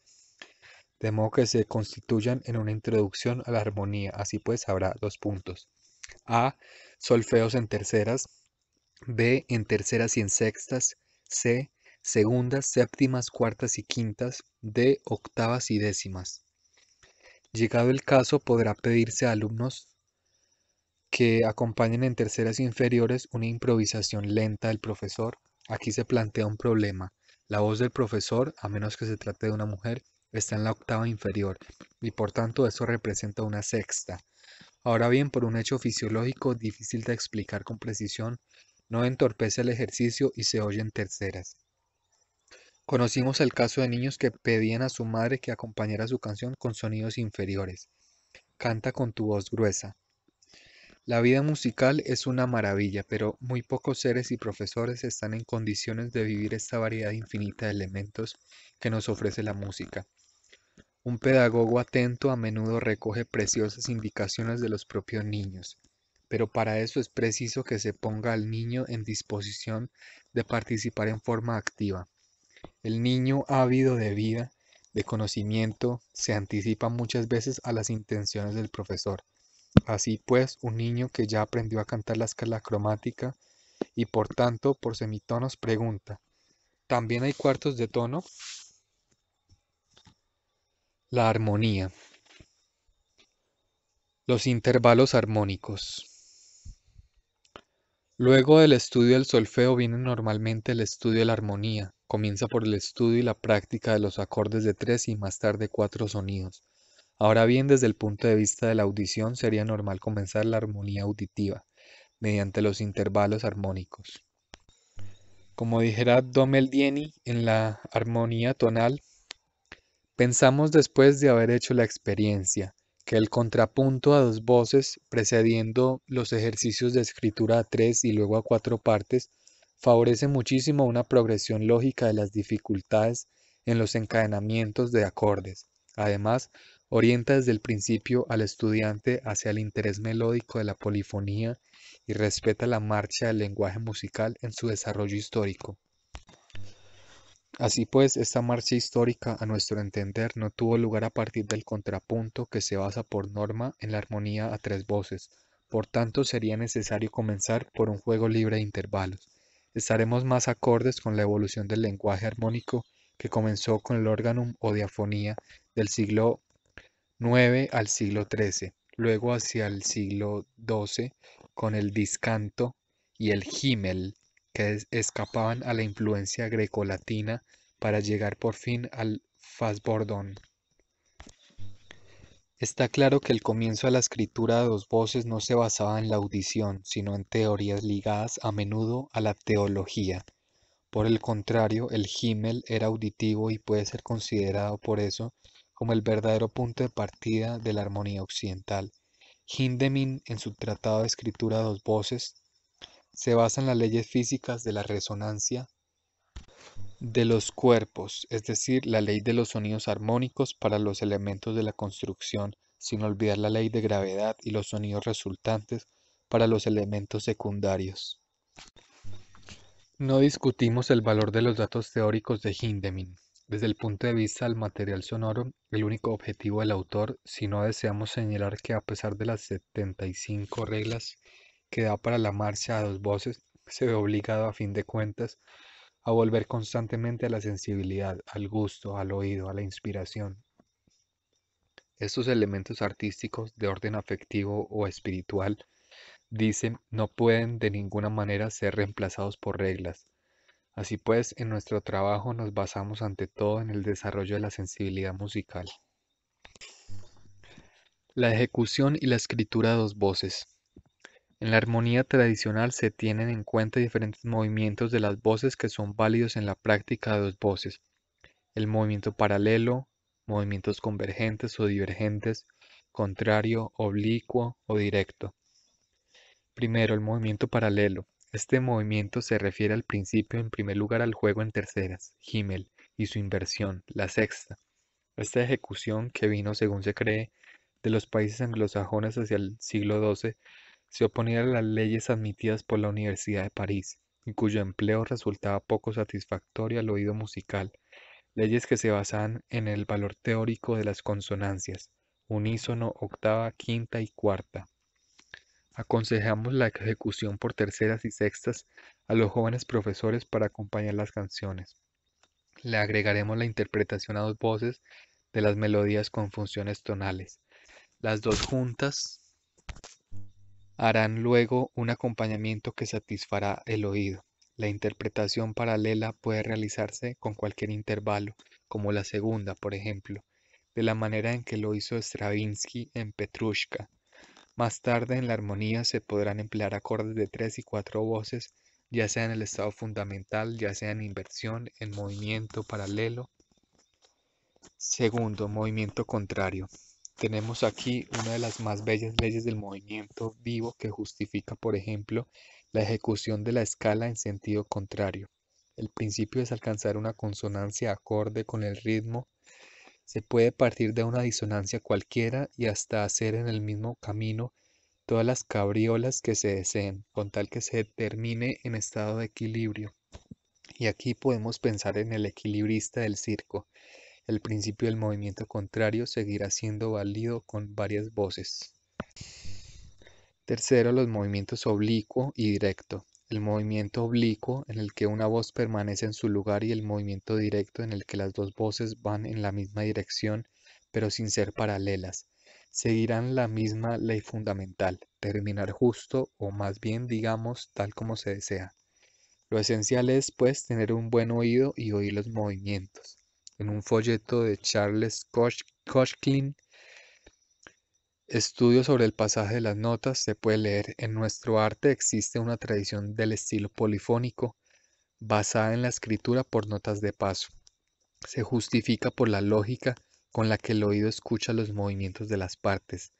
de modo que se constituyan en una introducción a la armonía. Así pues, habrá dos puntos. A. Solfeos en terceras. B en terceras y en sextas, C segundas, séptimas, cuartas y quintas, D octavas y décimas. Llegado el caso, podrá pedirse a alumnos que acompañen en terceras inferiores una improvisación lenta del profesor. Aquí se plantea un problema. La voz del profesor, a menos que se trate de una mujer, está en la octava inferior y por tanto eso representa una sexta. Ahora bien, por un hecho fisiológico difícil de explicar con precisión, no entorpece el ejercicio y se oyen terceras. Conocimos el caso de niños que pedían a su madre que acompañara su canción con sonidos inferiores. Canta con tu voz gruesa. La vida musical es una maravilla, pero muy pocos seres y profesores están en condiciones de vivir esta variedad infinita de elementos que nos ofrece la música. Un pedagogo atento a menudo recoge preciosas indicaciones de los propios niños pero para eso es preciso que se ponga al niño en disposición de participar en forma activa. El niño ávido de vida, de conocimiento, se anticipa muchas veces a las intenciones del profesor. Así pues, un niño que ya aprendió a cantar la escala cromática y por tanto por semitonos pregunta, ¿también hay cuartos de tono? La armonía. Los intervalos armónicos. Luego del estudio del solfeo viene normalmente el estudio de la armonía. Comienza por el estudio y la práctica de los acordes de tres y más tarde cuatro sonidos. Ahora bien, desde el punto de vista de la audición sería normal comenzar la armonía auditiva mediante los intervalos armónicos. Como dijera domel en la armonía tonal, pensamos después de haber hecho la experiencia, que el contrapunto a dos voces, precediendo los ejercicios de escritura a tres y luego a cuatro partes, favorece muchísimo una progresión lógica de las dificultades en los encadenamientos de acordes. Además, orienta desde el principio al estudiante hacia el interés melódico de la polifonía y respeta la marcha del lenguaje musical en su desarrollo histórico. Así pues, esta marcha histórica, a nuestro entender, no tuvo lugar a partir del contrapunto que se basa por norma en la armonía a tres voces. Por tanto, sería necesario comenzar por un juego libre de intervalos. Estaremos más acordes con la evolución del lenguaje armónico que comenzó con el órgano o diafonía del siglo IX al siglo XIII, luego hacia el siglo XII con el discanto y el gimel que escapaban a la influencia grecolatina para llegar por fin al Fasbordón. Está claro que el comienzo a la escritura de dos voces no se basaba en la audición, sino en teorías ligadas a menudo a la teología. Por el contrario, el Himmel era auditivo y puede ser considerado por eso como el verdadero punto de partida de la armonía occidental. Hindemin, en su Tratado de Escritura de dos voces, se basa en las leyes físicas de la resonancia de los cuerpos, es decir, la ley de los sonidos armónicos para los elementos de la construcción, sin olvidar la ley de gravedad y los sonidos resultantes para los elementos secundarios. No discutimos el valor de los datos teóricos de Hindemith. Desde el punto de vista del material sonoro, el único objetivo del autor, si no deseamos señalar que a pesar de las 75 reglas que da para la marcha a dos voces, se ve obligado a fin de cuentas a volver constantemente a la sensibilidad, al gusto, al oído, a la inspiración. Estos elementos artísticos de orden afectivo o espiritual, dicen, no pueden de ninguna manera ser reemplazados por reglas. Así pues, en nuestro trabajo nos basamos ante todo en el desarrollo de la sensibilidad musical. La ejecución y la escritura de dos voces. En la armonía tradicional se tienen en cuenta diferentes movimientos de las voces que son válidos en la práctica de dos voces. El movimiento paralelo, movimientos convergentes o divergentes, contrario, oblicuo o directo. Primero, el movimiento paralelo. Este movimiento se refiere al principio en primer lugar al juego en terceras, Himmel, y su inversión, la sexta. Esta ejecución, que vino según se cree de los países anglosajones hacia el siglo XII, se oponía a las leyes admitidas por la Universidad de París y cuyo empleo resultaba poco satisfactorio al oído musical, leyes que se basaban en el valor teórico de las consonancias, unísono, octava, quinta y cuarta. Aconsejamos la ejecución por terceras y sextas a los jóvenes profesores para acompañar las canciones. Le agregaremos la interpretación a dos voces de las melodías con funciones tonales. Las dos juntas harán luego un acompañamiento que satisfará el oído. La interpretación paralela puede realizarse con cualquier intervalo, como la segunda, por ejemplo, de la manera en que lo hizo Stravinsky en Petrushka. Más tarde en la armonía se podrán emplear acordes de tres y cuatro voces, ya sea en el estado fundamental, ya sea en inversión, en movimiento paralelo. Segundo, movimiento contrario. Tenemos aquí una de las más bellas leyes del movimiento vivo que justifica, por ejemplo, la ejecución de la escala en sentido contrario. El principio es alcanzar una consonancia acorde con el ritmo. Se puede partir de una disonancia cualquiera y hasta hacer en el mismo camino todas las cabriolas que se deseen, con tal que se termine en estado de equilibrio. Y aquí podemos pensar en el equilibrista del circo, el principio del movimiento contrario seguirá siendo válido con varias voces. Tercero, los movimientos oblicuo y directo. El movimiento oblicuo en el que una voz permanece en su lugar y el movimiento directo en el que las dos voces van en la misma dirección pero sin ser paralelas. Seguirán la misma ley fundamental, terminar justo o más bien digamos tal como se desea. Lo esencial es pues tener un buen oído y oír los movimientos en un folleto de Charles Kochklin, Estudio sobre el pasaje de las notas se puede leer en nuestro arte existe una tradición del estilo polifónico basada en la escritura por notas de paso. Se justifica por la lógica con la que el oído escucha los movimientos de las partes,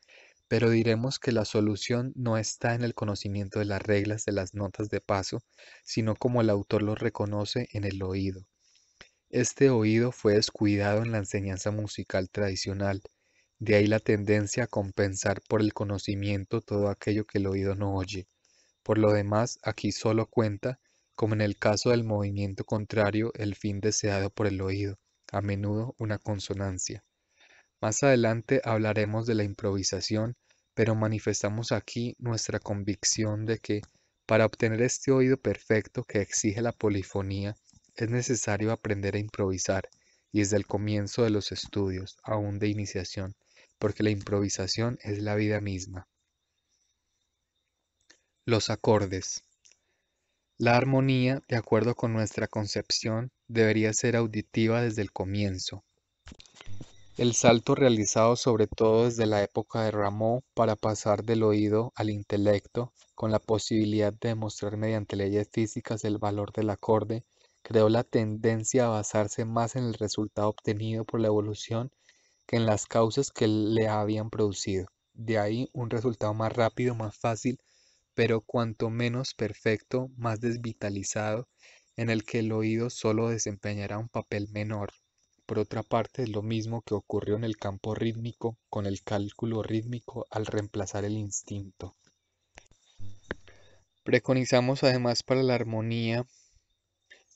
pero diremos que la solución no está en el conocimiento de las reglas de las notas de paso, sino como el autor lo reconoce en el oído. Este oído fue descuidado en la enseñanza musical tradicional, de ahí la tendencia a compensar por el conocimiento todo aquello que el oído no oye. Por lo demás, aquí solo cuenta, como en el caso del movimiento contrario, el fin deseado por el oído, a menudo una consonancia. Más adelante hablaremos de la improvisación, pero manifestamos aquí nuestra convicción de que, para obtener este oído perfecto que exige la polifonía, es necesario aprender a improvisar y desde el comienzo de los estudios, aún de iniciación, porque la improvisación es la vida misma. Los acordes. La armonía, de acuerdo con nuestra concepción, debería ser auditiva desde el comienzo. El salto realizado sobre todo desde la época de Rameau para pasar del oído al intelecto, con la posibilidad de demostrar mediante leyes físicas el valor del acorde, creó la tendencia a basarse más en el resultado obtenido por la evolución que en las causas que le habían producido. De ahí un resultado más rápido, más fácil, pero cuanto menos perfecto, más desvitalizado, en el que el oído solo desempeñará un papel menor. Por otra parte, es lo mismo que ocurrió en el campo rítmico con el cálculo rítmico al reemplazar el instinto. Preconizamos además para la armonía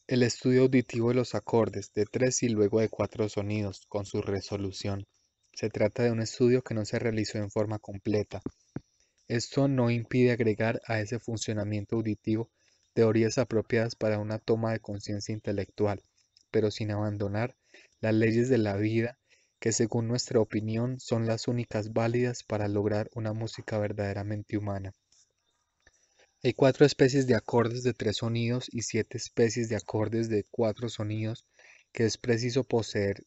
el estudio auditivo de los acordes de tres y luego de cuatro sonidos con su resolución. Se trata de un estudio que no se realizó en forma completa. Esto no impide agregar a ese funcionamiento auditivo teorías apropiadas para una toma de conciencia intelectual, pero sin abandonar las leyes de la vida que según nuestra opinión son las únicas válidas para lograr una música verdaderamente humana. Hay cuatro especies de acordes de tres sonidos y siete especies de acordes de cuatro sonidos que es preciso poseer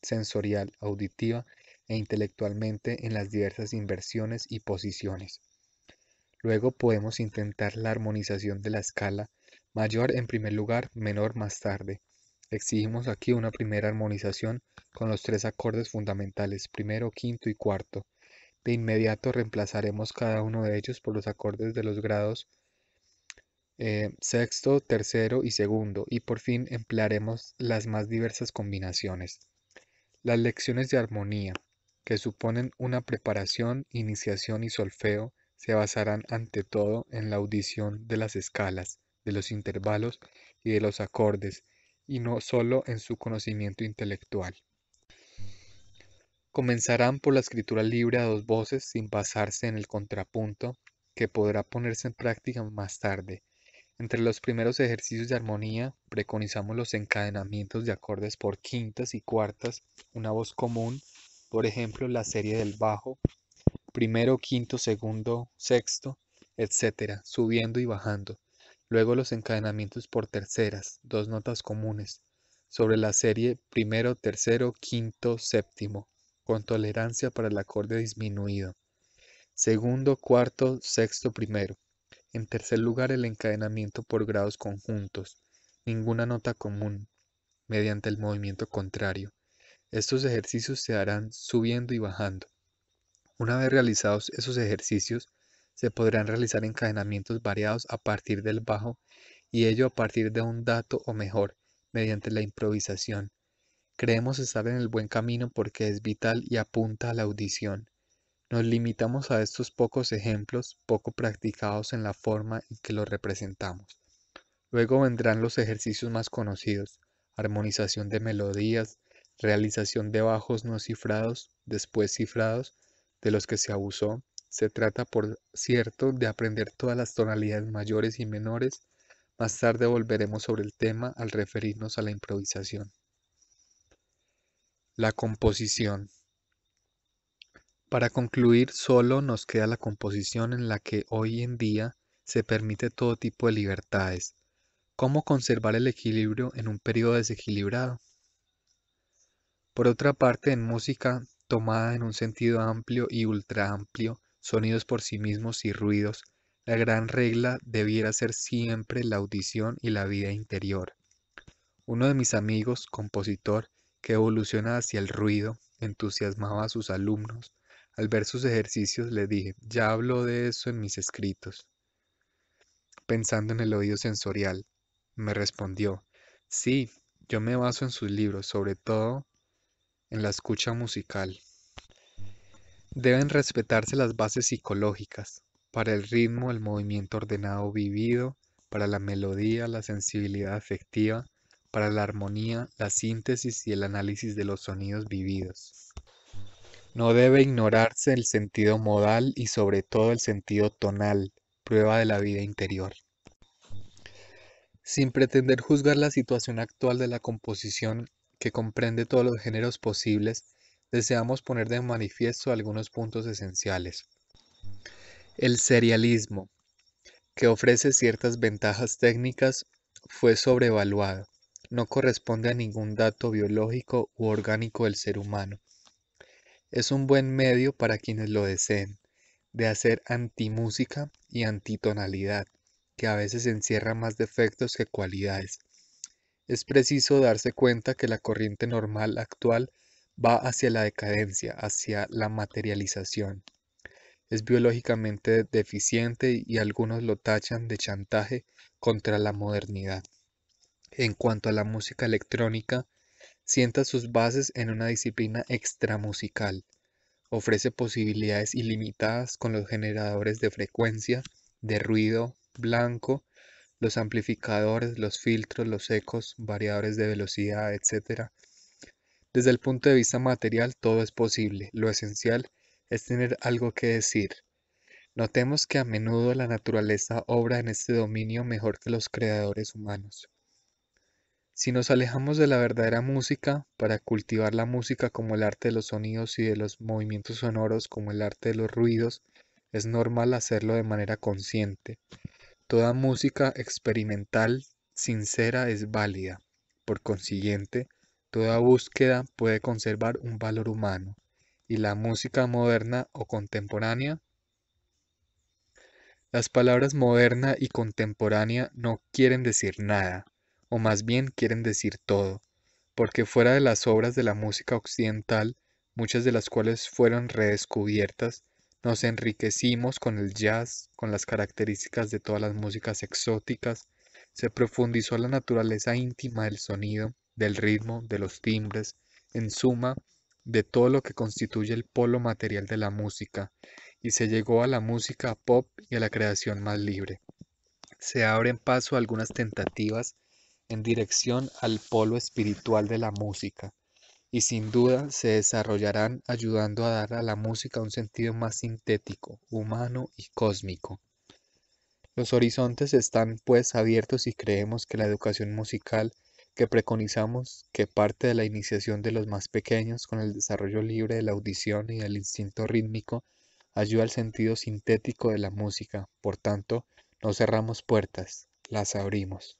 sensorial, auditiva e intelectualmente en las diversas inversiones y posiciones. Luego podemos intentar la armonización de la escala mayor en primer lugar, menor más tarde. Exigimos aquí una primera armonización con los tres acordes fundamentales, primero, quinto y cuarto, de inmediato reemplazaremos cada uno de ellos por los acordes de los grados eh, sexto, tercero y segundo, y por fin emplearemos las más diversas combinaciones. Las lecciones de armonía, que suponen una preparación, iniciación y solfeo, se basarán ante todo en la audición de las escalas, de los intervalos y de los acordes, y no solo en su conocimiento intelectual. Comenzarán por la escritura libre a dos voces sin basarse en el contrapunto, que podrá ponerse en práctica más tarde. Entre los primeros ejercicios de armonía preconizamos los encadenamientos de acordes por quintas y cuartas, una voz común, por ejemplo la serie del bajo, primero, quinto, segundo, sexto, etc., subiendo y bajando. Luego los encadenamientos por terceras, dos notas comunes, sobre la serie primero, tercero, quinto, séptimo, con tolerancia para el acorde disminuido. Segundo, cuarto, sexto, primero. En tercer lugar, el encadenamiento por grados conjuntos, ninguna nota común, mediante el movimiento contrario. Estos ejercicios se harán subiendo y bajando. Una vez realizados esos ejercicios, se podrán realizar encadenamientos variados a partir del bajo y ello a partir de un dato o mejor, mediante la improvisación, Creemos estar en el buen camino porque es vital y apunta a la audición. Nos limitamos a estos pocos ejemplos, poco practicados en la forma en que los representamos. Luego vendrán los ejercicios más conocidos, armonización de melodías, realización de bajos no cifrados, después cifrados, de los que se abusó. Se trata, por cierto, de aprender todas las tonalidades mayores y menores. Más tarde volveremos sobre el tema al referirnos a la improvisación la composición. Para concluir, solo nos queda la composición en la que hoy en día se permite todo tipo de libertades. ¿Cómo conservar el equilibrio en un periodo desequilibrado? Por otra parte, en música, tomada en un sentido amplio y ultra amplio, sonidos por sí mismos y ruidos, la gran regla debiera ser siempre la audición y la vida interior. Uno de mis amigos, compositor, que evoluciona hacia el ruido, entusiasmaba a sus alumnos. Al ver sus ejercicios le dije, ya hablo de eso en mis escritos. Pensando en el oído sensorial, me respondió, sí, yo me baso en sus libros, sobre todo en la escucha musical. Deben respetarse las bases psicológicas, para el ritmo, el movimiento ordenado vivido, para la melodía, la sensibilidad afectiva, para la armonía, la síntesis y el análisis de los sonidos vividos. No debe ignorarse el sentido modal y sobre todo el sentido tonal, prueba de la vida interior. Sin pretender juzgar la situación actual de la composición, que comprende todos los géneros posibles, deseamos poner de manifiesto algunos puntos esenciales. El serialismo, que ofrece ciertas ventajas técnicas, fue sobrevaluado no corresponde a ningún dato biológico u orgánico del ser humano. Es un buen medio para quienes lo deseen, de hacer antimúsica y antitonalidad, que a veces encierra más defectos que cualidades. Es preciso darse cuenta que la corriente normal actual va hacia la decadencia, hacia la materialización. Es biológicamente deficiente y algunos lo tachan de chantaje contra la modernidad en cuanto a la música electrónica, sienta sus bases en una disciplina extramusical. Ofrece posibilidades ilimitadas con los generadores de frecuencia, de ruido, blanco, los amplificadores, los filtros, los ecos, variadores de velocidad, etc. Desde el punto de vista material todo es posible, lo esencial es tener algo que decir. Notemos que a menudo la naturaleza obra en este dominio mejor que los creadores humanos. Si nos alejamos de la verdadera música para cultivar la música como el arte de los sonidos y de los movimientos sonoros como el arte de los ruidos, es normal hacerlo de manera consciente. Toda música experimental sincera es válida. Por consiguiente, toda búsqueda puede conservar un valor humano. Y la música moderna o contemporánea las palabras moderna y contemporánea no quieren decir nada o más bien quieren decir todo, porque fuera de las obras de la música occidental, muchas de las cuales fueron redescubiertas, nos enriquecimos con el jazz, con las características de todas las músicas exóticas, se profundizó la naturaleza íntima del sonido, del ritmo, de los timbres, en suma, de todo lo que constituye el polo material de la música, y se llegó a la música pop y a la creación más libre. Se abren paso a algunas tentativas en dirección al polo espiritual de la música y sin duda se desarrollarán ayudando a dar a la música un sentido más sintético, humano y cósmico. Los horizontes están pues abiertos y creemos que la educación musical que preconizamos que parte de la iniciación de los más pequeños con el desarrollo libre de la audición y del instinto rítmico ayuda al sentido sintético de la música, por tanto, no cerramos puertas, las abrimos.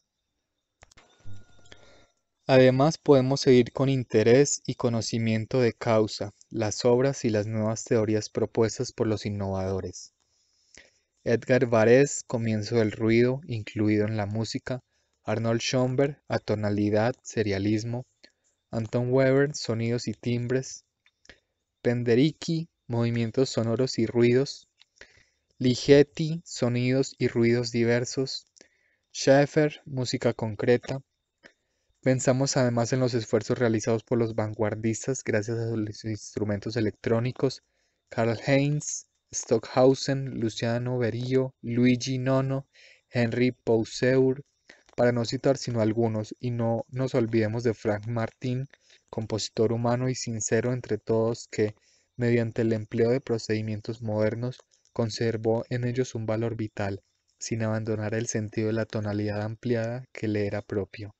Además podemos seguir con interés y conocimiento de causa las obras y las nuevas teorías propuestas por los innovadores. Edgar Varese, Comienzo del ruido, incluido en la música, Arnold Schoenberg, Atonalidad, Serialismo, Anton Weber, Sonidos y timbres, Pendericki, Movimientos sonoros y ruidos, Ligeti, Sonidos y ruidos diversos, Schaeffer, Música concreta, Pensamos además en los esfuerzos realizados por los vanguardistas gracias a sus instrumentos electrónicos, Karl Heinz, Stockhausen, Luciano Berio, Luigi Nono, Henry Pousseur, para no citar sino algunos, y no nos olvidemos de Frank Martin, compositor humano y sincero entre todos que, mediante el empleo de procedimientos modernos, conservó en ellos un valor vital, sin abandonar el sentido de la tonalidad ampliada que le era propio.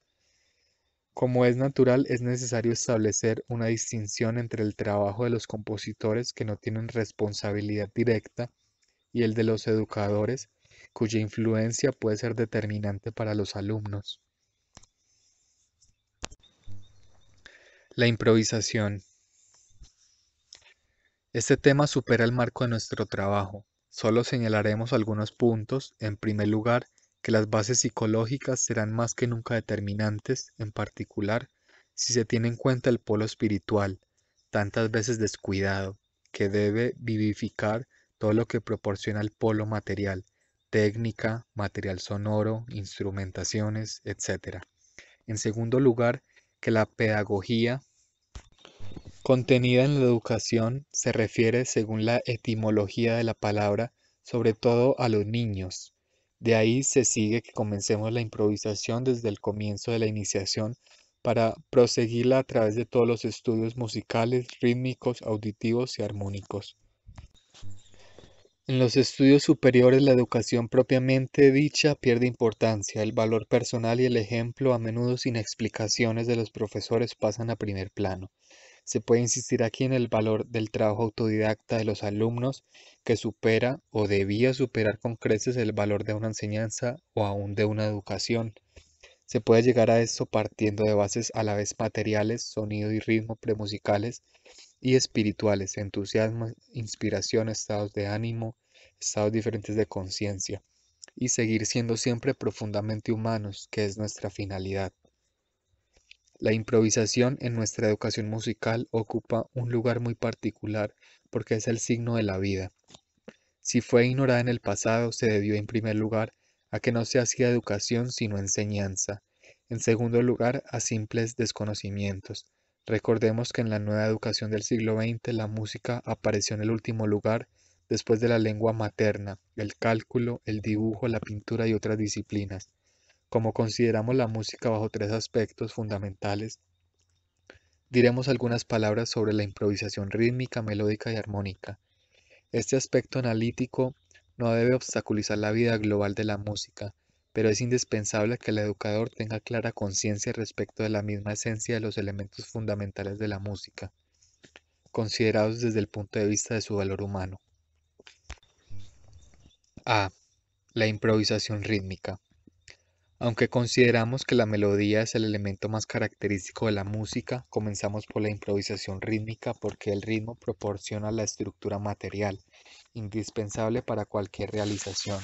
Como es natural, es necesario establecer una distinción entre el trabajo de los compositores que no tienen responsabilidad directa y el de los educadores, cuya influencia puede ser determinante para los alumnos. La improvisación. Este tema supera el marco de nuestro trabajo. Solo señalaremos algunos puntos. En primer lugar, que las bases psicológicas serán más que nunca determinantes, en particular si se tiene en cuenta el polo espiritual, tantas veces descuidado, que debe vivificar todo lo que proporciona el polo material, técnica, material sonoro, instrumentaciones, etc. En segundo lugar, que la pedagogía contenida en la educación se refiere, según la etimología de la palabra, sobre todo a los niños, de ahí se sigue que comencemos la improvisación desde el comienzo de la iniciación para proseguirla a través de todos los estudios musicales, rítmicos, auditivos y armónicos. En los estudios superiores la educación propiamente dicha pierde importancia, el valor personal y el ejemplo a menudo sin explicaciones de los profesores pasan a primer plano. Se puede insistir aquí en el valor del trabajo autodidacta de los alumnos que supera o debía superar con creces el valor de una enseñanza o aún de una educación. Se puede llegar a esto partiendo de bases a la vez materiales, sonido y ritmo premusicales y espirituales, entusiasmo, inspiración, estados de ánimo, estados diferentes de conciencia y seguir siendo siempre profundamente humanos, que es nuestra finalidad. La improvisación en nuestra educación musical ocupa un lugar muy particular porque es el signo de la vida. Si fue ignorada en el pasado, se debió en primer lugar a que no se hacía educación sino enseñanza, en segundo lugar a simples desconocimientos. Recordemos que en la nueva educación del siglo XX la música apareció en el último lugar después de la lengua materna, el cálculo, el dibujo, la pintura y otras disciplinas. Como consideramos la música bajo tres aspectos fundamentales, diremos algunas palabras sobre la improvisación rítmica, melódica y armónica. Este aspecto analítico no debe obstaculizar la vida global de la música, pero es indispensable que el educador tenga clara conciencia respecto de la misma esencia de los elementos fundamentales de la música, considerados desde el punto de vista de su valor humano. A. La improvisación rítmica. Aunque consideramos que la melodía es el elemento más característico de la música, comenzamos por la improvisación rítmica porque el ritmo proporciona la estructura material, indispensable para cualquier realización.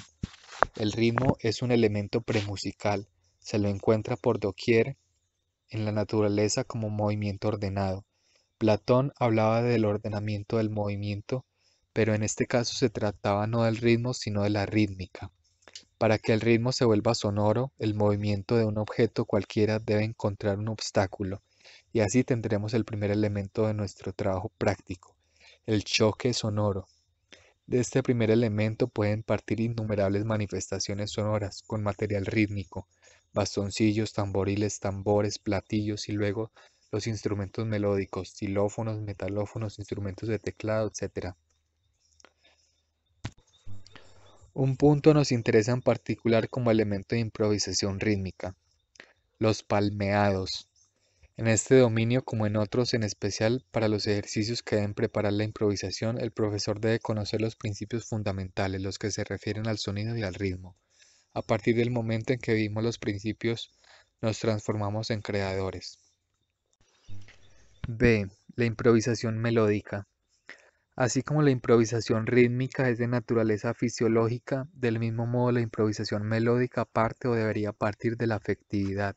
El ritmo es un elemento premusical, se lo encuentra por doquier en la naturaleza como movimiento ordenado. Platón hablaba del ordenamiento del movimiento, pero en este caso se trataba no del ritmo sino de la rítmica. Para que el ritmo se vuelva sonoro, el movimiento de un objeto cualquiera debe encontrar un obstáculo, y así tendremos el primer elemento de nuestro trabajo práctico, el choque sonoro. De este primer elemento pueden partir innumerables manifestaciones sonoras con material rítmico, bastoncillos, tamboriles, tambores, platillos y luego los instrumentos melódicos, xilófonos, metalófonos, instrumentos de teclado, etc. Un punto nos interesa en particular como elemento de improvisación rítmica, los palmeados. En este dominio, como en otros, en especial para los ejercicios que deben preparar la improvisación, el profesor debe conocer los principios fundamentales, los que se refieren al sonido y al ritmo. A partir del momento en que vimos los principios, nos transformamos en creadores. B. La improvisación melódica. Así como la improvisación rítmica es de naturaleza fisiológica, del mismo modo la improvisación melódica parte o debería partir de la afectividad.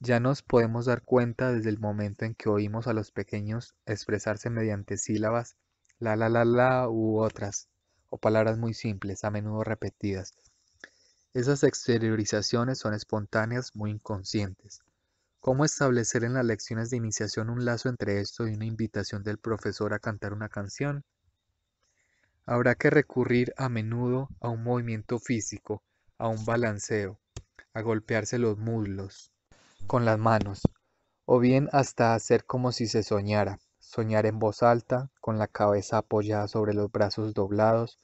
Ya nos podemos dar cuenta desde el momento en que oímos a los pequeños expresarse mediante sílabas la la la la u otras, o palabras muy simples, a menudo repetidas. Esas exteriorizaciones son espontáneas, muy inconscientes. ¿Cómo establecer en las lecciones de iniciación un lazo entre esto y una invitación del profesor a cantar una canción? Habrá que recurrir a menudo a un movimiento físico, a un balanceo, a golpearse los muslos con las manos, o bien hasta hacer como si se soñara, soñar en voz alta, con la cabeza apoyada sobre los brazos doblados.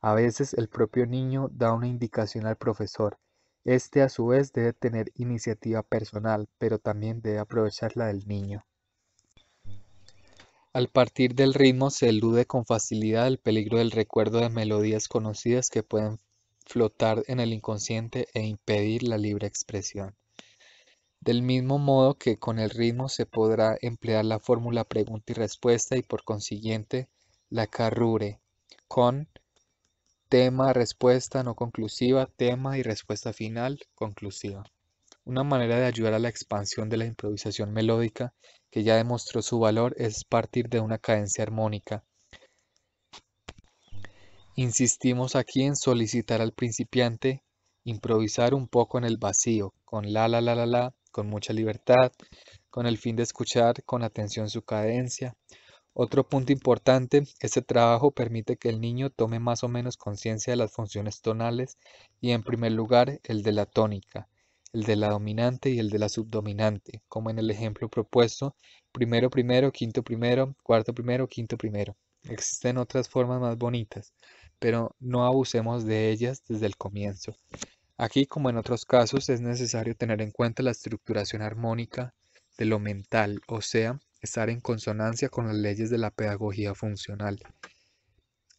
A veces el propio niño da una indicación al profesor, este a su vez debe tener iniciativa personal, pero también debe aprovechar la del niño. Al partir del ritmo se elude con facilidad el peligro del recuerdo de melodías conocidas que pueden flotar en el inconsciente e impedir la libre expresión. Del mismo modo que con el ritmo se podrá emplear la fórmula pregunta y respuesta y por consiguiente la carrure, con tema, respuesta no conclusiva, tema y respuesta final conclusiva. Una manera de ayudar a la expansión de la improvisación melódica que ya demostró su valor es partir de una cadencia armónica. Insistimos aquí en solicitar al principiante improvisar un poco en el vacío, con la la la la la, con mucha libertad, con el fin de escuchar con atención su cadencia, otro punto importante, este trabajo permite que el niño tome más o menos conciencia de las funciones tonales y en primer lugar el de la tónica, el de la dominante y el de la subdominante, como en el ejemplo propuesto, primero primero, quinto primero, cuarto primero, quinto primero. Existen otras formas más bonitas, pero no abusemos de ellas desde el comienzo. Aquí, como en otros casos, es necesario tener en cuenta la estructuración armónica de lo mental, o sea, estar en consonancia con las leyes de la pedagogía funcional.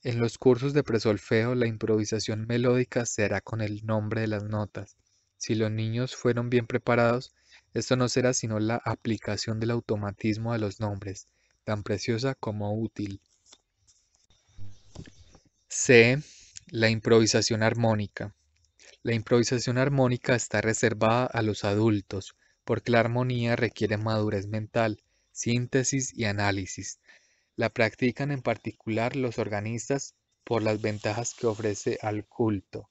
En los cursos de presolfeo la improvisación melódica será con el nombre de las notas. Si los niños fueron bien preparados, esto no será sino la aplicación del automatismo a los nombres, tan preciosa como útil. C. La improvisación armónica. La improvisación armónica está reservada a los adultos, porque la armonía requiere madurez mental, síntesis y análisis. La practican en particular los organistas por las ventajas que ofrece al culto.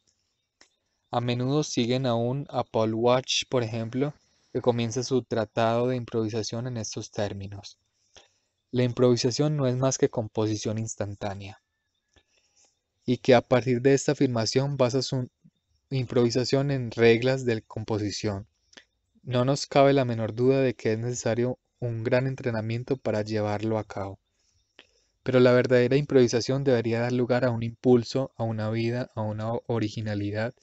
A menudo siguen aún a Paul Watch, por ejemplo, que comienza su tratado de improvisación en estos términos. La improvisación no es más que composición instantánea. Y que a partir de esta afirmación basa su improvisación en reglas de composición. No nos cabe la menor duda de que es necesario un gran entrenamiento para llevarlo a cabo. Pero la verdadera improvisación debería dar lugar a un impulso, a una vida, a una originalidad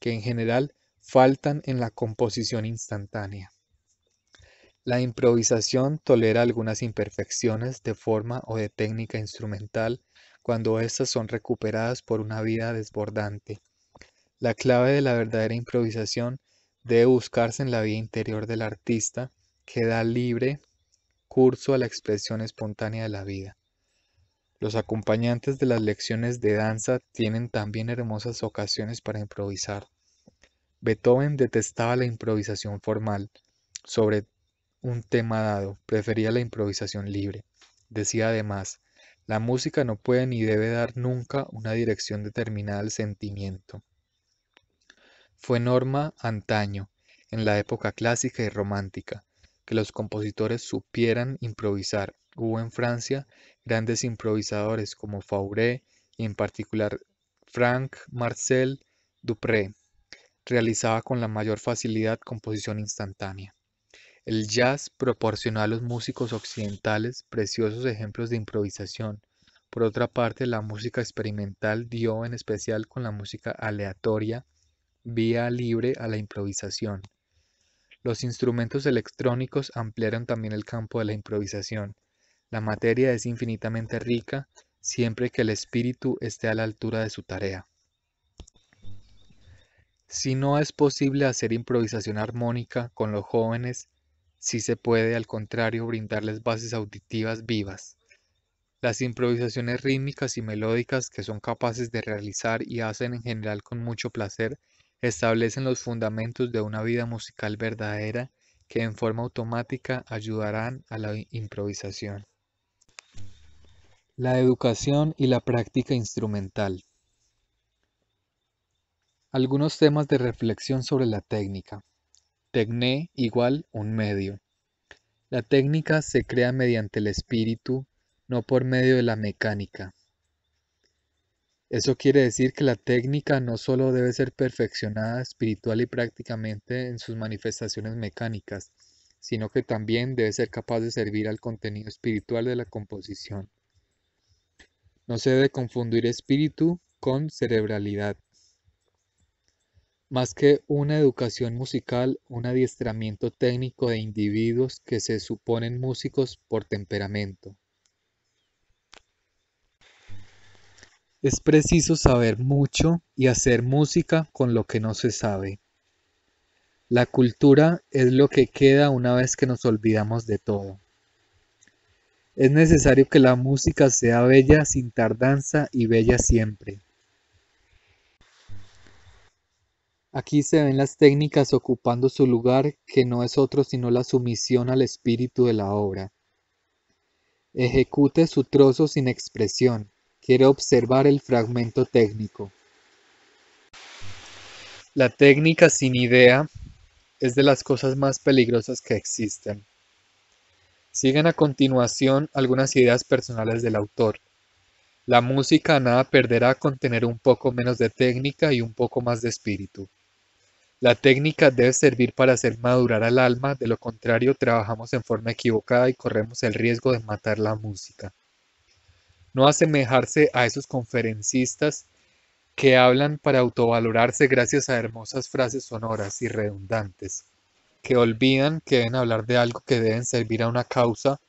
que en general faltan en la composición instantánea. La improvisación tolera algunas imperfecciones de forma o de técnica instrumental cuando éstas son recuperadas por una vida desbordante. La clave de la verdadera improvisación debe buscarse en la vida interior del artista, que da libre curso a la expresión espontánea de la vida. Los acompañantes de las lecciones de danza tienen también hermosas ocasiones para improvisar. Beethoven detestaba la improvisación formal sobre un tema dado, prefería la improvisación libre. Decía además, la música no puede ni debe dar nunca una dirección determinada al sentimiento. Fue norma antaño, en la época clásica y romántica, que los compositores supieran improvisar. Hubo en Francia grandes improvisadores como Fauré y en particular Frank Marcel Dupré. Realizaba con la mayor facilidad composición instantánea. El jazz proporcionó a los músicos occidentales preciosos ejemplos de improvisación. Por otra parte, la música experimental dio en especial con la música aleatoria vía libre a la improvisación. Los instrumentos electrónicos ampliaron también el campo de la improvisación. La materia es infinitamente rica siempre que el espíritu esté a la altura de su tarea. Si no es posible hacer improvisación armónica con los jóvenes, sí se puede, al contrario, brindarles bases auditivas vivas. Las improvisaciones rítmicas y melódicas que son capaces de realizar y hacen en general con mucho placer establecen los fundamentos de una vida musical verdadera que en forma automática ayudarán a la improvisación. La educación y la práctica instrumental. Algunos temas de reflexión sobre la técnica. Tecné igual un medio. La técnica se crea mediante el espíritu, no por medio de la mecánica. Eso quiere decir que la técnica no solo debe ser perfeccionada espiritual y prácticamente en sus manifestaciones mecánicas, sino que también debe ser capaz de servir al contenido espiritual de la composición. No se debe confundir espíritu con cerebralidad. Más que una educación musical, un adiestramiento técnico de individuos que se suponen músicos por temperamento. Es preciso saber mucho y hacer música con lo que no se sabe. La cultura es lo que queda una vez que nos olvidamos de todo. Es necesario que la música sea bella sin tardanza y bella siempre. Aquí se ven las técnicas ocupando su lugar que no es otro sino la sumisión al espíritu de la obra. Ejecute su trozo sin expresión, Quiero observar el fragmento técnico. La técnica sin idea es de las cosas más peligrosas que existen. Siguen a continuación algunas ideas personales del autor. La música nada perderá con tener un poco menos de técnica y un poco más de espíritu. La técnica debe servir para hacer madurar al alma, de lo contrario trabajamos en forma equivocada y corremos el riesgo de matar la música no asemejarse a esos conferencistas que hablan para autovalorarse gracias a hermosas frases sonoras y redundantes, que olvidan que deben hablar de algo que deben servir a una causa,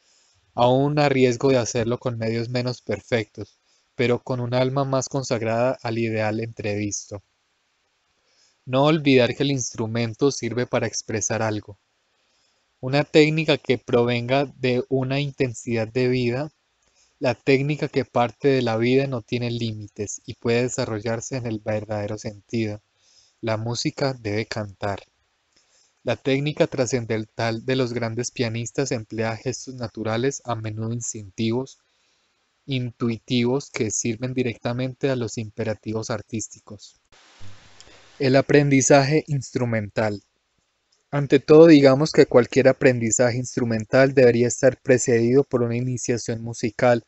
aún a riesgo de hacerlo con medios menos perfectos, pero con un alma más consagrada al ideal entrevisto. No olvidar que el instrumento sirve para expresar algo. Una técnica que provenga de una intensidad de vida la técnica que parte de la vida no tiene límites y puede desarrollarse en el verdadero sentido. La música debe cantar. La técnica trascendental de los grandes pianistas emplea gestos naturales, a menudo instintivos, intuitivos, que sirven directamente a los imperativos artísticos. El aprendizaje instrumental. Ante todo, digamos que cualquier aprendizaje instrumental debería estar precedido por una iniciación musical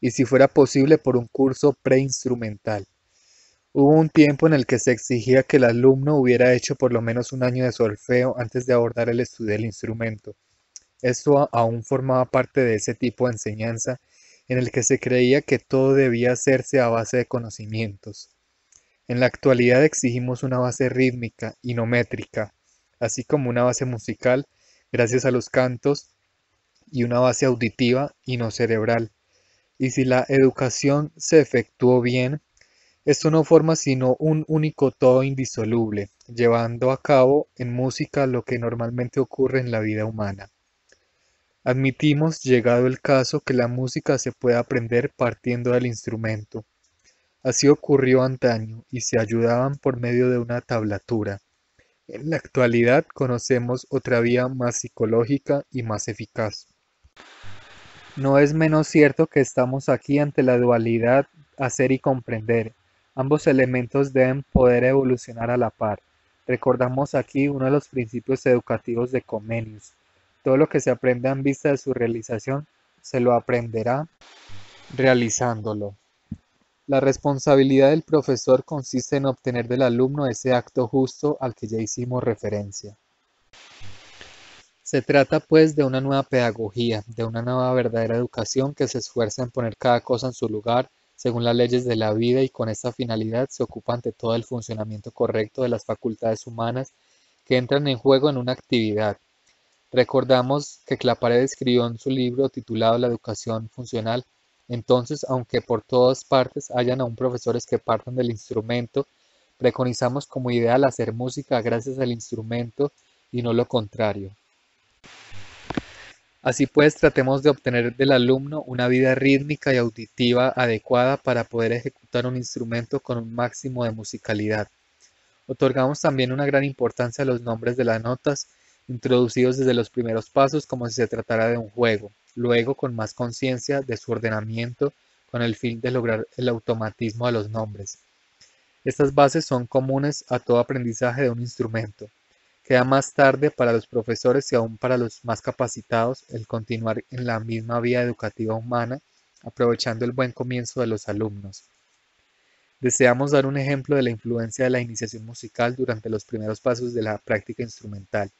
y si fuera posible por un curso preinstrumental. Hubo un tiempo en el que se exigía que el alumno hubiera hecho por lo menos un año de solfeo antes de abordar el estudio del instrumento. Esto aún formaba parte de ese tipo de enseñanza en el que se creía que todo debía hacerse a base de conocimientos. En la actualidad exigimos una base rítmica y no métrica así como una base musical gracias a los cantos y una base auditiva y no cerebral. Y si la educación se efectuó bien, esto no forma sino un único todo indisoluble, llevando a cabo en música lo que normalmente ocurre en la vida humana. Admitimos, llegado el caso, que la música se puede aprender partiendo del instrumento. Así ocurrió antaño y se ayudaban por medio de una tablatura. En la actualidad conocemos otra vía más psicológica y más eficaz. No es menos cierto que estamos aquí ante la dualidad hacer y comprender. Ambos elementos deben poder evolucionar a la par. Recordamos aquí uno de los principios educativos de Comenius. Todo lo que se aprenda en vista de su realización se lo aprenderá realizándolo. La responsabilidad del profesor consiste en obtener del alumno ese acto justo al que ya hicimos referencia. Se trata pues de una nueva pedagogía, de una nueva verdadera educación que se esfuerza en poner cada cosa en su lugar según las leyes de la vida y con esta finalidad se ocupa ante todo el funcionamiento correcto de las facultades humanas que entran en juego en una actividad. Recordamos que Clapared escribió en su libro titulado La educación funcional entonces, aunque por todas partes hayan aún profesores que partan del instrumento, preconizamos como ideal hacer música gracias al instrumento y no lo contrario. Así pues, tratemos de obtener del alumno una vida rítmica y auditiva adecuada para poder ejecutar un instrumento con un máximo de musicalidad. Otorgamos también una gran importancia a los nombres de las notas introducidos desde los primeros pasos como si se tratara de un juego, luego con más conciencia de su ordenamiento con el fin de lograr el automatismo de los nombres. Estas bases son comunes a todo aprendizaje de un instrumento. Queda más tarde para los profesores y aún para los más capacitados el continuar en la misma vía educativa humana, aprovechando el buen comienzo de los alumnos. Deseamos dar un ejemplo de la influencia de la iniciación musical durante los primeros pasos de la práctica instrumental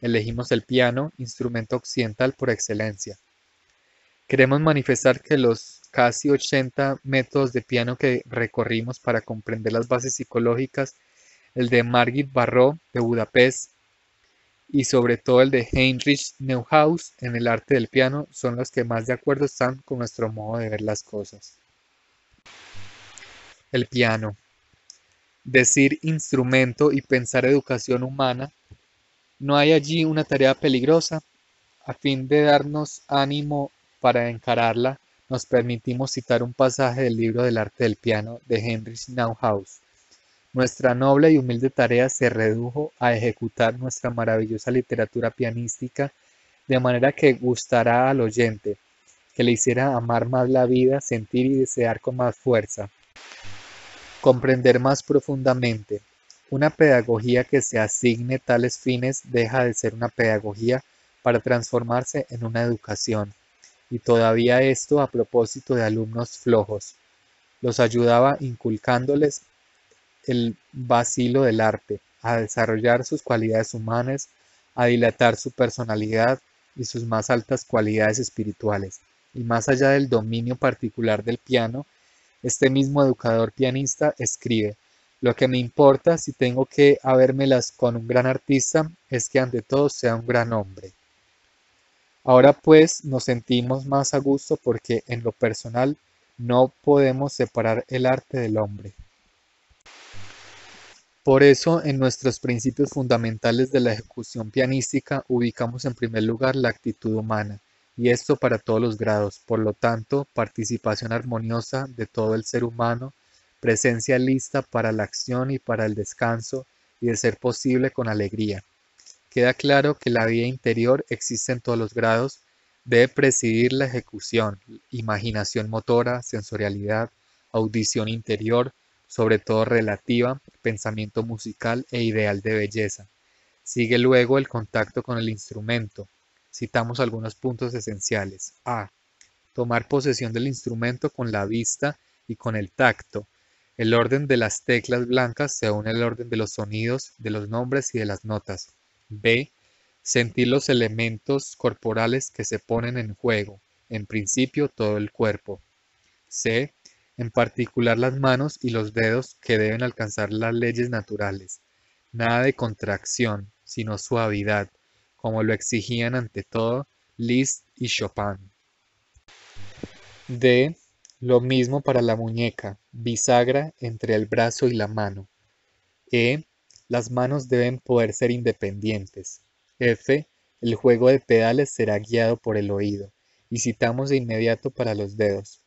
elegimos el piano, instrumento occidental por excelencia. Queremos manifestar que los casi 80 métodos de piano que recorrimos para comprender las bases psicológicas, el de Margit Barro de Budapest y sobre todo el de Heinrich Neuhaus en el arte del piano, son los que más de acuerdo están con nuestro modo de ver las cosas. El piano. Decir instrumento y pensar educación humana no hay allí una tarea peligrosa. A fin de darnos ánimo para encararla, nos permitimos citar un pasaje del libro del arte del piano de Henry Nauhaus. Nuestra noble y humilde tarea se redujo a ejecutar nuestra maravillosa literatura pianística de manera que gustará al oyente, que le hiciera amar más la vida, sentir y desear con más fuerza, comprender más profundamente, una pedagogía que se asigne tales fines deja de ser una pedagogía para transformarse en una educación. Y todavía esto a propósito de alumnos flojos. Los ayudaba inculcándoles el vacilo del arte, a desarrollar sus cualidades humanas, a dilatar su personalidad y sus más altas cualidades espirituales. Y más allá del dominio particular del piano, este mismo educador pianista escribe lo que me importa si tengo que habérmelas con un gran artista es que ante todo sea un gran hombre. Ahora pues nos sentimos más a gusto porque en lo personal no podemos separar el arte del hombre. Por eso, en nuestros principios fundamentales de la ejecución pianística ubicamos en primer lugar la actitud humana, y esto para todos los grados, por lo tanto, participación armoniosa de todo el ser humano presencia lista para la acción y para el descanso y de ser posible con alegría. Queda claro que la vida interior existe en todos los grados, debe presidir la ejecución, imaginación motora, sensorialidad, audición interior, sobre todo relativa, pensamiento musical e ideal de belleza. Sigue luego el contacto con el instrumento. Citamos algunos puntos esenciales. A. Tomar posesión del instrumento con la vista y con el tacto, el orden de las teclas blancas se une al orden de los sonidos, de los nombres y de las notas. B. Sentir los elementos corporales que se ponen en juego, en principio todo el cuerpo. C. En particular las manos y los dedos que deben alcanzar las leyes naturales. Nada de contracción, sino suavidad, como lo exigían ante todo Liszt y Chopin. D. Lo mismo para la muñeca, bisagra entre el brazo y la mano. E. Las manos deben poder ser independientes. F. El juego de pedales será guiado por el oído. Y citamos de inmediato para los dedos.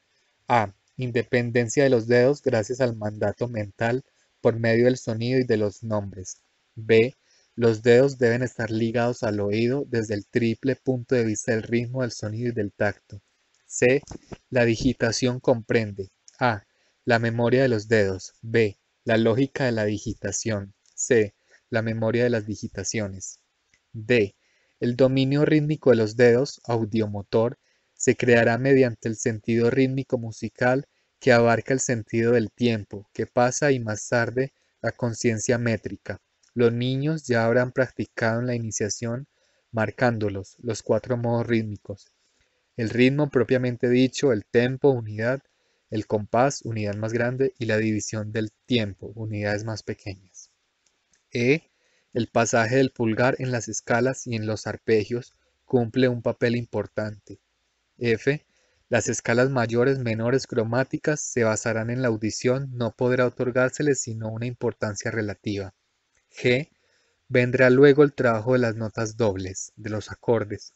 A. Independencia de los dedos gracias al mandato mental por medio del sonido y de los nombres. B. Los dedos deben estar ligados al oído desde el triple punto de vista del ritmo, del sonido y del tacto. C. La digitación comprende. A la memoria de los dedos, b, la lógica de la digitación, c, la memoria de las digitaciones, d, el dominio rítmico de los dedos, audiomotor, se creará mediante el sentido rítmico musical que abarca el sentido del tiempo, que pasa y más tarde la conciencia métrica. Los niños ya habrán practicado en la iniciación marcándolos los cuatro modos rítmicos. El ritmo propiamente dicho, el tempo, unidad, el compás, unidad más grande, y la división del tiempo, unidades más pequeñas. E. El pasaje del pulgar en las escalas y en los arpegios cumple un papel importante. F. Las escalas mayores, menores, cromáticas se basarán en la audición, no podrá otorgárseles sino una importancia relativa. G. Vendrá luego el trabajo de las notas dobles, de los acordes,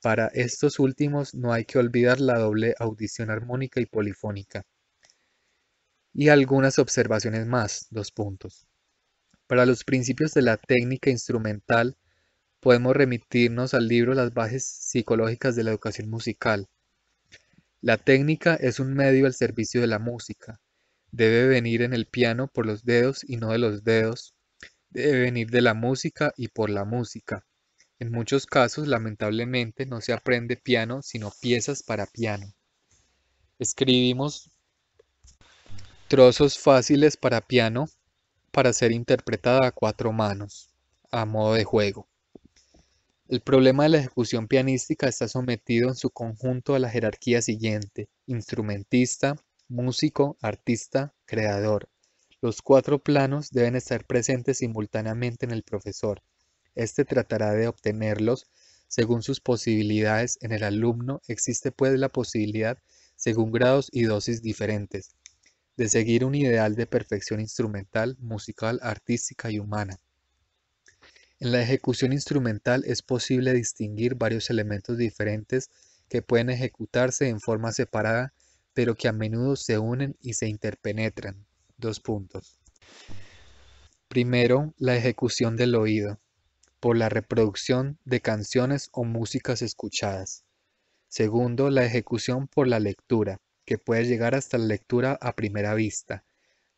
para estos últimos no hay que olvidar la doble audición armónica y polifónica. Y algunas observaciones más, dos puntos. Para los principios de la técnica instrumental, podemos remitirnos al libro Las bases psicológicas de la educación musical. La técnica es un medio al servicio de la música. Debe venir en el piano por los dedos y no de los dedos. Debe venir de la música y por la música. En muchos casos, lamentablemente, no se aprende piano, sino piezas para piano. Escribimos trozos fáciles para piano para ser interpretada a cuatro manos, a modo de juego. El problema de la ejecución pianística está sometido en su conjunto a la jerarquía siguiente, instrumentista, músico, artista, creador. Los cuatro planos deben estar presentes simultáneamente en el profesor. Este tratará de obtenerlos según sus posibilidades en el alumno. Existe pues la posibilidad, según grados y dosis diferentes, de seguir un ideal de perfección instrumental, musical, artística y humana. En la ejecución instrumental es posible distinguir varios elementos diferentes que pueden ejecutarse en forma separada, pero que a menudo se unen y se interpenetran. Dos puntos. Primero, la ejecución del oído por la reproducción de canciones o músicas escuchadas. Segundo, la ejecución por la lectura, que puede llegar hasta la lectura a primera vista.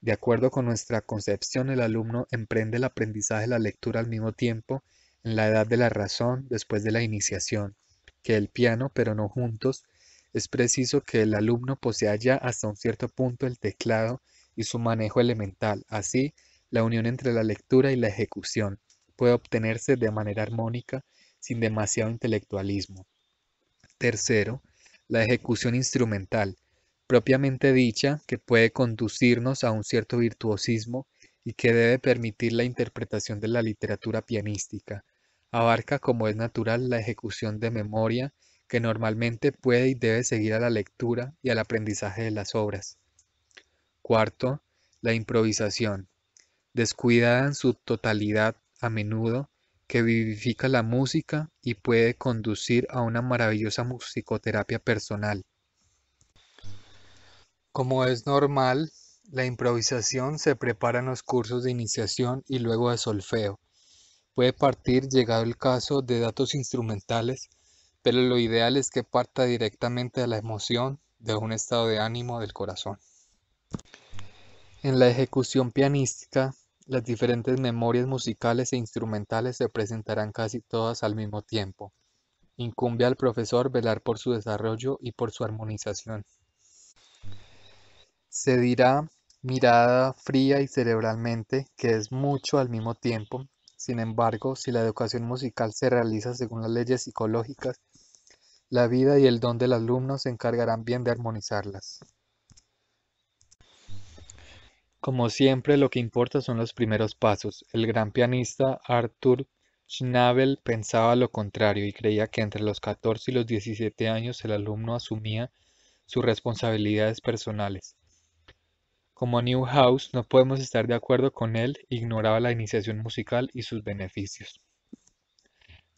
De acuerdo con nuestra concepción, el alumno emprende el aprendizaje de la lectura al mismo tiempo en la edad de la razón después de la iniciación, que el piano, pero no juntos, es preciso que el alumno posea ya hasta un cierto punto el teclado y su manejo elemental, así la unión entre la lectura y la ejecución puede obtenerse de manera armónica sin demasiado intelectualismo. Tercero, la ejecución instrumental, propiamente dicha, que puede conducirnos a un cierto virtuosismo y que debe permitir la interpretación de la literatura pianística. Abarca, como es natural, la ejecución de memoria, que normalmente puede y debe seguir a la lectura y al aprendizaje de las obras. Cuarto, la improvisación, descuidada en su totalidad a menudo que vivifica la música y puede conducir a una maravillosa musicoterapia personal. Como es normal, la improvisación se prepara en los cursos de iniciación y luego de solfeo. Puede partir, llegado el caso, de datos instrumentales, pero lo ideal es que parta directamente de la emoción, de un estado de ánimo del corazón. En la ejecución pianística las diferentes memorias musicales e instrumentales se presentarán casi todas al mismo tiempo. Incumbe al profesor velar por su desarrollo y por su armonización. Se dirá mirada fría y cerebralmente que es mucho al mismo tiempo. Sin embargo, si la educación musical se realiza según las leyes psicológicas, la vida y el don del alumno se encargarán bien de armonizarlas. Como siempre, lo que importa son los primeros pasos. El gran pianista Arthur Schnabel pensaba lo contrario y creía que entre los 14 y los 17 años el alumno asumía sus responsabilidades personales. Como Newhouse, no podemos estar de acuerdo con él, ignoraba la iniciación musical y sus beneficios.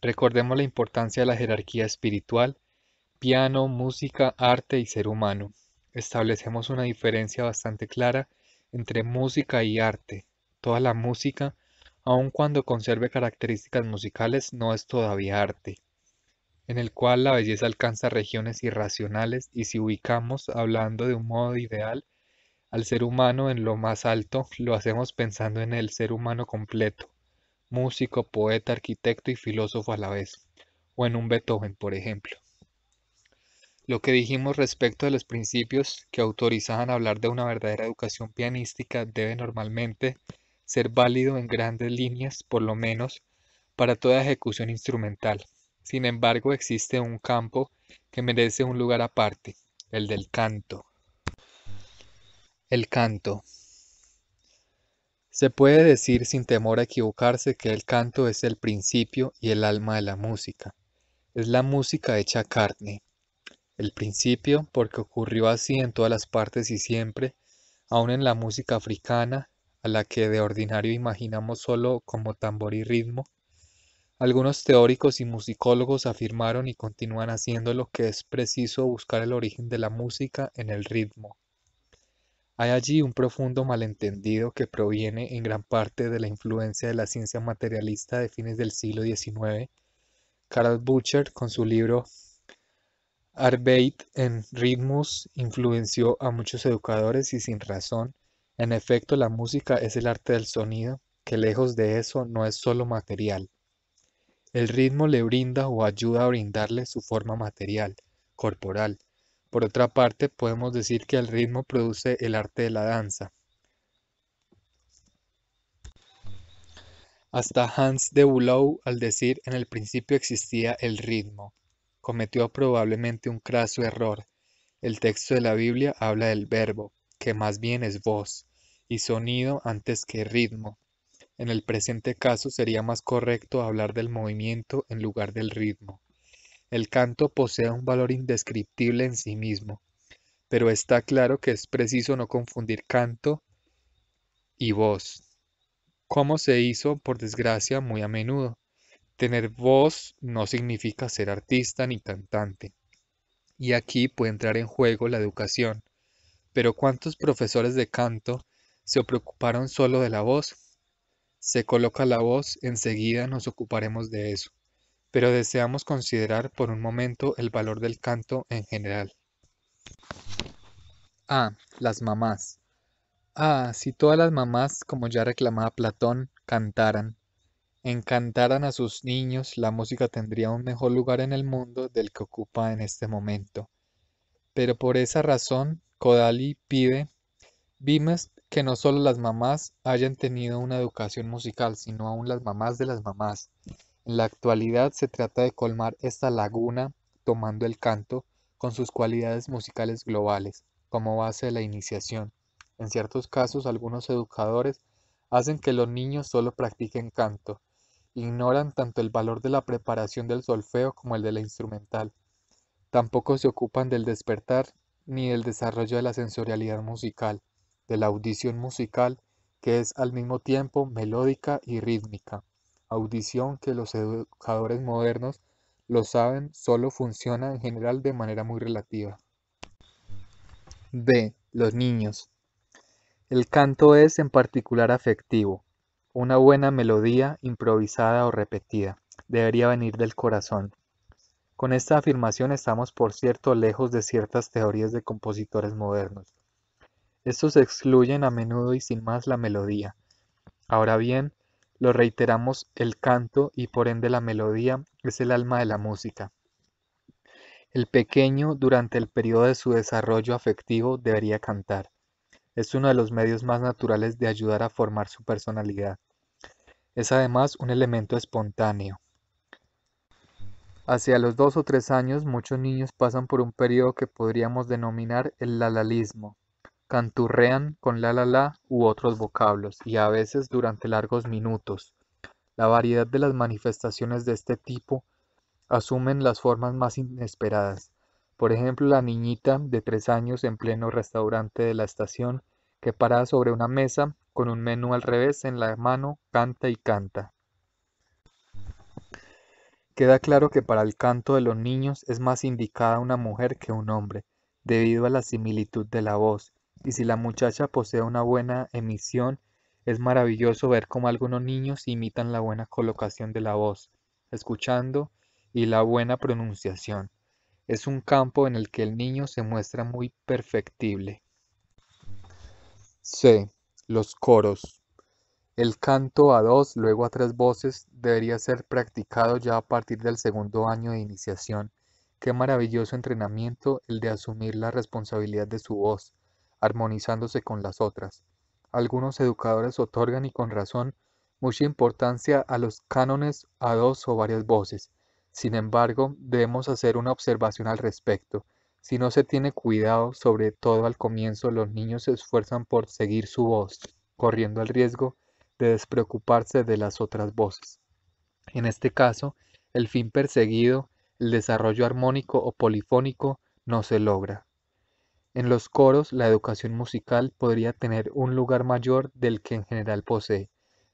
Recordemos la importancia de la jerarquía espiritual, piano, música, arte y ser humano. Establecemos una diferencia bastante clara entre música y arte. Toda la música, aun cuando conserve características musicales, no es todavía arte, en el cual la belleza alcanza regiones irracionales y si ubicamos, hablando de un modo ideal, al ser humano en lo más alto, lo hacemos pensando en el ser humano completo, músico, poeta, arquitecto y filósofo a la vez, o en un Beethoven, por ejemplo lo que dijimos respecto de los principios que autorizaban hablar de una verdadera educación pianística debe normalmente ser válido en grandes líneas, por lo menos, para toda ejecución instrumental. Sin embargo, existe un campo que merece un lugar aparte, el del canto. El canto. Se puede decir sin temor a equivocarse que el canto es el principio y el alma de la música. Es la música hecha carne, el principio, porque ocurrió así en todas las partes y siempre, aun en la música africana, a la que de ordinario imaginamos solo como tambor y ritmo, algunos teóricos y musicólogos afirmaron y continúan haciendo lo que es preciso buscar el origen de la música en el ritmo. Hay allí un profundo malentendido que proviene en gran parte de la influencia de la ciencia materialista de fines del siglo XIX. Carl Butcher, con su libro Arbeit en Rhythmus influenció a muchos educadores y sin razón. En efecto, la música es el arte del sonido, que lejos de eso no es solo material. El ritmo le brinda o ayuda a brindarle su forma material, corporal. Por otra parte, podemos decir que el ritmo produce el arte de la danza. Hasta Hans de boulogne al decir en el principio existía el ritmo, cometió probablemente un craso error. El texto de la Biblia habla del verbo, que más bien es voz, y sonido antes que ritmo. En el presente caso sería más correcto hablar del movimiento en lugar del ritmo. El canto posee un valor indescriptible en sí mismo, pero está claro que es preciso no confundir canto y voz, como se hizo, por desgracia, muy a menudo. Tener voz no significa ser artista ni cantante. Y aquí puede entrar en juego la educación. Pero ¿cuántos profesores de canto se preocuparon solo de la voz? Se coloca la voz, enseguida nos ocuparemos de eso. Pero deseamos considerar por un momento el valor del canto en general. Ah, las mamás. Ah, si todas las mamás, como ya reclamaba Platón, cantaran, encantaran a sus niños, la música tendría un mejor lugar en el mundo del que ocupa en este momento. Pero por esa razón, Kodali pide, vimos que no solo las mamás hayan tenido una educación musical, sino aún las mamás de las mamás. En la actualidad se trata de colmar esta laguna tomando el canto con sus cualidades musicales globales, como base de la iniciación. En ciertos casos, algunos educadores hacen que los niños solo practiquen canto, ignoran tanto el valor de la preparación del solfeo como el de la instrumental. Tampoco se ocupan del despertar ni del desarrollo de la sensorialidad musical, de la audición musical, que es al mismo tiempo melódica y rítmica. Audición que los educadores modernos lo saben, solo funciona en general de manera muy relativa. B. Los niños. El canto es en particular afectivo, una buena melodía, improvisada o repetida, debería venir del corazón. Con esta afirmación estamos, por cierto, lejos de ciertas teorías de compositores modernos. Estos excluyen a menudo y sin más la melodía. Ahora bien, lo reiteramos, el canto y por ende la melodía es el alma de la música. El pequeño, durante el periodo de su desarrollo afectivo, debería cantar es uno de los medios más naturales de ayudar a formar su personalidad. Es además un elemento espontáneo. Hacia los dos o tres años muchos niños pasan por un periodo que podríamos denominar el lalalismo. Canturrean con la la u otros vocablos y a veces durante largos minutos. La variedad de las manifestaciones de este tipo asumen las formas más inesperadas. Por ejemplo, la niñita de tres años en pleno restaurante de la estación, que parada sobre una mesa con un menú al revés en la mano, canta y canta. Queda claro que para el canto de los niños es más indicada una mujer que un hombre, debido a la similitud de la voz, y si la muchacha posee una buena emisión, es maravilloso ver cómo algunos niños imitan la buena colocación de la voz, escuchando y la buena pronunciación. Es un campo en el que el niño se muestra muy perfectible. C. Los coros. El canto a dos, luego a tres voces, debería ser practicado ya a partir del segundo año de iniciación. Qué maravilloso entrenamiento el de asumir la responsabilidad de su voz, armonizándose con las otras. Algunos educadores otorgan, y con razón, mucha importancia a los cánones a dos o varias voces, sin embargo, debemos hacer una observación al respecto. Si no se tiene cuidado, sobre todo al comienzo, los niños se esfuerzan por seguir su voz, corriendo el riesgo de despreocuparse de las otras voces. En este caso, el fin perseguido, el desarrollo armónico o polifónico, no se logra. En los coros, la educación musical podría tener un lugar mayor del que en general posee,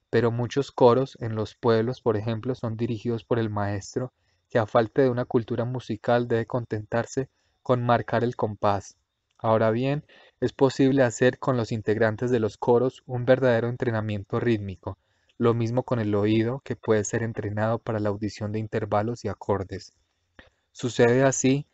pero muchos coros en los pueblos, por ejemplo, son dirigidos por el maestro que a falta de una cultura musical debe contentarse con marcar el compás. Ahora bien, es posible hacer con los integrantes de los coros un verdadero entrenamiento rítmico, lo mismo con el oído que puede ser entrenado para la audición de intervalos y acordes. Sucede así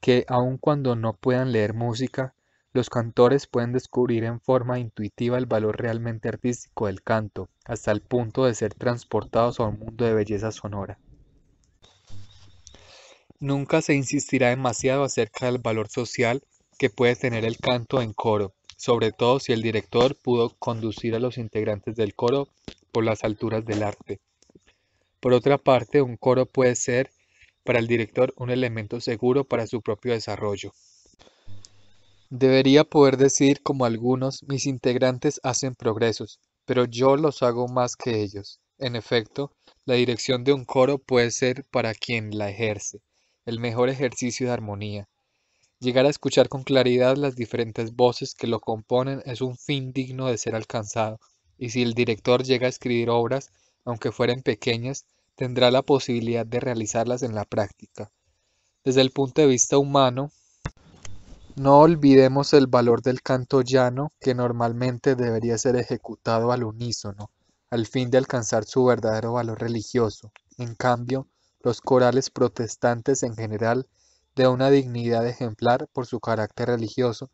que aun cuando no puedan leer música, los cantores pueden descubrir en forma intuitiva el valor realmente artístico del canto, hasta el punto de ser transportados a un mundo de belleza sonora. Nunca se insistirá demasiado acerca del valor social que puede tener el canto en coro, sobre todo si el director pudo conducir a los integrantes del coro por las alturas del arte. Por otra parte, un coro puede ser para el director un elemento seguro para su propio desarrollo. Debería poder decir, como algunos, mis integrantes hacen progresos, pero yo los hago más que ellos. En efecto, la dirección de un coro puede ser para quien la ejerce, el mejor ejercicio de armonía. Llegar a escuchar con claridad las diferentes voces que lo componen es un fin digno de ser alcanzado, y si el director llega a escribir obras, aunque fueren pequeñas, tendrá la posibilidad de realizarlas en la práctica. Desde el punto de vista humano, no olvidemos el valor del canto llano que normalmente debería ser ejecutado al unísono, al fin de alcanzar su verdadero valor religioso. En cambio, los corales protestantes en general, de una dignidad ejemplar por su carácter religioso,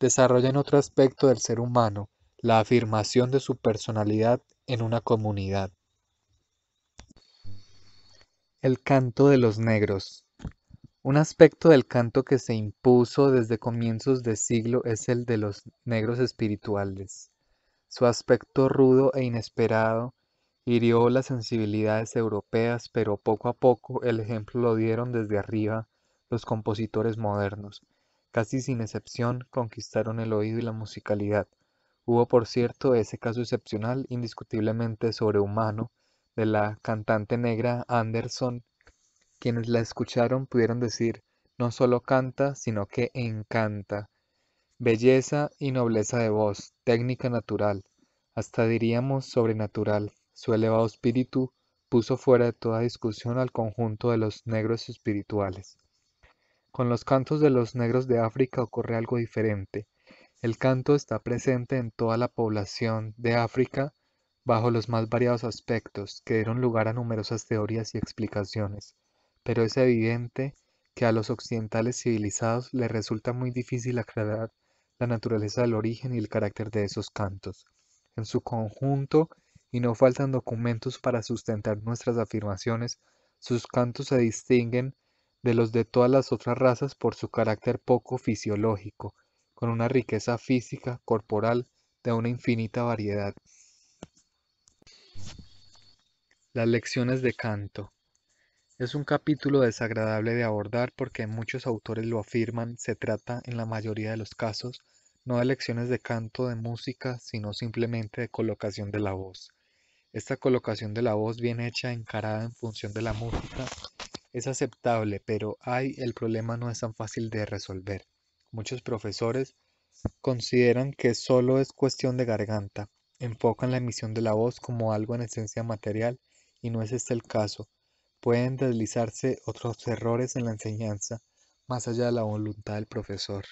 desarrollan otro aspecto del ser humano, la afirmación de su personalidad en una comunidad. El canto de los negros. Un aspecto del canto que se impuso desde comienzos de siglo es el de los negros espirituales. Su aspecto rudo e inesperado hirió las sensibilidades europeas, pero poco a poco el ejemplo lo dieron desde arriba los compositores modernos. Casi sin excepción conquistaron el oído y la musicalidad. Hubo, por cierto, ese caso excepcional, indiscutiblemente sobrehumano, de la cantante negra Anderson. Quienes la escucharon pudieron decir, no solo canta, sino que encanta. Belleza y nobleza de voz, técnica natural, hasta diríamos sobrenatural su elevado espíritu puso fuera de toda discusión al conjunto de los negros espirituales. Con los cantos de los negros de África ocurre algo diferente. El canto está presente en toda la población de África bajo los más variados aspectos que dieron lugar a numerosas teorías y explicaciones, pero es evidente que a los occidentales civilizados les resulta muy difícil aclarar la naturaleza del origen y el carácter de esos cantos. En su conjunto, y no faltan documentos para sustentar nuestras afirmaciones, sus cantos se distinguen de los de todas las otras razas por su carácter poco fisiológico, con una riqueza física, corporal, de una infinita variedad. Las lecciones de canto. Es un capítulo desagradable de abordar porque muchos autores lo afirman, se trata en la mayoría de los casos no de lecciones de canto de música, sino simplemente de colocación de la voz. Esta colocación de la voz bien hecha, encarada en función de la música, es aceptable, pero ahí el problema no es tan fácil de resolver. Muchos profesores consideran que solo es cuestión de garganta, enfocan la emisión de la voz como algo en esencia material y no es este el caso. Pueden deslizarse otros errores en la enseñanza, más allá de la voluntad del profesor.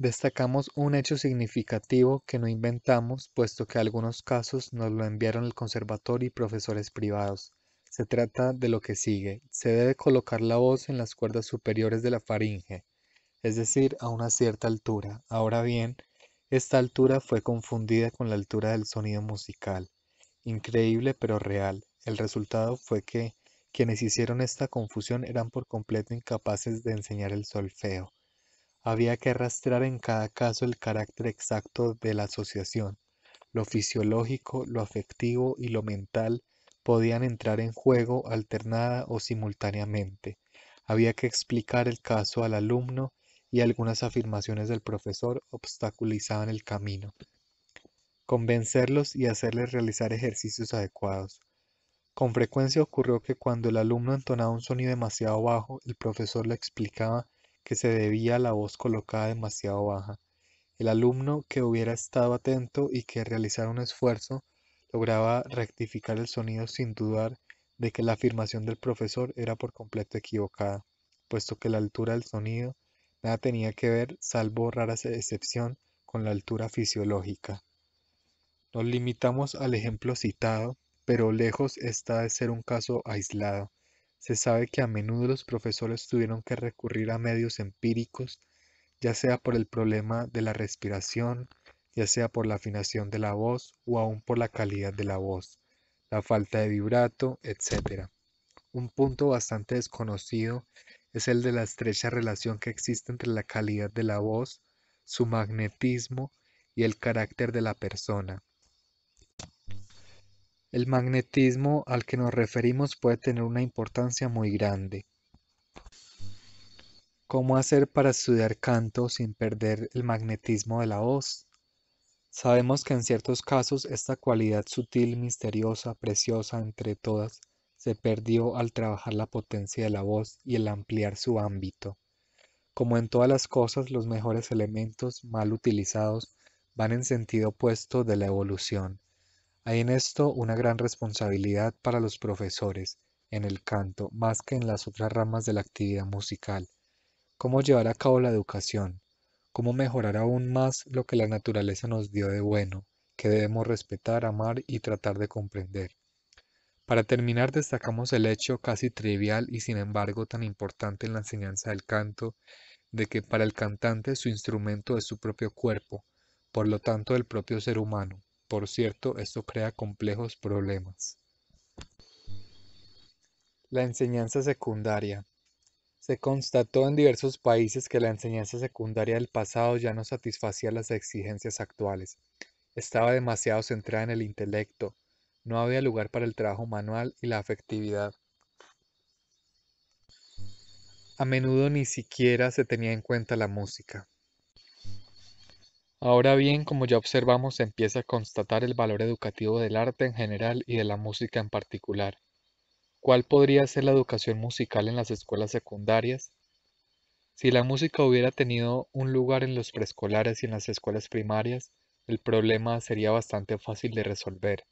Destacamos un hecho significativo que no inventamos, puesto que algunos casos nos lo enviaron el conservatorio y profesores privados. Se trata de lo que sigue. Se debe colocar la voz en las cuerdas superiores de la faringe, es decir, a una cierta altura. Ahora bien, esta altura fue confundida con la altura del sonido musical. Increíble pero real. El resultado fue que quienes hicieron esta confusión eran por completo incapaces de enseñar el solfeo. Había que arrastrar en cada caso el carácter exacto de la asociación. Lo fisiológico, lo afectivo y lo mental podían entrar en juego alternada o simultáneamente. Había que explicar el caso al alumno y algunas afirmaciones del profesor obstaculizaban el camino. Convencerlos y hacerles realizar ejercicios adecuados. Con frecuencia ocurrió que cuando el alumno entonaba un sonido demasiado bajo, el profesor le explicaba que se debía a la voz colocada demasiado baja. El alumno que hubiera estado atento y que realizara un esfuerzo lograba rectificar el sonido sin dudar de que la afirmación del profesor era por completo equivocada, puesto que la altura del sonido nada tenía que ver, salvo rara excepción, con la altura fisiológica. Nos limitamos al ejemplo citado, pero lejos está de ser un caso aislado se sabe que a menudo los profesores tuvieron que recurrir a medios empíricos, ya sea por el problema de la respiración, ya sea por la afinación de la voz o aún por la calidad de la voz, la falta de vibrato, etc. Un punto bastante desconocido es el de la estrecha relación que existe entre la calidad de la voz, su magnetismo y el carácter de la persona. El magnetismo al que nos referimos puede tener una importancia muy grande. ¿Cómo hacer para estudiar canto sin perder el magnetismo de la voz? Sabemos que en ciertos casos esta cualidad sutil, misteriosa, preciosa entre todas, se perdió al trabajar la potencia de la voz y el ampliar su ámbito. Como en todas las cosas, los mejores elementos mal utilizados van en sentido opuesto de la evolución. Hay en esto una gran responsabilidad para los profesores en el canto más que en las otras ramas de la actividad musical. Cómo llevar a cabo la educación, cómo mejorar aún más lo que la naturaleza nos dio de bueno, que debemos respetar, amar y tratar de comprender. Para terminar, destacamos el hecho casi trivial y sin embargo tan importante en la enseñanza del canto, de que para el cantante su instrumento es su propio cuerpo, por lo tanto el propio ser humano. Por cierto, esto crea complejos problemas. La enseñanza secundaria. Se constató en diversos países que la enseñanza secundaria del pasado ya no satisfacía las exigencias actuales. Estaba demasiado centrada en el intelecto, no había lugar para el trabajo manual y la afectividad. A menudo ni siquiera se tenía en cuenta la música. Ahora bien, como ya observamos, se empieza a constatar el valor educativo del arte en general y de la música en particular. ¿Cuál podría ser la educación musical en las escuelas secundarias? Si la música hubiera tenido un lugar en los preescolares y en las escuelas primarias, el problema sería bastante fácil de resolver,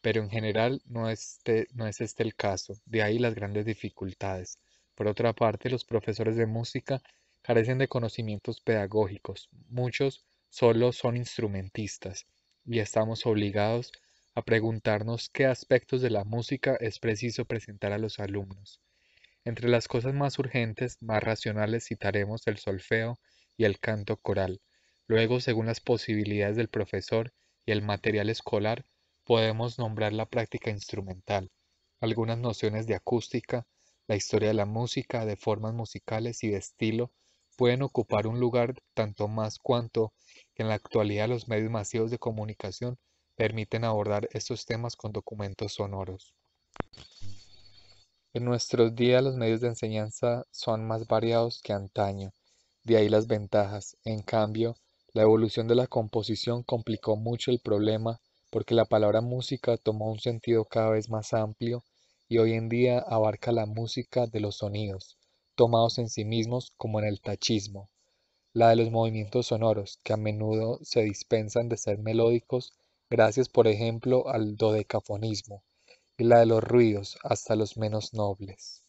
pero en general no, este, no es este el caso, de ahí las grandes dificultades. Por otra parte, los profesores de música carecen de conocimientos pedagógicos, muchos solo son instrumentistas y estamos obligados a preguntarnos qué aspectos de la música es preciso presentar a los alumnos. Entre las cosas más urgentes, más racionales, citaremos el solfeo y el canto coral. Luego, según las posibilidades del profesor y el material escolar, podemos nombrar la práctica instrumental, algunas nociones de acústica, la historia de la música, de formas musicales y de estilo, pueden ocupar un lugar tanto más cuanto que en la actualidad los medios masivos de comunicación permiten abordar estos temas con documentos sonoros. En nuestros días los medios de enseñanza son más variados que antaño, de ahí las ventajas. En cambio, la evolución de la composición complicó mucho el problema porque la palabra música tomó un sentido cada vez más amplio y hoy en día abarca la música de los sonidos tomados en sí mismos como en el tachismo, la de los movimientos sonoros, que a menudo se dispensan de ser melódicos gracias por ejemplo al dodecafonismo, y la de los ruidos, hasta los menos nobles.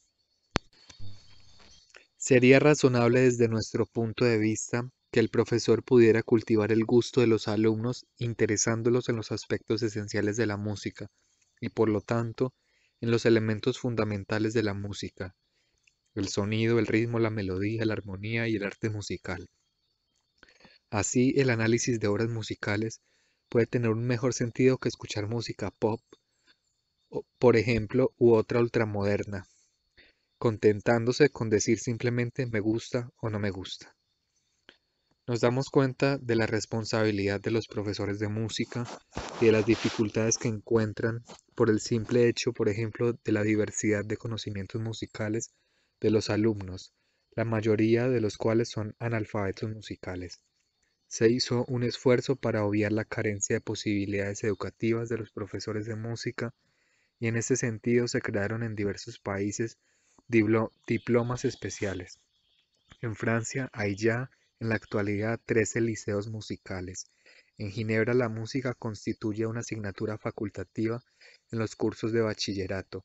Sería razonable desde nuestro punto de vista que el profesor pudiera cultivar el gusto de los alumnos interesándolos en los aspectos esenciales de la música y por lo tanto en los elementos fundamentales de la música, el sonido, el ritmo, la melodía, la armonía y el arte musical. Así, el análisis de obras musicales puede tener un mejor sentido que escuchar música pop, por ejemplo, u otra ultramoderna, contentándose con decir simplemente me gusta o no me gusta. Nos damos cuenta de la responsabilidad de los profesores de música y de las dificultades que encuentran por el simple hecho, por ejemplo, de la diversidad de conocimientos musicales de los alumnos, la mayoría de los cuales son analfabetos musicales. Se hizo un esfuerzo para obviar la carencia de posibilidades educativas de los profesores de música y en ese sentido se crearon en diversos países diplomas especiales. En Francia hay ya en la actualidad 13 liceos musicales. En Ginebra la música constituye una asignatura facultativa en los cursos de bachillerato.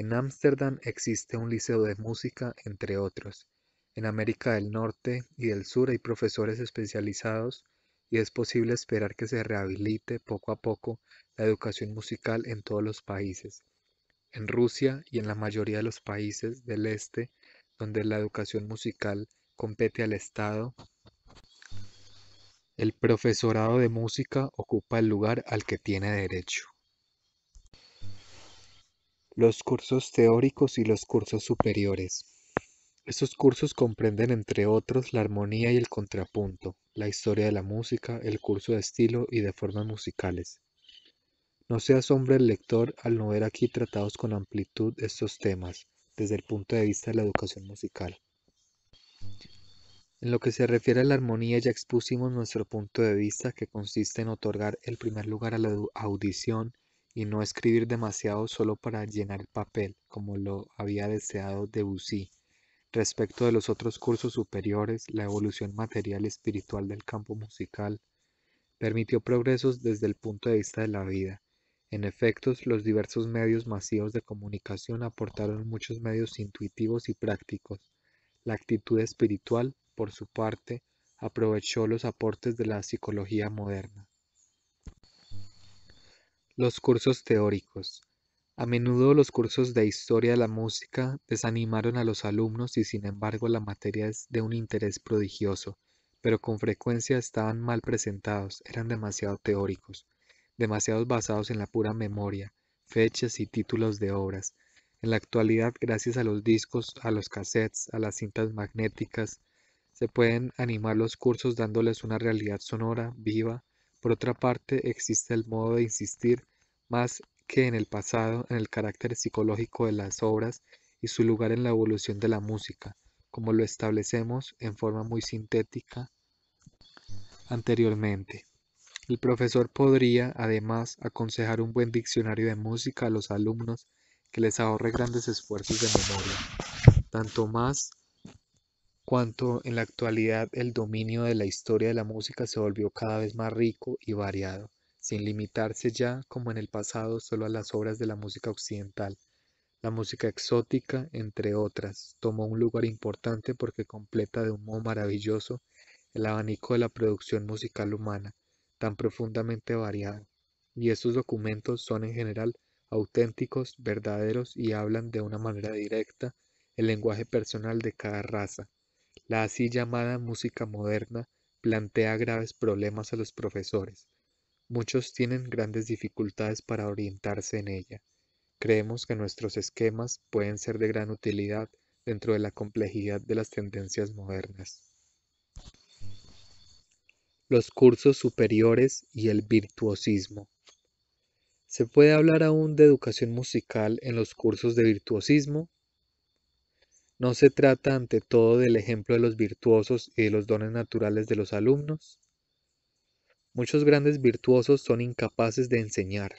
En Ámsterdam existe un liceo de música, entre otros. En América del Norte y del Sur hay profesores especializados y es posible esperar que se rehabilite poco a poco la educación musical en todos los países. En Rusia y en la mayoría de los países del este, donde la educación musical compete al Estado, el profesorado de música ocupa el lugar al que tiene derecho los cursos teóricos y los cursos superiores. Estos cursos comprenden, entre otros, la armonía y el contrapunto, la historia de la música, el curso de estilo y de formas musicales. No se asombre el lector al no ver aquí tratados con amplitud estos temas, desde el punto de vista de la educación musical. En lo que se refiere a la armonía ya expusimos nuestro punto de vista que consiste en otorgar el primer lugar a la audición, y no escribir demasiado solo para llenar el papel, como lo había deseado Debussy. Respecto de los otros cursos superiores, la evolución material y espiritual del campo musical permitió progresos desde el punto de vista de la vida. En efectos, los diversos medios masivos de comunicación aportaron muchos medios intuitivos y prácticos. La actitud espiritual, por su parte, aprovechó los aportes de la psicología moderna. Los cursos teóricos. A menudo los cursos de historia de la música desanimaron a los alumnos y sin embargo la materia es de un interés prodigioso, pero con frecuencia estaban mal presentados, eran demasiado teóricos, demasiado basados en la pura memoria, fechas y títulos de obras. En la actualidad, gracias a los discos, a los cassettes, a las cintas magnéticas, se pueden animar los cursos dándoles una realidad sonora, viva, por otra parte, existe el modo de insistir más que en el pasado en el carácter psicológico de las obras y su lugar en la evolución de la música, como lo establecemos en forma muy sintética anteriormente. El profesor podría, además, aconsejar un buen diccionario de música a los alumnos que les ahorre grandes esfuerzos de memoria, tanto más cuanto en la actualidad el dominio de la historia de la música se volvió cada vez más rico y variado, sin limitarse ya, como en el pasado, solo a las obras de la música occidental. La música exótica, entre otras, tomó un lugar importante porque completa de un modo maravilloso el abanico de la producción musical humana, tan profundamente variado. Y estos documentos son en general auténticos, verdaderos y hablan de una manera directa el lenguaje personal de cada raza, la así llamada música moderna plantea graves problemas a los profesores. Muchos tienen grandes dificultades para orientarse en ella. Creemos que nuestros esquemas pueden ser de gran utilidad dentro de la complejidad de las tendencias modernas. Los cursos superiores y el virtuosismo. ¿Se puede hablar aún de educación musical en los cursos de virtuosismo? ¿No se trata ante todo del ejemplo de los virtuosos y de los dones naturales de los alumnos? Muchos grandes virtuosos son incapaces de enseñar,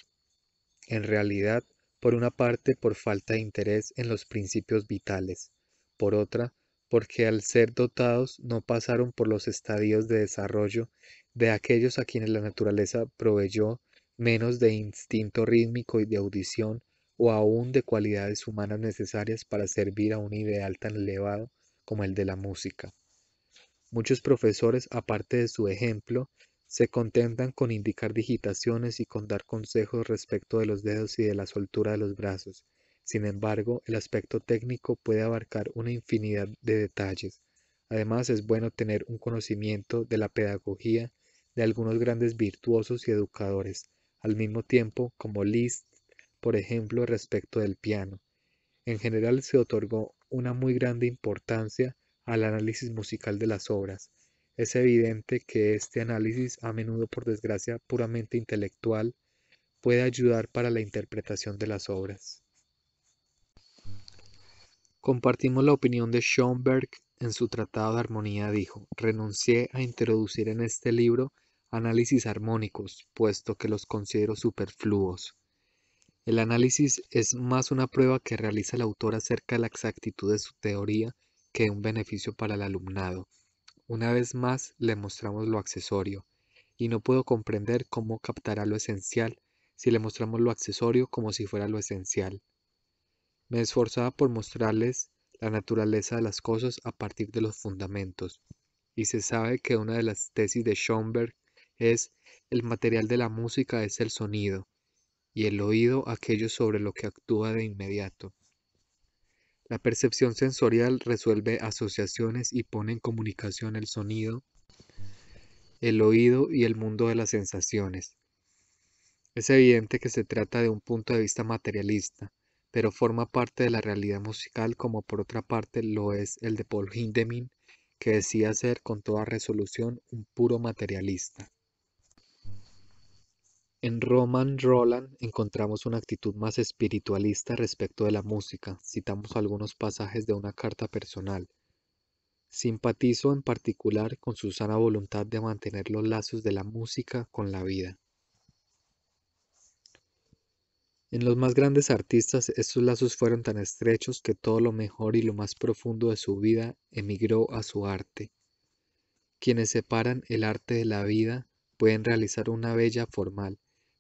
en realidad, por una parte por falta de interés en los principios vitales, por otra, porque al ser dotados no pasaron por los estadios de desarrollo de aquellos a quienes la naturaleza proveyó menos de instinto rítmico y de audición o aún de cualidades humanas necesarias para servir a un ideal tan elevado como el de la música. Muchos profesores, aparte de su ejemplo, se contentan con indicar digitaciones y con dar consejos respecto de los dedos y de la soltura de los brazos. Sin embargo, el aspecto técnico puede abarcar una infinidad de detalles. Además, es bueno tener un conocimiento de la pedagogía de algunos grandes virtuosos y educadores, al mismo tiempo como Liszt, por ejemplo respecto del piano. En general se otorgó una muy grande importancia al análisis musical de las obras. Es evidente que este análisis, a menudo por desgracia puramente intelectual, puede ayudar para la interpretación de las obras. Compartimos la opinión de Schoenberg en su Tratado de Armonía dijo, renuncié a introducir en este libro análisis armónicos, puesto que los considero superfluos. El análisis es más una prueba que realiza el autor acerca de la exactitud de su teoría que un beneficio para el alumnado. Una vez más le mostramos lo accesorio, y no puedo comprender cómo captará lo esencial si le mostramos lo accesorio como si fuera lo esencial. Me esforzaba por mostrarles la naturaleza de las cosas a partir de los fundamentos, y se sabe que una de las tesis de Schoenberg es el material de la música es el sonido, y el oído aquello sobre lo que actúa de inmediato. La percepción sensorial resuelve asociaciones y pone en comunicación el sonido, el oído y el mundo de las sensaciones. Es evidente que se trata de un punto de vista materialista, pero forma parte de la realidad musical como por otra parte lo es el de Paul Hindemith, que decía ser con toda resolución un puro materialista. En Roman Roland encontramos una actitud más espiritualista respecto de la música. Citamos algunos pasajes de una carta personal. Simpatizo en particular con su sana voluntad de mantener los lazos de la música con la vida. En los más grandes artistas estos lazos fueron tan estrechos que todo lo mejor y lo más profundo de su vida emigró a su arte. Quienes separan el arte de la vida pueden realizar una bella formal,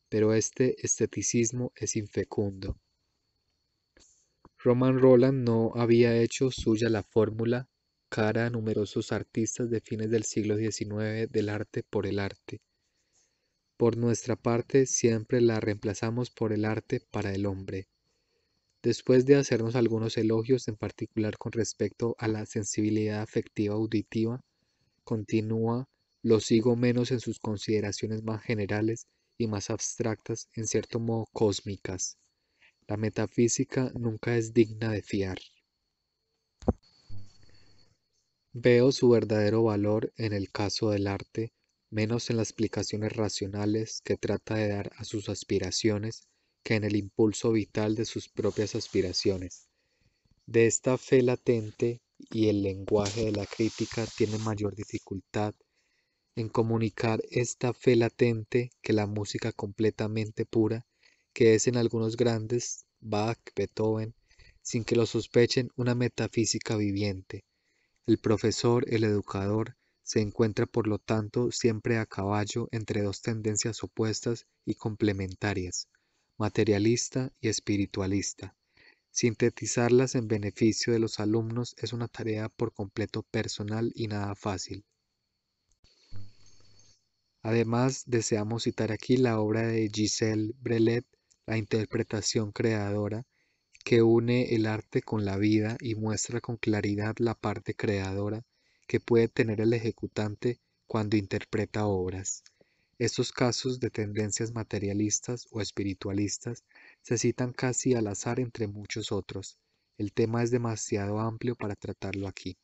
pero este esteticismo es infecundo. Roman Roland no había hecho suya la fórmula cara a numerosos artistas de fines del siglo XIX del arte por el arte. Por nuestra parte siempre la reemplazamos por el arte para el hombre. Después de hacernos algunos elogios, en particular con respecto a la sensibilidad afectiva auditiva, continúa, lo sigo menos en sus consideraciones más generales y más abstractas, en cierto modo cósmicas. La metafísica nunca es digna de fiar. Veo su verdadero valor en el caso del arte, menos en las explicaciones racionales que trata de dar a sus aspiraciones que en el impulso vital de sus propias aspiraciones. De esta fe latente y el lenguaje de la crítica tiene mayor dificultad en comunicar esta fe latente que la música completamente pura, que es en algunos grandes, Bach, Beethoven, sin que lo sospechen, una metafísica viviente. El profesor, el educador, se encuentra por lo tanto siempre a caballo entre dos tendencias opuestas y complementarias, materialista y espiritualista. Sintetizarlas en beneficio de los alumnos es una tarea por completo personal y nada fácil. Además, deseamos citar aquí la obra de Giselle Brelet, La interpretación creadora, que une el arte con la vida y muestra con claridad la parte creadora que puede tener el ejecutante cuando interpreta obras. Estos casos de tendencias materialistas o espiritualistas se citan casi al azar entre muchos otros. El tema es demasiado amplio para tratarlo aquí.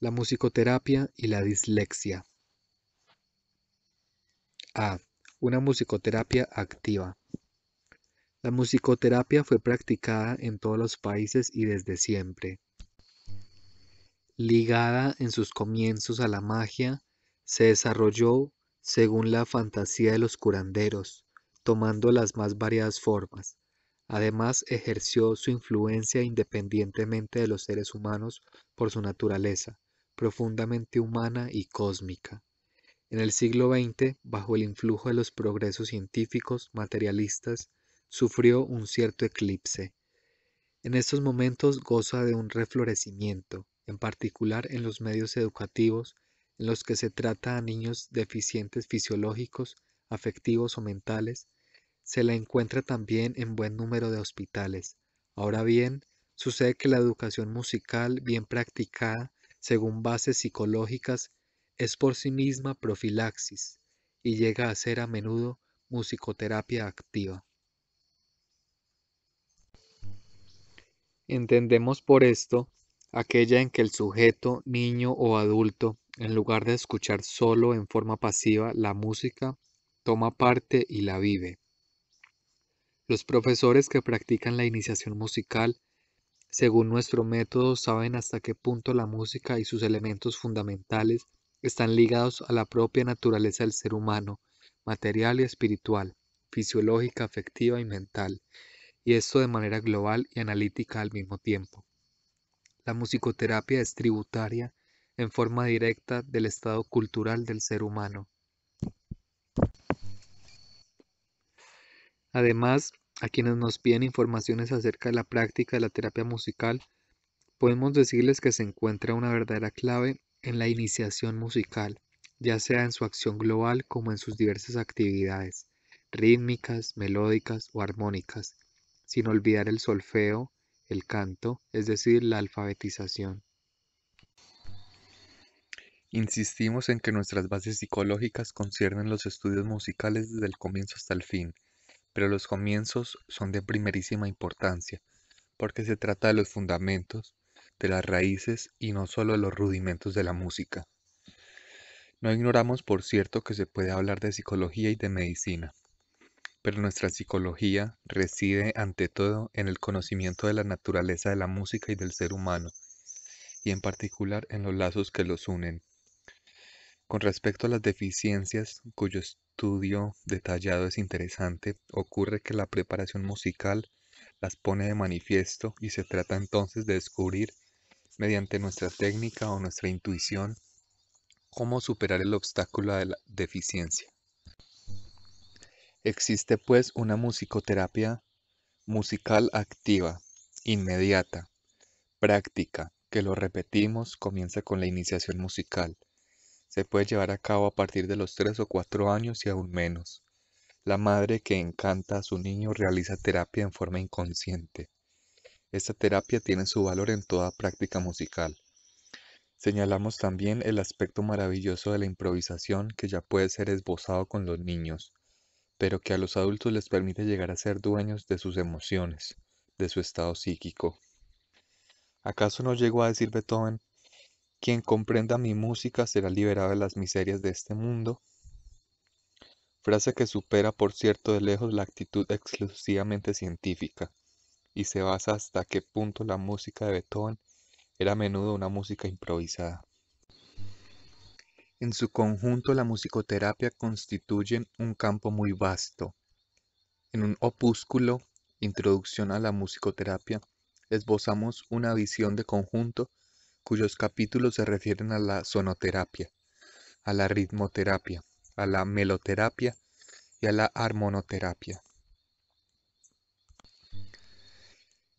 La musicoterapia y la dislexia. A. Una musicoterapia activa. La musicoterapia fue practicada en todos los países y desde siempre. Ligada en sus comienzos a la magia, se desarrolló según la fantasía de los curanderos, tomando las más variadas formas. Además, ejerció su influencia independientemente de los seres humanos por su naturaleza, profundamente humana y cósmica. En el siglo XX, bajo el influjo de los progresos científicos materialistas, sufrió un cierto eclipse. En estos momentos goza de un reflorecimiento, en particular en los medios educativos, en los que se trata a niños deficientes fisiológicos, afectivos o mentales, se la encuentra también en buen número de hospitales. Ahora bien, sucede que la educación musical bien practicada, según bases psicológicas, es por sí misma profilaxis y llega a ser a menudo musicoterapia activa. Entendemos por esto aquella en que el sujeto, niño o adulto, en lugar de escuchar solo en forma pasiva la música, toma parte y la vive. Los profesores que practican la iniciación musical, según nuestro método, saben hasta qué punto la música y sus elementos fundamentales están ligados a la propia naturaleza del ser humano, material y espiritual, fisiológica, afectiva y mental, y esto de manera global y analítica al mismo tiempo. La musicoterapia es tributaria en forma directa del estado cultural del ser humano. Además, a quienes nos piden informaciones acerca de la práctica de la terapia musical, podemos decirles que se encuentra una verdadera clave en la iniciación musical, ya sea en su acción global como en sus diversas actividades, rítmicas, melódicas o armónicas, sin olvidar el solfeo, el canto, es decir, la alfabetización. Insistimos en que nuestras bases psicológicas conciernen los estudios musicales desde el comienzo hasta el fin, pero los comienzos son de primerísima importancia, porque se trata de los fundamentos, de las raíces y no solo los rudimentos de la música. No ignoramos, por cierto, que se puede hablar de psicología y de medicina, pero nuestra psicología reside ante todo en el conocimiento de la naturaleza de la música y del ser humano, y en particular en los lazos que los unen. Con respecto a las deficiencias, cuyo estudio detallado es interesante, ocurre que la preparación musical las pone de manifiesto y se trata entonces de descubrir mediante nuestra técnica o nuestra intuición, cómo superar el obstáculo de la deficiencia. Existe pues una musicoterapia musical activa, inmediata, práctica, que lo repetimos, comienza con la iniciación musical. Se puede llevar a cabo a partir de los 3 o 4 años y aún menos. La madre que encanta a su niño realiza terapia en forma inconsciente. Esta terapia tiene su valor en toda práctica musical. Señalamos también el aspecto maravilloso de la improvisación que ya puede ser esbozado con los niños, pero que a los adultos les permite llegar a ser dueños de sus emociones, de su estado psíquico. ¿Acaso no llegó a decir Beethoven, quien comprenda mi música será liberado de las miserias de este mundo? Frase que supera, por cierto, de lejos la actitud exclusivamente científica y se basa hasta qué punto la música de Beethoven era a menudo una música improvisada. En su conjunto, la musicoterapia constituye un campo muy vasto. En un opúsculo, Introducción a la musicoterapia, esbozamos una visión de conjunto cuyos capítulos se refieren a la sonoterapia, a la ritmoterapia, a la meloterapia y a la armonoterapia.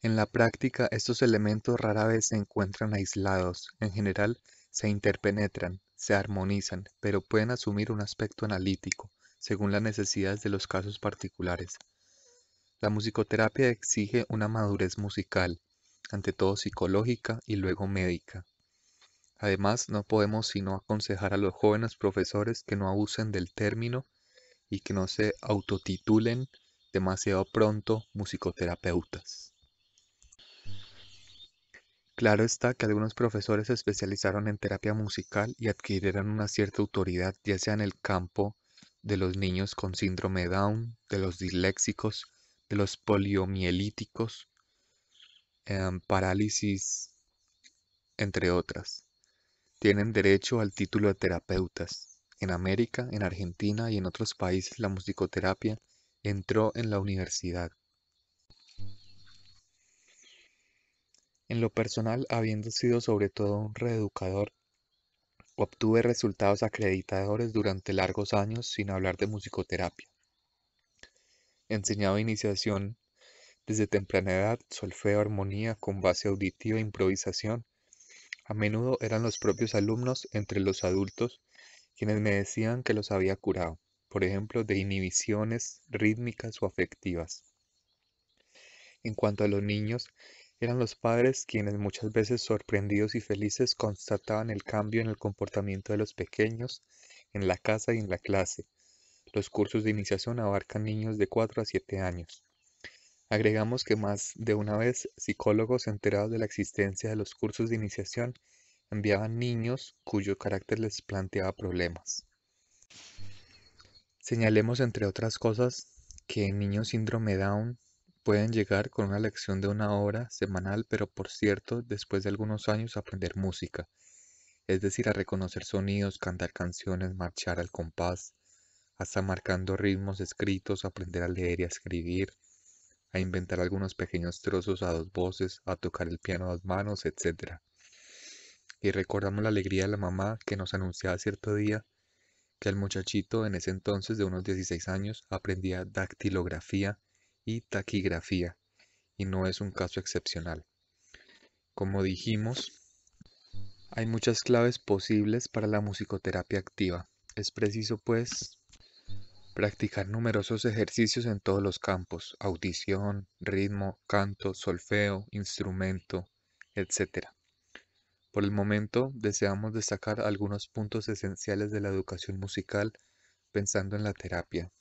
En la práctica, estos elementos rara vez se encuentran aislados, en general se interpenetran, se armonizan, pero pueden asumir un aspecto analítico, según las necesidades de los casos particulares. La musicoterapia exige una madurez musical, ante todo psicológica y luego médica. Además, no podemos sino aconsejar a los jóvenes profesores que no abusen del término y que no se autotitulen demasiado pronto musicoterapeutas. Claro está que algunos profesores se especializaron en terapia musical y adquirieron una cierta autoridad, ya sea en el campo de los niños con síndrome Down, de los disléxicos, de los poliomielíticos, em, parálisis, entre otras. Tienen derecho al título de terapeutas. En América, en Argentina y en otros países la musicoterapia entró en la universidad. En lo personal, habiendo sido sobre todo un reeducador, obtuve resultados acreditadores durante largos años sin hablar de musicoterapia. Enseñaba iniciación desde temprana edad, solfeo, armonía con base auditiva, e improvisación. A menudo eran los propios alumnos entre los adultos quienes me decían que los había curado, por ejemplo, de inhibiciones rítmicas o afectivas. En cuanto a los niños, eran los padres quienes muchas veces sorprendidos y felices constataban el cambio en el comportamiento de los pequeños en la casa y en la clase. Los cursos de iniciación abarcan niños de 4 a 7 años. Agregamos que más de una vez psicólogos enterados de la existencia de los cursos de iniciación enviaban niños cuyo carácter les planteaba problemas. Señalemos entre otras cosas que en niños síndrome Down Pueden llegar con una lección de una hora semanal, pero por cierto, después de algunos años aprender música, es decir, a reconocer sonidos, cantar canciones, marchar al compás, hasta marcando ritmos escritos, aprender a leer y a escribir, a inventar algunos pequeños trozos a dos voces, a tocar el piano a dos manos, etc. Y recordamos la alegría de la mamá que nos anunciaba cierto día que el muchachito en ese entonces de unos 16 años aprendía dactilografía, y taquigrafía, y no es un caso excepcional. Como dijimos, hay muchas claves posibles para la musicoterapia activa. Es preciso, pues, practicar numerosos ejercicios en todos los campos, audición, ritmo, canto, solfeo, instrumento, etc. Por el momento, deseamos destacar algunos puntos esenciales de la educación musical pensando en la terapia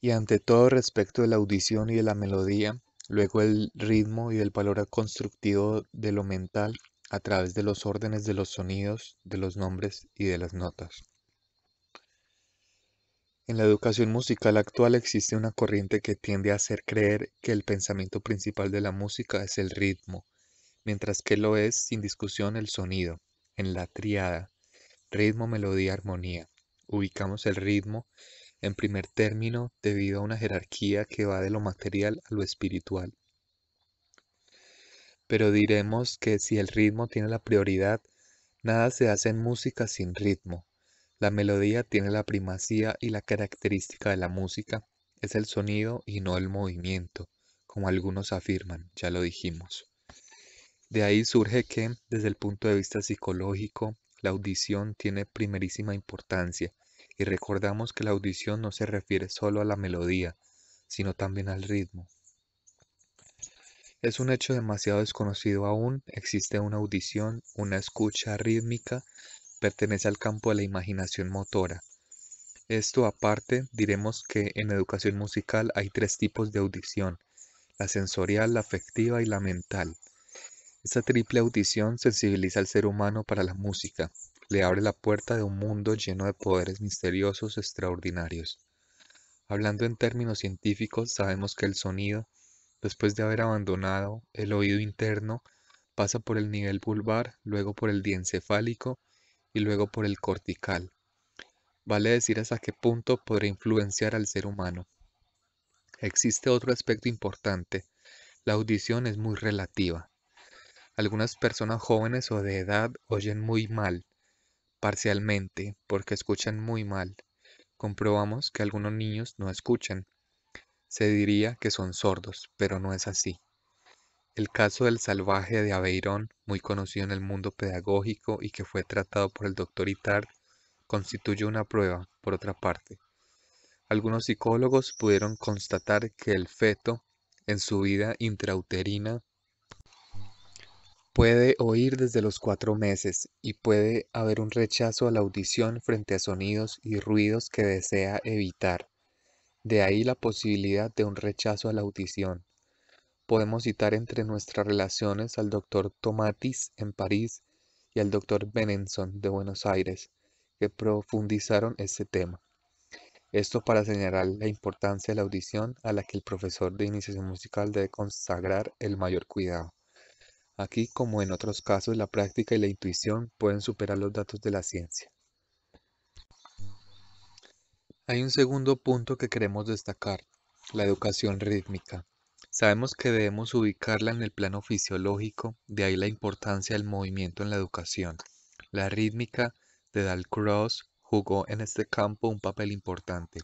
y ante todo respecto de la audición y de la melodía, luego el ritmo y el valor constructivo de lo mental a través de los órdenes de los sonidos, de los nombres y de las notas. En la educación musical actual existe una corriente que tiende a hacer creer que el pensamiento principal de la música es el ritmo, mientras que lo es sin discusión el sonido, en la triada, ritmo, melodía, armonía. Ubicamos el ritmo en primer término debido a una jerarquía que va de lo material a lo espiritual. Pero diremos que si el ritmo tiene la prioridad, nada se hace en música sin ritmo. La melodía tiene la primacía y la característica de la música es el sonido y no el movimiento, como algunos afirman, ya lo dijimos. De ahí surge que, desde el punto de vista psicológico, la audición tiene primerísima importancia, y recordamos que la audición no se refiere solo a la melodía, sino también al ritmo. Es un hecho demasiado desconocido aún, existe una audición, una escucha rítmica, pertenece al campo de la imaginación motora. Esto aparte, diremos que en educación musical hay tres tipos de audición, la sensorial, la afectiva y la mental. Esta triple audición sensibiliza al ser humano para la música, le abre la puerta de un mundo lleno de poderes misteriosos extraordinarios. Hablando en términos científicos, sabemos que el sonido, después de haber abandonado el oído interno, pasa por el nivel vulvar, luego por el diencefálico y luego por el cortical. Vale decir hasta qué punto podrá influenciar al ser humano. Existe otro aspecto importante. La audición es muy relativa. Algunas personas jóvenes o de edad oyen muy mal, parcialmente porque escuchan muy mal. Comprobamos que algunos niños no escuchan. Se diría que son sordos, pero no es así. El caso del salvaje de Aveirón, muy conocido en el mundo pedagógico y que fue tratado por el doctor Itard, constituye una prueba, por otra parte. Algunos psicólogos pudieron constatar que el feto, en su vida intrauterina, puede oír desde los cuatro meses y puede haber un rechazo a la audición frente a sonidos y ruidos que desea evitar. De ahí la posibilidad de un rechazo a la audición. Podemos citar entre nuestras relaciones al doctor Tomatis en París y al doctor Benenson de Buenos Aires, que profundizaron este tema. Esto para señalar la importancia de la audición a la que el profesor de iniciación musical debe consagrar el mayor cuidado. Aquí, como en otros casos, la práctica y la intuición pueden superar los datos de la ciencia. Hay un segundo punto que queremos destacar, la educación rítmica. Sabemos que debemos ubicarla en el plano fisiológico, de ahí la importancia del movimiento en la educación. La rítmica de Cross jugó en este campo un papel importante.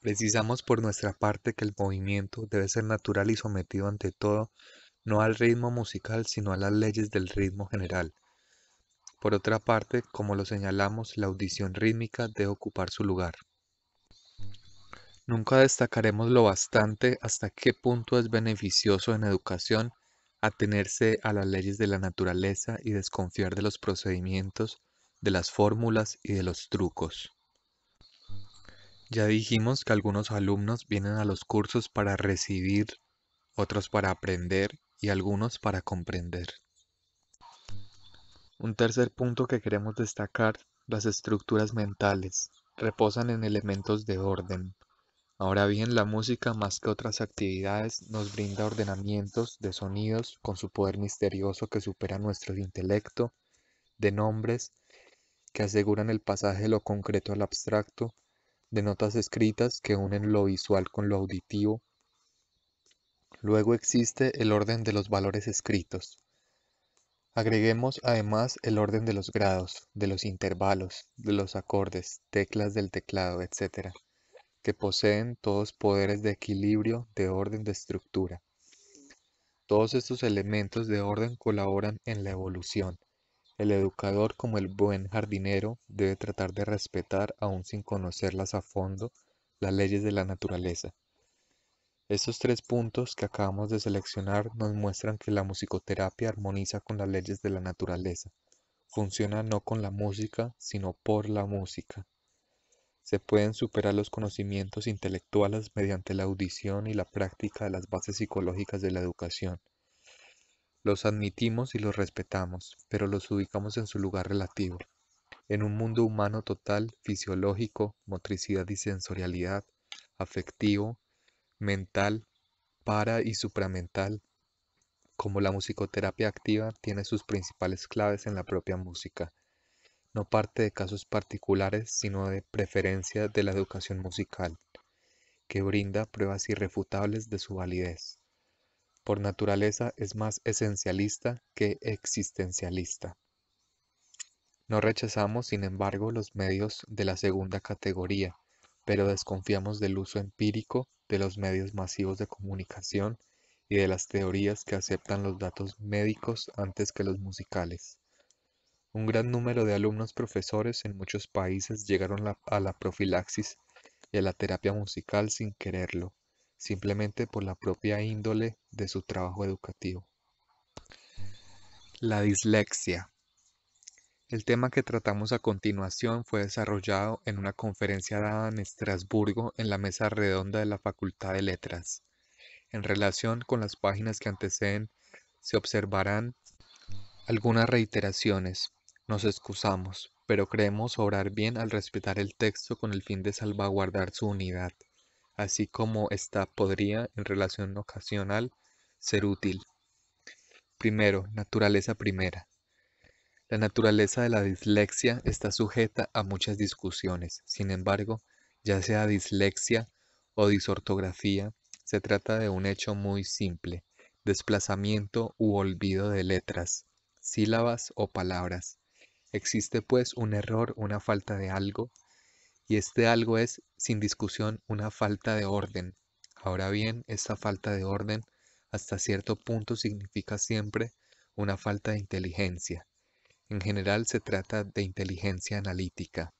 Precisamos por nuestra parte que el movimiento debe ser natural y sometido ante todo no al ritmo musical, sino a las leyes del ritmo general. Por otra parte, como lo señalamos, la audición rítmica debe ocupar su lugar. Nunca destacaremos lo bastante hasta qué punto es beneficioso en educación atenerse a las leyes de la naturaleza y desconfiar de los procedimientos, de las fórmulas y de los trucos. Ya dijimos que algunos alumnos vienen a los cursos para recibir, otros para aprender y algunos para comprender. Un tercer punto que queremos destacar, las estructuras mentales, reposan en elementos de orden. Ahora bien, la música más que otras actividades nos brinda ordenamientos de sonidos con su poder misterioso que supera nuestro intelecto, de nombres que aseguran el pasaje de lo concreto al abstracto, de notas escritas que unen lo visual con lo auditivo, Luego existe el orden de los valores escritos. Agreguemos además el orden de los grados, de los intervalos, de los acordes, teclas del teclado, etc., que poseen todos poderes de equilibrio, de orden, de estructura. Todos estos elementos de orden colaboran en la evolución. El educador, como el buen jardinero, debe tratar de respetar, aun sin conocerlas a fondo, las leyes de la naturaleza. Estos tres puntos que acabamos de seleccionar nos muestran que la musicoterapia armoniza con las leyes de la naturaleza. Funciona no con la música, sino por la música. Se pueden superar los conocimientos intelectuales mediante la audición y la práctica de las bases psicológicas de la educación. Los admitimos y los respetamos, pero los ubicamos en su lugar relativo. En un mundo humano total, fisiológico, motricidad y sensorialidad, afectivo, mental, para y supramental, como la musicoterapia activa, tiene sus principales claves en la propia música. No parte de casos particulares, sino de preferencia de la educación musical, que brinda pruebas irrefutables de su validez. Por naturaleza es más esencialista que existencialista. No rechazamos, sin embargo, los medios de la segunda categoría, pero desconfiamos del uso empírico de los medios masivos de comunicación y de las teorías que aceptan los datos médicos antes que los musicales. Un gran número de alumnos profesores en muchos países llegaron a la profilaxis y a la terapia musical sin quererlo, simplemente por la propia índole de su trabajo educativo. La dislexia. El tema que tratamos a continuación fue desarrollado en una conferencia dada en Estrasburgo en la mesa redonda de la Facultad de Letras. En relación con las páginas que anteceden, se observarán algunas reiteraciones. Nos excusamos, pero creemos obrar bien al respetar el texto con el fin de salvaguardar su unidad, así como esta podría, en relación ocasional, ser útil. Primero, naturaleza primera. La naturaleza de la dislexia está sujeta a muchas discusiones. Sin embargo, ya sea dislexia o disortografía, se trata de un hecho muy simple, desplazamiento u olvido de letras, sílabas o palabras. Existe pues un error, una falta de algo, y este algo es, sin discusión, una falta de orden. Ahora bien, esta falta de orden hasta cierto punto significa siempre una falta de inteligencia. En general se trata de inteligencia analítica.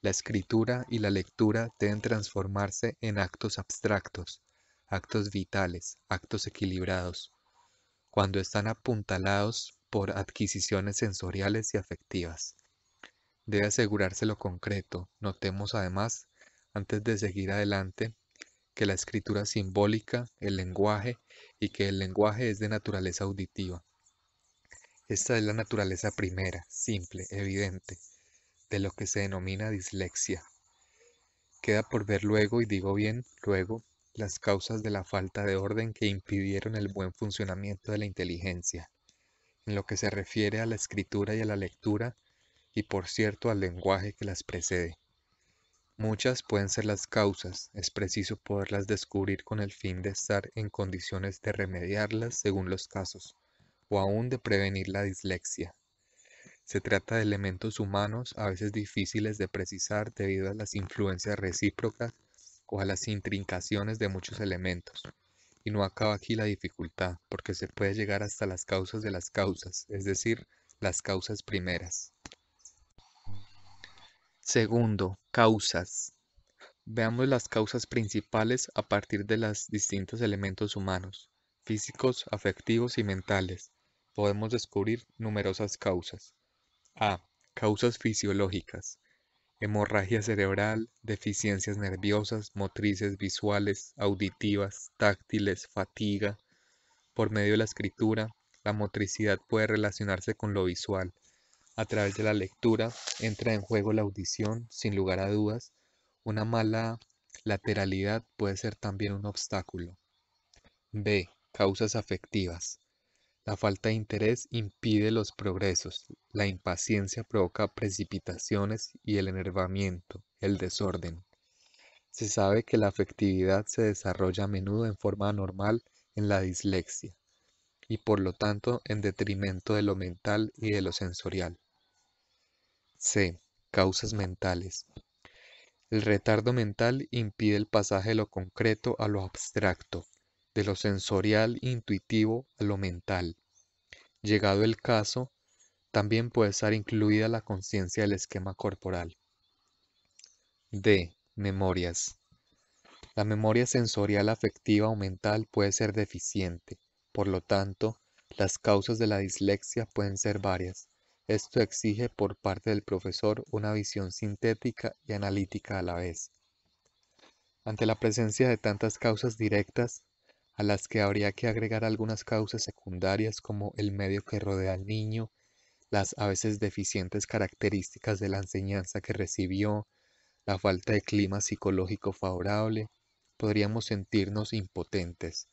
La escritura y la lectura deben transformarse en actos abstractos, actos vitales, actos equilibrados, cuando están apuntalados por adquisiciones sensoriales y afectivas. Debe asegurarse lo concreto. Notemos además, antes de seguir adelante, que la escritura simbólica, el lenguaje y que el lenguaje es de naturaleza auditiva. Esta es la naturaleza primera, simple, evidente, de lo que se denomina dislexia. Queda por ver luego, y digo bien, luego, las causas de la falta de orden que impidieron el buen funcionamiento de la inteligencia, en lo que se refiere a la escritura y a la lectura, y por cierto al lenguaje que las precede. Muchas pueden ser las causas, es preciso poderlas descubrir con el fin de estar en condiciones de remediarlas según los casos o aún de prevenir la dislexia. Se trata de elementos humanos a veces difíciles de precisar debido a las influencias recíprocas o a las intrincaciones de muchos elementos. Y no acaba aquí la dificultad, porque se puede llegar hasta las causas de las causas, es decir, las causas primeras. Segundo, causas. Veamos las causas principales a partir de los distintos elementos humanos, físicos, afectivos y mentales, podemos descubrir numerosas causas. A. Causas fisiológicas. Hemorragia cerebral, deficiencias nerviosas, motrices visuales, auditivas, táctiles, fatiga. Por medio de la escritura, la motricidad puede relacionarse con lo visual. A través de la lectura entra en juego la audición, sin lugar a dudas. Una mala lateralidad puede ser también un obstáculo. B. Causas afectivas. La falta de interés impide los progresos, la impaciencia provoca precipitaciones y el enervamiento, el desorden. Se sabe que la afectividad se desarrolla a menudo en forma anormal en la dislexia y por lo tanto en detrimento de lo mental y de lo sensorial. C. Causas mentales. El retardo mental impide el pasaje de lo concreto a lo abstracto, de lo sensorial intuitivo a lo mental. Llegado el caso, también puede estar incluida la conciencia del esquema corporal. D. Memorias. La memoria sensorial afectiva o mental puede ser deficiente, por lo tanto, las causas de la dislexia pueden ser varias. Esto exige por parte del profesor una visión sintética y analítica a la vez. Ante la presencia de tantas causas directas, a las que habría que agregar algunas causas secundarias como el medio que rodea al niño, las a veces deficientes características de la enseñanza que recibió, la falta de clima psicológico favorable, podríamos sentirnos impotentes.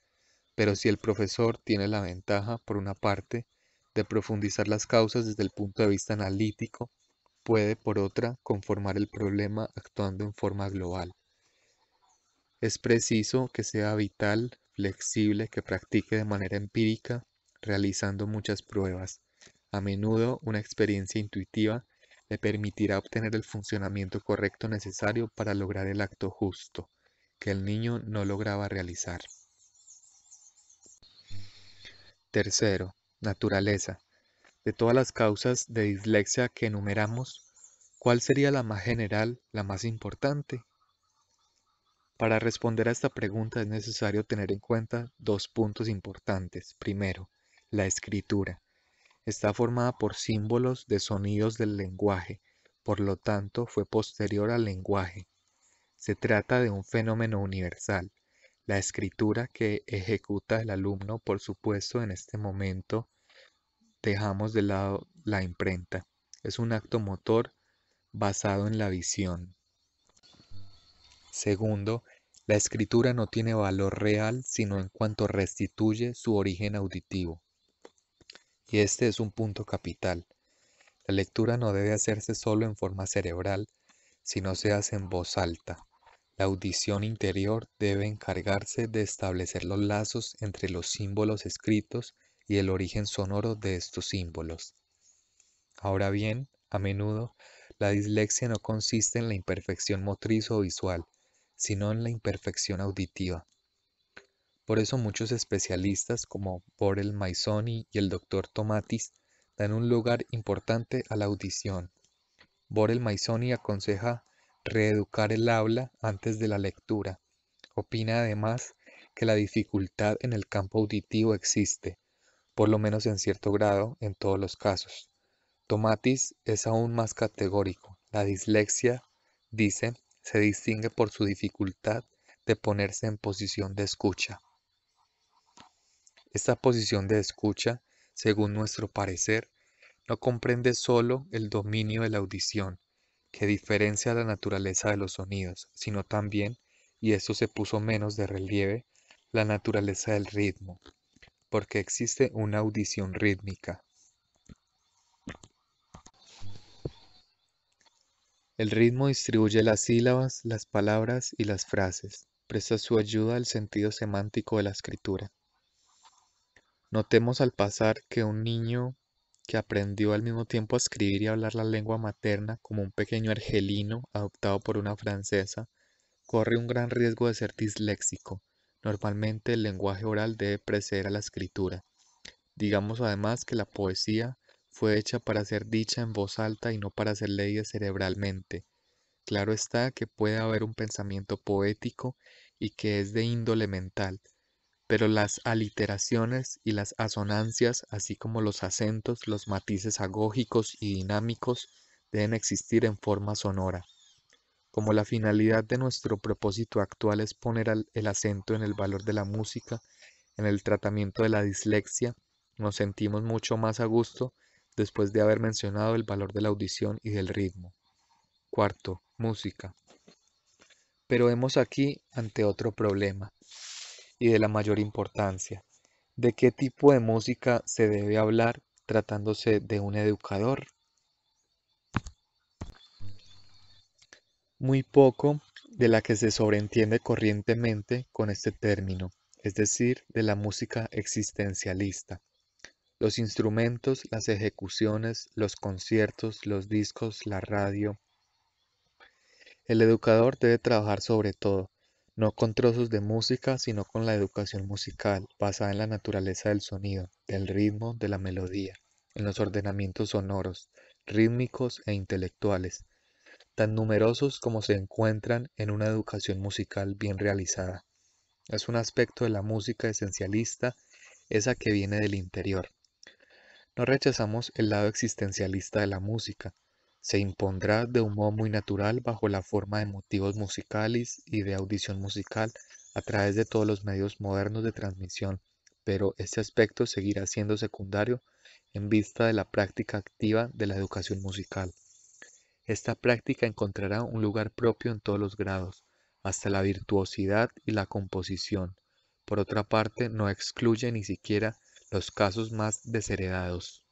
Pero si el profesor tiene la ventaja, por una parte, de profundizar las causas desde el punto de vista analítico, puede, por otra, conformar el problema actuando en forma global. Es preciso que sea vital flexible que practique de manera empírica, realizando muchas pruebas. A menudo una experiencia intuitiva le permitirá obtener el funcionamiento correcto necesario para lograr el acto justo, que el niño no lograba realizar. Tercero, naturaleza. De todas las causas de dislexia que enumeramos, ¿cuál sería la más general, la más importante para responder a esta pregunta es necesario tener en cuenta dos puntos importantes. Primero, la escritura. Está formada por símbolos de sonidos del lenguaje, por lo tanto fue posterior al lenguaje. Se trata de un fenómeno universal. La escritura que ejecuta el alumno, por supuesto, en este momento dejamos de lado la imprenta. Es un acto motor basado en la visión. Segundo, la escritura no tiene valor real sino en cuanto restituye su origen auditivo. Y este es un punto capital. La lectura no debe hacerse solo en forma cerebral, sino se hace en voz alta. La audición interior debe encargarse de establecer los lazos entre los símbolos escritos y el origen sonoro de estos símbolos. Ahora bien, a menudo, la dislexia no consiste en la imperfección motriz o visual, sino en la imperfección auditiva. Por eso muchos especialistas como Borel Maisoni y el doctor Tomatis dan un lugar importante a la audición. Borel Maisoni aconseja reeducar el habla antes de la lectura. Opina además que la dificultad en el campo auditivo existe, por lo menos en cierto grado en todos los casos. Tomatis es aún más categórico. La dislexia, dice, se distingue por su dificultad de ponerse en posición de escucha. Esta posición de escucha, según nuestro parecer, no comprende sólo el dominio de la audición, que diferencia la naturaleza de los sonidos, sino también, y esto se puso menos de relieve, la naturaleza del ritmo, porque existe una audición rítmica, El ritmo distribuye las sílabas, las palabras y las frases. Presta su ayuda al sentido semántico de la escritura. Notemos al pasar que un niño que aprendió al mismo tiempo a escribir y hablar la lengua materna como un pequeño argelino adoptado por una francesa, corre un gran riesgo de ser disléxico. Normalmente el lenguaje oral debe preceder a la escritura. Digamos además que la poesía fue hecha para ser dicha en voz alta y no para ser leída cerebralmente. Claro está que puede haber un pensamiento poético y que es de índole mental, pero las aliteraciones y las asonancias, así como los acentos, los matices agógicos y dinámicos, deben existir en forma sonora. Como la finalidad de nuestro propósito actual es poner el acento en el valor de la música, en el tratamiento de la dislexia, nos sentimos mucho más a gusto después de haber mencionado el valor de la audición y del ritmo. Cuarto, música. Pero hemos aquí ante otro problema, y de la mayor importancia. ¿De qué tipo de música se debe hablar tratándose de un educador? Muy poco de la que se sobreentiende corrientemente con este término, es decir, de la música existencialista. Los instrumentos, las ejecuciones, los conciertos, los discos, la radio. El educador debe trabajar sobre todo, no con trozos de música, sino con la educación musical, basada en la naturaleza del sonido, del ritmo, de la melodía, en los ordenamientos sonoros, rítmicos e intelectuales, tan numerosos como se encuentran en una educación musical bien realizada. Es un aspecto de la música esencialista, esa que viene del interior. No rechazamos el lado existencialista de la música. Se impondrá de un modo muy natural bajo la forma de motivos musicales y de audición musical a través de todos los medios modernos de transmisión, pero este aspecto seguirá siendo secundario en vista de la práctica activa de la educación musical. Esta práctica encontrará un lugar propio en todos los grados, hasta la virtuosidad y la composición. Por otra parte, no excluye ni siquiera los casos más desheredados.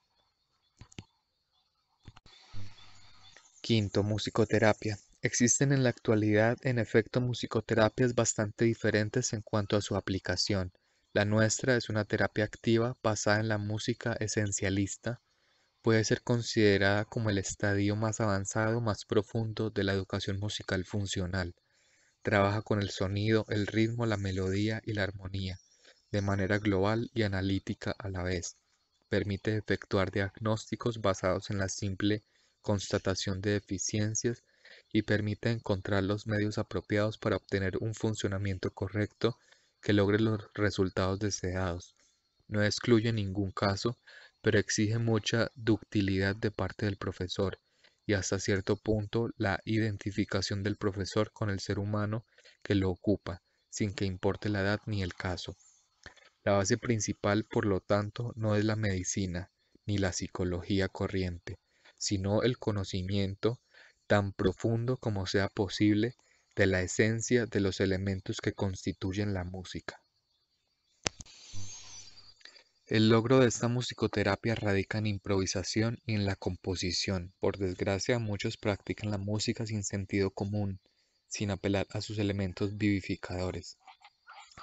Quinto, musicoterapia. Existen en la actualidad, en efecto, musicoterapias bastante diferentes en cuanto a su aplicación. La nuestra es una terapia activa basada en la música esencialista. Puede ser considerada como el estadio más avanzado, más profundo de la educación musical funcional. Trabaja con el sonido, el ritmo, la melodía y la armonía de manera global y analítica a la vez. Permite efectuar diagnósticos basados en la simple constatación de deficiencias y permite encontrar los medios apropiados para obtener un funcionamiento correcto que logre los resultados deseados. No excluye ningún caso, pero exige mucha ductilidad de parte del profesor y hasta cierto punto la identificación del profesor con el ser humano que lo ocupa, sin que importe la edad ni el caso. La base principal, por lo tanto, no es la medicina ni la psicología corriente, sino el conocimiento tan profundo como sea posible de la esencia de los elementos que constituyen la música. El logro de esta musicoterapia radica en improvisación y en la composición. Por desgracia, muchos practican la música sin sentido común, sin apelar a sus elementos vivificadores.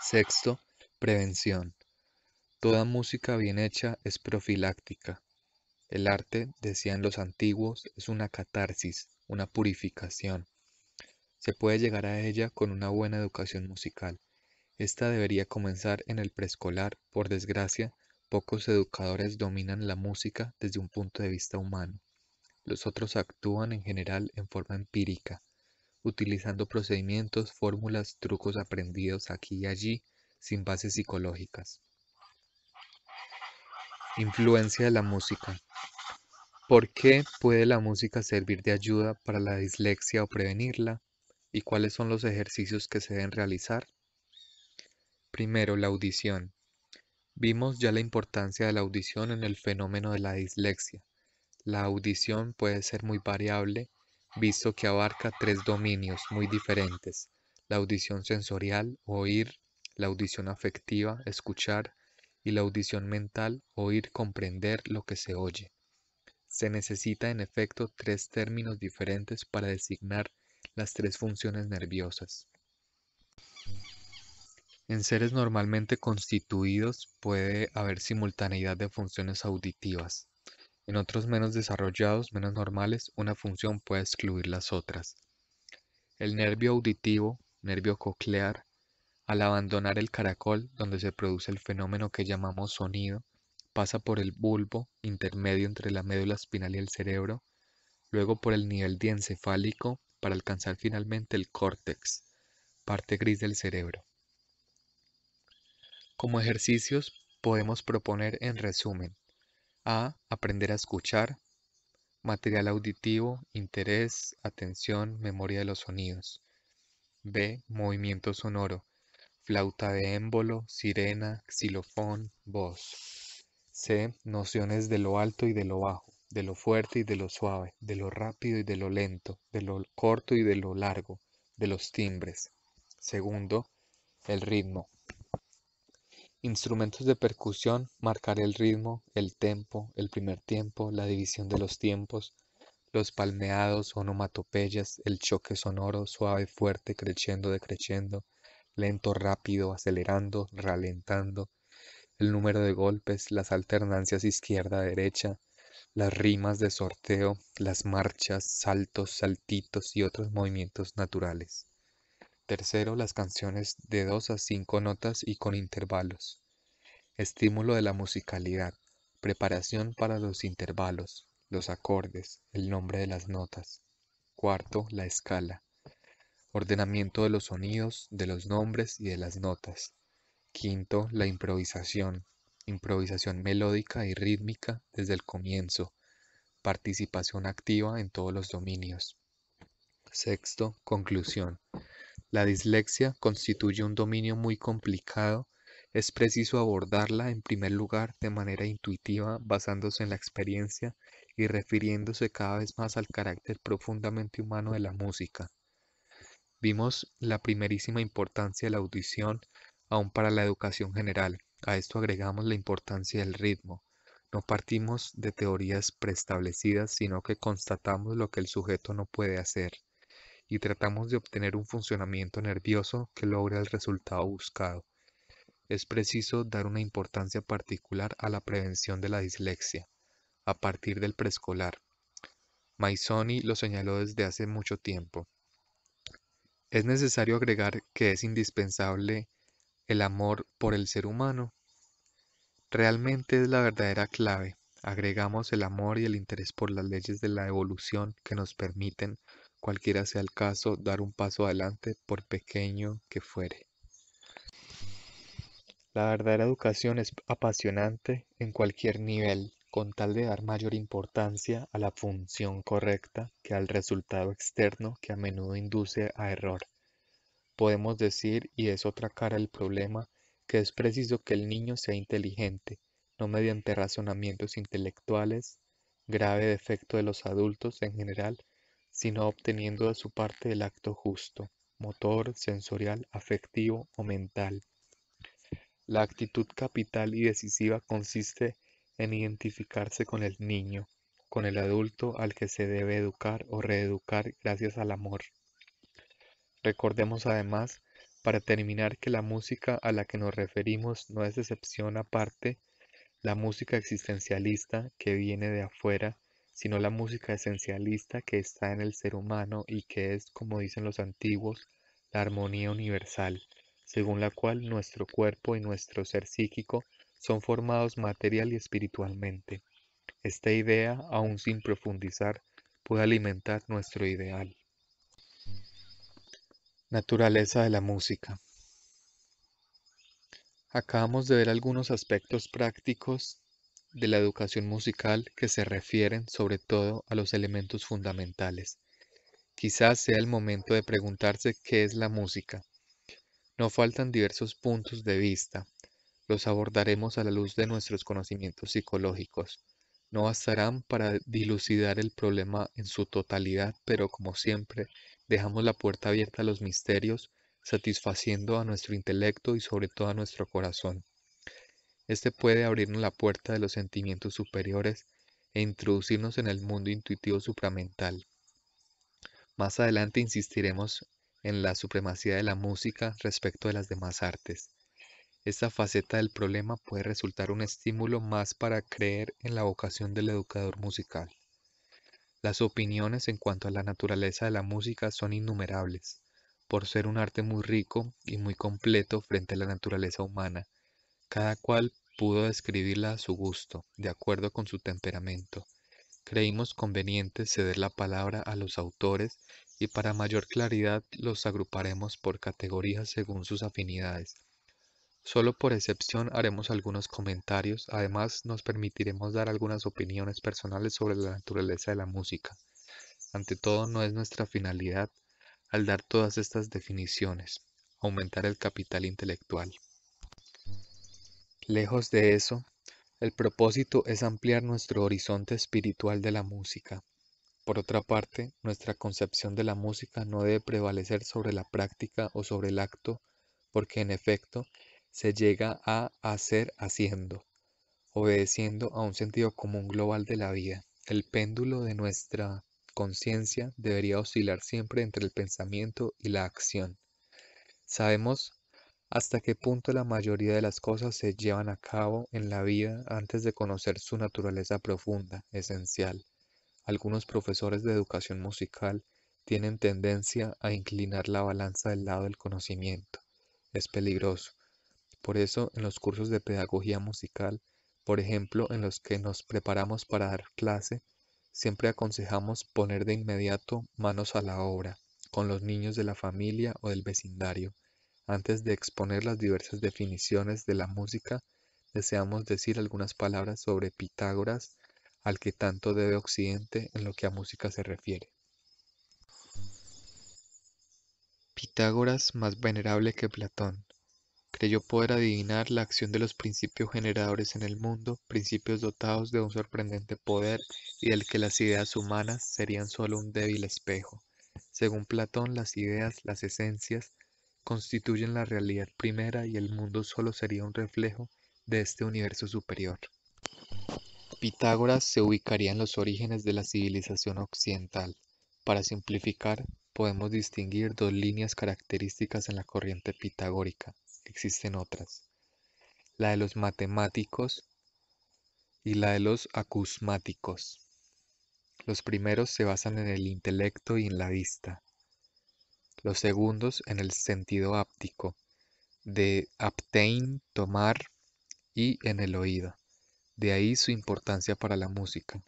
Sexto, Prevención. Toda música bien hecha es profiláctica. El arte, decían los antiguos, es una catarsis, una purificación. Se puede llegar a ella con una buena educación musical. Esta debería comenzar en el preescolar. Por desgracia, pocos educadores dominan la música desde un punto de vista humano. Los otros actúan en general en forma empírica, utilizando procedimientos, fórmulas, trucos aprendidos aquí y allí sin bases psicológicas. Influencia de la música. ¿Por qué puede la música servir de ayuda para la dislexia o prevenirla? ¿Y cuáles son los ejercicios que se deben realizar? Primero, la audición. Vimos ya la importancia de la audición en el fenómeno de la dislexia. La audición puede ser muy variable, visto que abarca tres dominios muy diferentes, la audición sensorial, oír, la audición afectiva, escuchar, y la audición mental, oír, comprender lo que se oye. Se necesita en efecto tres términos diferentes para designar las tres funciones nerviosas. En seres normalmente constituidos puede haber simultaneidad de funciones auditivas. En otros menos desarrollados, menos normales, una función puede excluir las otras. El nervio auditivo, nervio coclear, al abandonar el caracol, donde se produce el fenómeno que llamamos sonido, pasa por el bulbo intermedio entre la médula espinal y el cerebro, luego por el nivel diencefálico para alcanzar finalmente el córtex, parte gris del cerebro. Como ejercicios podemos proponer en resumen a. Aprender a escuchar. Material auditivo, interés, atención, memoria de los sonidos. B. Movimiento sonoro flauta de émbolo, sirena, xilofón, voz. C. Nociones de lo alto y de lo bajo, de lo fuerte y de lo suave, de lo rápido y de lo lento, de lo corto y de lo largo, de los timbres. Segundo, el ritmo. Instrumentos de percusión, marcar el ritmo, el tempo, el primer tiempo, la división de los tiempos, los palmeados, onomatopeyas, el choque sonoro, suave, fuerte, creciendo, decreciendo, lento, rápido, acelerando, ralentando, el número de golpes, las alternancias izquierda-derecha, las rimas de sorteo, las marchas, saltos, saltitos y otros movimientos naturales. Tercero, las canciones de dos a cinco notas y con intervalos. Estímulo de la musicalidad, preparación para los intervalos, los acordes, el nombre de las notas. Cuarto, la escala ordenamiento de los sonidos, de los nombres y de las notas. Quinto, la improvisación, improvisación melódica y rítmica desde el comienzo, participación activa en todos los dominios. Sexto, conclusión. La dislexia constituye un dominio muy complicado, es preciso abordarla en primer lugar de manera intuitiva, basándose en la experiencia y refiriéndose cada vez más al carácter profundamente humano de la música Vimos la primerísima importancia de la audición aún para la educación general. A esto agregamos la importancia del ritmo. No partimos de teorías preestablecidas, sino que constatamos lo que el sujeto no puede hacer y tratamos de obtener un funcionamiento nervioso que logre el resultado buscado. Es preciso dar una importancia particular a la prevención de la dislexia, a partir del preescolar. Maisoni lo señaló desde hace mucho tiempo. Es necesario agregar que es indispensable el amor por el ser humano. Realmente es la verdadera clave. Agregamos el amor y el interés por las leyes de la evolución que nos permiten, cualquiera sea el caso, dar un paso adelante por pequeño que fuere. La verdadera educación es apasionante en cualquier nivel con tal de dar mayor importancia a la función correcta que al resultado externo que a menudo induce a error. Podemos decir, y es otra cara el problema, que es preciso que el niño sea inteligente, no mediante razonamientos intelectuales, grave defecto de los adultos en general, sino obteniendo de su parte el acto justo, motor, sensorial, afectivo o mental. La actitud capital y decisiva consiste en en identificarse con el niño, con el adulto al que se debe educar o reeducar gracias al amor. Recordemos además, para terminar, que la música a la que nos referimos no es excepción aparte, la música existencialista que viene de afuera, sino la música esencialista que está en el ser humano y que es, como dicen los antiguos, la armonía universal, según la cual nuestro cuerpo y nuestro ser psíquico son formados material y espiritualmente. Esta idea, aún sin profundizar, puede alimentar nuestro ideal. Naturaleza de la música. Acabamos de ver algunos aspectos prácticos de la educación musical que se refieren sobre todo a los elementos fundamentales. Quizás sea el momento de preguntarse qué es la música. No faltan diversos puntos de vista, los abordaremos a la luz de nuestros conocimientos psicológicos. No bastarán para dilucidar el problema en su totalidad, pero como siempre, dejamos la puerta abierta a los misterios, satisfaciendo a nuestro intelecto y sobre todo a nuestro corazón. Este puede abrirnos la puerta de los sentimientos superiores e introducirnos en el mundo intuitivo supramental. Más adelante insistiremos en la supremacía de la música respecto de las demás artes. Esta faceta del problema puede resultar un estímulo más para creer en la vocación del educador musical. Las opiniones en cuanto a la naturaleza de la música son innumerables, por ser un arte muy rico y muy completo frente a la naturaleza humana. Cada cual pudo describirla a su gusto, de acuerdo con su temperamento. Creímos conveniente ceder la palabra a los autores y para mayor claridad los agruparemos por categorías según sus afinidades Solo por excepción haremos algunos comentarios, además nos permitiremos dar algunas opiniones personales sobre la naturaleza de la música. Ante todo, no es nuestra finalidad, al dar todas estas definiciones, aumentar el capital intelectual. Lejos de eso, el propósito es ampliar nuestro horizonte espiritual de la música. Por otra parte, nuestra concepción de la música no debe prevalecer sobre la práctica o sobre el acto, porque en efecto, se llega a hacer haciendo, obedeciendo a un sentido común global de la vida. El péndulo de nuestra conciencia debería oscilar siempre entre el pensamiento y la acción. Sabemos hasta qué punto la mayoría de las cosas se llevan a cabo en la vida antes de conocer su naturaleza profunda, esencial. Algunos profesores de educación musical tienen tendencia a inclinar la balanza del lado del conocimiento. Es peligroso, por eso, en los cursos de pedagogía musical, por ejemplo, en los que nos preparamos para dar clase, siempre aconsejamos poner de inmediato manos a la obra, con los niños de la familia o del vecindario. Antes de exponer las diversas definiciones de la música, deseamos decir algunas palabras sobre Pitágoras, al que tanto debe Occidente en lo que a música se refiere. Pitágoras más venerable que Platón, Creyó poder adivinar la acción de los principios generadores en el mundo, principios dotados de un sorprendente poder y del que las ideas humanas serían solo un débil espejo. Según Platón, las ideas, las esencias, constituyen la realidad primera y el mundo solo sería un reflejo de este universo superior. Pitágoras se ubicaría en los orígenes de la civilización occidental. Para simplificar, podemos distinguir dos líneas características en la corriente pitagórica existen otras, la de los matemáticos y la de los acusmáticos. Los primeros se basan en el intelecto y en la vista, los segundos en el sentido áptico, de obtain, tomar y en el oído. De ahí su importancia para la música.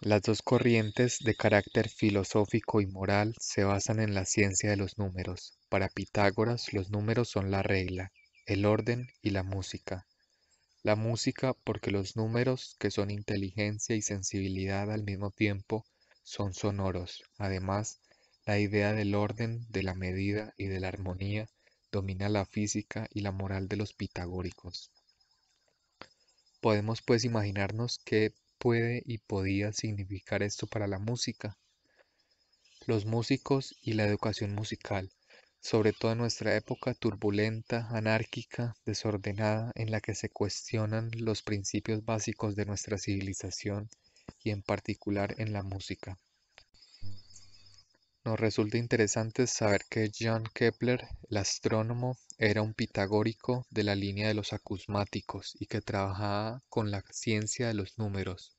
Las dos corrientes de carácter filosófico y moral se basan en la ciencia de los números. Para Pitágoras los números son la regla, el orden y la música. La música porque los números, que son inteligencia y sensibilidad al mismo tiempo, son sonoros. Además, la idea del orden, de la medida y de la armonía domina la física y la moral de los pitagóricos. Podemos pues imaginarnos qué puede y podía significar esto para la música. Los músicos y la educación musical sobre todo en nuestra época turbulenta, anárquica, desordenada, en la que se cuestionan los principios básicos de nuestra civilización y en particular en la música. Nos resulta interesante saber que John Kepler, el astrónomo, era un pitagórico de la línea de los acusmáticos y que trabajaba con la ciencia de los números.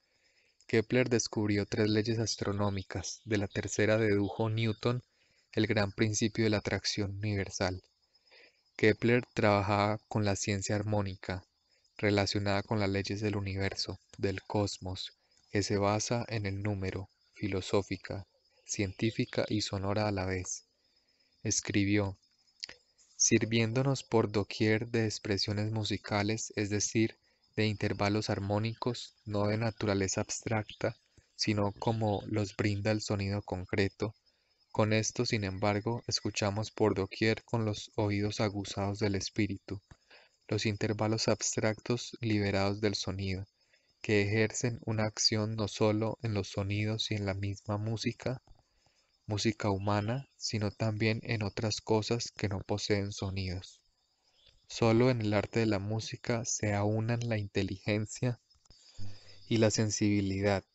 Kepler descubrió tres leyes astronómicas, de la tercera dedujo Newton, el gran principio de la atracción universal. Kepler trabajaba con la ciencia armónica, relacionada con las leyes del universo, del cosmos, que se basa en el número, filosófica, científica y sonora a la vez. Escribió, sirviéndonos por doquier de expresiones musicales, es decir, de intervalos armónicos, no de naturaleza abstracta, sino como los brinda el sonido concreto, con esto, sin embargo, escuchamos por doquier con los oídos aguzados del espíritu, los intervalos abstractos liberados del sonido, que ejercen una acción no sólo en los sonidos y en la misma música, música humana, sino también en otras cosas que no poseen sonidos. Solo en el arte de la música se aunan la inteligencia y la sensibilidad,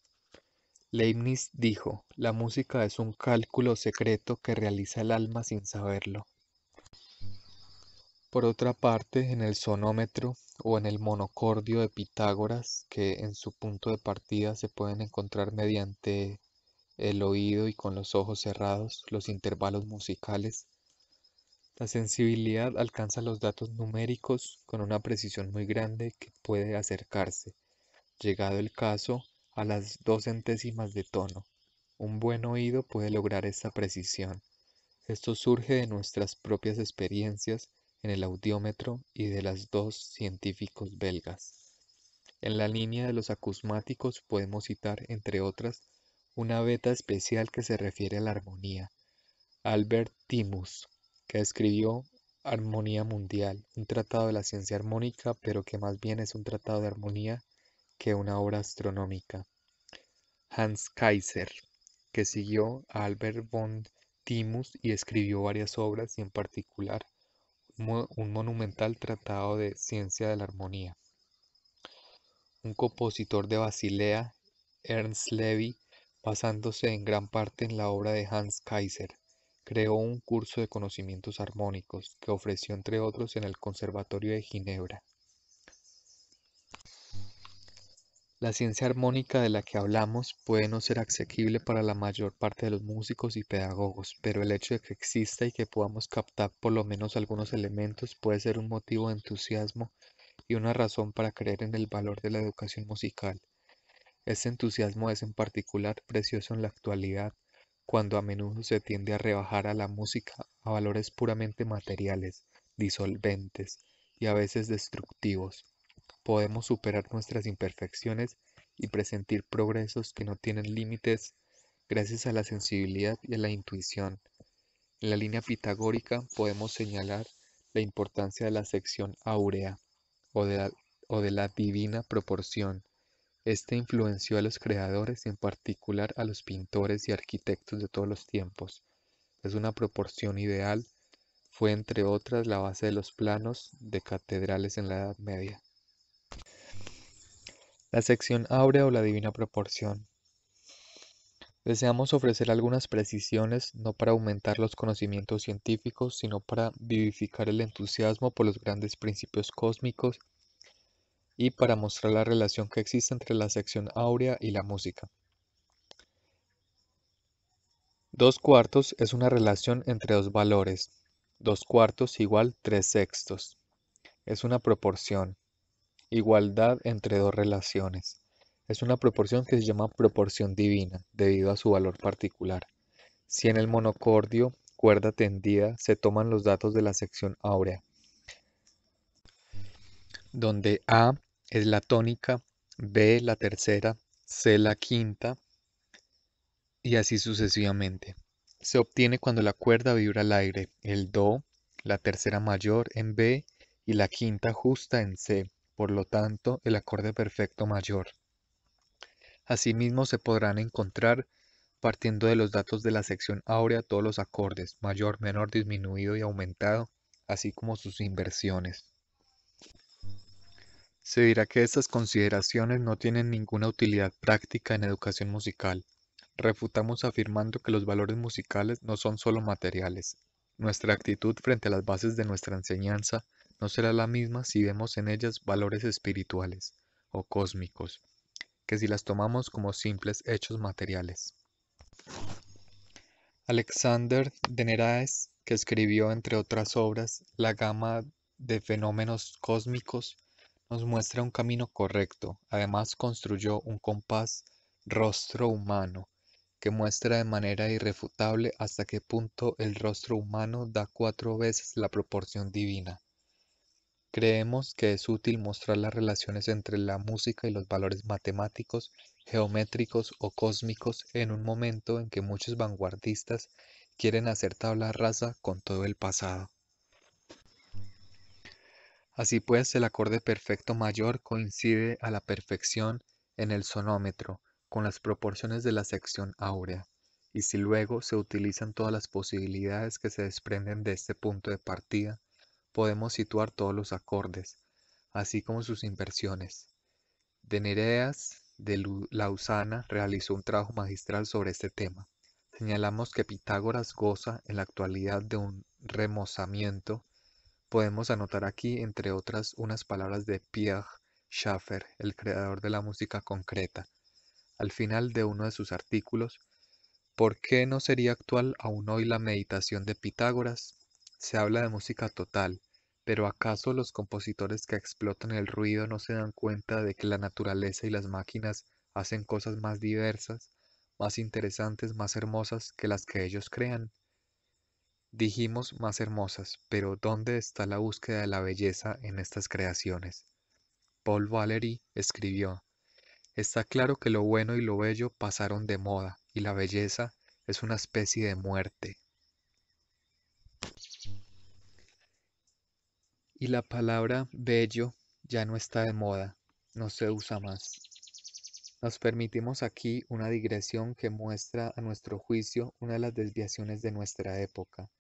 Leibniz dijo, la música es un cálculo secreto que realiza el alma sin saberlo. Por otra parte, en el sonómetro o en el monocordio de Pitágoras, que en su punto de partida se pueden encontrar mediante el oído y con los ojos cerrados los intervalos musicales, la sensibilidad alcanza los datos numéricos con una precisión muy grande que puede acercarse, llegado el caso, a las dos centésimas de tono. Un buen oído puede lograr esta precisión. Esto surge de nuestras propias experiencias en el audiómetro y de las dos científicos belgas. En la línea de los acusmáticos podemos citar, entre otras, una beta especial que se refiere a la armonía, Albert Timus, que escribió Armonía Mundial, un tratado de la ciencia armónica, pero que más bien es un tratado de armonía que una obra astronómica. Hans Kaiser, que siguió a Albert von Timus y escribió varias obras y en particular un monumental tratado de ciencia de la armonía. Un compositor de Basilea, Ernst Levy, basándose en gran parte en la obra de Hans Kaiser, creó un curso de conocimientos armónicos que ofreció entre otros en el Conservatorio de Ginebra. La ciencia armónica de la que hablamos puede no ser asequible para la mayor parte de los músicos y pedagogos, pero el hecho de que exista y que podamos captar por lo menos algunos elementos puede ser un motivo de entusiasmo y una razón para creer en el valor de la educación musical. Este entusiasmo es en particular precioso en la actualidad, cuando a menudo se tiende a rebajar a la música a valores puramente materiales, disolventes y a veces destructivos podemos superar nuestras imperfecciones y presentir progresos que no tienen límites gracias a la sensibilidad y a la intuición. En la línea pitagórica podemos señalar la importancia de la sección áurea o de la, o de la divina proporción. Este influenció a los creadores y en particular a los pintores y arquitectos de todos los tiempos. Es una proporción ideal. Fue entre otras la base de los planos de catedrales en la Edad Media la sección áurea o la divina proporción. Deseamos ofrecer algunas precisiones no para aumentar los conocimientos científicos, sino para vivificar el entusiasmo por los grandes principios cósmicos y para mostrar la relación que existe entre la sección áurea y la música. Dos cuartos es una relación entre dos valores. Dos cuartos igual tres sextos. Es una proporción. Igualdad entre dos relaciones. Es una proporción que se llama proporción divina, debido a su valor particular. Si en el monocordio, cuerda tendida, se toman los datos de la sección áurea, donde A es la tónica, B la tercera, C la quinta, y así sucesivamente. Se obtiene cuando la cuerda vibra al aire, el Do, la tercera mayor en B y la quinta justa en C por lo tanto, el acorde perfecto mayor. Asimismo, se podrán encontrar, partiendo de los datos de la sección áurea, todos los acordes, mayor, menor, disminuido y aumentado, así como sus inversiones. Se dirá que estas consideraciones no tienen ninguna utilidad práctica en educación musical. Refutamos afirmando que los valores musicales no son solo materiales. Nuestra actitud frente a las bases de nuestra enseñanza no será la misma si vemos en ellas valores espirituales o cósmicos, que si las tomamos como simples hechos materiales. Alexander de Neraes, que escribió entre otras obras la gama de fenómenos cósmicos, nos muestra un camino correcto. Además construyó un compás rostro humano que muestra de manera irrefutable hasta qué punto el rostro humano da cuatro veces la proporción divina. Creemos que es útil mostrar las relaciones entre la música y los valores matemáticos, geométricos o cósmicos en un momento en que muchos vanguardistas quieren hacer tabla rasa con todo el pasado. Así pues, el acorde perfecto mayor coincide a la perfección en el sonómetro con las proporciones de la sección áurea, y si luego se utilizan todas las posibilidades que se desprenden de este punto de partida, podemos situar todos los acordes, así como sus inversiones. De Nereas de Lausana realizó un trabajo magistral sobre este tema. Señalamos que Pitágoras goza en la actualidad de un remozamiento. Podemos anotar aquí, entre otras, unas palabras de Pierre Schaeffer, el creador de la música concreta, al final de uno de sus artículos, ¿Por qué no sería actual aún hoy la meditación de Pitágoras? Se habla de música total, pero ¿acaso los compositores que explotan el ruido no se dan cuenta de que la naturaleza y las máquinas hacen cosas más diversas, más interesantes, más hermosas que las que ellos crean? Dijimos más hermosas, pero ¿dónde está la búsqueda de la belleza en estas creaciones? Paul Valery escribió, Está claro que lo bueno y lo bello pasaron de moda, y la belleza es una especie de muerte, y la palabra bello ya no está de moda, no se usa más. Nos permitimos aquí una digresión que muestra a nuestro juicio una de las desviaciones de nuestra época.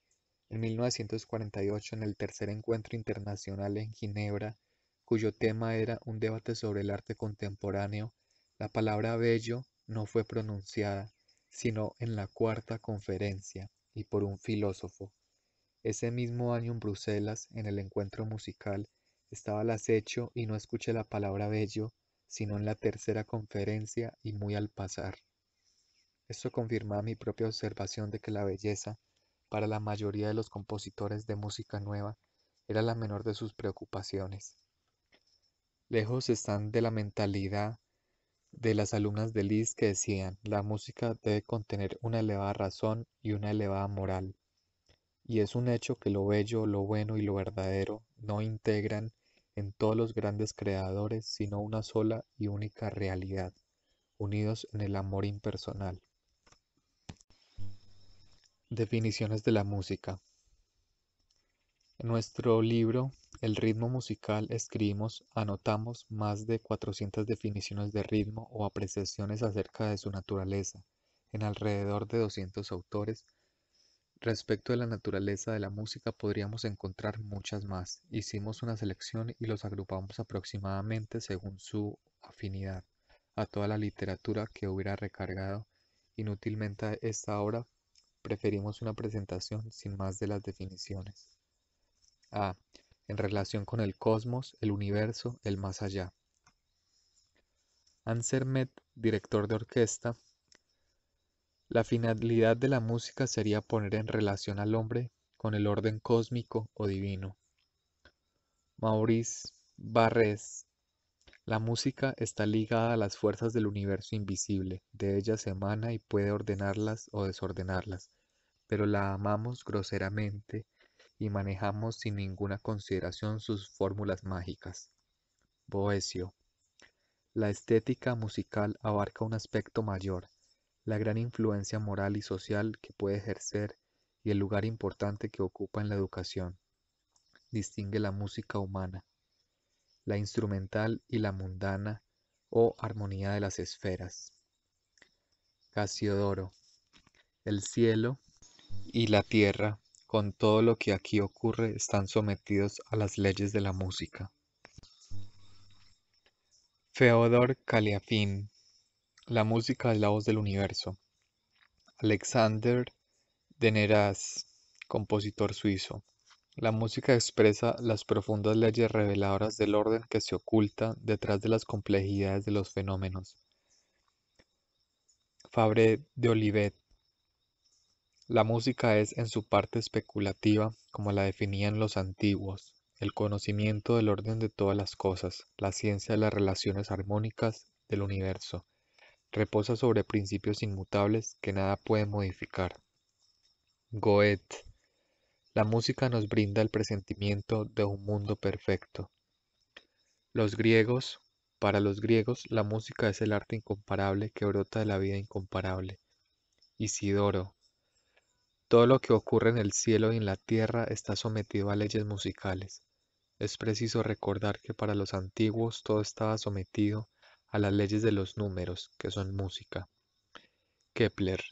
En 1948, en el tercer encuentro internacional en Ginebra, cuyo tema era un debate sobre el arte contemporáneo, la palabra bello no fue pronunciada, sino en la cuarta conferencia, y por un filósofo, ese mismo año en Bruselas, en el encuentro musical, estaba al acecho y no escuché la palabra bello, sino en la tercera conferencia y muy al pasar. Esto confirmaba mi propia observación de que la belleza, para la mayoría de los compositores de música nueva, era la menor de sus preocupaciones. Lejos están de la mentalidad de las alumnas de Lis que decían, la música debe contener una elevada razón y una elevada moral y es un hecho que lo bello, lo bueno y lo verdadero no integran en todos los grandes creadores sino una sola y única realidad, unidos en el amor impersonal. Definiciones de la música. En nuestro libro El ritmo musical escribimos, anotamos más de 400 definiciones de ritmo o apreciaciones acerca de su naturaleza, en alrededor de 200 autores, Respecto de la naturaleza de la música podríamos encontrar muchas más. Hicimos una selección y los agrupamos aproximadamente según su afinidad a toda la literatura que hubiera recargado inútilmente a esta obra. Preferimos una presentación sin más de las definiciones. A. Ah, en relación con el cosmos, el universo, el más allá. Ansermet, director de orquesta, la finalidad de la música sería poner en relación al hombre con el orden cósmico o divino. Maurice Barres. La música está ligada a las fuerzas del universo invisible, de ellas emana y puede ordenarlas o desordenarlas, pero la amamos groseramente y manejamos sin ninguna consideración sus fórmulas mágicas. Boesio. La estética musical abarca un aspecto mayor, la gran influencia moral y social que puede ejercer y el lugar importante que ocupa en la educación. Distingue la música humana, la instrumental y la mundana o armonía de las esferas. Casiodoro, el cielo y la tierra, con todo lo que aquí ocurre, están sometidos a las leyes de la música. Feodor Caliafín, la música es la voz del universo. Alexander neraz compositor suizo. La música expresa las profundas leyes reveladoras del orden que se oculta detrás de las complejidades de los fenómenos. Fabre de Olivet. La música es en su parte especulativa, como la definían los antiguos, el conocimiento del orden de todas las cosas, la ciencia de las relaciones armónicas del universo reposa sobre principios inmutables que nada puede modificar. Goethe. La música nos brinda el presentimiento de un mundo perfecto. Los griegos. Para los griegos, la música es el arte incomparable que brota de la vida incomparable. Isidoro. Todo lo que ocurre en el cielo y en la tierra está sometido a leyes musicales. Es preciso recordar que para los antiguos todo estaba sometido a las leyes de los números, que son música. Kepler.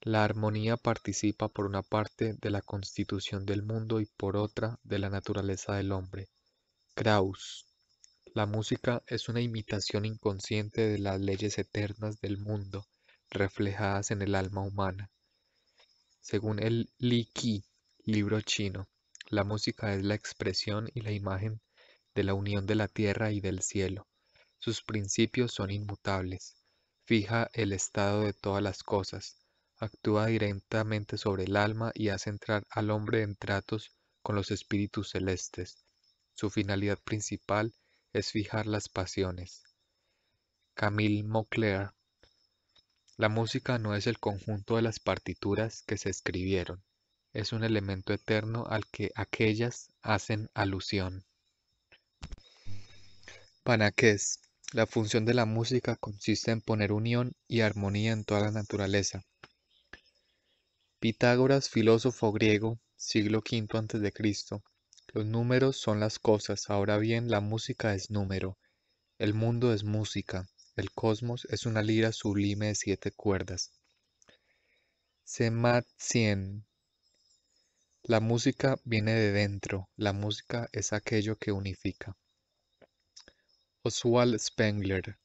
La armonía participa por una parte de la constitución del mundo y por otra de la naturaleza del hombre. Krauss. La música es una imitación inconsciente de las leyes eternas del mundo, reflejadas en el alma humana. Según el Li Qi, libro chino, la música es la expresión y la imagen de la unión de la tierra y del cielo. Sus principios son inmutables. Fija el estado de todas las cosas. Actúa directamente sobre el alma y hace entrar al hombre en tratos con los espíritus celestes. Su finalidad principal es fijar las pasiones. Camille Maucler La música no es el conjunto de las partituras que se escribieron, es un elemento eterno al que aquellas hacen alusión. Panaqués la función de la música consiste en poner unión y armonía en toda la naturaleza. Pitágoras, filósofo griego, siglo V a.C. Los números son las cosas, ahora bien la música es número. El mundo es música, el cosmos es una lira sublime de siete cuerdas. Semat 100. La música viene de dentro, la música es aquello que unifica. Oswald Spengler.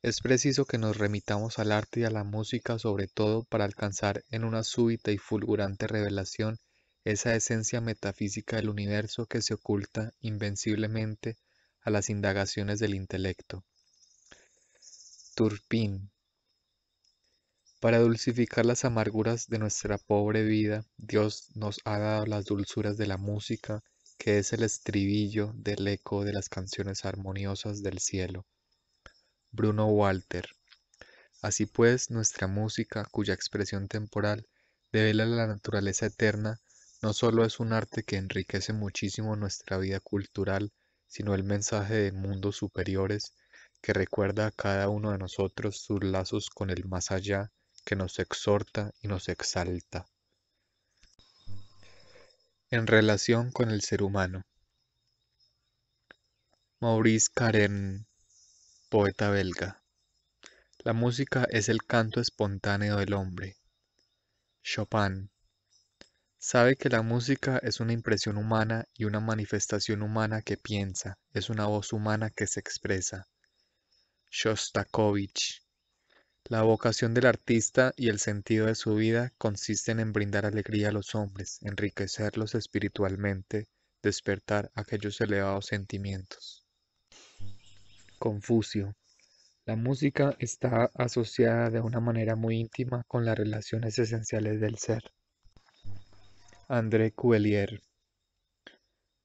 Es preciso que nos remitamos al arte y a la música sobre todo para alcanzar en una súbita y fulgurante revelación esa esencia metafísica del universo que se oculta invenciblemente a las indagaciones del intelecto. Turpin. Para dulcificar las amarguras de nuestra pobre vida, Dios nos ha dado las dulzuras de la música que es el estribillo del eco de las canciones armoniosas del cielo. Bruno Walter. Así pues, nuestra música, cuya expresión temporal devela la naturaleza eterna, no solo es un arte que enriquece muchísimo nuestra vida cultural, sino el mensaje de mundos superiores que recuerda a cada uno de nosotros sus lazos con el más allá, que nos exhorta y nos exalta en relación con el ser humano. Maurice Karen, poeta belga. La música es el canto espontáneo del hombre. Chopin. Sabe que la música es una impresión humana y una manifestación humana que piensa, es una voz humana que se expresa. Shostakovich. La vocación del artista y el sentido de su vida consisten en brindar alegría a los hombres, enriquecerlos espiritualmente, despertar aquellos elevados sentimientos. Confucio. La música está asociada de una manera muy íntima con las relaciones esenciales del ser. André Cuellier.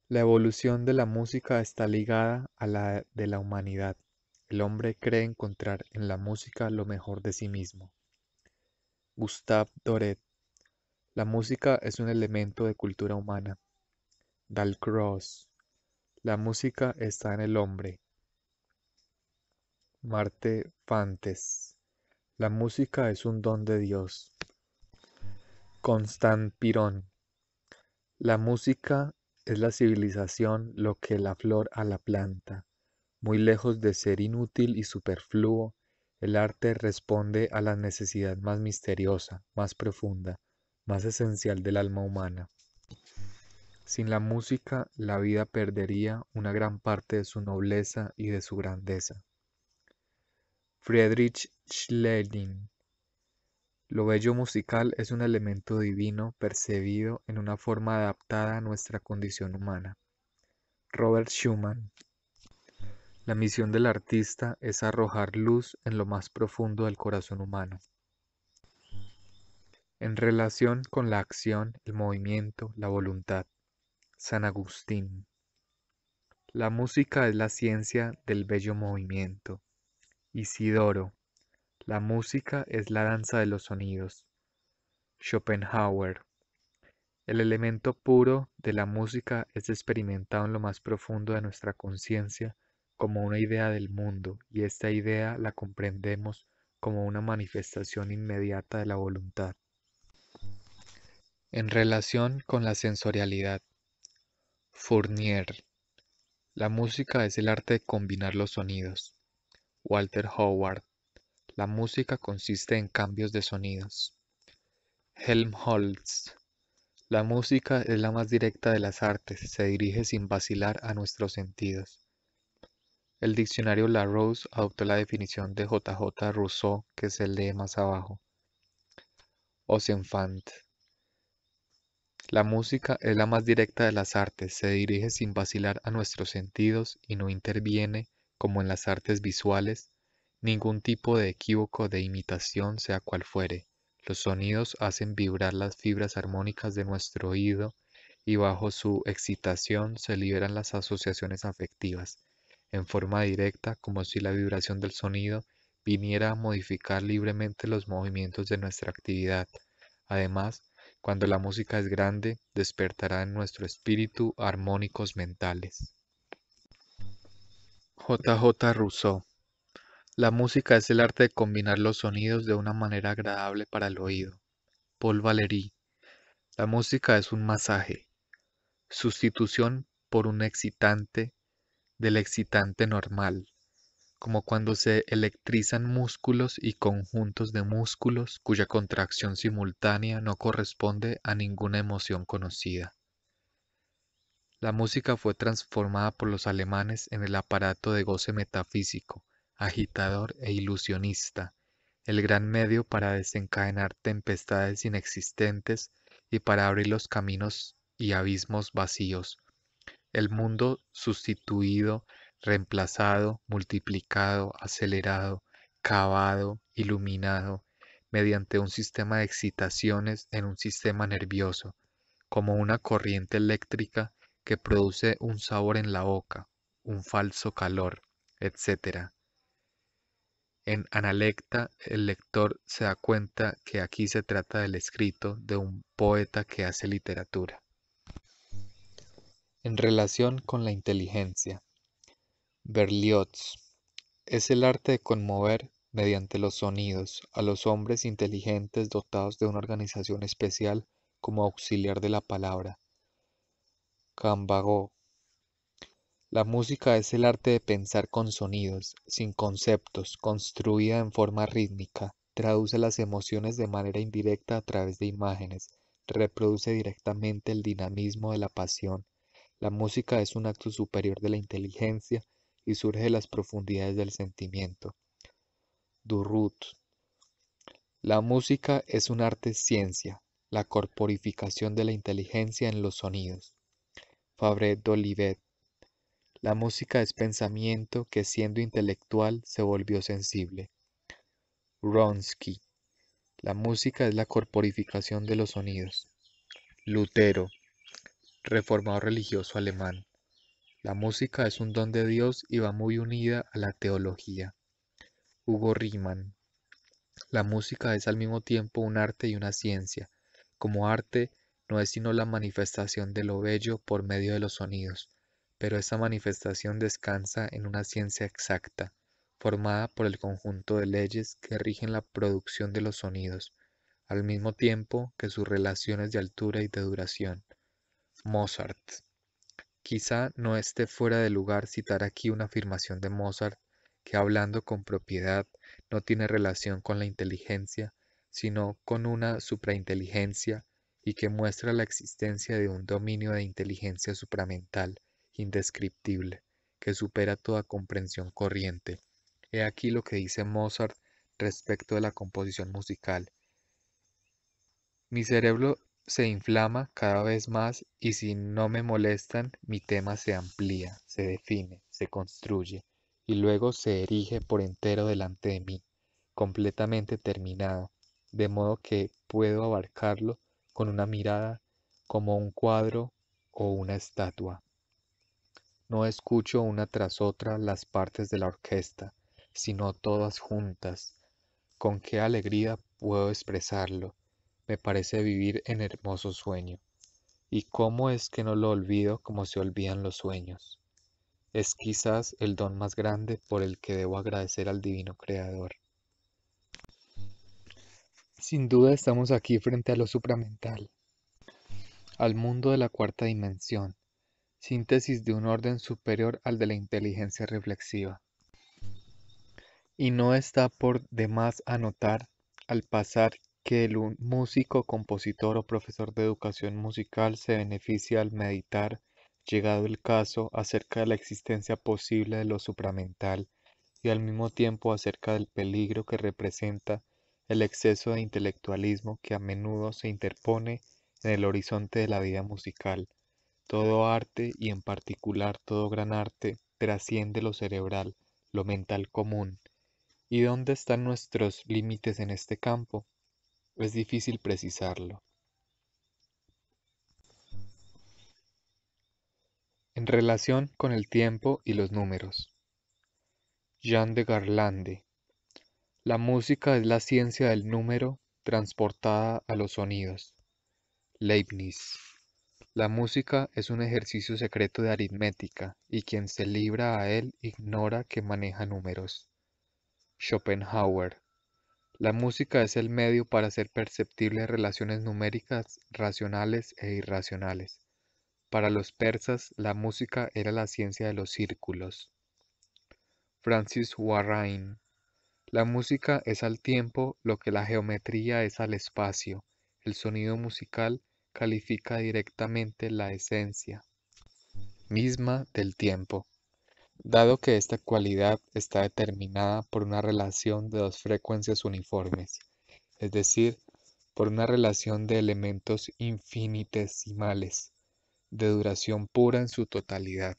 La evolución de la música está ligada a la de la humanidad el hombre cree encontrar en la música lo mejor de sí mismo. Gustave Doret. La música es un elemento de cultura humana. Dalcross. La música está en el hombre. Marte Fantes. La música es un don de Dios. Constant Pirón. La música es la civilización lo que la flor a la planta. Muy lejos de ser inútil y superfluo, el arte responde a la necesidad más misteriosa, más profunda, más esencial del alma humana. Sin la música, la vida perdería una gran parte de su nobleza y de su grandeza. Friedrich Schlegel. Lo bello musical es un elemento divino percibido en una forma adaptada a nuestra condición humana. Robert Schumann la misión del artista es arrojar luz en lo más profundo del corazón humano. En relación con la acción, el movimiento, la voluntad. San Agustín. La música es la ciencia del bello movimiento. Isidoro. La música es la danza de los sonidos. Schopenhauer. El elemento puro de la música es experimentado en lo más profundo de nuestra conciencia como una idea del mundo y esta idea la comprendemos como una manifestación inmediata de la voluntad. En relación con la sensorialidad, Fournier. La música es el arte de combinar los sonidos. Walter Howard. La música consiste en cambios de sonidos. Helmholtz. La música es la más directa de las artes, se dirige sin vacilar a nuestros sentidos. El diccionario Larose adoptó la definición de J.J. Rousseau que se lee más abajo. Osenfant. La música es la más directa de las artes, se dirige sin vacilar a nuestros sentidos y no interviene, como en las artes visuales, ningún tipo de equívoco de imitación sea cual fuere. Los sonidos hacen vibrar las fibras armónicas de nuestro oído y bajo su excitación se liberan las asociaciones afectivas en forma directa como si la vibración del sonido viniera a modificar libremente los movimientos de nuestra actividad. Además, cuando la música es grande, despertará en nuestro espíritu armónicos mentales. JJ Rousseau La música es el arte de combinar los sonidos de una manera agradable para el oído. Paul Valéry La música es un masaje, sustitución por un excitante del excitante normal, como cuando se electrizan músculos y conjuntos de músculos cuya contracción simultánea no corresponde a ninguna emoción conocida. La música fue transformada por los alemanes en el aparato de goce metafísico, agitador e ilusionista, el gran medio para desencadenar tempestades inexistentes y para abrir los caminos y abismos vacíos el mundo sustituido, reemplazado, multiplicado, acelerado, cavado, iluminado, mediante un sistema de excitaciones en un sistema nervioso, como una corriente eléctrica que produce un sabor en la boca, un falso calor, etc. En Analecta, el lector se da cuenta que aquí se trata del escrito de un poeta que hace literatura en relación con la inteligencia. Berlioz. Es el arte de conmover mediante los sonidos a los hombres inteligentes dotados de una organización especial como auxiliar de la palabra. Cambagó, La música es el arte de pensar con sonidos, sin conceptos, construida en forma rítmica, traduce las emociones de manera indirecta a través de imágenes, reproduce directamente el dinamismo de la pasión la música es un acto superior de la inteligencia y surge de las profundidades del sentimiento. Durrut. La música es un arte ciencia, la corporificación de la inteligencia en los sonidos. Fabre d'Olivet. La música es pensamiento que siendo intelectual se volvió sensible. Ronsky. La música es la corporificación de los sonidos. Lutero reformado religioso alemán. La música es un don de Dios y va muy unida a la teología. Hugo Riemann. La música es al mismo tiempo un arte y una ciencia. Como arte, no es sino la manifestación de lo bello por medio de los sonidos, pero esa manifestación descansa en una ciencia exacta, formada por el conjunto de leyes que rigen la producción de los sonidos, al mismo tiempo que sus relaciones de altura y de duración. Mozart. Quizá no esté fuera de lugar citar aquí una afirmación de Mozart que hablando con propiedad no tiene relación con la inteligencia, sino con una suprainteligencia y que muestra la existencia de un dominio de inteligencia supramental indescriptible que supera toda comprensión corriente. He aquí lo que dice Mozart respecto de la composición musical. Mi cerebro se inflama cada vez más y si no me molestan, mi tema se amplía, se define, se construye y luego se erige por entero delante de mí, completamente terminado, de modo que puedo abarcarlo con una mirada como un cuadro o una estatua. No escucho una tras otra las partes de la orquesta, sino todas juntas. Con qué alegría puedo expresarlo me parece vivir en hermoso sueño. ¿Y cómo es que no lo olvido como se olvidan los sueños? Es quizás el don más grande por el que debo agradecer al Divino Creador. Sin duda estamos aquí frente a lo supramental, al mundo de la cuarta dimensión, síntesis de un orden superior al de la inteligencia reflexiva. Y no está por demás anotar, al pasar que el músico, compositor o profesor de educación musical se beneficia al meditar, llegado el caso, acerca de la existencia posible de lo supramental y al mismo tiempo acerca del peligro que representa el exceso de intelectualismo que a menudo se interpone en el horizonte de la vida musical. Todo arte, y en particular todo gran arte, trasciende lo cerebral, lo mental común. ¿Y dónde están nuestros límites en este campo? Es difícil precisarlo. En relación con el tiempo y los números. Jean de Garlande. La música es la ciencia del número transportada a los sonidos. Leibniz. La música es un ejercicio secreto de aritmética y quien se libra a él ignora que maneja números. Schopenhauer. La música es el medio para hacer perceptibles relaciones numéricas, racionales e irracionales. Para los persas, la música era la ciencia de los círculos. Francis Warrain La música es al tiempo lo que la geometría es al espacio. El sonido musical califica directamente la esencia misma del tiempo dado que esta cualidad está determinada por una relación de dos frecuencias uniformes, es decir, por una relación de elementos infinitesimales, de duración pura en su totalidad.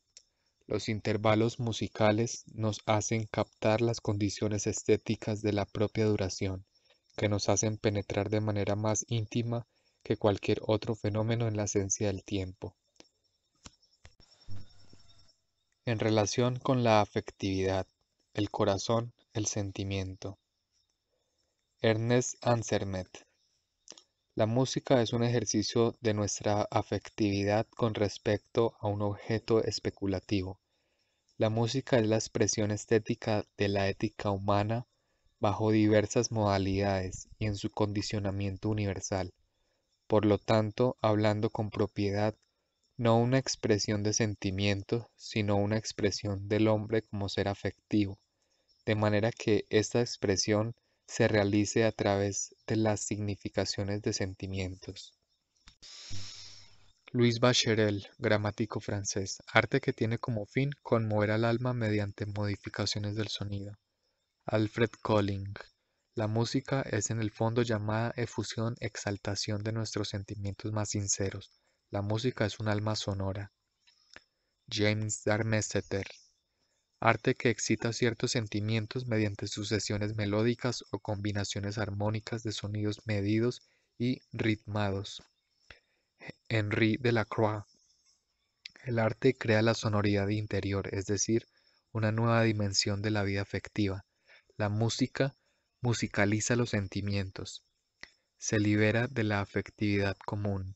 Los intervalos musicales nos hacen captar las condiciones estéticas de la propia duración, que nos hacen penetrar de manera más íntima que cualquier otro fenómeno en la esencia del tiempo en relación con la afectividad, el corazón, el sentimiento. Ernest Ansermet La música es un ejercicio de nuestra afectividad con respecto a un objeto especulativo. La música es la expresión estética de la ética humana bajo diversas modalidades y en su condicionamiento universal. Por lo tanto, hablando con propiedad, no una expresión de sentimiento, sino una expresión del hombre como ser afectivo, de manera que esta expresión se realice a través de las significaciones de sentimientos. Luis Bacherel, gramático francés, arte que tiene como fin conmover al alma mediante modificaciones del sonido. Alfred Colling, la música es en el fondo llamada efusión, exaltación de nuestros sentimientos más sinceros la música es un alma sonora. James Darmesteter. Arte que excita ciertos sentimientos mediante sucesiones melódicas o combinaciones armónicas de sonidos medidos y ritmados. Henri Delacroix. El arte crea la sonoridad interior, es decir, una nueva dimensión de la vida afectiva. La música musicaliza los sentimientos, se libera de la afectividad común,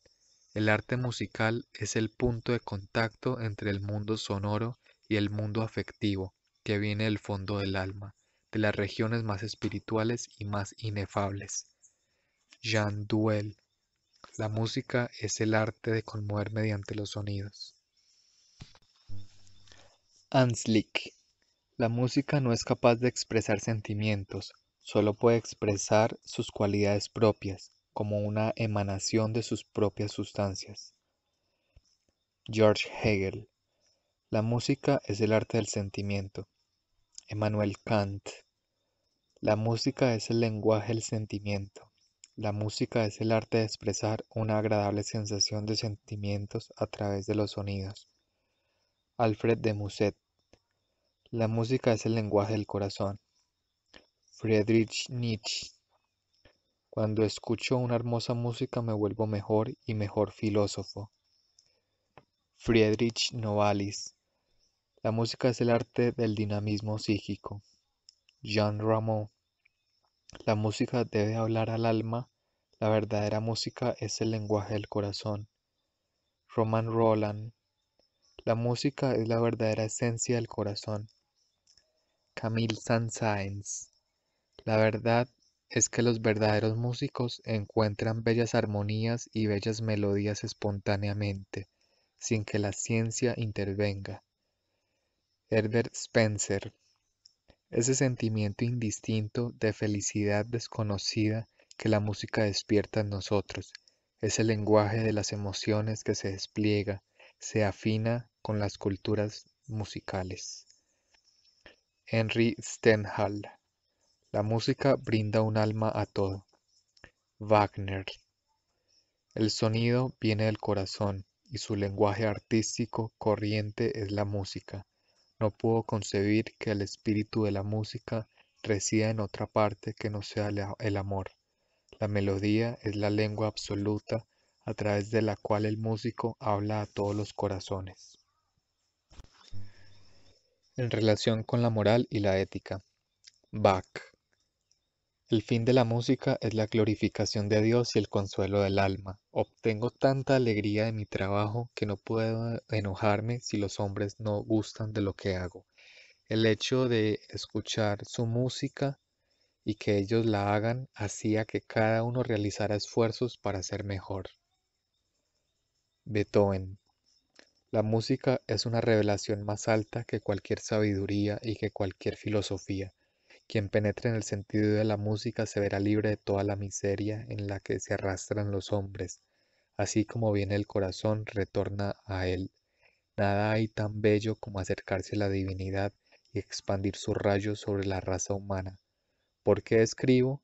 el arte musical es el punto de contacto entre el mundo sonoro y el mundo afectivo, que viene del fondo del alma, de las regiones más espirituales y más inefables. Jean Duel. La música es el arte de conmover mediante los sonidos. Anslick. La música no es capaz de expresar sentimientos, solo puede expresar sus cualidades propias, como una emanación de sus propias sustancias. George Hegel. La música es el arte del sentimiento. Emmanuel Kant. La música es el lenguaje del sentimiento. La música es el arte de expresar una agradable sensación de sentimientos a través de los sonidos. Alfred de Musset. La música es el lenguaje del corazón. Friedrich Nietzsche. Cuando escucho una hermosa música me vuelvo mejor y mejor filósofo. Friedrich Novalis. La música es el arte del dinamismo psíquico. Jean Rameau. La música debe hablar al alma, la verdadera música es el lenguaje del corazón. Roman Roland. La música es la verdadera esencia del corazón. Camille Saint-Saëns. La verdad es que los verdaderos músicos encuentran bellas armonías y bellas melodías espontáneamente, sin que la ciencia intervenga. Herbert Spencer ese sentimiento indistinto de felicidad desconocida que la música despierta en nosotros. Es el lenguaje de las emociones que se despliega, se afina con las culturas musicales. Henry Stenhall la música brinda un alma a todo. Wagner. El sonido viene del corazón y su lenguaje artístico corriente es la música. No puedo concebir que el espíritu de la música resida en otra parte que no sea el amor. La melodía es la lengua absoluta a través de la cual el músico habla a todos los corazones. En relación con la moral y la ética. Bach. El fin de la música es la glorificación de Dios y el consuelo del alma. Obtengo tanta alegría de mi trabajo que no puedo enojarme si los hombres no gustan de lo que hago. El hecho de escuchar su música y que ellos la hagan hacía que cada uno realizara esfuerzos para ser mejor. Beethoven. La música es una revelación más alta que cualquier sabiduría y que cualquier filosofía. Quien penetre en el sentido de la música se verá libre de toda la miseria en la que se arrastran los hombres. Así como viene el corazón, retorna a él. Nada hay tan bello como acercarse a la divinidad y expandir su rayo sobre la raza humana. ¿Por qué escribo?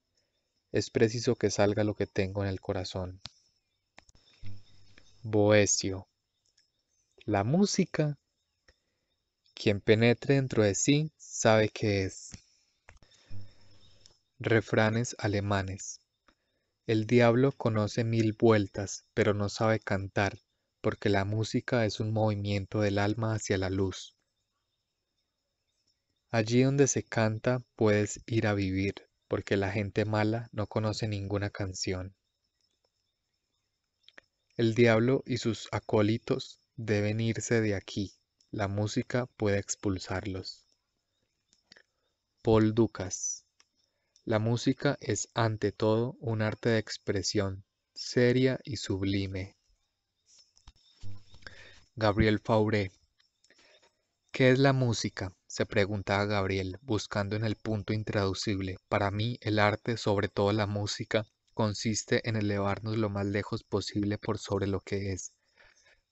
Es preciso que salga lo que tengo en el corazón. Boecio. La música. Quien penetre dentro de sí sabe qué es. Refranes alemanes. El diablo conoce mil vueltas, pero no sabe cantar, porque la música es un movimiento del alma hacia la luz. Allí donde se canta puedes ir a vivir, porque la gente mala no conoce ninguna canción. El diablo y sus acólitos deben irse de aquí. La música puede expulsarlos. Paul Ducas la música es ante todo un arte de expresión, seria y sublime. Gabriel Fauré. ¿Qué es la música? se preguntaba Gabriel, buscando en el punto intraducible. Para mí, el arte, sobre todo la música, consiste en elevarnos lo más lejos posible por sobre lo que es.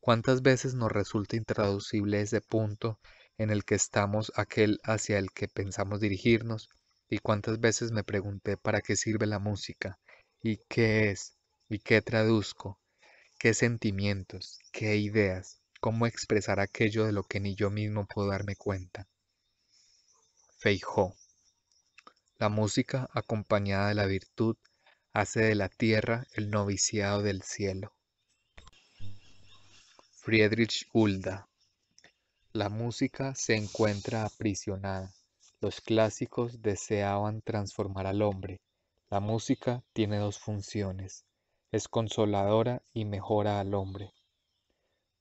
¿Cuántas veces nos resulta intraducible ese punto en el que estamos aquel hacia el que pensamos dirigirnos? y cuántas veces me pregunté para qué sirve la música y qué es y qué traduzco, qué sentimientos, qué ideas, cómo expresar aquello de lo que ni yo mismo puedo darme cuenta. Feijó. La música acompañada de la virtud hace de la tierra el noviciado del cielo. Friedrich Hulda. La música se encuentra aprisionada los clásicos deseaban transformar al hombre. La música tiene dos funciones. Es consoladora y mejora al hombre.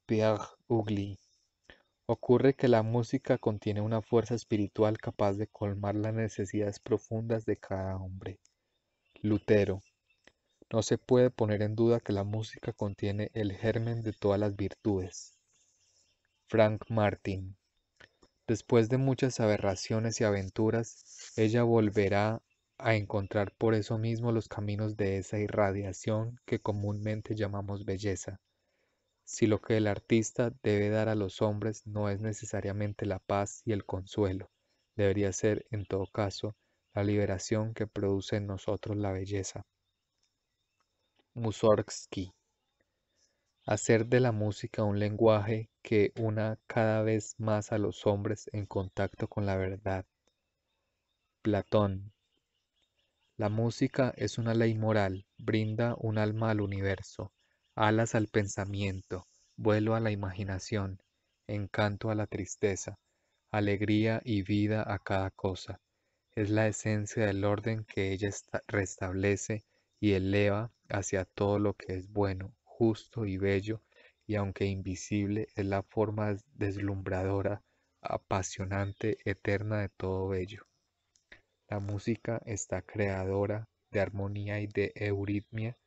Pierre Ugly. Ocurre que la música contiene una fuerza espiritual capaz de colmar las necesidades profundas de cada hombre. Lutero. No se puede poner en duda que la música contiene el germen de todas las virtudes. Frank Martin. Después de muchas aberraciones y aventuras, ella volverá a encontrar por eso mismo los caminos de esa irradiación que comúnmente llamamos belleza. Si lo que el artista debe dar a los hombres no es necesariamente la paz y el consuelo, debería ser, en todo caso, la liberación que produce en nosotros la belleza. Mussorgsky hacer de la música un lenguaje que una cada vez más a los hombres en contacto con la verdad. Platón. La música es una ley moral, brinda un alma al universo, alas al pensamiento, vuelo a la imaginación, encanto a la tristeza, alegría y vida a cada cosa. Es la esencia del orden que ella restablece y eleva hacia todo lo que es bueno, justo y bello, y aunque invisible, es la forma deslumbradora, apasionante, eterna de todo bello. La música está creadora de armonía y de euritmia,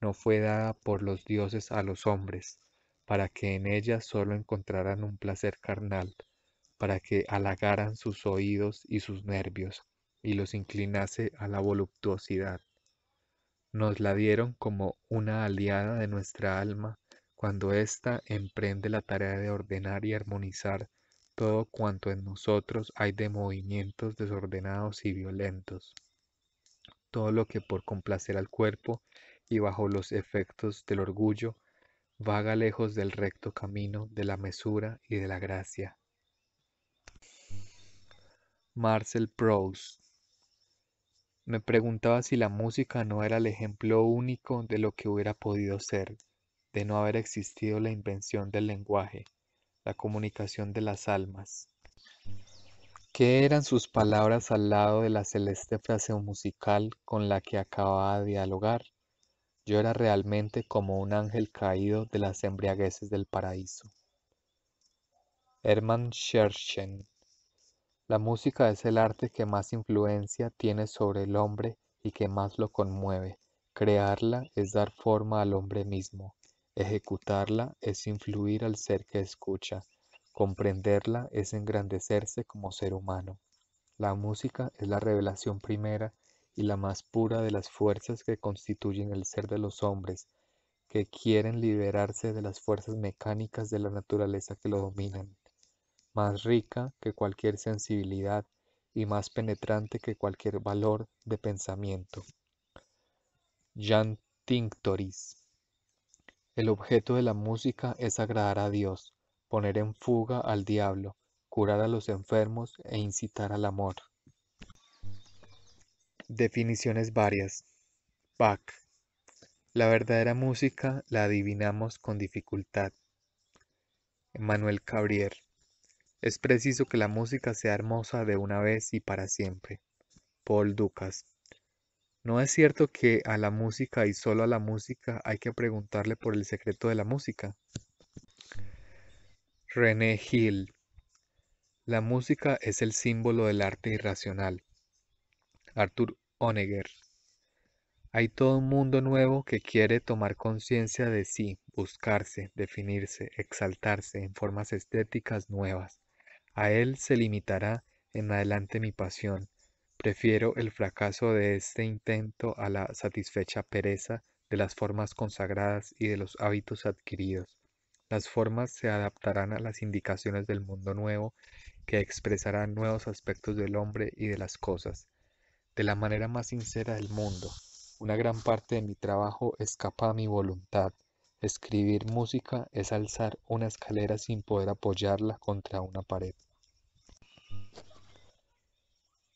no fue dada por los dioses a los hombres, para que en ella solo encontraran un placer carnal, para que halagaran sus oídos y sus nervios, y los inclinase a la voluptuosidad nos la dieron como una aliada de nuestra alma cuando ésta emprende la tarea de ordenar y armonizar todo cuanto en nosotros hay de movimientos desordenados y violentos, todo lo que por complacer al cuerpo y bajo los efectos del orgullo vaga lejos del recto camino de la mesura y de la gracia. Marcel Proust me preguntaba si la música no era el ejemplo único de lo que hubiera podido ser, de no haber existido la invención del lenguaje, la comunicación de las almas. ¿Qué eran sus palabras al lado de la celeste frase musical con la que acababa de dialogar? Yo era realmente como un ángel caído de las embriagueces del paraíso. Hermann Scherchen la música es el arte que más influencia tiene sobre el hombre y que más lo conmueve. Crearla es dar forma al hombre mismo. Ejecutarla es influir al ser que escucha. Comprenderla es engrandecerse como ser humano. La música es la revelación primera y la más pura de las fuerzas que constituyen el ser de los hombres, que quieren liberarse de las fuerzas mecánicas de la naturaleza que lo dominan más rica que cualquier sensibilidad y más penetrante que cualquier valor de pensamiento. Jean Tinctoris. El objeto de la música es agradar a Dios, poner en fuga al diablo, curar a los enfermos e incitar al amor. Definiciones varias. Bach. La verdadera música la adivinamos con dificultad. Manuel Cabrier. Es preciso que la música sea hermosa de una vez y para siempre. Paul Dukas. No es cierto que a la música y solo a la música hay que preguntarle por el secreto de la música. René Hill. La música es el símbolo del arte irracional. Arthur Honegger. Hay todo un mundo nuevo que quiere tomar conciencia de sí, buscarse, definirse, exaltarse en formas estéticas nuevas. A él se limitará en adelante mi pasión. Prefiero el fracaso de este intento a la satisfecha pereza de las formas consagradas y de los hábitos adquiridos. Las formas se adaptarán a las indicaciones del mundo nuevo que expresarán nuevos aspectos del hombre y de las cosas. De la manera más sincera del mundo, una gran parte de mi trabajo escapa a mi voluntad. Escribir música es alzar una escalera sin poder apoyarla contra una pared.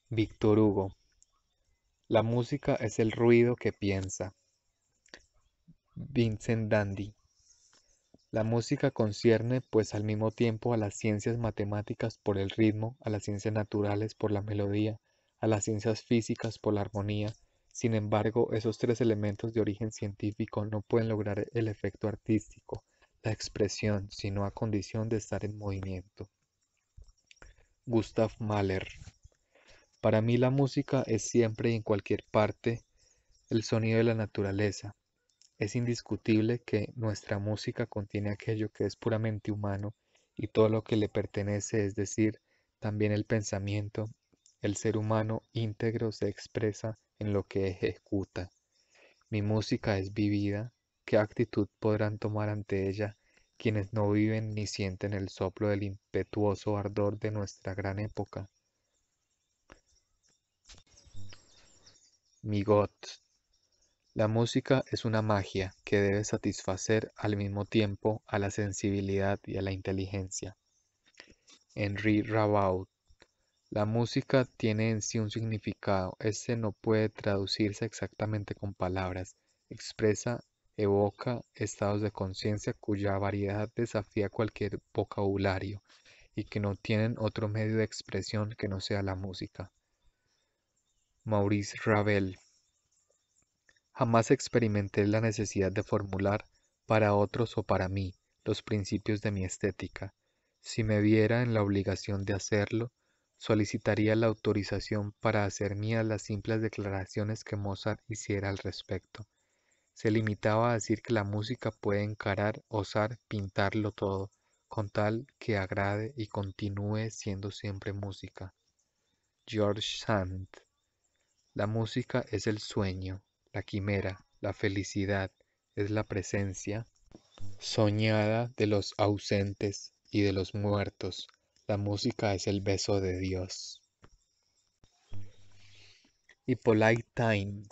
Víctor Hugo. La música es el ruido que piensa. Vincent Dandy. La música concierne pues al mismo tiempo a las ciencias matemáticas por el ritmo, a las ciencias naturales por la melodía, a las ciencias físicas por la armonía, sin embargo, esos tres elementos de origen científico no pueden lograr el efecto artístico, la expresión, sino a condición de estar en movimiento. Gustav Mahler Para mí la música es siempre y en cualquier parte el sonido de la naturaleza. Es indiscutible que nuestra música contiene aquello que es puramente humano y todo lo que le pertenece, es decir, también el pensamiento. El ser humano íntegro se expresa en lo que ejecuta. Mi música es vivida, ¿qué actitud podrán tomar ante ella quienes no viven ni sienten el soplo del impetuoso ardor de nuestra gran época? Mi La música es una magia que debe satisfacer al mismo tiempo a la sensibilidad y a la inteligencia. Henry Rabaud la música tiene en sí un significado, este no puede traducirse exactamente con palabras, expresa, evoca estados de conciencia cuya variedad desafía cualquier vocabulario y que no tienen otro medio de expresión que no sea la música. Maurice Ravel Jamás experimenté la necesidad de formular para otros o para mí los principios de mi estética. Si me viera en la obligación de hacerlo, solicitaría la autorización para hacer mías las simples declaraciones que Mozart hiciera al respecto. Se limitaba a decir que la música puede encarar, osar, pintarlo todo, con tal que agrade y continúe siendo siempre música. George Sand La música es el sueño, la quimera, la felicidad, es la presencia soñada de los ausentes y de los muertos, la música es el beso de Dios. Y Polite Time.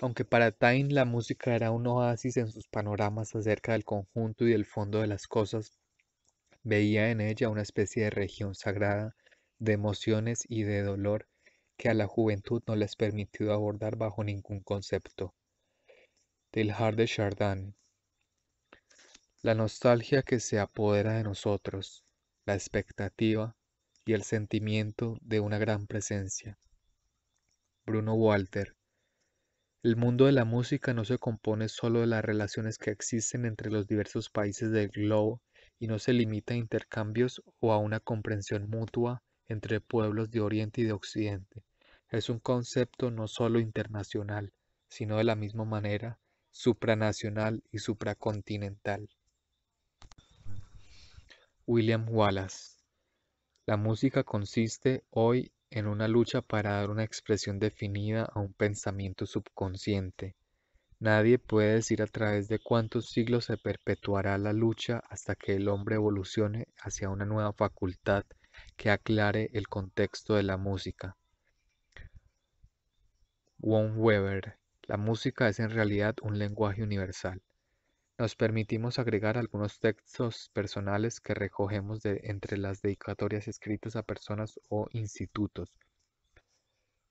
Aunque para Time la música era un oasis en sus panoramas acerca del conjunto y del fondo de las cosas, veía en ella una especie de región sagrada de emociones y de dolor que a la juventud no les permitió abordar bajo ningún concepto. Del de Chardin. La nostalgia que se apodera de nosotros, la expectativa y el sentimiento de una gran presencia. Bruno Walter el mundo de la música no se compone solo de las relaciones que existen entre los diversos países del globo y no se limita a intercambios o a una comprensión mutua entre pueblos de Oriente y de Occidente. Es un concepto no solo internacional, sino de la misma manera supranacional y supracontinental. William Wallace. La música consiste hoy en una lucha para dar una expresión definida a un pensamiento subconsciente. Nadie puede decir a través de cuántos siglos se perpetuará la lucha hasta que el hombre evolucione hacia una nueva facultad que aclare el contexto de la música. Von Weber, la música es en realidad un lenguaje universal. Nos permitimos agregar algunos textos personales que recogemos de entre las dedicatorias escritas a personas o institutos.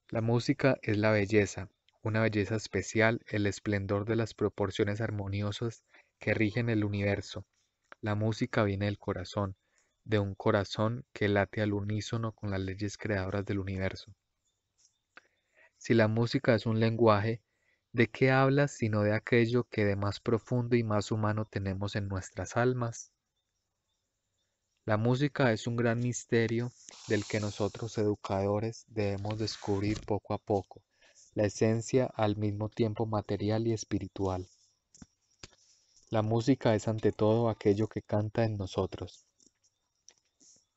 La música es la belleza, una belleza especial, el esplendor de las proporciones armoniosas que rigen el universo. La música viene del corazón, de un corazón que late al unísono con las leyes creadoras del universo. Si la música es un lenguaje, ¿De qué hablas sino de aquello que de más profundo y más humano tenemos en nuestras almas? La música es un gran misterio del que nosotros educadores debemos descubrir poco a poco, la esencia al mismo tiempo material y espiritual. La música es ante todo aquello que canta en nosotros.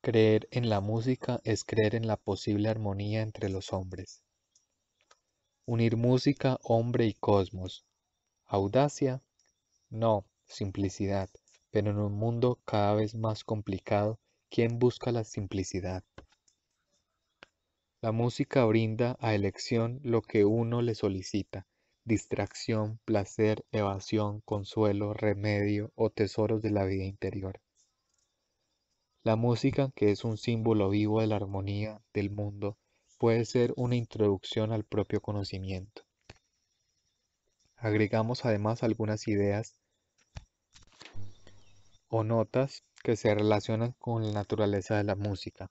Creer en la música es creer en la posible armonía entre los hombres unir música, hombre y cosmos. Audacia, no, simplicidad, pero en un mundo cada vez más complicado, ¿quién busca la simplicidad? La música brinda a elección lo que uno le solicita, distracción, placer, evasión, consuelo, remedio o tesoros de la vida interior. La música, que es un símbolo vivo de la armonía del mundo, puede ser una introducción al propio conocimiento. Agregamos además algunas ideas o notas que se relacionan con la naturaleza de la música.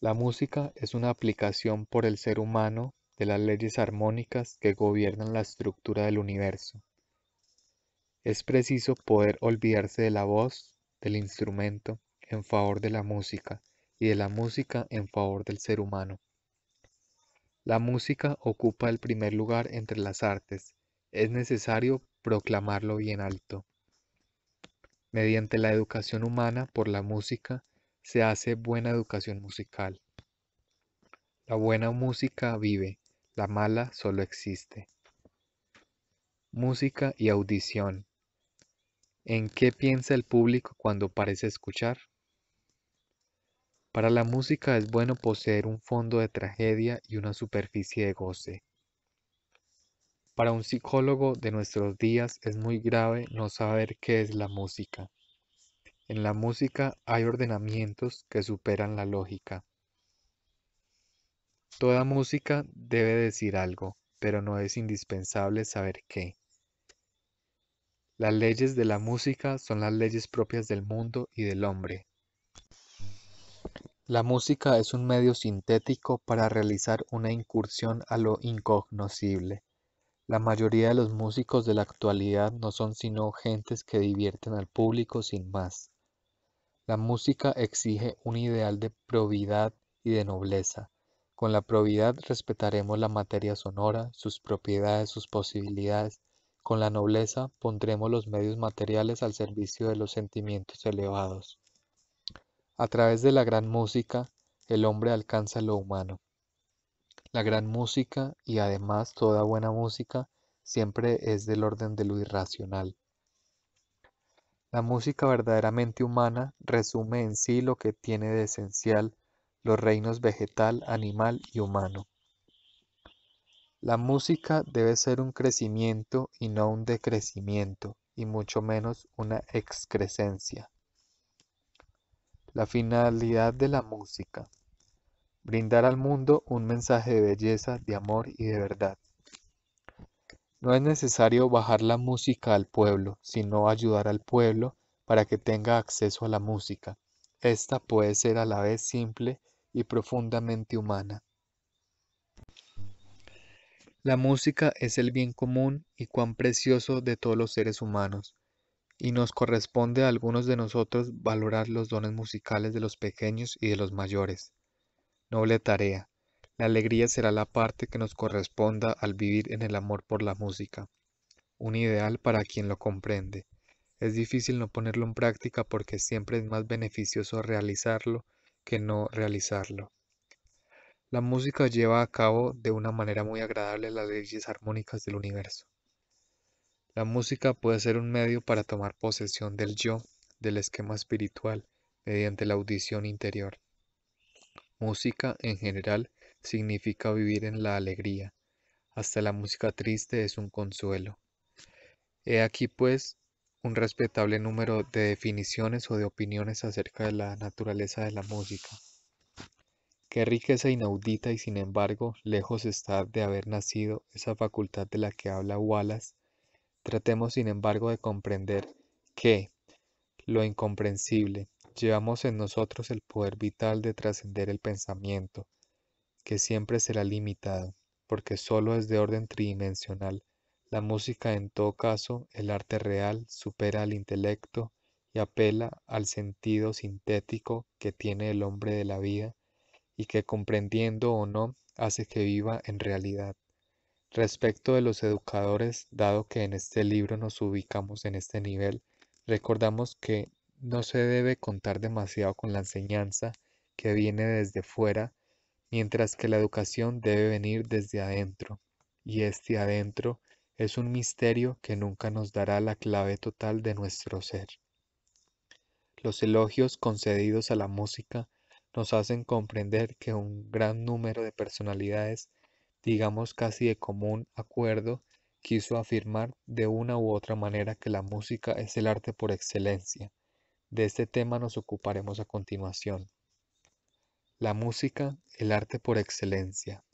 La música es una aplicación por el ser humano de las leyes armónicas que gobiernan la estructura del universo. Es preciso poder olvidarse de la voz, del instrumento, en favor de la música, y de la música en favor del ser humano. La música ocupa el primer lugar entre las artes. Es necesario proclamarlo bien alto. Mediante la educación humana por la música se hace buena educación musical. La buena música vive, la mala solo existe. Música y audición. ¿En qué piensa el público cuando parece escuchar? Para la música es bueno poseer un fondo de tragedia y una superficie de goce. Para un psicólogo de nuestros días es muy grave no saber qué es la música. En la música hay ordenamientos que superan la lógica. Toda música debe decir algo, pero no es indispensable saber qué. Las leyes de la música son las leyes propias del mundo y del hombre, la música es un medio sintético para realizar una incursión a lo incognoscible. La mayoría de los músicos de la actualidad no son sino gentes que divierten al público sin más. La música exige un ideal de probidad y de nobleza. Con la probidad respetaremos la materia sonora, sus propiedades, sus posibilidades. Con la nobleza pondremos los medios materiales al servicio de los sentimientos elevados. A través de la gran música, el hombre alcanza lo humano. La gran música y además toda buena música siempre es del orden de lo irracional. La música verdaderamente humana resume en sí lo que tiene de esencial los reinos vegetal, animal y humano. La música debe ser un crecimiento y no un decrecimiento, y mucho menos una excrescencia. La finalidad de la música. Brindar al mundo un mensaje de belleza, de amor y de verdad. No es necesario bajar la música al pueblo, sino ayudar al pueblo para que tenga acceso a la música. Esta puede ser a la vez simple y profundamente humana. La música es el bien común y cuán precioso de todos los seres humanos y nos corresponde a algunos de nosotros valorar los dones musicales de los pequeños y de los mayores. Noble tarea. La alegría será la parte que nos corresponda al vivir en el amor por la música, un ideal para quien lo comprende. Es difícil no ponerlo en práctica porque siempre es más beneficioso realizarlo que no realizarlo. La música lleva a cabo de una manera muy agradable las leyes armónicas del universo. La música puede ser un medio para tomar posesión del yo, del esquema espiritual, mediante la audición interior. Música, en general, significa vivir en la alegría. Hasta la música triste es un consuelo. He aquí, pues, un respetable número de definiciones o de opiniones acerca de la naturaleza de la música. Qué riqueza inaudita y sin embargo lejos está de haber nacido esa facultad de la que habla Wallace Tratemos, sin embargo, de comprender que lo incomprensible llevamos en nosotros el poder vital de trascender el pensamiento, que siempre será limitado, porque sólo es de orden tridimensional. La música, en todo caso, el arte real, supera al intelecto y apela al sentido sintético que tiene el hombre de la vida y que comprendiendo o no hace que viva en realidad. Respecto de los educadores, dado que en este libro nos ubicamos en este nivel, recordamos que no se debe contar demasiado con la enseñanza que viene desde fuera, mientras que la educación debe venir desde adentro. Y este adentro es un misterio que nunca nos dará la clave total de nuestro ser. Los elogios concedidos a la música nos hacen comprender que un gran número de personalidades digamos casi de común acuerdo, quiso afirmar de una u otra manera que la música es el arte por excelencia. De este tema nos ocuparemos a continuación. La música, el arte por excelencia.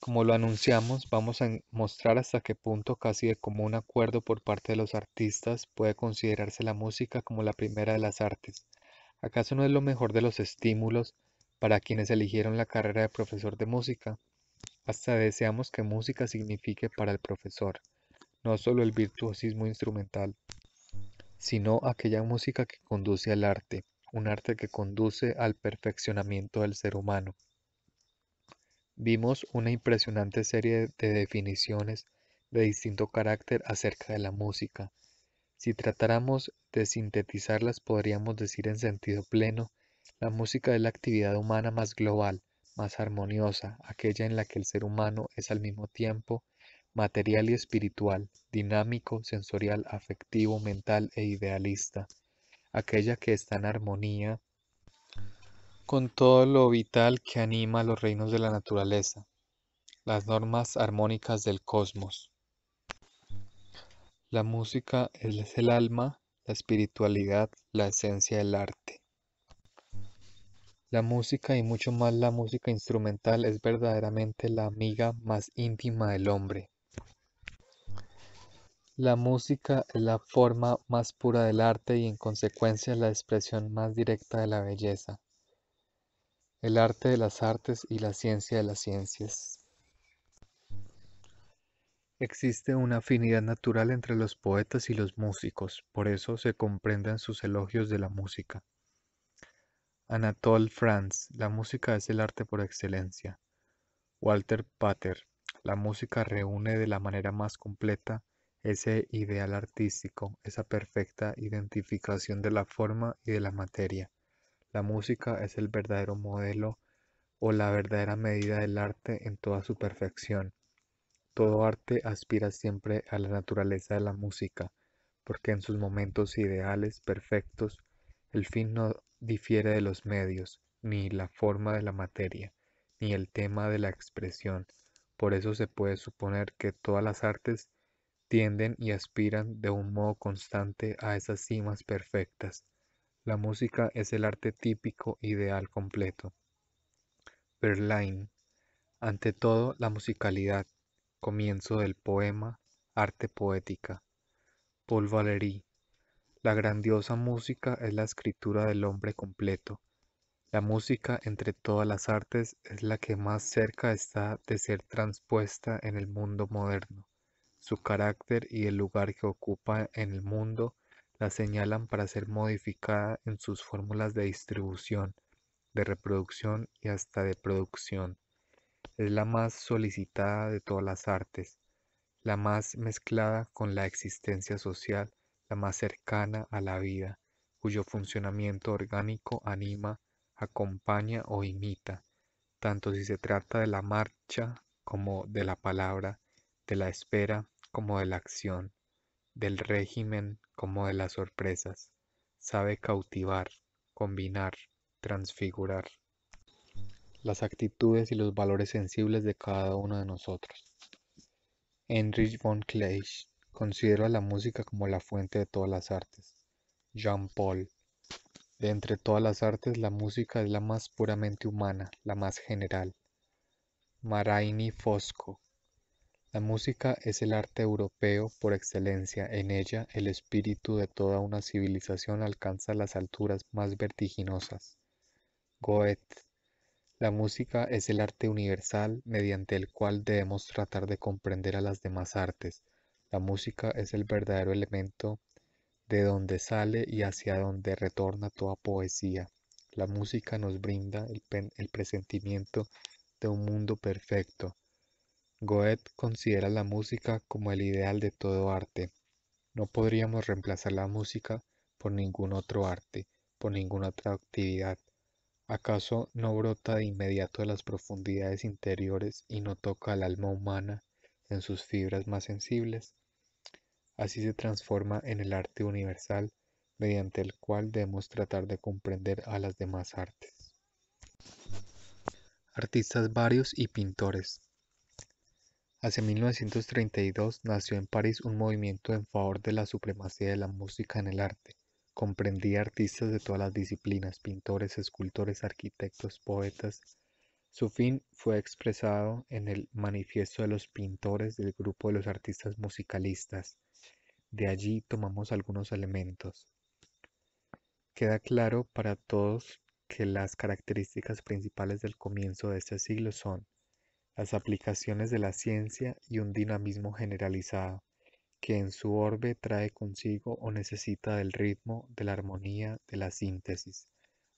Como lo anunciamos, vamos a mostrar hasta qué punto casi de común acuerdo por parte de los artistas puede considerarse la música como la primera de las artes. ¿Acaso no es lo mejor de los estímulos, para quienes eligieron la carrera de profesor de música. Hasta deseamos que música signifique para el profesor no solo el virtuosismo instrumental, sino aquella música que conduce al arte, un arte que conduce al perfeccionamiento del ser humano. Vimos una impresionante serie de definiciones de distinto carácter acerca de la música. Si tratáramos de sintetizarlas podríamos decir en sentido pleno la música es la actividad humana más global, más armoniosa, aquella en la que el ser humano es al mismo tiempo material y espiritual, dinámico, sensorial, afectivo, mental e idealista, aquella que está en armonía con todo lo vital que anima los reinos de la naturaleza, las normas armónicas del cosmos. La música es el alma, la espiritualidad, la esencia del arte. La música y mucho más la música instrumental es verdaderamente la amiga más íntima del hombre. La música es la forma más pura del arte y en consecuencia la expresión más directa de la belleza. El arte de las artes y la ciencia de las ciencias. Existe una afinidad natural entre los poetas y los músicos, por eso se comprenden sus elogios de la música. Anatole Franz. la música es el arte por excelencia. Walter Pater, la música reúne de la manera más completa ese ideal artístico, esa perfecta identificación de la forma y de la materia. La música es el verdadero modelo o la verdadera medida del arte en toda su perfección. Todo arte aspira siempre a la naturaleza de la música, porque en sus momentos ideales, perfectos, el fin no difiere de los medios, ni la forma de la materia, ni el tema de la expresión. Por eso se puede suponer que todas las artes tienden y aspiran de un modo constante a esas cimas perfectas. La música es el arte típico ideal completo. Verlaine. Ante todo, la musicalidad. Comienzo del poema, arte poética. Paul Valéry. La grandiosa música es la escritura del hombre completo. La música entre todas las artes es la que más cerca está de ser transpuesta en el mundo moderno. Su carácter y el lugar que ocupa en el mundo la señalan para ser modificada en sus fórmulas de distribución, de reproducción y hasta de producción. Es la más solicitada de todas las artes, la más mezclada con la existencia social, más cercana a la vida, cuyo funcionamiento orgánico anima, acompaña o imita, tanto si se trata de la marcha como de la palabra, de la espera como de la acción, del régimen como de las sorpresas. Sabe cautivar, combinar, transfigurar las actitudes y los valores sensibles de cada uno de nosotros. Heinrich von Kleist Considero a la música como la fuente de todas las artes. Jean Paul. De entre todas las artes, la música es la más puramente humana, la más general. Maraini Fosco. La música es el arte europeo por excelencia. En ella, el espíritu de toda una civilización alcanza las alturas más vertiginosas. Goethe. La música es el arte universal mediante el cual debemos tratar de comprender a las demás artes la música es el verdadero elemento de donde sale y hacia donde retorna toda poesía. La música nos brinda el, presentimiento de un mundo perfecto. Goethe considera la música como el ideal de todo arte. No podríamos reemplazar la música por ningún otro arte, por ninguna otra actividad. ¿Acaso no brota de inmediato de las profundidades interiores y no toca al alma humana en sus fibras más sensibles? Así se transforma en el arte universal mediante el cual debemos tratar de comprender a las demás artes. Artistas varios y pintores. Hace 1932 nació en París un movimiento en favor de la supremacía de la música en el arte. Comprendía artistas de todas las disciplinas, pintores, escultores, arquitectos, poetas. Su fin fue expresado en el Manifiesto de los Pintores del Grupo de los Artistas Musicalistas, de allí tomamos algunos elementos. Queda claro para todos que las características principales del comienzo de este siglo son las aplicaciones de la ciencia y un dinamismo generalizado que en su orbe trae consigo o necesita del ritmo, de la armonía, de la síntesis.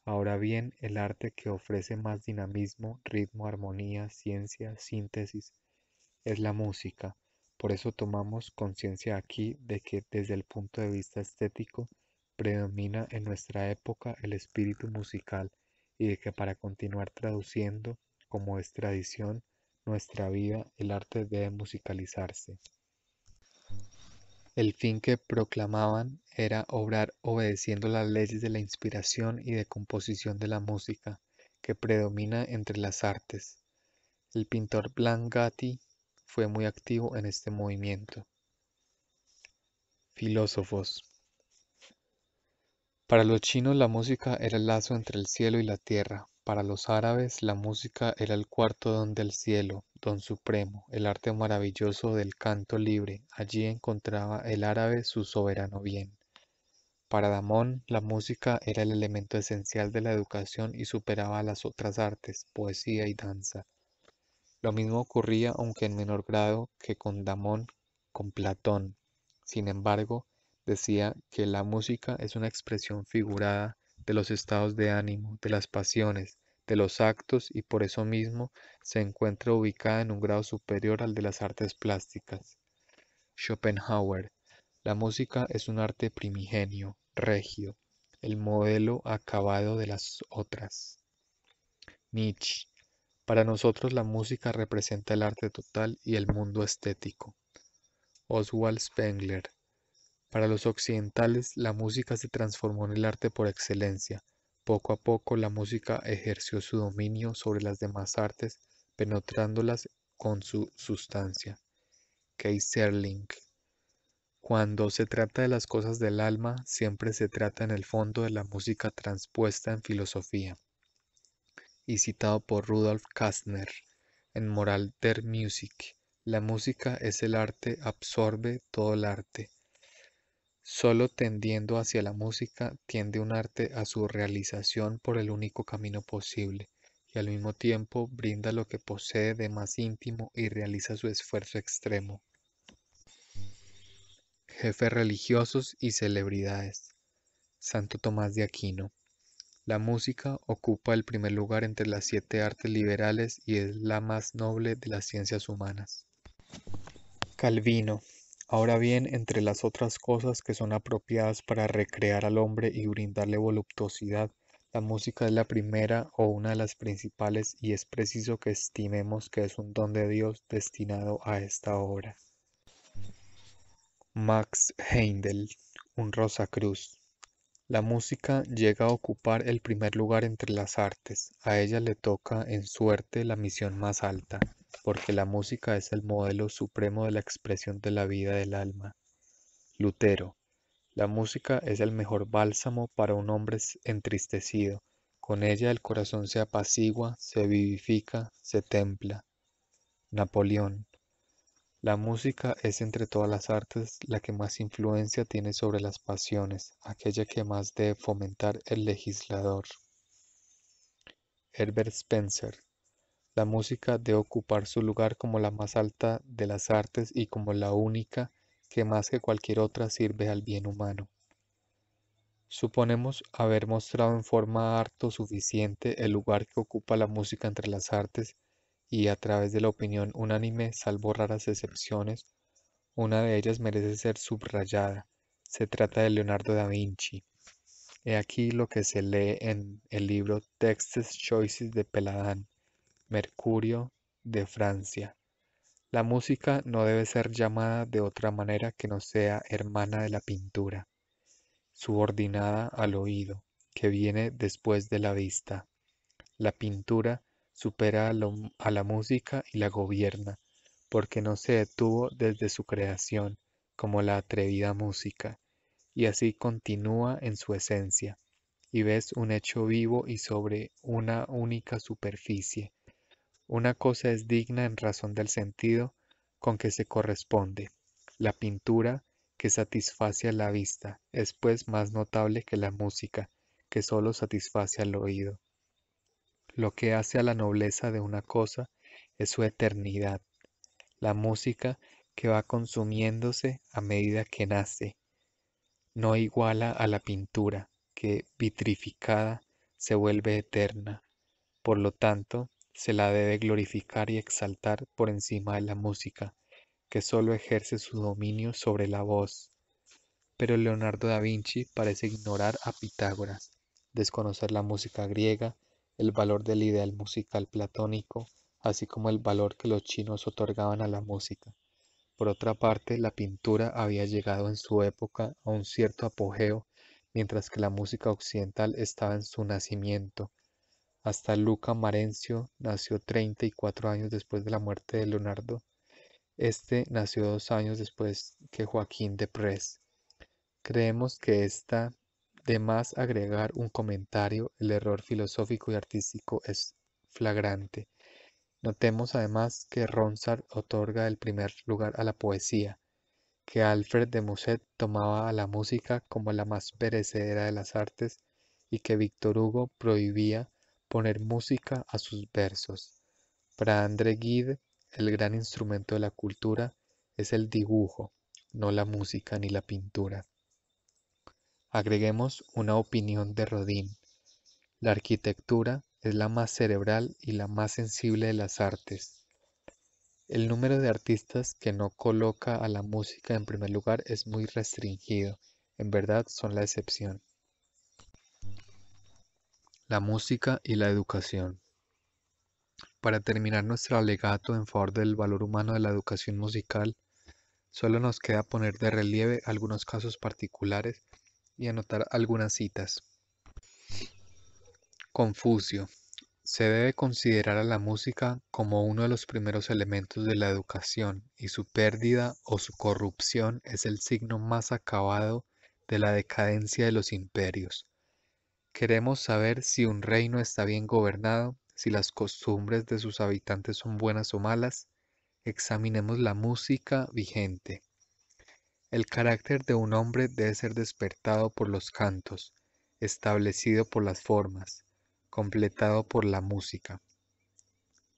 Ahora bien, el arte que ofrece más dinamismo, ritmo, armonía, ciencia, síntesis, es la música, por eso tomamos conciencia aquí de que desde el punto de vista estético predomina en nuestra época el espíritu musical y de que para continuar traduciendo, como es tradición, nuestra vida, el arte debe musicalizarse. El fin que proclamaban era obrar obedeciendo las leyes de la inspiración y de composición de la música, que predomina entre las artes. El pintor Blanc Gatti fue muy activo en este movimiento. Filósofos. Para los chinos la música era el lazo entre el cielo y la tierra. Para los árabes la música era el cuarto don del cielo, don supremo, el arte maravilloso del canto libre. Allí encontraba el árabe su soberano bien. Para Damón, la música era el elemento esencial de la educación y superaba las otras artes, poesía y danza. Lo mismo ocurría, aunque en menor grado, que con Damón, con Platón. Sin embargo, decía que la música es una expresión figurada de los estados de ánimo, de las pasiones, de los actos y por eso mismo se encuentra ubicada en un grado superior al de las artes plásticas. Schopenhauer. La música es un arte primigenio, regio, el modelo acabado de las otras. Nietzsche. Para nosotros la música representa el arte total y el mundo estético. Oswald Spengler. Para los occidentales la música se transformó en el arte por excelencia. Poco a poco la música ejerció su dominio sobre las demás artes, penetrándolas con su sustancia. Serling Cuando se trata de las cosas del alma, siempre se trata en el fondo de la música transpuesta en filosofía y citado por Rudolf Kastner en Moral der Musik. La música es el arte, absorbe todo el arte. Solo tendiendo hacia la música tiende un arte a su realización por el único camino posible y al mismo tiempo brinda lo que posee de más íntimo y realiza su esfuerzo extremo. Jefes religiosos y celebridades. Santo Tomás de Aquino. La música ocupa el primer lugar entre las siete artes liberales y es la más noble de las ciencias humanas. Calvino. Ahora bien, entre las otras cosas que son apropiadas para recrear al hombre y brindarle voluptuosidad, la música es la primera o una de las principales y es preciso que estimemos que es un don de Dios destinado a esta obra. Max Heindel, un rosa cruz. La música llega a ocupar el primer lugar entre las artes, a ella le toca en suerte la misión más alta, porque la música es el modelo supremo de la expresión de la vida del alma. Lutero, la música es el mejor bálsamo para un hombre entristecido, con ella el corazón se apacigua, se vivifica, se templa. Napoleón, la música es entre todas las artes la que más influencia tiene sobre las pasiones, aquella que más debe fomentar el legislador. Herbert Spencer. La música debe ocupar su lugar como la más alta de las artes y como la única que más que cualquier otra sirve al bien humano. Suponemos haber mostrado en forma harto suficiente el lugar que ocupa la música entre las artes y a través de la opinión unánime, salvo raras excepciones, una de ellas merece ser subrayada. Se trata de Leonardo da Vinci. He aquí lo que se lee en el libro Textes Choices de Peladán, Mercurio de Francia. La música no debe ser llamada de otra manera que no sea hermana de la pintura, subordinada al oído, que viene después de la vista. La pintura supera a, la música y la gobierna, porque no se detuvo desde su creación, como la atrevida música, y así continúa en su esencia, y ves un hecho vivo y sobre una única superficie. Una cosa es digna en razón del sentido con que se corresponde. La pintura, que satisface a la vista, es pues más notable que la música, que solo satisface al oído. Lo que hace a la nobleza de una cosa es su eternidad, la música que va consumiéndose a medida que nace. No iguala a la pintura, que vitrificada se vuelve eterna. Por lo tanto, se la debe glorificar y exaltar por encima de la música, que solo ejerce su dominio sobre la voz. Pero Leonardo da Vinci parece ignorar a Pitágoras, desconocer la música griega, el valor del ideal musical platónico, así como el valor que los chinos otorgaban a la música. Por otra parte, la pintura había llegado en su época a un cierto apogeo, mientras que la música occidental estaba en su nacimiento. Hasta Luca Marencio nació 34 años después de la muerte de Leonardo. Este nació dos años después que Joaquín de Prés. Creemos que esta de más agregar un comentario, el error filosófico y artístico es flagrante. Notemos además que Ronsard otorga el primer lugar a la poesía, que Alfred de Musset tomaba a la música como la más perecedera de las artes y que Víctor Hugo prohibía poner música a sus versos. Para André Guide, el gran instrumento de la cultura es el dibujo, no la música ni la pintura. Agreguemos una opinión de Rodin. La arquitectura es la más cerebral y la más sensible de las artes. El número de artistas que no coloca a la música en primer lugar es muy restringido. En verdad son la excepción. La música y la educación. Para terminar nuestro alegato en favor del valor humano de la educación musical, solo nos queda poner de relieve algunos casos particulares y anotar algunas citas. Confucio. Se debe considerar a la música como uno de los primeros elementos de la educación y su pérdida o su corrupción es el signo más acabado de la decadencia de los imperios. Queremos saber si un reino está bien gobernado, si las costumbres de sus habitantes son buenas o malas. Examinemos la música vigente. El carácter de un hombre debe ser despertado por los cantos, establecido por las formas, completado por la música.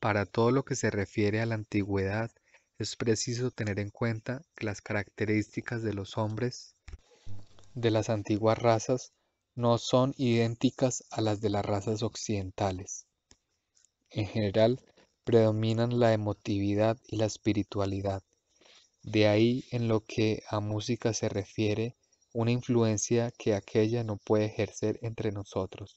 Para todo lo que se refiere a la antigüedad, es preciso tener en cuenta que las características de los hombres de las antiguas razas no son idénticas a las de las razas occidentales. En general, predominan la emotividad y la espiritualidad de ahí en lo que a música se refiere, una influencia que aquella no puede ejercer entre nosotros.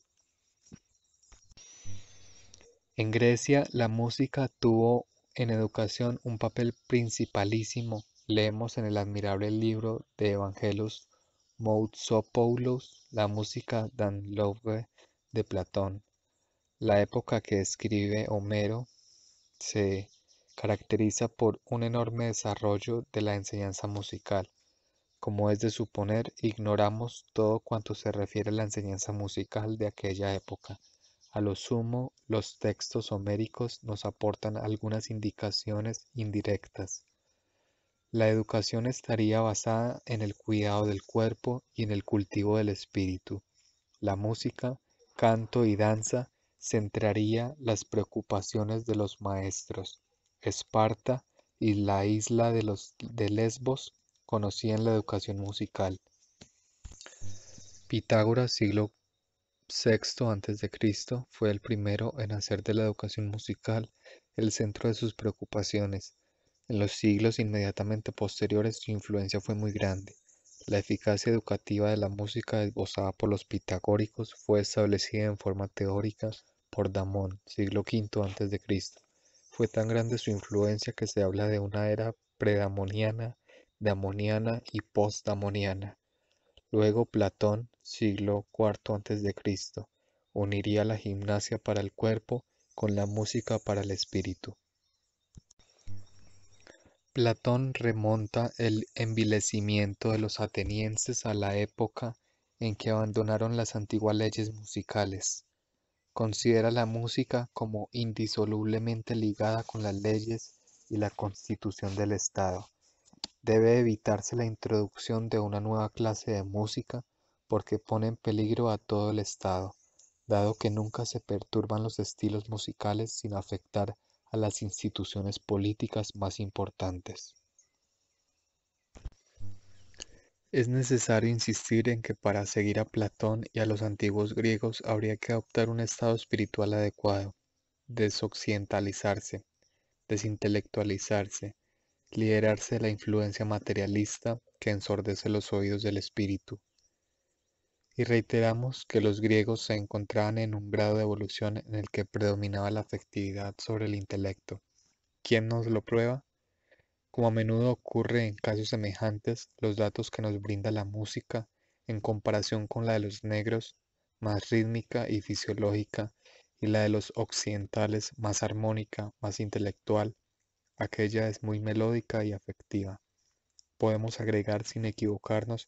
En Grecia la música tuvo en educación un papel principalísimo. Leemos en el admirable libro de Evangelos Moutsopoulos la música Dan Love de Platón. La época que escribe Homero se caracteriza por un enorme desarrollo de la enseñanza musical. Como es de suponer, ignoramos todo cuanto se refiere a la enseñanza musical de aquella época. A lo sumo, los textos homéricos nos aportan algunas indicaciones indirectas. La educación estaría basada en el cuidado del cuerpo y en el cultivo del espíritu. La música, canto y danza centraría las preocupaciones de los maestros. Esparta y la isla de, los, de Lesbos conocían la educación musical. Pitágoras, siglo VI cristo fue el primero en hacer de la educación musical el centro de sus preocupaciones. En los siglos inmediatamente posteriores su influencia fue muy grande. La eficacia educativa de la música esbozada por los pitagóricos fue establecida en forma teórica por Damón, siglo V cristo fue tan grande su influencia que se habla de una era predamoniana, damoniana y postdamoniana. Luego Platón, siglo IV a.C., uniría la gimnasia para el cuerpo con la música para el espíritu. Platón remonta el envilecimiento de los atenienses a la época en que abandonaron las antiguas leyes musicales considera la música como indisolublemente ligada con las leyes y la constitución del Estado. Debe evitarse la introducción de una nueva clase de música porque pone en peligro a todo el Estado, dado que nunca se perturban los estilos musicales sin afectar a las instituciones políticas más importantes. Es necesario insistir en que para seguir a Platón y a los antiguos griegos habría que adoptar un estado espiritual adecuado, desoccidentalizarse, desintelectualizarse, liderarse de la influencia materialista que ensordece los oídos del espíritu. Y reiteramos que los griegos se encontraban en un grado de evolución en el que predominaba la afectividad sobre el intelecto. ¿Quién nos lo prueba? Como a menudo ocurre en casos semejantes, los datos que nos brinda la música, en comparación con la de los negros, más rítmica y fisiológica, y la de los occidentales, más armónica, más intelectual, aquella es muy melódica y afectiva. Podemos agregar sin equivocarnos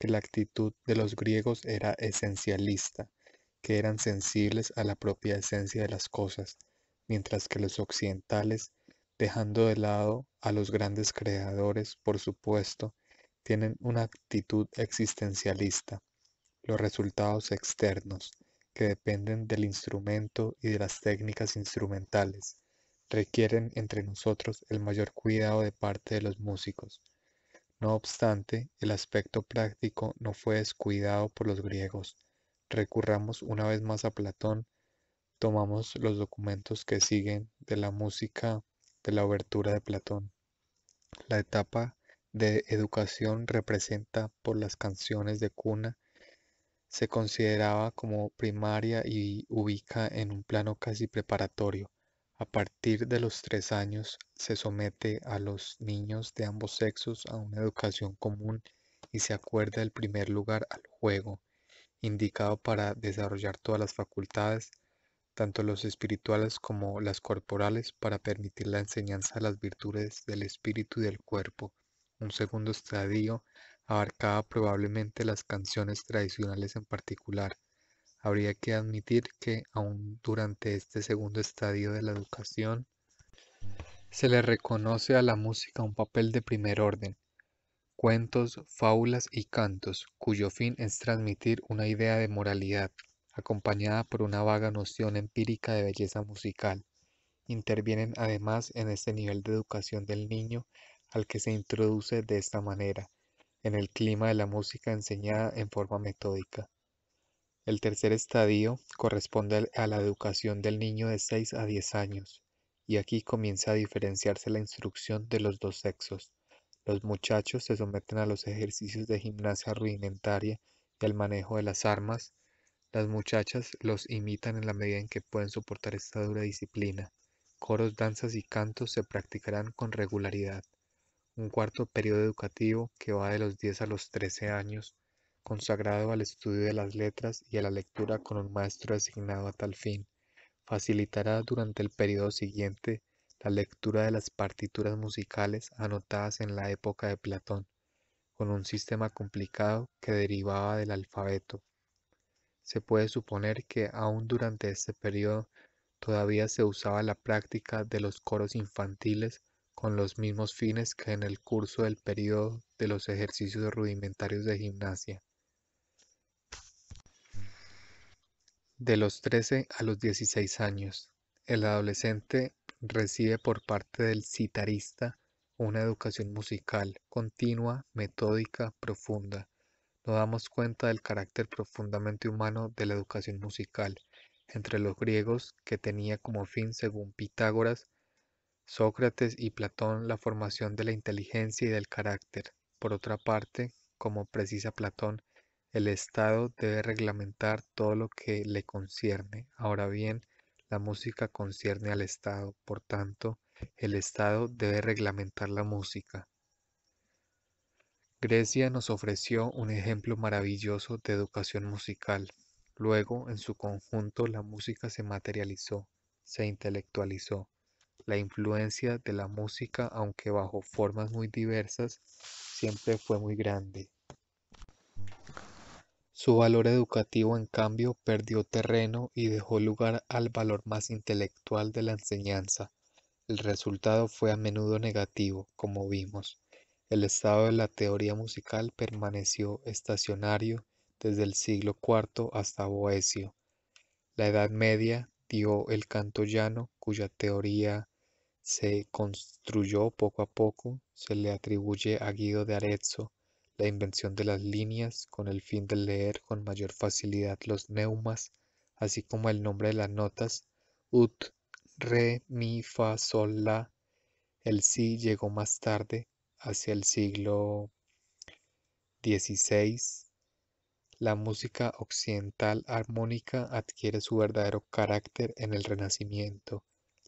que la actitud de los griegos era esencialista, que eran sensibles a la propia esencia de las cosas, mientras que los occidentales dejando de lado a los grandes creadores, por supuesto, tienen una actitud existencialista, los resultados externos, que dependen del instrumento y de las técnicas instrumentales, requieren entre nosotros el mayor cuidado de parte de los músicos. No obstante, el aspecto práctico no fue descuidado por los griegos. Recurramos una vez más a Platón, tomamos los documentos que siguen de la música de la obertura de Platón. La etapa de educación representa por las canciones de cuna se consideraba como primaria y ubica en un plano casi preparatorio. A partir de los tres años se somete a los niños de ambos sexos a una educación común y se acuerda el primer lugar al juego, indicado para desarrollar todas las facultades, tanto los espirituales como las corporales, para permitir la enseñanza de las virtudes del espíritu y del cuerpo. Un segundo estadio abarcaba probablemente las canciones tradicionales en particular. Habría que admitir que aún durante este segundo estadio de la educación, se le reconoce a la música un papel de primer orden, cuentos, fábulas y cantos, cuyo fin es transmitir una idea de moralidad, acompañada por una vaga noción empírica de belleza musical. Intervienen además en este nivel de educación del niño al que se introduce de esta manera, en el clima de la música enseñada en forma metódica. El tercer estadio corresponde a la educación del niño de 6 a 10 años, y aquí comienza a diferenciarse la instrucción de los dos sexos. Los muchachos se someten a los ejercicios de gimnasia rudimentaria y al manejo de las armas, las muchachas los imitan en la medida en que pueden soportar esta dura disciplina. Coros, danzas y cantos se practicarán con regularidad. Un cuarto periodo educativo que va de los 10 a los 13 años, consagrado al estudio de las letras y a la lectura con un maestro asignado a tal fin, facilitará durante el periodo siguiente la lectura de las partituras musicales anotadas en la época de Platón, con un sistema complicado que derivaba del alfabeto se puede suponer que aún durante este periodo todavía se usaba la práctica de los coros infantiles con los mismos fines que en el curso del periodo de los ejercicios rudimentarios de gimnasia. De los 13 a los 16 años, el adolescente recibe por parte del citarista una educación musical continua, metódica, profunda nos damos cuenta del carácter profundamente humano de la educación musical entre los griegos que tenía como fin, según Pitágoras, Sócrates y Platón, la formación de la inteligencia y del carácter. Por otra parte, como precisa Platón, el Estado debe reglamentar todo lo que le concierne. Ahora bien, la música concierne al Estado, por tanto, el Estado debe reglamentar la música. Grecia nos ofreció un ejemplo maravilloso de educación musical. Luego, en su conjunto, la música se materializó, se intelectualizó. La influencia de la música, aunque bajo formas muy diversas, siempre fue muy grande. Su valor educativo, en cambio, perdió terreno y dejó lugar al valor más intelectual de la enseñanza. El resultado fue a menudo negativo, como vimos. El estado de la teoría musical permaneció estacionario desde el siglo IV hasta Boecio. La Edad Media dio el canto llano, cuya teoría se construyó poco a poco. Se le atribuye a Guido de Arezzo la invención de las líneas con el fin de leer con mayor facilidad los neumas, así como el nombre de las notas ut, re, mi, fa, sol, la. El si llegó más tarde hacia el siglo XVI, la música occidental armónica adquiere su verdadero carácter en el Renacimiento.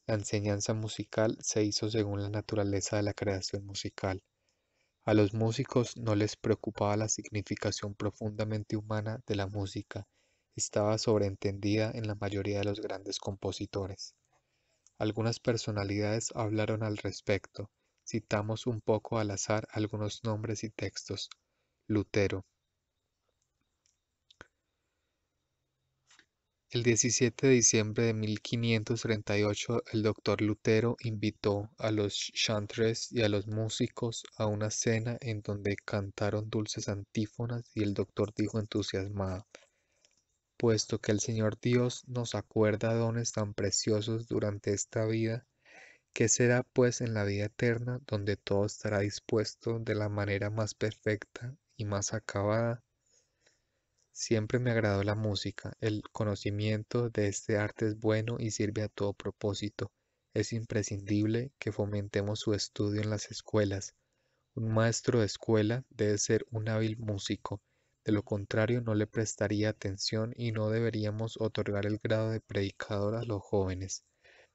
La enseñanza musical se hizo según la naturaleza de la creación musical. A los músicos no les preocupaba la significación profundamente humana de la música, estaba sobreentendida en la mayoría de los grandes compositores. Algunas personalidades hablaron al respecto, citamos un poco al azar algunos nombres y textos. Lutero. El 17 de diciembre de 1538, el doctor Lutero invitó a los chantres y a los músicos a una cena en donde cantaron dulces antífonas y el doctor dijo entusiasmado, puesto que el Señor Dios nos acuerda dones tan preciosos durante esta vida, ¿Qué será pues en la vida eterna donde todo estará dispuesto de la manera más perfecta y más acabada. Siempre me agradó la música, el conocimiento de este arte es bueno y sirve a todo propósito. Es imprescindible que fomentemos su estudio en las escuelas. Un maestro de escuela debe ser un hábil músico, de lo contrario no le prestaría atención y no deberíamos otorgar el grado de predicador a los jóvenes.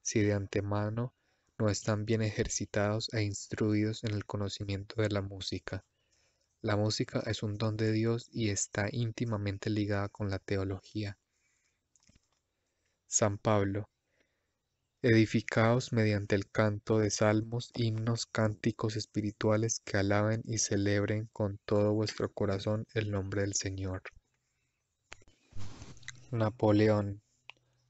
Si de antemano no están bien ejercitados e instruidos en el conocimiento de la música. La música es un don de Dios y está íntimamente ligada con la teología. San Pablo, edificados mediante el canto de salmos, himnos, cánticos espirituales que alaben y celebren con todo vuestro corazón el nombre del Señor. Napoleón,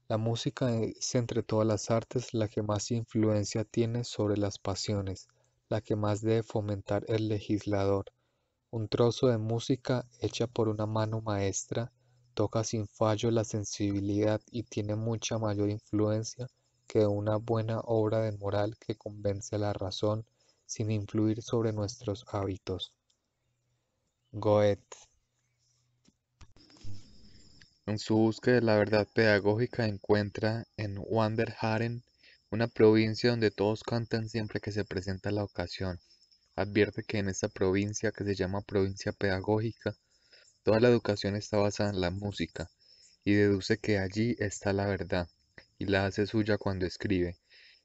la música es entre todas las artes la que más influencia tiene sobre las pasiones, la que más debe fomentar el legislador. Un trozo de música hecha por una mano maestra toca sin fallo la sensibilidad y tiene mucha mayor influencia que una buena obra de moral que convence a la razón sin influir sobre nuestros hábitos. Goethe en su búsqueda de la verdad pedagógica encuentra en Wanderharen, una provincia donde todos cantan siempre que se presenta la ocasión. Advierte que en esta provincia, que se llama provincia pedagógica, toda la educación está basada en la música y deduce que allí está la verdad y la hace suya cuando escribe.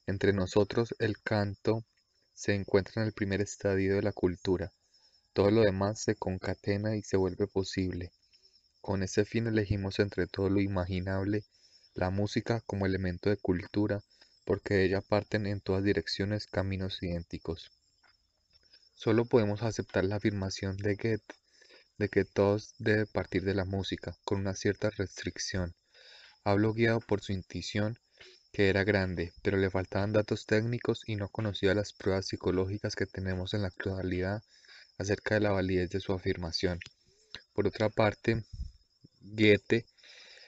Entre nosotros el canto se encuentra en el primer estadio de la cultura. Todo lo demás se concatena y se vuelve posible. Con ese fin elegimos entre todo lo imaginable la música como elemento de cultura, porque de ella parten en todas direcciones caminos idénticos. Solo podemos aceptar la afirmación de Goethe de que todos debe partir de la música, con una cierta restricción. Hablo guiado por su intuición, que era grande, pero le faltaban datos técnicos y no conocía las pruebas psicológicas que tenemos en la actualidad acerca de la validez de su afirmación. Por otra parte, Goethe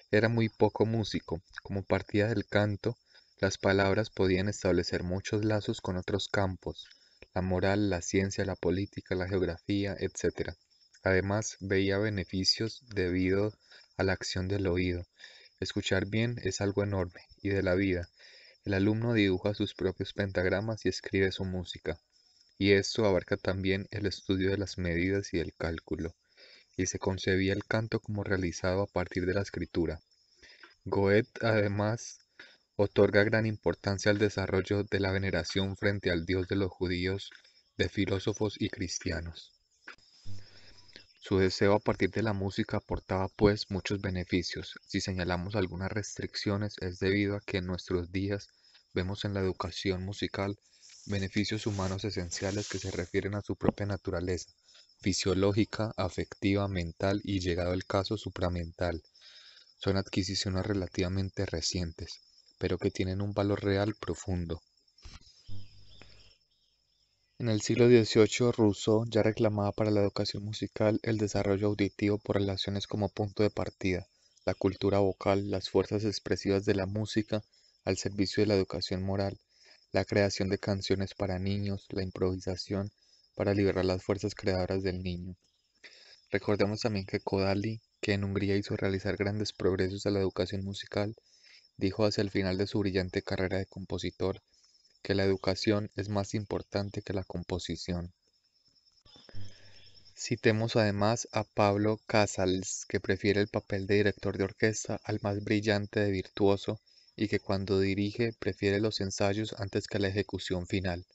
era muy poco músico, como partía del canto, las palabras podían establecer muchos lazos con otros campos, la moral, la ciencia, la política, la geografía, etc. Además, veía beneficios debido a la acción del oído. Escuchar bien es algo enorme y de la vida. El alumno dibuja sus propios pentagramas y escribe su música. Y esto abarca también el estudio de las medidas y el cálculo y se concebía el canto como realizado a partir de la escritura. Goethe además otorga gran importancia al desarrollo de la veneración frente al Dios de los judíos, de filósofos y cristianos. Su deseo a partir de la música aportaba pues muchos beneficios. Si señalamos algunas restricciones es debido a que en nuestros días vemos en la educación musical beneficios humanos esenciales que se refieren a su propia naturaleza, fisiológica, afectiva, mental y llegado el caso supramental. Son adquisiciones relativamente recientes, pero que tienen un valor real profundo. En el siglo XVIII, Rousseau ya reclamaba para la educación musical el desarrollo auditivo por relaciones como punto de partida, la cultura vocal, las fuerzas expresivas de la música al servicio de la educación moral, la creación de canciones para niños, la improvisación, para liberar las fuerzas creadoras del niño. Recordemos también que Kodaly, que en Hungría hizo realizar grandes progresos a la educación musical, dijo hacia el final de su brillante carrera de compositor que la educación es más importante que la composición. Citemos además a Pablo Casals, que prefiere el papel de director de orquesta al más brillante de virtuoso y que cuando dirige prefiere los ensayos antes que la ejecución final.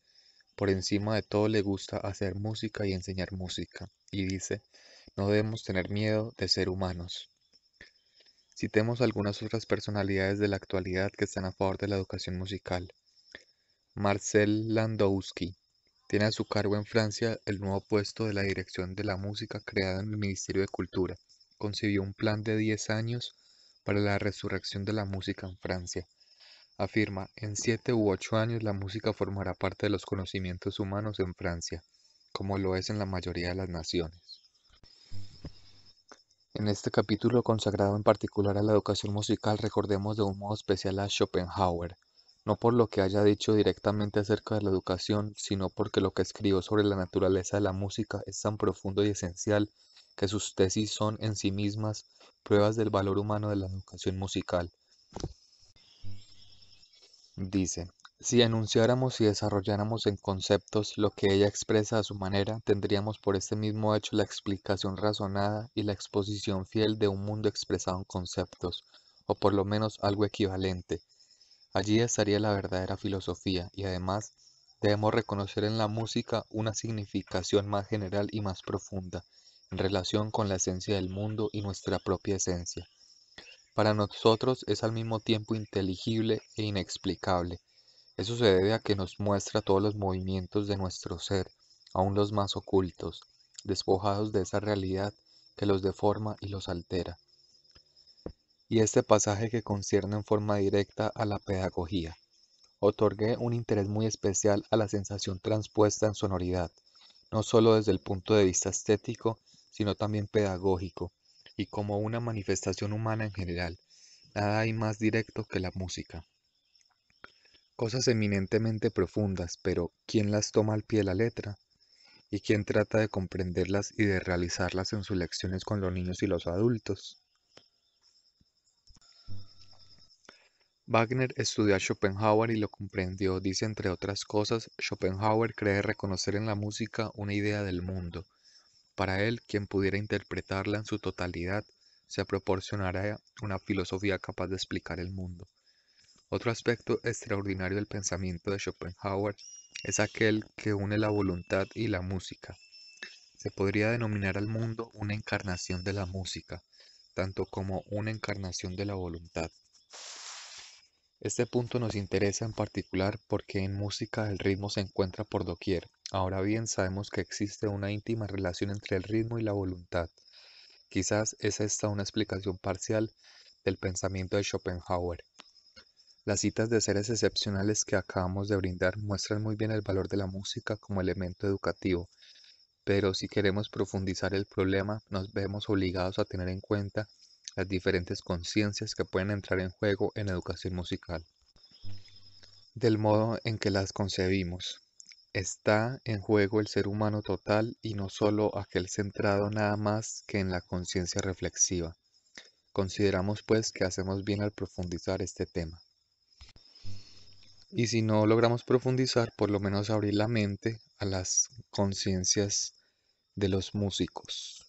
Por encima de todo le gusta hacer música y enseñar música, y dice, no debemos tener miedo de ser humanos. Citemos algunas otras personalidades de la actualidad que están a favor de la educación musical. Marcel Landowski tiene a su cargo en Francia el nuevo puesto de la Dirección de la Música creada en el Ministerio de Cultura. Concibió un plan de 10 años para la resurrección de la música en Francia Afirma, en siete u ocho años la música formará parte de los conocimientos humanos en Francia, como lo es en la mayoría de las naciones. En este capítulo consagrado en particular a la educación musical recordemos de un modo especial a Schopenhauer, no por lo que haya dicho directamente acerca de la educación, sino porque lo que escribió sobre la naturaleza de la música es tan profundo y esencial que sus tesis son en sí mismas pruebas del valor humano de la educación musical. Dice, si enunciáramos y desarrolláramos en conceptos lo que ella expresa a su manera, tendríamos por este mismo hecho la explicación razonada y la exposición fiel de un mundo expresado en conceptos, o por lo menos algo equivalente. Allí estaría la verdadera filosofía, y además debemos reconocer en la música una significación más general y más profunda, en relación con la esencia del mundo y nuestra propia esencia para nosotros es al mismo tiempo inteligible e inexplicable. Eso se debe a que nos muestra todos los movimientos de nuestro ser, aun los más ocultos, despojados de esa realidad que los deforma y los altera. Y este pasaje que concierne en forma directa a la pedagogía. Otorgué un interés muy especial a la sensación transpuesta en sonoridad, no solo desde el punto de vista estético, sino también pedagógico, y como una manifestación humana en general. Nada hay más directo que la música. Cosas eminentemente profundas, pero ¿quién las toma al pie de la letra? ¿Y quién trata de comprenderlas y de realizarlas en sus lecciones con los niños y los adultos? Wagner estudió a Schopenhauer y lo comprendió. Dice, entre otras cosas, Schopenhauer cree reconocer en la música una idea del mundo, para él, quien pudiera interpretarla en su totalidad, se proporcionará una filosofía capaz de explicar el mundo. Otro aspecto extraordinario del pensamiento de Schopenhauer es aquel que une la voluntad y la música. Se podría denominar al mundo una encarnación de la música, tanto como una encarnación de la voluntad. Este punto nos interesa en particular porque en música el ritmo se encuentra por doquier, Ahora bien, sabemos que existe una íntima relación entre el ritmo y la voluntad. Quizás es esta una explicación parcial del pensamiento de Schopenhauer. Las citas de seres excepcionales que acabamos de brindar muestran muy bien el valor de la música como elemento educativo, pero si queremos profundizar el problema nos vemos obligados a tener en cuenta las diferentes conciencias que pueden entrar en juego en educación musical, del modo en que las concebimos. Está en juego el ser humano total y no solo aquel centrado nada más que en la conciencia reflexiva. Consideramos pues que hacemos bien al profundizar este tema. Y si no logramos profundizar, por lo menos abrir la mente a las conciencias de los músicos.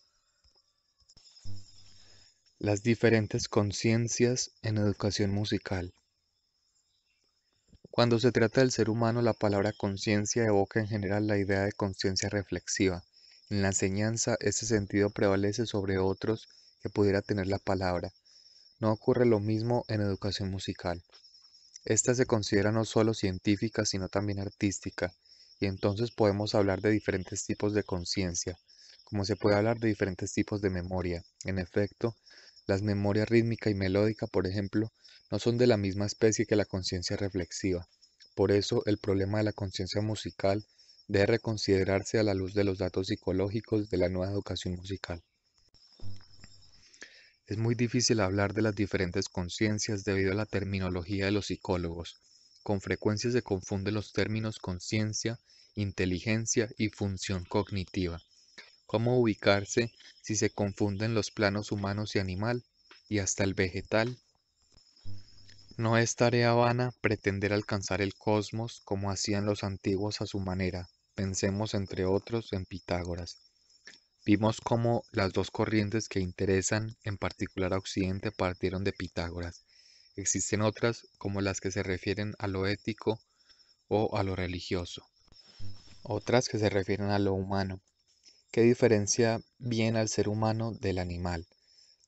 Las diferentes conciencias en educación musical. Cuando se trata del ser humano, la palabra conciencia evoca en general la idea de conciencia reflexiva. En la enseñanza, ese sentido prevalece sobre otros que pudiera tener la palabra. No ocurre lo mismo en educación musical. Esta se considera no solo científica, sino también artística, y entonces podemos hablar de diferentes tipos de conciencia, como se puede hablar de diferentes tipos de memoria. En efecto, las memorias rítmica y melódica, por ejemplo, no son de la misma especie que la conciencia reflexiva. Por eso el problema de la conciencia musical debe reconsiderarse a la luz de los datos psicológicos de la nueva educación musical. Es muy difícil hablar de las diferentes conciencias debido a la terminología de los psicólogos. Con frecuencia se confunden los términos conciencia, inteligencia y función cognitiva. ¿Cómo ubicarse si se confunden los planos humanos y animal y hasta el vegetal no es tarea vana pretender alcanzar el cosmos como hacían los antiguos a su manera. Pensemos, entre otros, en Pitágoras. Vimos cómo las dos corrientes que interesan en particular a Occidente partieron de Pitágoras. Existen otras, como las que se refieren a lo ético o a lo religioso. Otras que se refieren a lo humano. ¿Qué diferencia bien al ser humano del animal?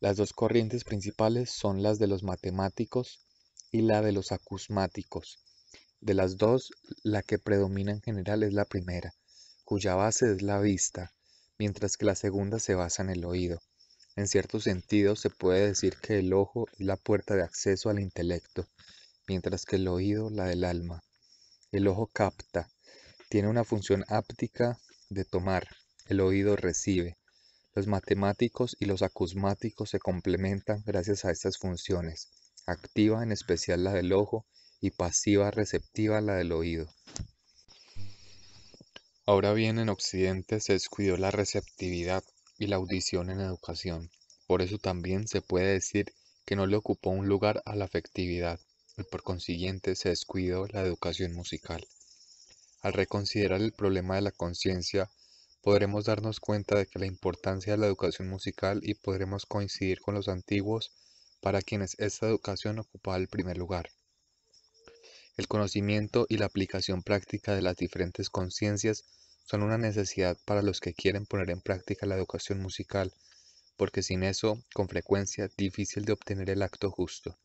Las dos corrientes principales son las de los matemáticos, y la de los acusmáticos. De las dos, la que predomina en general es la primera, cuya base es la vista, mientras que la segunda se basa en el oído. En cierto sentido, se puede decir que el ojo es la puerta de acceso al intelecto, mientras que el oído la del alma. El ojo capta, tiene una función áptica de tomar, el oído recibe. Los matemáticos y los acusmáticos se complementan gracias a estas funciones activa en especial la del ojo y pasiva receptiva la del oído. Ahora bien, en Occidente se descuidó la receptividad y la audición en educación. Por eso también se puede decir que no le ocupó un lugar a la afectividad y por consiguiente se descuidó la educación musical. Al reconsiderar el problema de la conciencia, podremos darnos cuenta de que la importancia de la educación musical y podremos coincidir con los antiguos para quienes esta educación ocupa el primer lugar. El conocimiento y la aplicación práctica de las diferentes conciencias son una necesidad para los que quieren poner en práctica la educación musical, porque sin eso, con frecuencia, difícil de obtener el acto justo,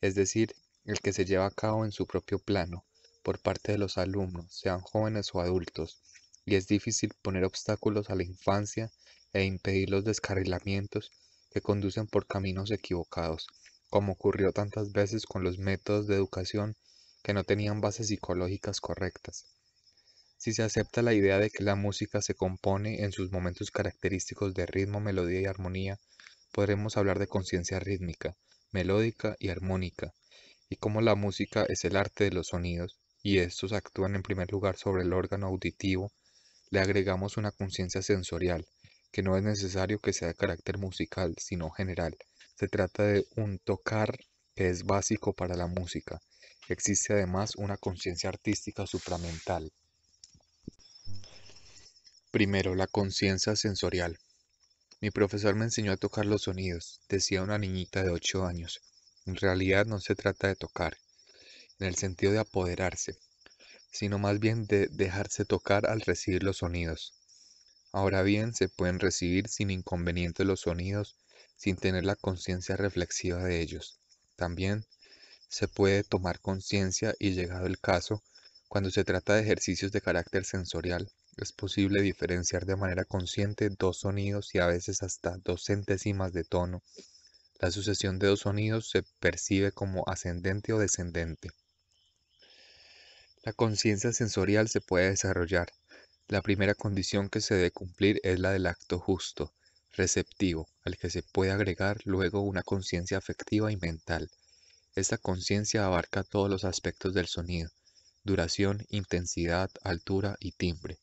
es decir, el que se lleva a cabo en su propio plano, por parte de los alumnos, sean jóvenes o adultos, y es difícil poner obstáculos a la infancia e impedir los descarrilamientos que conducen por caminos equivocados, como ocurrió tantas veces con los métodos de educación que no tenían bases psicológicas correctas. Si se acepta la idea de que la música se compone en sus momentos característicos de ritmo, melodía y armonía, podremos hablar de conciencia rítmica, melódica y armónica, y como la música es el arte de los sonidos, y estos actúan en primer lugar sobre el órgano auditivo, le agregamos una conciencia sensorial, que no es necesario que sea de carácter musical, sino general. Se trata de un tocar que es básico para la música. Existe además una conciencia artística supramental. Primero, la conciencia sensorial. Mi profesor me enseñó a tocar los sonidos, decía una niñita de 8 años. En realidad no se trata de tocar, en el sentido de apoderarse, sino más bien de dejarse tocar al recibir los sonidos. Ahora bien, se pueden recibir sin inconveniente los sonidos sin tener la conciencia reflexiva de ellos. También se puede tomar conciencia y llegado el caso, cuando se trata de ejercicios de carácter sensorial, es posible diferenciar de manera consciente dos sonidos y a veces hasta dos centésimas de tono. La sucesión de dos sonidos se percibe como ascendente o descendente. La conciencia sensorial se puede desarrollar la primera condición que se debe cumplir es la del acto justo, receptivo, al que se puede agregar luego una conciencia afectiva y mental. Esta conciencia abarca todos los aspectos del sonido, duración, intensidad, altura y timbre.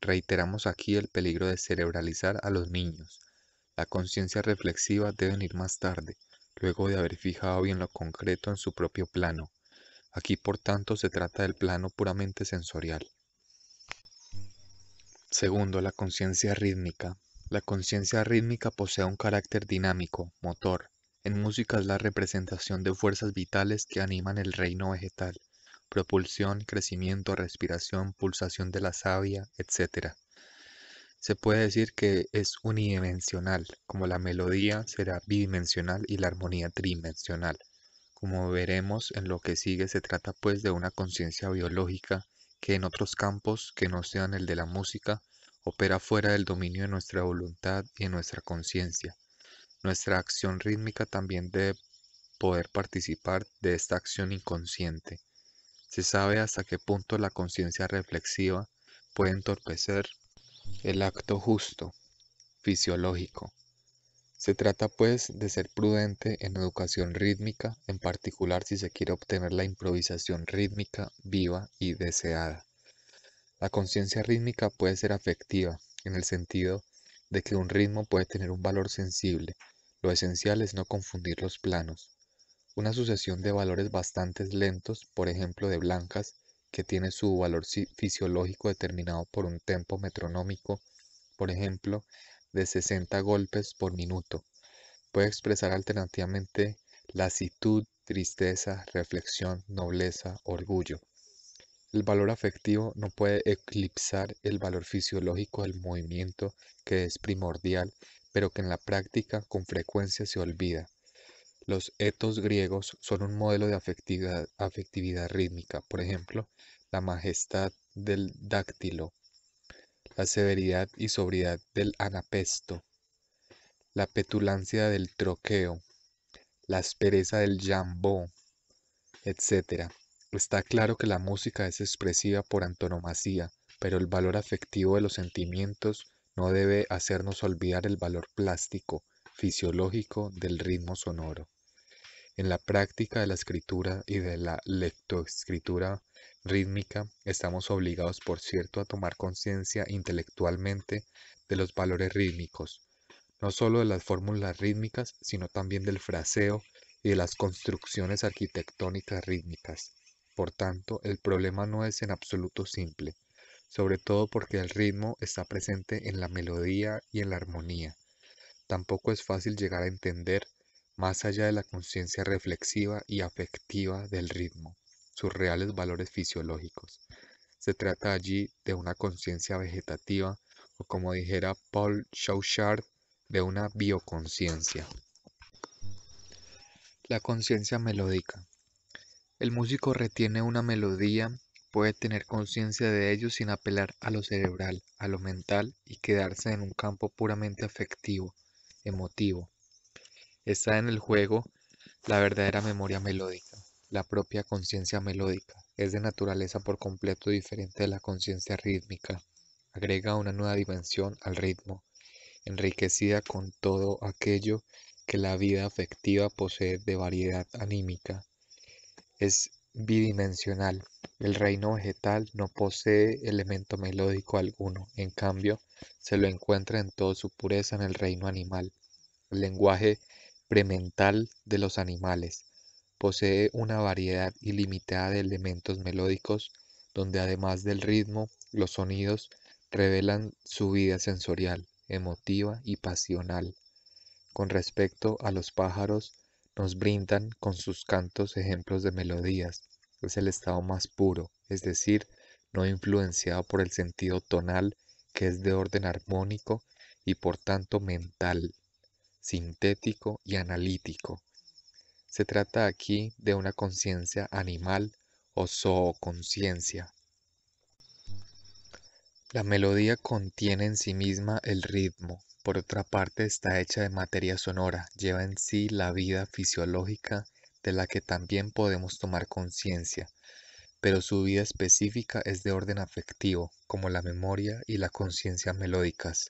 Reiteramos aquí el peligro de cerebralizar a los niños. La conciencia reflexiva debe venir más tarde, luego de haber fijado bien lo concreto en su propio plano. Aquí, por tanto, se trata del plano puramente sensorial. Segundo, la conciencia rítmica. La conciencia rítmica posee un carácter dinámico, motor. En música es la representación de fuerzas vitales que animan el reino vegetal. Propulsión, crecimiento, respiración, pulsación de la savia, etc. Se puede decir que es unidimensional, como la melodía será bidimensional y la armonía tridimensional. Como veremos en lo que sigue, se trata pues de una conciencia biológica que en otros campos que no sean el de la música opera fuera del dominio de nuestra voluntad y de nuestra conciencia. Nuestra acción rítmica también debe poder participar de esta acción inconsciente. Se sabe hasta qué punto la conciencia reflexiva puede entorpecer el acto justo, fisiológico, se trata pues de ser prudente en educación rítmica, en particular si se quiere obtener la improvisación rítmica viva y deseada. La conciencia rítmica puede ser afectiva, en el sentido de que un ritmo puede tener un valor sensible. Lo esencial es no confundir los planos. Una sucesión de valores bastante lentos, por ejemplo de blancas, que tiene su valor fisiológico determinado por un tempo metronómico, por ejemplo, de 60 golpes por minuto. Puede expresar alternativamente lasitud, tristeza, reflexión, nobleza, orgullo. El valor afectivo no puede eclipsar el valor fisiológico del movimiento que es primordial, pero que en la práctica con frecuencia se olvida. Los etos griegos son un modelo de afectividad, afectividad rítmica. Por ejemplo, la majestad del dáctilo la severidad y sobriedad del anapesto, la petulancia del troqueo, la aspereza del jambó, etc. Está claro que la música es expresiva por antonomasia, pero el valor afectivo de los sentimientos no debe hacernos olvidar el valor plástico, fisiológico del ritmo sonoro. En la práctica de la escritura y de la lectoescritura rítmica, estamos obligados, por cierto, a tomar conciencia intelectualmente de los valores rítmicos, no solo de las fórmulas rítmicas, sino también del fraseo y de las construcciones arquitectónicas rítmicas. Por tanto, el problema no es en absoluto simple, sobre todo porque el ritmo está presente en la melodía y en la armonía. Tampoco es fácil llegar a entender más allá de la conciencia reflexiva y afectiva del ritmo sus reales valores fisiológicos. Se trata allí de una conciencia vegetativa o como dijera Paul Chauchard, de una bioconciencia. La conciencia melódica. El músico retiene una melodía, puede tener conciencia de ello sin apelar a lo cerebral, a lo mental y quedarse en un campo puramente afectivo, emotivo. Está en el juego la verdadera memoria melódica la propia conciencia melódica es de naturaleza por completo diferente de la conciencia rítmica. Agrega una nueva dimensión al ritmo, enriquecida con todo aquello que la vida afectiva posee de variedad anímica. Es bidimensional. El reino vegetal no posee elemento melódico alguno, en cambio, se lo encuentra en toda su pureza en el reino animal, el lenguaje premental de los animales Posee una variedad ilimitada de elementos melódicos donde además del ritmo, los sonidos revelan su vida sensorial, emotiva y pasional. Con respecto a los pájaros, nos brindan con sus cantos ejemplos de melodías. Es el estado más puro, es decir, no influenciado por el sentido tonal, que es de orden armónico y por tanto mental, sintético y analítico, se trata aquí de una conciencia animal o zooconciencia. La melodía contiene en sí misma el ritmo. Por otra parte, está hecha de materia sonora, lleva en sí la vida fisiológica de la que también podemos tomar conciencia, pero su vida específica es de orden afectivo, como la memoria y la conciencia melódicas.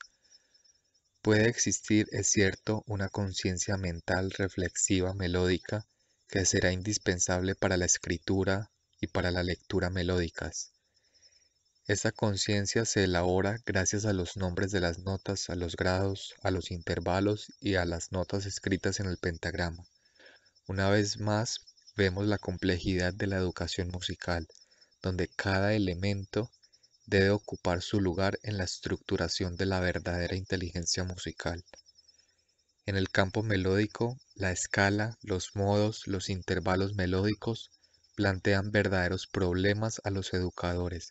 Puede existir, es cierto, una conciencia mental reflexiva melódica que será indispensable para la escritura y para la lectura melódicas. Esa conciencia se elabora gracias a los nombres de las notas, a los grados, a los intervalos y a las notas escritas en el pentagrama. Una vez más, vemos la complejidad de la educación musical, donde cada elemento debe ocupar su lugar en la estructuración de la verdadera inteligencia musical. En el campo melódico, la escala, los modos, los intervalos melódicos plantean verdaderos problemas a los educadores.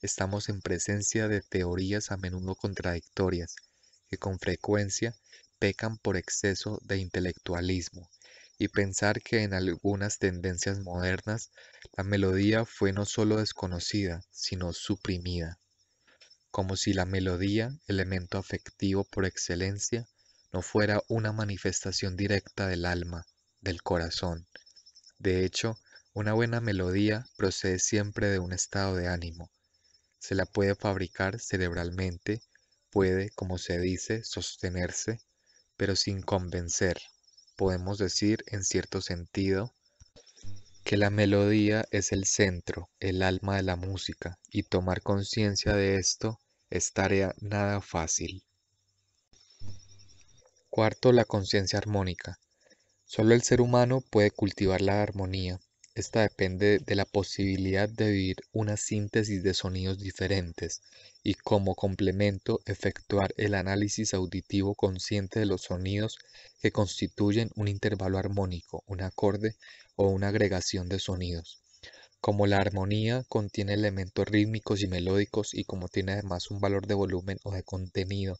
Estamos en presencia de teorías a menudo contradictorias, que con frecuencia pecan por exceso de intelectualismo, y pensar que en algunas tendencias modernas la melodía fue no solo desconocida, sino suprimida, como si la melodía, elemento afectivo por excelencia, no fuera una manifestación directa del alma, del corazón. De hecho, una buena melodía procede siempre de un estado de ánimo. Se la puede fabricar cerebralmente, puede, como se dice, sostenerse, pero sin convencer, podemos decir en cierto sentido que la melodía es el centro, el alma de la música, y tomar conciencia de esto es tarea nada fácil. Cuarto, la conciencia armónica. Solo el ser humano puede cultivar la armonía, esta depende de la posibilidad de vivir una síntesis de sonidos diferentes y como complemento efectuar el análisis auditivo consciente de los sonidos que constituyen un intervalo armónico, un acorde o una agregación de sonidos. Como la armonía contiene elementos rítmicos y melódicos y como tiene además un valor de volumen o de contenido,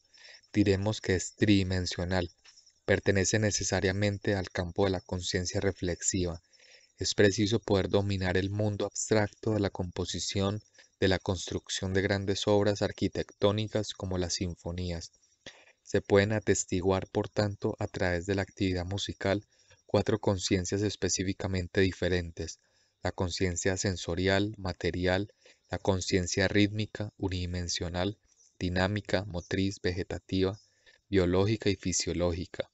diremos que es tridimensional. Pertenece necesariamente al campo de la conciencia reflexiva es preciso poder dominar el mundo abstracto de la composición, de la construcción de grandes obras arquitectónicas como las sinfonías. Se pueden atestiguar, por tanto, a través de la actividad musical, cuatro conciencias específicamente diferentes, la conciencia sensorial, material, la conciencia rítmica, unidimensional, dinámica, motriz, vegetativa, biológica y fisiológica.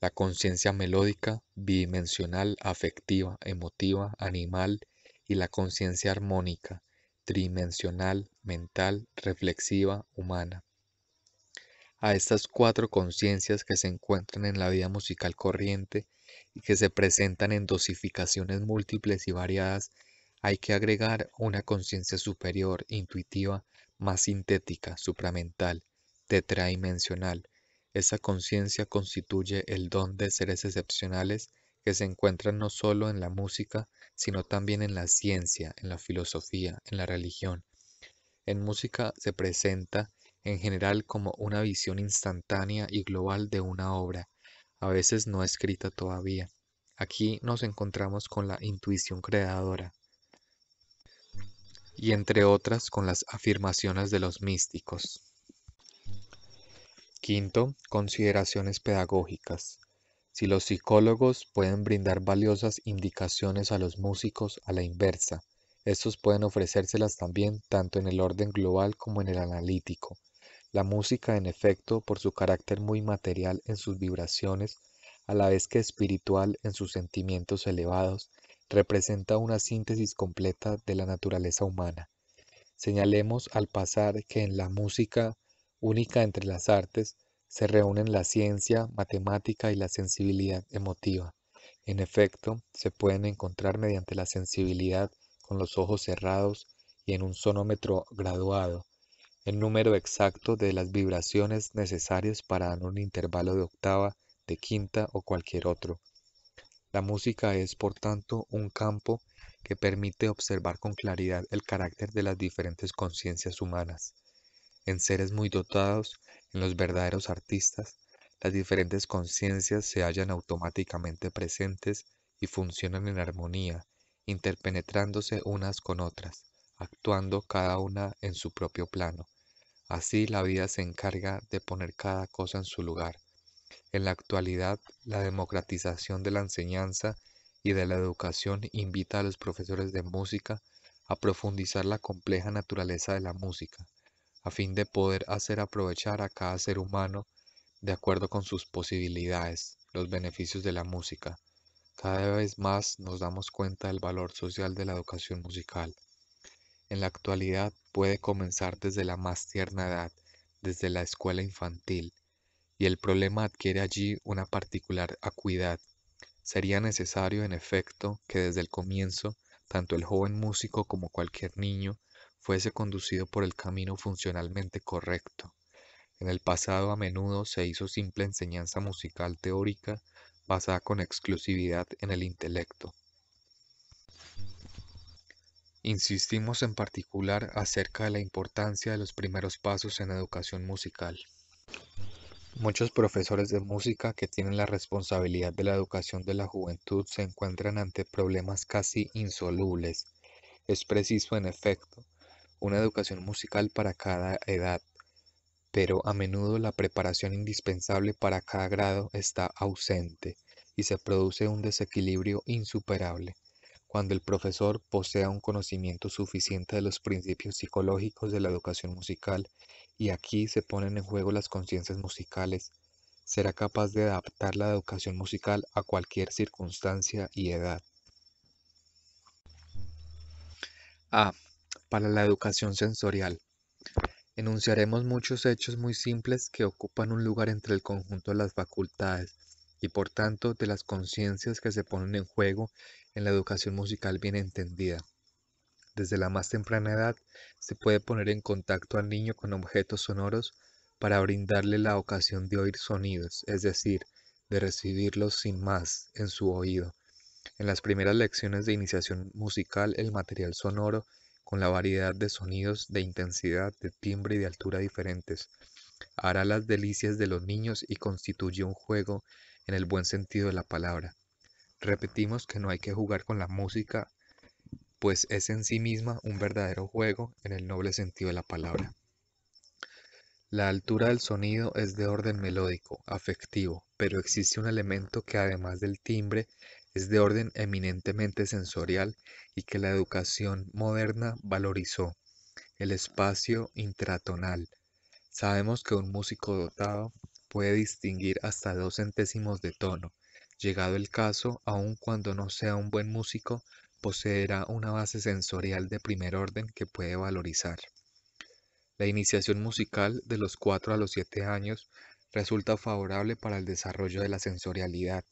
La conciencia melódica, bidimensional, afectiva, emotiva, animal y la conciencia armónica, tridimensional, mental, reflexiva, humana. A estas cuatro conciencias que se encuentran en la vida musical corriente y que se presentan en dosificaciones múltiples y variadas, hay que agregar una conciencia superior, intuitiva, más sintética, supramental, tetradimensional, esa conciencia constituye el don de seres excepcionales que se encuentran no solo en la música, sino también en la ciencia, en la filosofía, en la religión. En música se presenta en general como una visión instantánea y global de una obra, a veces no escrita todavía. Aquí nos encontramos con la intuición creadora y entre otras con las afirmaciones de los místicos. Quinto, consideraciones pedagógicas. Si los psicólogos pueden brindar valiosas indicaciones a los músicos a la inversa, estos pueden ofrecérselas también tanto en el orden global como en el analítico. La música, en efecto, por su carácter muy material en sus vibraciones, a la vez que espiritual en sus sentimientos elevados, representa una síntesis completa de la naturaleza humana. Señalemos al pasar que en la música única entre las artes, se reúnen la ciencia, matemática y la sensibilidad emotiva. En efecto, se pueden encontrar mediante la sensibilidad con los ojos cerrados y en un sonómetro graduado, el número exacto de las vibraciones necesarias para dar un intervalo de octava, de quinta o cualquier otro. La música es, por tanto, un campo que permite observar con claridad el carácter de las diferentes conciencias humanas en seres muy dotados, en los verdaderos artistas, las diferentes conciencias se hallan automáticamente presentes y funcionan en armonía, interpenetrándose unas con otras, actuando cada una en su propio plano. Así la vida se encarga de poner cada cosa en su lugar. En la actualidad, la democratización de la enseñanza y de la educación invita a los profesores de música a profundizar la compleja naturaleza de la música, a fin de poder hacer aprovechar a cada ser humano de acuerdo con sus posibilidades, los beneficios de la música. Cada vez más nos damos cuenta del valor social de la educación musical. En la actualidad puede comenzar desde la más tierna edad, desde la escuela infantil, y el problema adquiere allí una particular acuidad. Sería necesario, en efecto, que desde el comienzo, tanto el joven músico como cualquier niño fuese conducido por el camino funcionalmente correcto. En el pasado a menudo se hizo simple enseñanza musical teórica basada con exclusividad en el intelecto. Insistimos en particular acerca de la importancia de los primeros pasos en educación musical. Muchos profesores de música que tienen la responsabilidad de la educación de la juventud se encuentran ante problemas casi insolubles. Es preciso, en efecto, una educación musical para cada edad, pero a menudo la preparación indispensable para cada grado está ausente y se produce un desequilibrio insuperable. Cuando el profesor posea un conocimiento suficiente de los principios psicológicos de la educación musical, y aquí se ponen en juego las conciencias musicales, será capaz de adaptar la educación musical a cualquier circunstancia y edad. A. Ah, para la educación sensorial. Enunciaremos muchos hechos muy simples que ocupan un lugar entre el conjunto de las facultades y por tanto de las conciencias que se ponen en juego en la educación musical bien entendida. Desde la más temprana edad se puede poner en contacto al niño con objetos sonoros para brindarle la ocasión de oír sonidos, es decir, de recibirlos sin más en su oído. En las primeras lecciones de iniciación musical el material sonoro con la variedad de sonidos de intensidad, de timbre y de altura diferentes. Hará las delicias de los niños y constituye un juego en el buen sentido de la palabra. Repetimos que no hay que jugar con la música, pues es en sí misma un verdadero juego en el noble sentido de la palabra. La altura del sonido es de orden melódico, afectivo, pero existe un elemento que además del timbre es de orden eminentemente sensorial y que la educación moderna valorizó, el espacio intratonal. Sabemos que un músico dotado puede distinguir hasta dos centésimos de tono. Llegado el caso, aun cuando no sea un buen músico, poseerá una base sensorial de primer orden que puede valorizar. La iniciación musical de los 4 a los 7 años resulta favorable para el desarrollo de la sensorialidad,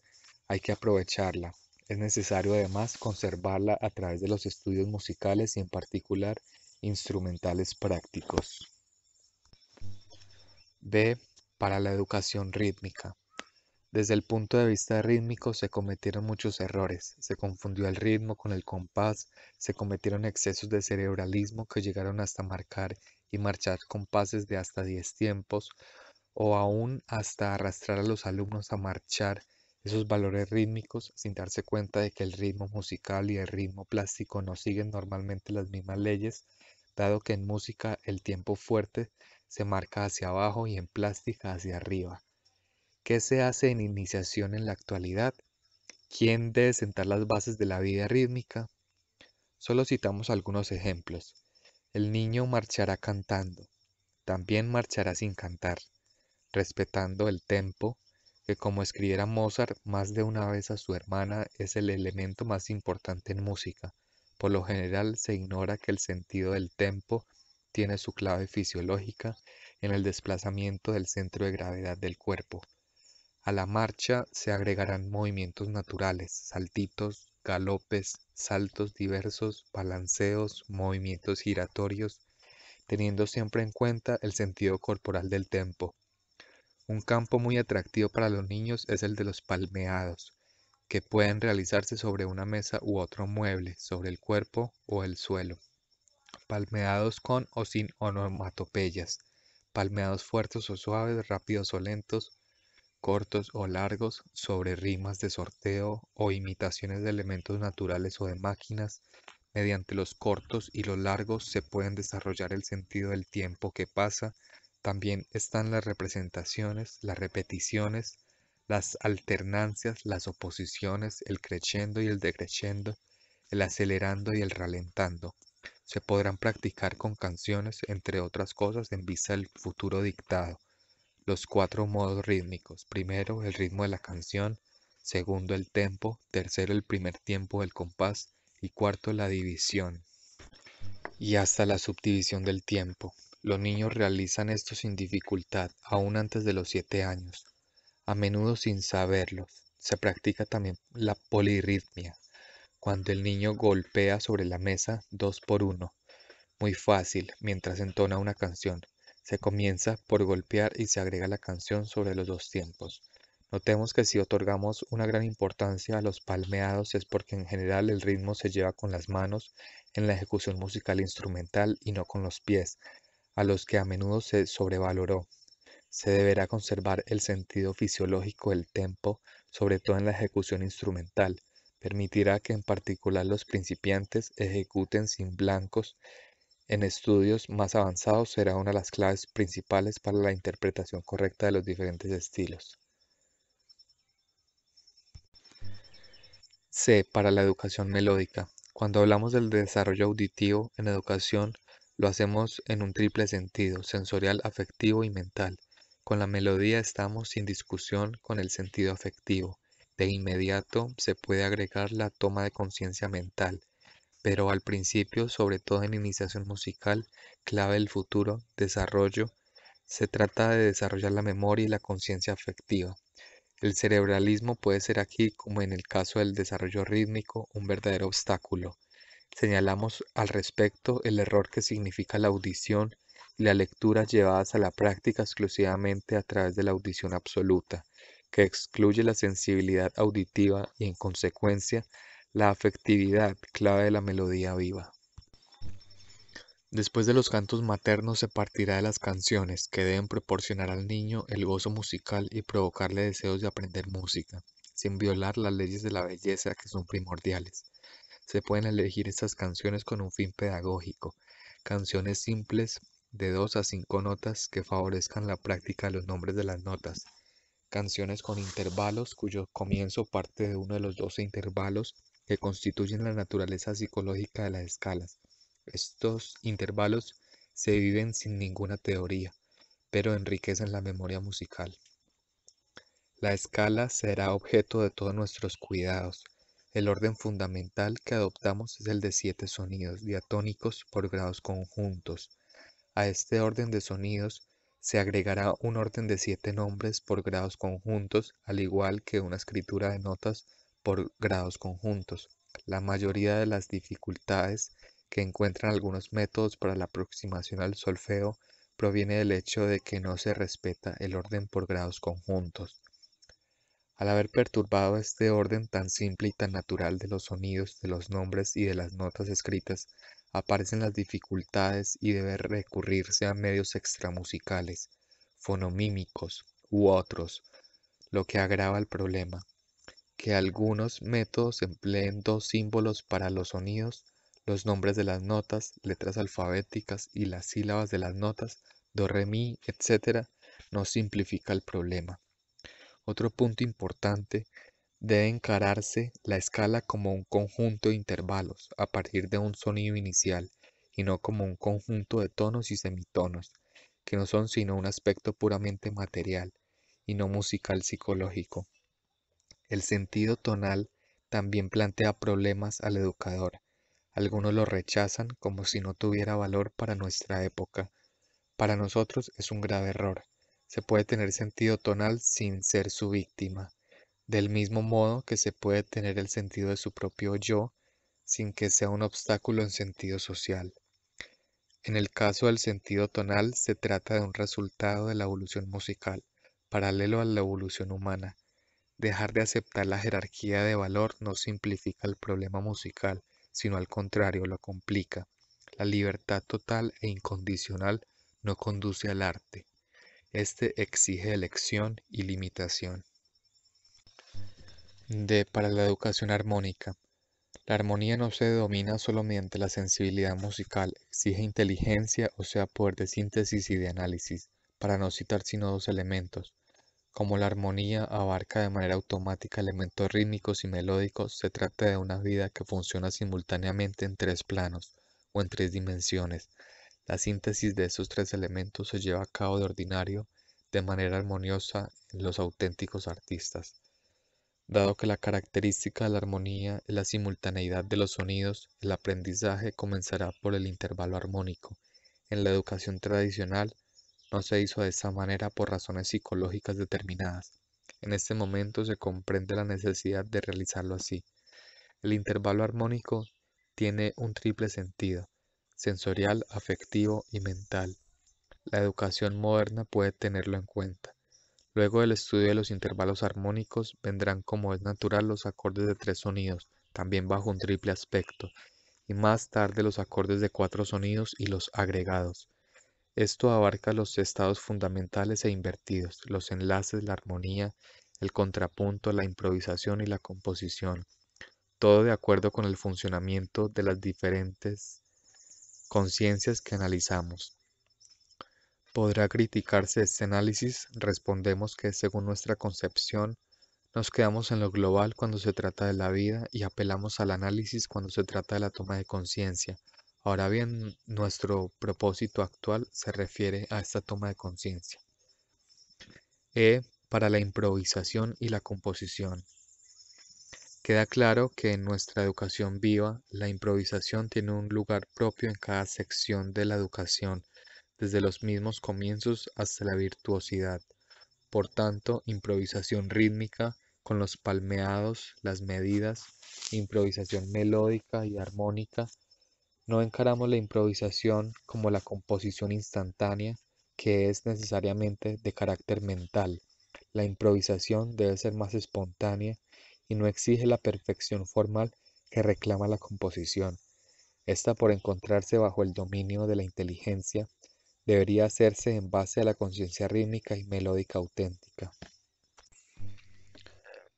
hay que aprovecharla. Es necesario además conservarla a través de los estudios musicales y en particular instrumentales prácticos. B. Para la educación rítmica. Desde el punto de vista rítmico se cometieron muchos errores, se confundió el ritmo con el compás, se cometieron excesos de cerebralismo que llegaron hasta marcar y marchar compases de hasta 10 tiempos, o aún hasta arrastrar a los alumnos a marchar esos valores rítmicos sin darse cuenta de que el ritmo musical y el ritmo plástico no siguen normalmente las mismas leyes, dado que en música el tiempo fuerte se marca hacia abajo y en plástica hacia arriba. ¿Qué se hace en iniciación en la actualidad? ¿Quién debe sentar las bases de la vida rítmica? Solo citamos algunos ejemplos. El niño marchará cantando, también marchará sin cantar, respetando el tempo, que como escribiera Mozart más de una vez a su hermana es el elemento más importante en música. Por lo general se ignora que el sentido del tempo tiene su clave fisiológica en el desplazamiento del centro de gravedad del cuerpo. A la marcha se agregarán movimientos naturales, saltitos, galopes, saltos diversos, balanceos, movimientos giratorios, teniendo siempre en cuenta el sentido corporal del tempo. Un campo muy atractivo para los niños es el de los palmeados, que pueden realizarse sobre una mesa u otro mueble, sobre el cuerpo o el suelo. Palmeados con o sin onomatopeyas. Palmeados fuertes o suaves, rápidos o lentos, cortos o largos, sobre rimas de sorteo o imitaciones de elementos naturales o de máquinas. Mediante los cortos y los largos se pueden desarrollar el sentido del tiempo que pasa también están las representaciones, las repeticiones, las alternancias, las oposiciones, el creciendo y el decreciendo, el acelerando y el ralentando. Se podrán practicar con canciones, entre otras cosas, en vista del futuro dictado. Los cuatro modos rítmicos. Primero, el ritmo de la canción. Segundo, el tempo. Tercero, el primer tiempo del compás. Y cuarto, la división. Y hasta la subdivisión del tiempo. Los niños realizan esto sin dificultad aún antes de los siete años, a menudo sin saberlo. Se practica también la polirritmia, cuando el niño golpea sobre la mesa dos por uno, muy fácil, mientras entona una canción. Se comienza por golpear y se agrega la canción sobre los dos tiempos. Notemos que si otorgamos una gran importancia a los palmeados es porque en general el ritmo se lleva con las manos en la ejecución musical instrumental y no con los pies, a los que a menudo se sobrevaloró. Se deberá conservar el sentido fisiológico del tempo, sobre todo en la ejecución instrumental. Permitirá que en particular los principiantes ejecuten sin blancos. En estudios más avanzados será una de las claves principales para la interpretación correcta de los diferentes estilos. C. Para la educación melódica. Cuando hablamos del desarrollo auditivo en educación, lo hacemos en un triple sentido, sensorial, afectivo y mental. Con la melodía estamos sin discusión con el sentido afectivo. De inmediato se puede agregar la toma de conciencia mental, pero al principio, sobre todo en iniciación musical, clave del futuro, desarrollo, se trata de desarrollar la memoria y la conciencia afectiva. El cerebralismo puede ser aquí, como en el caso del desarrollo rítmico, un verdadero obstáculo. Señalamos al respecto el error que significa la audición y la lectura llevadas a la práctica exclusivamente a través de la audición absoluta, que excluye la sensibilidad auditiva y en consecuencia la afectividad clave de la melodía viva. Después de los cantos maternos se partirá de las canciones que deben proporcionar al niño el gozo musical y provocarle deseos de aprender música, sin violar las leyes de la belleza que son primordiales se pueden elegir estas canciones con un fin pedagógico, canciones simples de dos a cinco notas que favorezcan la práctica de los nombres de las notas, canciones con intervalos cuyo comienzo parte de uno de los doce intervalos que constituyen la naturaleza psicológica de las escalas. Estos intervalos se viven sin ninguna teoría, pero enriquecen la memoria musical. La escala será objeto de todos nuestros cuidados. El orden fundamental que adoptamos es el de siete sonidos diatónicos por grados conjuntos. A este orden de sonidos se agregará un orden de siete nombres por grados conjuntos, al igual que una escritura de notas por grados conjuntos. La mayoría de las dificultades que encuentran algunos métodos para la aproximación al solfeo proviene del hecho de que no se respeta el orden por grados conjuntos al haber perturbado este orden tan simple y tan natural de los sonidos, de los nombres y de las notas escritas, aparecen las dificultades y debe recurrirse a medios extramusicales, fonomímicos u otros, lo que agrava el problema. Que algunos métodos empleen dos símbolos para los sonidos, los nombres de las notas, letras alfabéticas y las sílabas de las notas, do, re, mi, etc., no simplifica el problema. Otro punto importante, debe encararse la escala como un conjunto de intervalos a partir de un sonido inicial y no como un conjunto de tonos y semitonos, que no son sino un aspecto puramente material y no musical psicológico. El sentido tonal también plantea problemas al educador. Algunos lo rechazan como si no tuviera valor para nuestra época. Para nosotros es un grave error se puede tener sentido tonal sin ser su víctima, del mismo modo que se puede tener el sentido de su propio yo sin que sea un obstáculo en sentido social. En el caso del sentido tonal se trata de un resultado de la evolución musical, paralelo a la evolución humana. Dejar de aceptar la jerarquía de valor no simplifica el problema musical, sino al contrario, lo complica. La libertad total e incondicional no conduce al arte, este exige elección y limitación. D. Para la educación armónica. La armonía no se domina solamente mediante la sensibilidad musical, exige inteligencia, o sea, poder de síntesis y de análisis, para no citar sino dos elementos. Como la armonía abarca de manera automática elementos rítmicos y melódicos, se trata de una vida que funciona simultáneamente en tres planos o en tres dimensiones, la síntesis de estos tres elementos se lleva a cabo de ordinario de manera armoniosa en los auténticos artistas. Dado que la característica de la armonía es la simultaneidad de los sonidos, el aprendizaje comenzará por el intervalo armónico. En la educación tradicional no se hizo de esta manera por razones psicológicas determinadas. En este momento se comprende la necesidad de realizarlo así. El intervalo armónico tiene un triple sentido sensorial, afectivo y mental. La educación moderna puede tenerlo en cuenta. Luego del estudio de los intervalos armónicos vendrán como es natural los acordes de tres sonidos, también bajo un triple aspecto, y más tarde los acordes de cuatro sonidos y los agregados. Esto abarca los estados fundamentales e invertidos, los enlaces, la armonía, el contrapunto, la improvisación y la composición, todo de acuerdo con el funcionamiento de las diferentes conciencias que analizamos. Podrá criticarse este análisis, respondemos que según nuestra concepción, nos quedamos en lo global cuando se trata de la vida y apelamos al análisis cuando se trata de la toma de conciencia. Ahora bien, nuestro propósito actual se refiere a esta toma de conciencia. E para la improvisación y la composición. Queda claro que en nuestra educación viva la improvisación tiene un lugar propio en cada sección de la educación, desde los mismos comienzos hasta la virtuosidad. Por tanto, improvisación rítmica con los palmeados, las medidas, improvisación melódica y armónica. No encaramos la improvisación como la composición instantánea, que es necesariamente de carácter mental. La improvisación debe ser más espontánea y no exige la perfección formal que reclama la composición. Esta, por encontrarse bajo el dominio de la inteligencia, debería hacerse en base a la conciencia rítmica y melódica auténtica.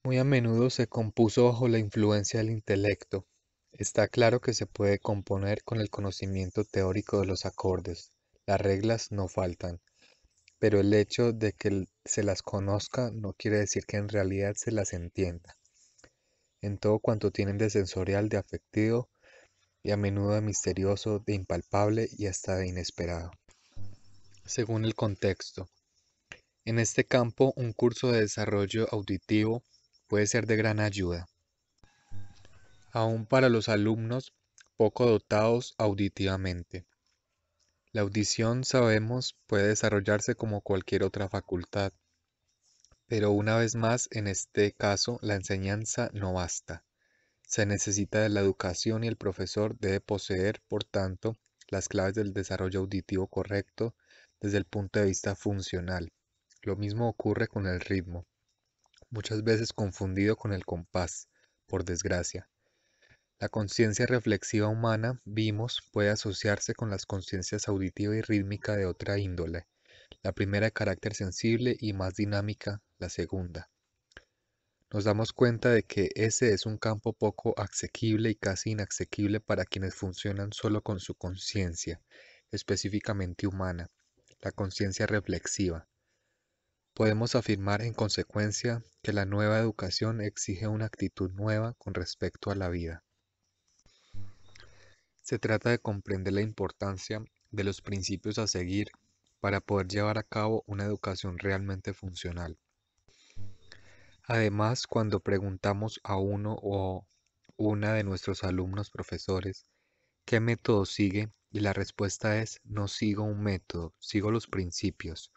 Muy a menudo se compuso bajo la influencia del intelecto. Está claro que se puede componer con el conocimiento teórico de los acordes. Las reglas no faltan. Pero el hecho de que se las conozca no quiere decir que en realidad se las entienda en todo cuanto tienen de sensorial, de afectivo y a menudo de misterioso, de impalpable y hasta de inesperado. Según el contexto. En este campo, un curso de desarrollo auditivo puede ser de gran ayuda. Aún para los alumnos poco dotados auditivamente. La audición, sabemos, puede desarrollarse como cualquier otra facultad. Pero una vez más, en este caso, la enseñanza no basta. Se necesita de la educación y el profesor debe poseer, por tanto, las claves del desarrollo auditivo correcto desde el punto de vista funcional. Lo mismo ocurre con el ritmo, muchas veces confundido con el compás, por desgracia. La conciencia reflexiva humana, vimos, puede asociarse con las conciencias auditiva y rítmica de otra índole, la primera de carácter sensible y más dinámica, la segunda. Nos damos cuenta de que ese es un campo poco asequible y casi inasequible para quienes funcionan solo con su conciencia, específicamente humana, la conciencia reflexiva. Podemos afirmar en consecuencia que la nueva educación exige una actitud nueva con respecto a la vida. Se trata de comprender la importancia de los principios a seguir para poder llevar a cabo una educación realmente funcional. Además, cuando preguntamos a uno o una de nuestros alumnos profesores qué método sigue y la respuesta es no sigo un método, sigo los principios.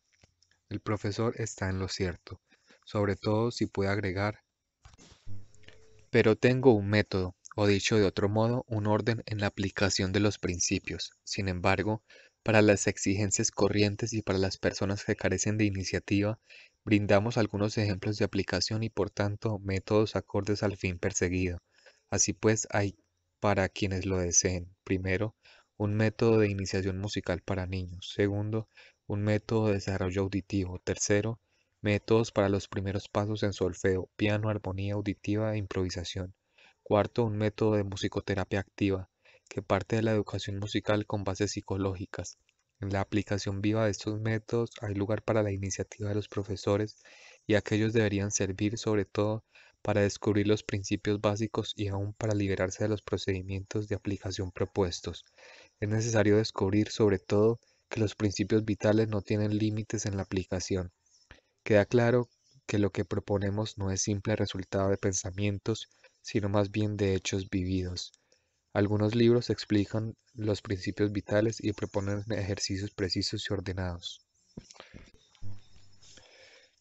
El profesor está en lo cierto, sobre todo si puede agregar pero tengo un método, o dicho de otro modo, un orden en la aplicación de los principios. Sin embargo, para las exigencias corrientes y para las personas que carecen de iniciativa, brindamos algunos ejemplos de aplicación y por tanto métodos acordes al fin perseguido. Así pues, hay para quienes lo deseen. Primero, un método de iniciación musical para niños. Segundo, un método de desarrollo auditivo. Tercero, métodos para los primeros pasos en solfeo, piano, armonía auditiva e improvisación. Cuarto, un método de musicoterapia activa que parte de la educación musical con bases psicológicas. En la aplicación viva de estos métodos hay lugar para la iniciativa de los profesores y aquellos deberían servir sobre todo para descubrir los principios básicos y aún para liberarse de los procedimientos de aplicación propuestos. Es necesario descubrir sobre todo que los principios vitales no tienen límites en la aplicación. Queda claro que lo que proponemos no es simple resultado de pensamientos, sino más bien de hechos vividos. Algunos libros explican los principios vitales y proponen ejercicios precisos y ordenados.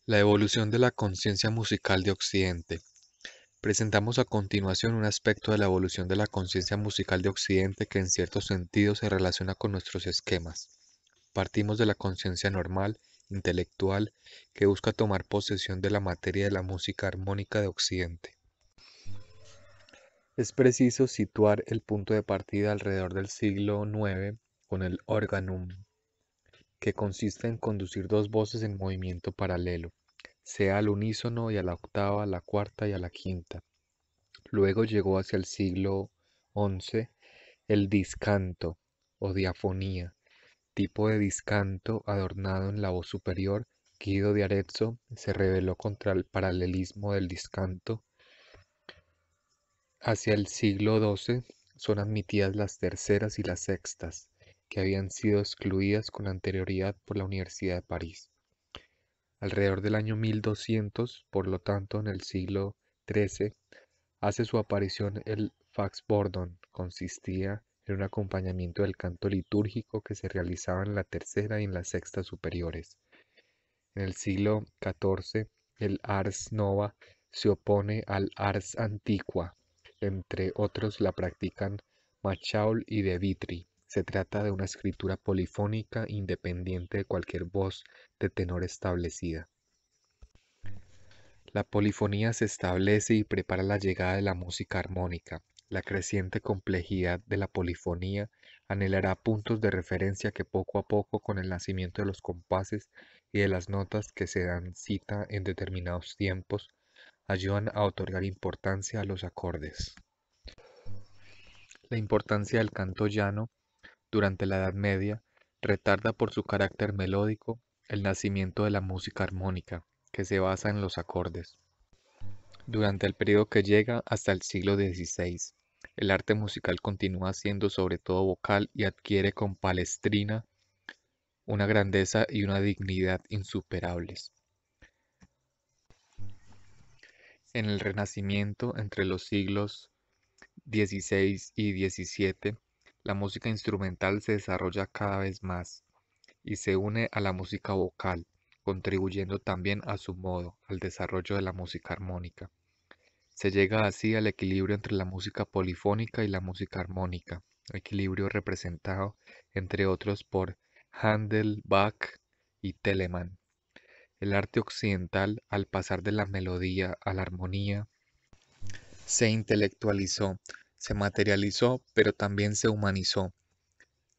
La evolución de la conciencia musical de Occidente. Presentamos a continuación un aspecto de la evolución de la conciencia musical de Occidente que en cierto sentido se relaciona con nuestros esquemas. Partimos de la conciencia normal, intelectual, que busca tomar posesión de la materia de la música armónica de Occidente. Es preciso situar el punto de partida alrededor del siglo IX con el organum, que consiste en conducir dos voces en movimiento paralelo, sea al unísono y a la octava, a la cuarta y a la quinta. Luego llegó hacia el siglo XI el discanto o diafonía, tipo de discanto adornado en la voz superior. Guido de Arezzo se rebeló contra el paralelismo del discanto Hacia el siglo XII son admitidas las terceras y las sextas, que habían sido excluidas con anterioridad por la Universidad de París. Alrededor del año 1200, por lo tanto en el siglo XIII, hace su aparición el fax bordon, consistía en un acompañamiento del canto litúrgico que se realizaba en la tercera y en la sexta superiores. En el siglo XIV, el ars nova se opone al ars antiqua, entre otros la practican Machaul y De Vitry. Se trata de una escritura polifónica independiente de cualquier voz de tenor establecida. La polifonía se establece y prepara la llegada de la música armónica. La creciente complejidad de la polifonía anhelará puntos de referencia que poco a poco, con el nacimiento de los compases y de las notas que se dan cita en determinados tiempos, ayudan a otorgar importancia a los acordes. La importancia del canto llano durante la Edad Media retarda por su carácter melódico el nacimiento de la música armónica, que se basa en los acordes. Durante el periodo que llega hasta el siglo XVI, el arte musical continúa siendo sobre todo vocal y adquiere con Palestrina una grandeza y una dignidad insuperables. En el Renacimiento, entre los siglos XVI y XVII, la música instrumental se desarrolla cada vez más y se une a la música vocal, contribuyendo también a su modo al desarrollo de la música armónica. Se llega así al equilibrio entre la música polifónica y la música armónica, equilibrio representado entre otros por Handel, Bach y Telemann. El arte occidental, al pasar de la melodía a la armonía, se intelectualizó, se materializó, pero también se humanizó.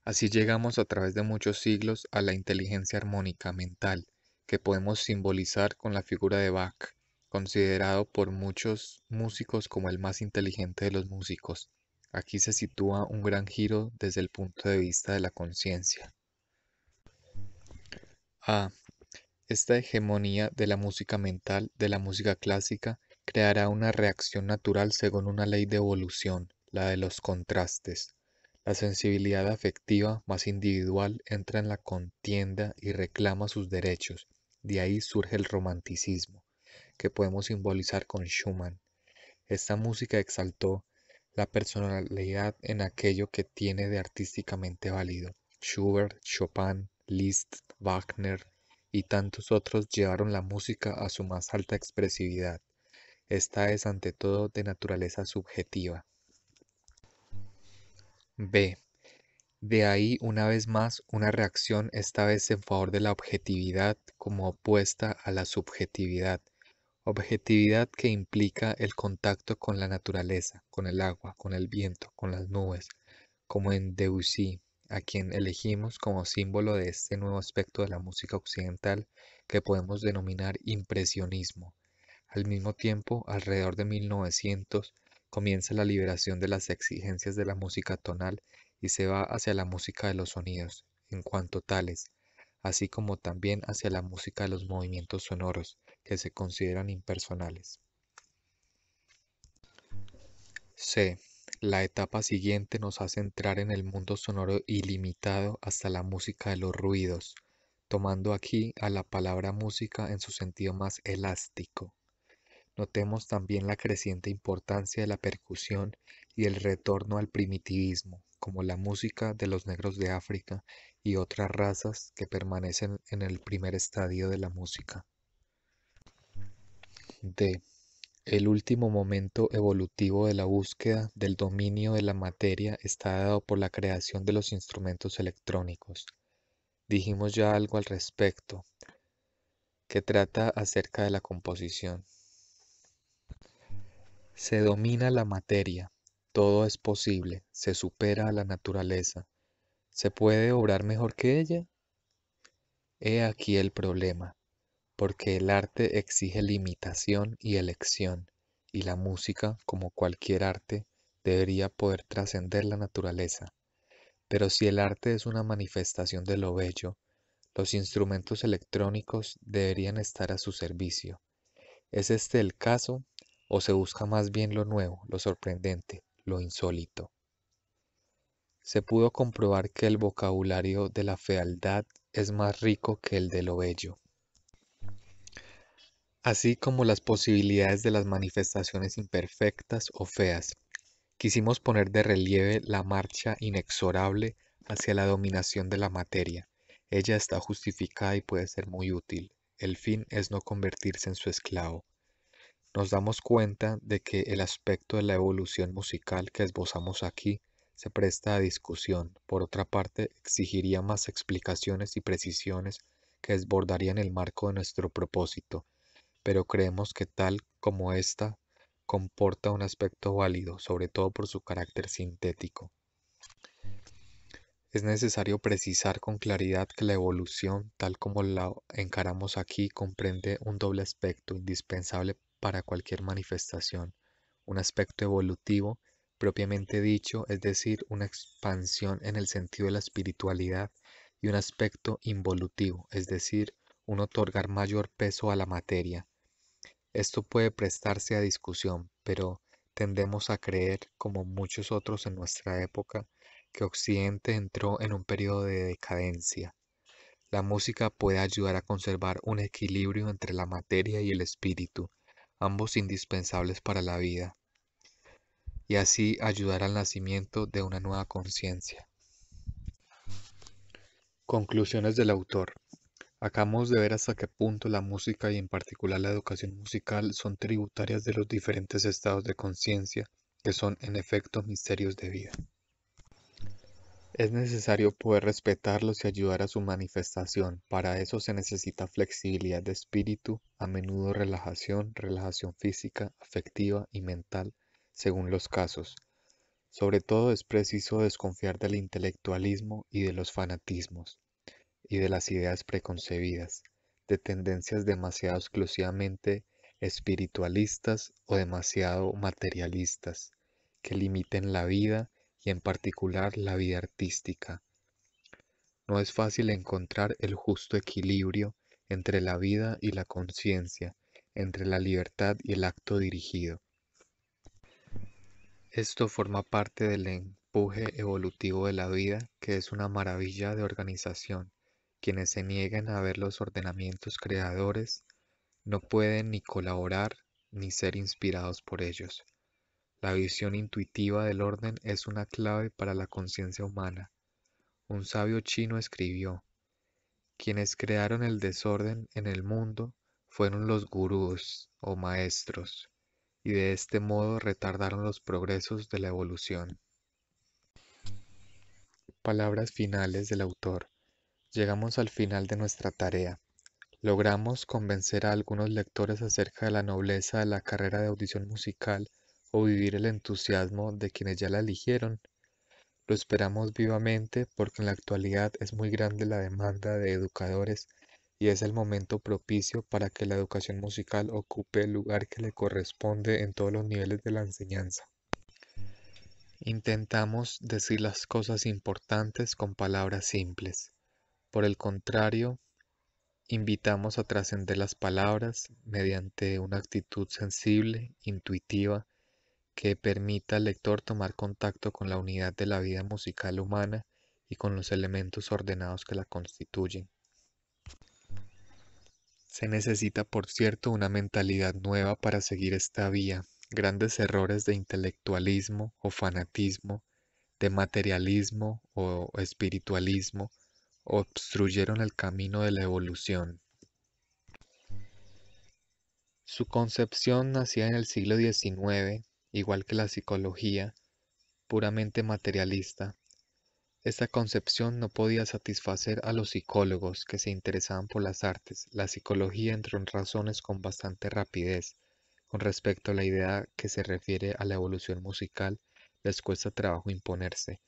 Así llegamos a través de muchos siglos a la inteligencia armónica mental, que podemos simbolizar con la figura de Bach, considerado por muchos músicos como el más inteligente de los músicos. Aquí se sitúa un gran giro desde el punto de vista de la conciencia. A. Ah, esta hegemonía de la música mental de la música clásica creará una reacción natural según una ley de evolución, la de los contrastes. La sensibilidad afectiva más individual entra en la contienda y reclama sus derechos. De ahí surge el romanticismo, que podemos simbolizar con Schumann. Esta música exaltó la personalidad en aquello que tiene de artísticamente válido. Schubert, Chopin, Liszt, Wagner, y tantos otros llevaron la música a su más alta expresividad. Esta es ante todo de naturaleza subjetiva. B. De ahí una vez más una reacción esta vez en favor de la objetividad como opuesta a la subjetividad. Objetividad que implica el contacto con la naturaleza, con el agua, con el viento, con las nubes, como en Debussy, a quien elegimos como símbolo de este nuevo aspecto de la música occidental que podemos denominar impresionismo. Al mismo tiempo, alrededor de 1900, comienza la liberación de las exigencias de la música tonal y se va hacia la música de los sonidos, en cuanto tales, así como también hacia la música de los movimientos sonoros, que se consideran impersonales. C la etapa siguiente nos hace entrar en el mundo sonoro ilimitado hasta la música de los ruidos, tomando aquí a la palabra música en su sentido más elástico. Notemos también la creciente importancia de la percusión y el retorno al primitivismo, como la música de los negros de África y otras razas que permanecen en el primer estadio de la música. D. El último momento evolutivo de la búsqueda del dominio de la materia está dado por la creación de los instrumentos electrónicos. Dijimos ya algo al respecto, que trata acerca de la composición. Se domina la materia, todo es posible, se supera a la naturaleza. ¿Se puede obrar mejor que ella? He aquí el problema porque el arte exige limitación y elección, y la música, como cualquier arte, debería poder trascender la naturaleza. Pero si el arte es una manifestación de lo bello, los instrumentos electrónicos deberían estar a su servicio. ¿Es este el caso o se busca más bien lo nuevo, lo sorprendente, lo insólito? Se pudo comprobar que el vocabulario de la fealdad es más rico que el de lo bello así como las posibilidades de las manifestaciones imperfectas o feas. Quisimos poner de relieve la marcha inexorable hacia la dominación de la materia. Ella está justificada y puede ser muy útil. El fin es no convertirse en su esclavo. Nos damos cuenta de que el aspecto de la evolución musical que esbozamos aquí se presta a discusión. Por otra parte, exigiría más explicaciones y precisiones que desbordarían el marco de nuestro propósito pero creemos que tal como esta comporta un aspecto válido, sobre todo por su carácter sintético. Es necesario precisar con claridad que la evolución, tal como la encaramos aquí, comprende un doble aspecto indispensable para cualquier manifestación, un aspecto evolutivo propiamente dicho, es decir, una expansión en el sentido de la espiritualidad, y un aspecto involutivo, es decir, un otorgar mayor peso a la materia, esto puede prestarse a discusión, pero tendemos a creer, como muchos otros en nuestra época, que Occidente entró en un periodo de decadencia. La música puede ayudar a conservar un equilibrio entre la materia y el espíritu, ambos indispensables para la vida, y así ayudar al nacimiento de una nueva conciencia. Conclusiones del autor. Acabamos de ver hasta qué punto la música y en particular la educación musical son tributarias de los diferentes estados de conciencia, que son en efecto misterios de vida. Es necesario poder respetarlos y ayudar a su manifestación. Para eso se necesita flexibilidad de espíritu, a menudo relajación, relajación física, afectiva y mental, según los casos. Sobre todo es preciso desconfiar del intelectualismo y de los fanatismos y de las ideas preconcebidas, de tendencias demasiado exclusivamente espiritualistas o demasiado materialistas, que limiten la vida y en particular la vida artística. No es fácil encontrar el justo equilibrio entre la vida y la conciencia, entre la libertad y el acto dirigido. Esto forma parte del empuje evolutivo de la vida, que es una maravilla de organización, quienes se niegan a ver los ordenamientos creadores no pueden ni colaborar ni ser inspirados por ellos. La visión intuitiva del orden es una clave para la conciencia humana. Un sabio chino escribió, quienes crearon el desorden en el mundo fueron los gurús o maestros, y de este modo retardaron los progresos de la evolución. Palabras finales del autor. Llegamos al final de nuestra tarea. Logramos convencer a algunos lectores acerca de la nobleza de la carrera de audición musical o vivir el entusiasmo de quienes ya la eligieron. Lo esperamos vivamente porque en la actualidad es muy grande la demanda de educadores y es el momento propicio para que la educación musical ocupe el lugar que le corresponde en todos los niveles de la enseñanza. Intentamos decir las cosas importantes con palabras simples. Por el contrario, invitamos a trascender las palabras mediante una actitud sensible, intuitiva, que permita al lector tomar contacto con la unidad de la vida musical humana y con los elementos ordenados que la constituyen. Se necesita, por cierto, una mentalidad nueva para seguir esta vía. Grandes errores de intelectualismo o fanatismo, de materialismo o espiritualismo, obstruyeron el camino de la evolución. Su concepción nacía en el siglo XIX, igual que la psicología, puramente materialista. Esta concepción no podía satisfacer a los psicólogos que se interesaban por las artes. La psicología entró en razones con bastante rapidez. Con respecto a la idea que se refiere a la evolución musical, les cuesta trabajo imponerse.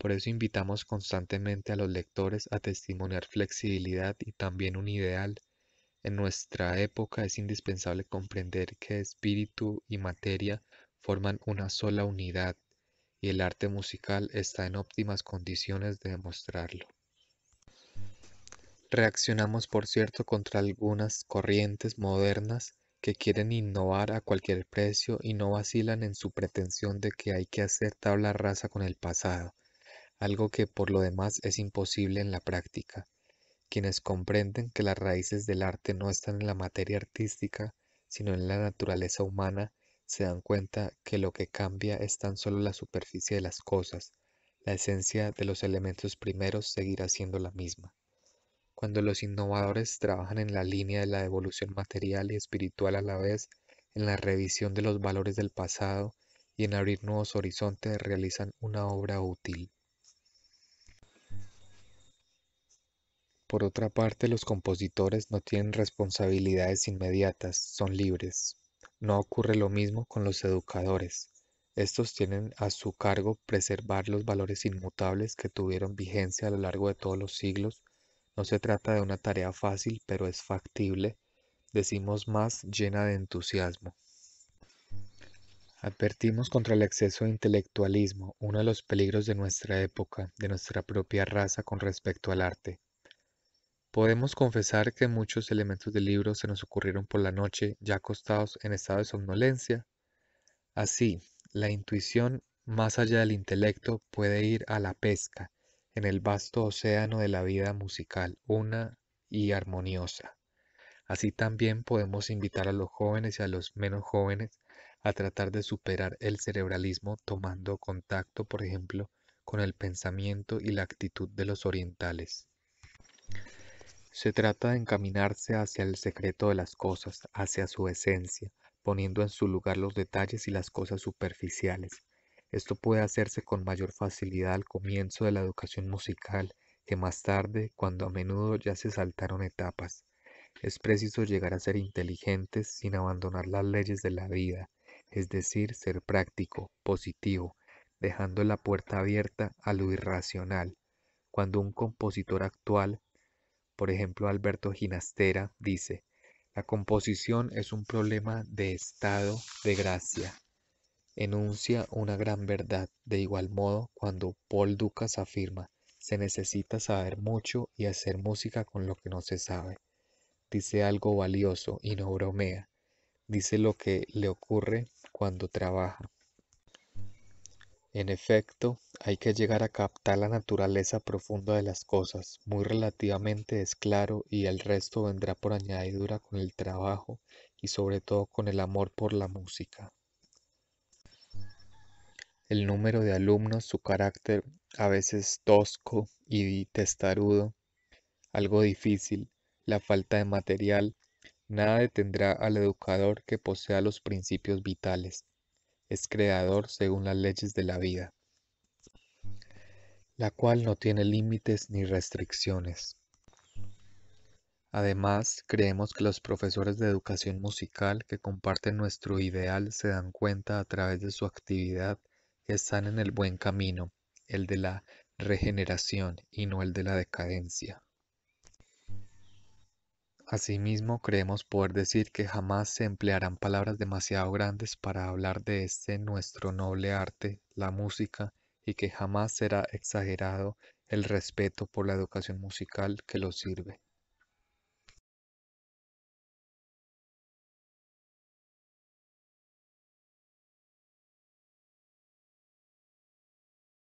Por eso invitamos constantemente a los lectores a testimoniar flexibilidad y también un ideal. En nuestra época es indispensable comprender que espíritu y materia forman una sola unidad y el arte musical está en óptimas condiciones de demostrarlo. Reaccionamos, por cierto, contra algunas corrientes modernas que quieren innovar a cualquier precio y no vacilan en su pretensión de que hay que hacer tabla rasa con el pasado algo que por lo demás es imposible en la práctica. Quienes comprenden que las raíces del arte no están en la materia artística, sino en la naturaleza humana, se dan cuenta que lo que cambia es tan solo la superficie de las cosas, la esencia de los elementos primeros seguirá siendo la misma. Cuando los innovadores trabajan en la línea de la evolución material y espiritual a la vez, en la revisión de los valores del pasado y en abrir nuevos horizontes, realizan una obra útil. Por otra parte, los compositores no tienen responsabilidades inmediatas, son libres. No ocurre lo mismo con los educadores. Estos tienen a su cargo preservar los valores inmutables que tuvieron vigencia a lo largo de todos los siglos. No se trata de una tarea fácil, pero es factible, decimos más llena de entusiasmo. Advertimos contra el exceso de intelectualismo, uno de los peligros de nuestra época, de nuestra propia raza con respecto al arte. Podemos confesar que muchos elementos del libro se nos ocurrieron por la noche ya acostados en estado de somnolencia. Así, la intuición más allá del intelecto puede ir a la pesca en el vasto océano de la vida musical, una y armoniosa. Así también podemos invitar a los jóvenes y a los menos jóvenes a tratar de superar el cerebralismo tomando contacto, por ejemplo, con el pensamiento y la actitud de los orientales. Se trata de encaminarse hacia el secreto de las cosas, hacia su esencia, poniendo en su lugar los detalles y las cosas superficiales. Esto puede hacerse con mayor facilidad al comienzo de la educación musical que más tarde, cuando a menudo ya se saltaron etapas. Es preciso llegar a ser inteligentes sin abandonar las leyes de la vida, es decir, ser práctico, positivo, dejando la puerta abierta a lo irracional. Cuando un compositor actual por ejemplo, Alberto Ginastera dice, la composición es un problema de estado de gracia. Enuncia una gran verdad. De igual modo, cuando Paul Ducas afirma, se necesita saber mucho y hacer música con lo que no se sabe. Dice algo valioso y no bromea. Dice lo que le ocurre cuando trabaja. En efecto, hay que llegar a captar la naturaleza profunda de las cosas, muy relativamente es claro, y el resto vendrá por añadidura con el trabajo y sobre todo con el amor por la música. El número de alumnos, su carácter a veces tosco y testarudo, algo difícil, la falta de material, nada detendrá al educador que posea los principios vitales es creador según las leyes de la vida, la cual no tiene límites ni restricciones. Además, creemos que los profesores de educación musical que comparten nuestro ideal se dan cuenta a través de su actividad que están en el buen camino, el de la regeneración y no el de la decadencia. Asimismo, creemos poder decir que jamás se emplearán palabras demasiado grandes para hablar de este nuestro noble arte, la música, y que jamás será exagerado el respeto por la educación musical que lo sirve.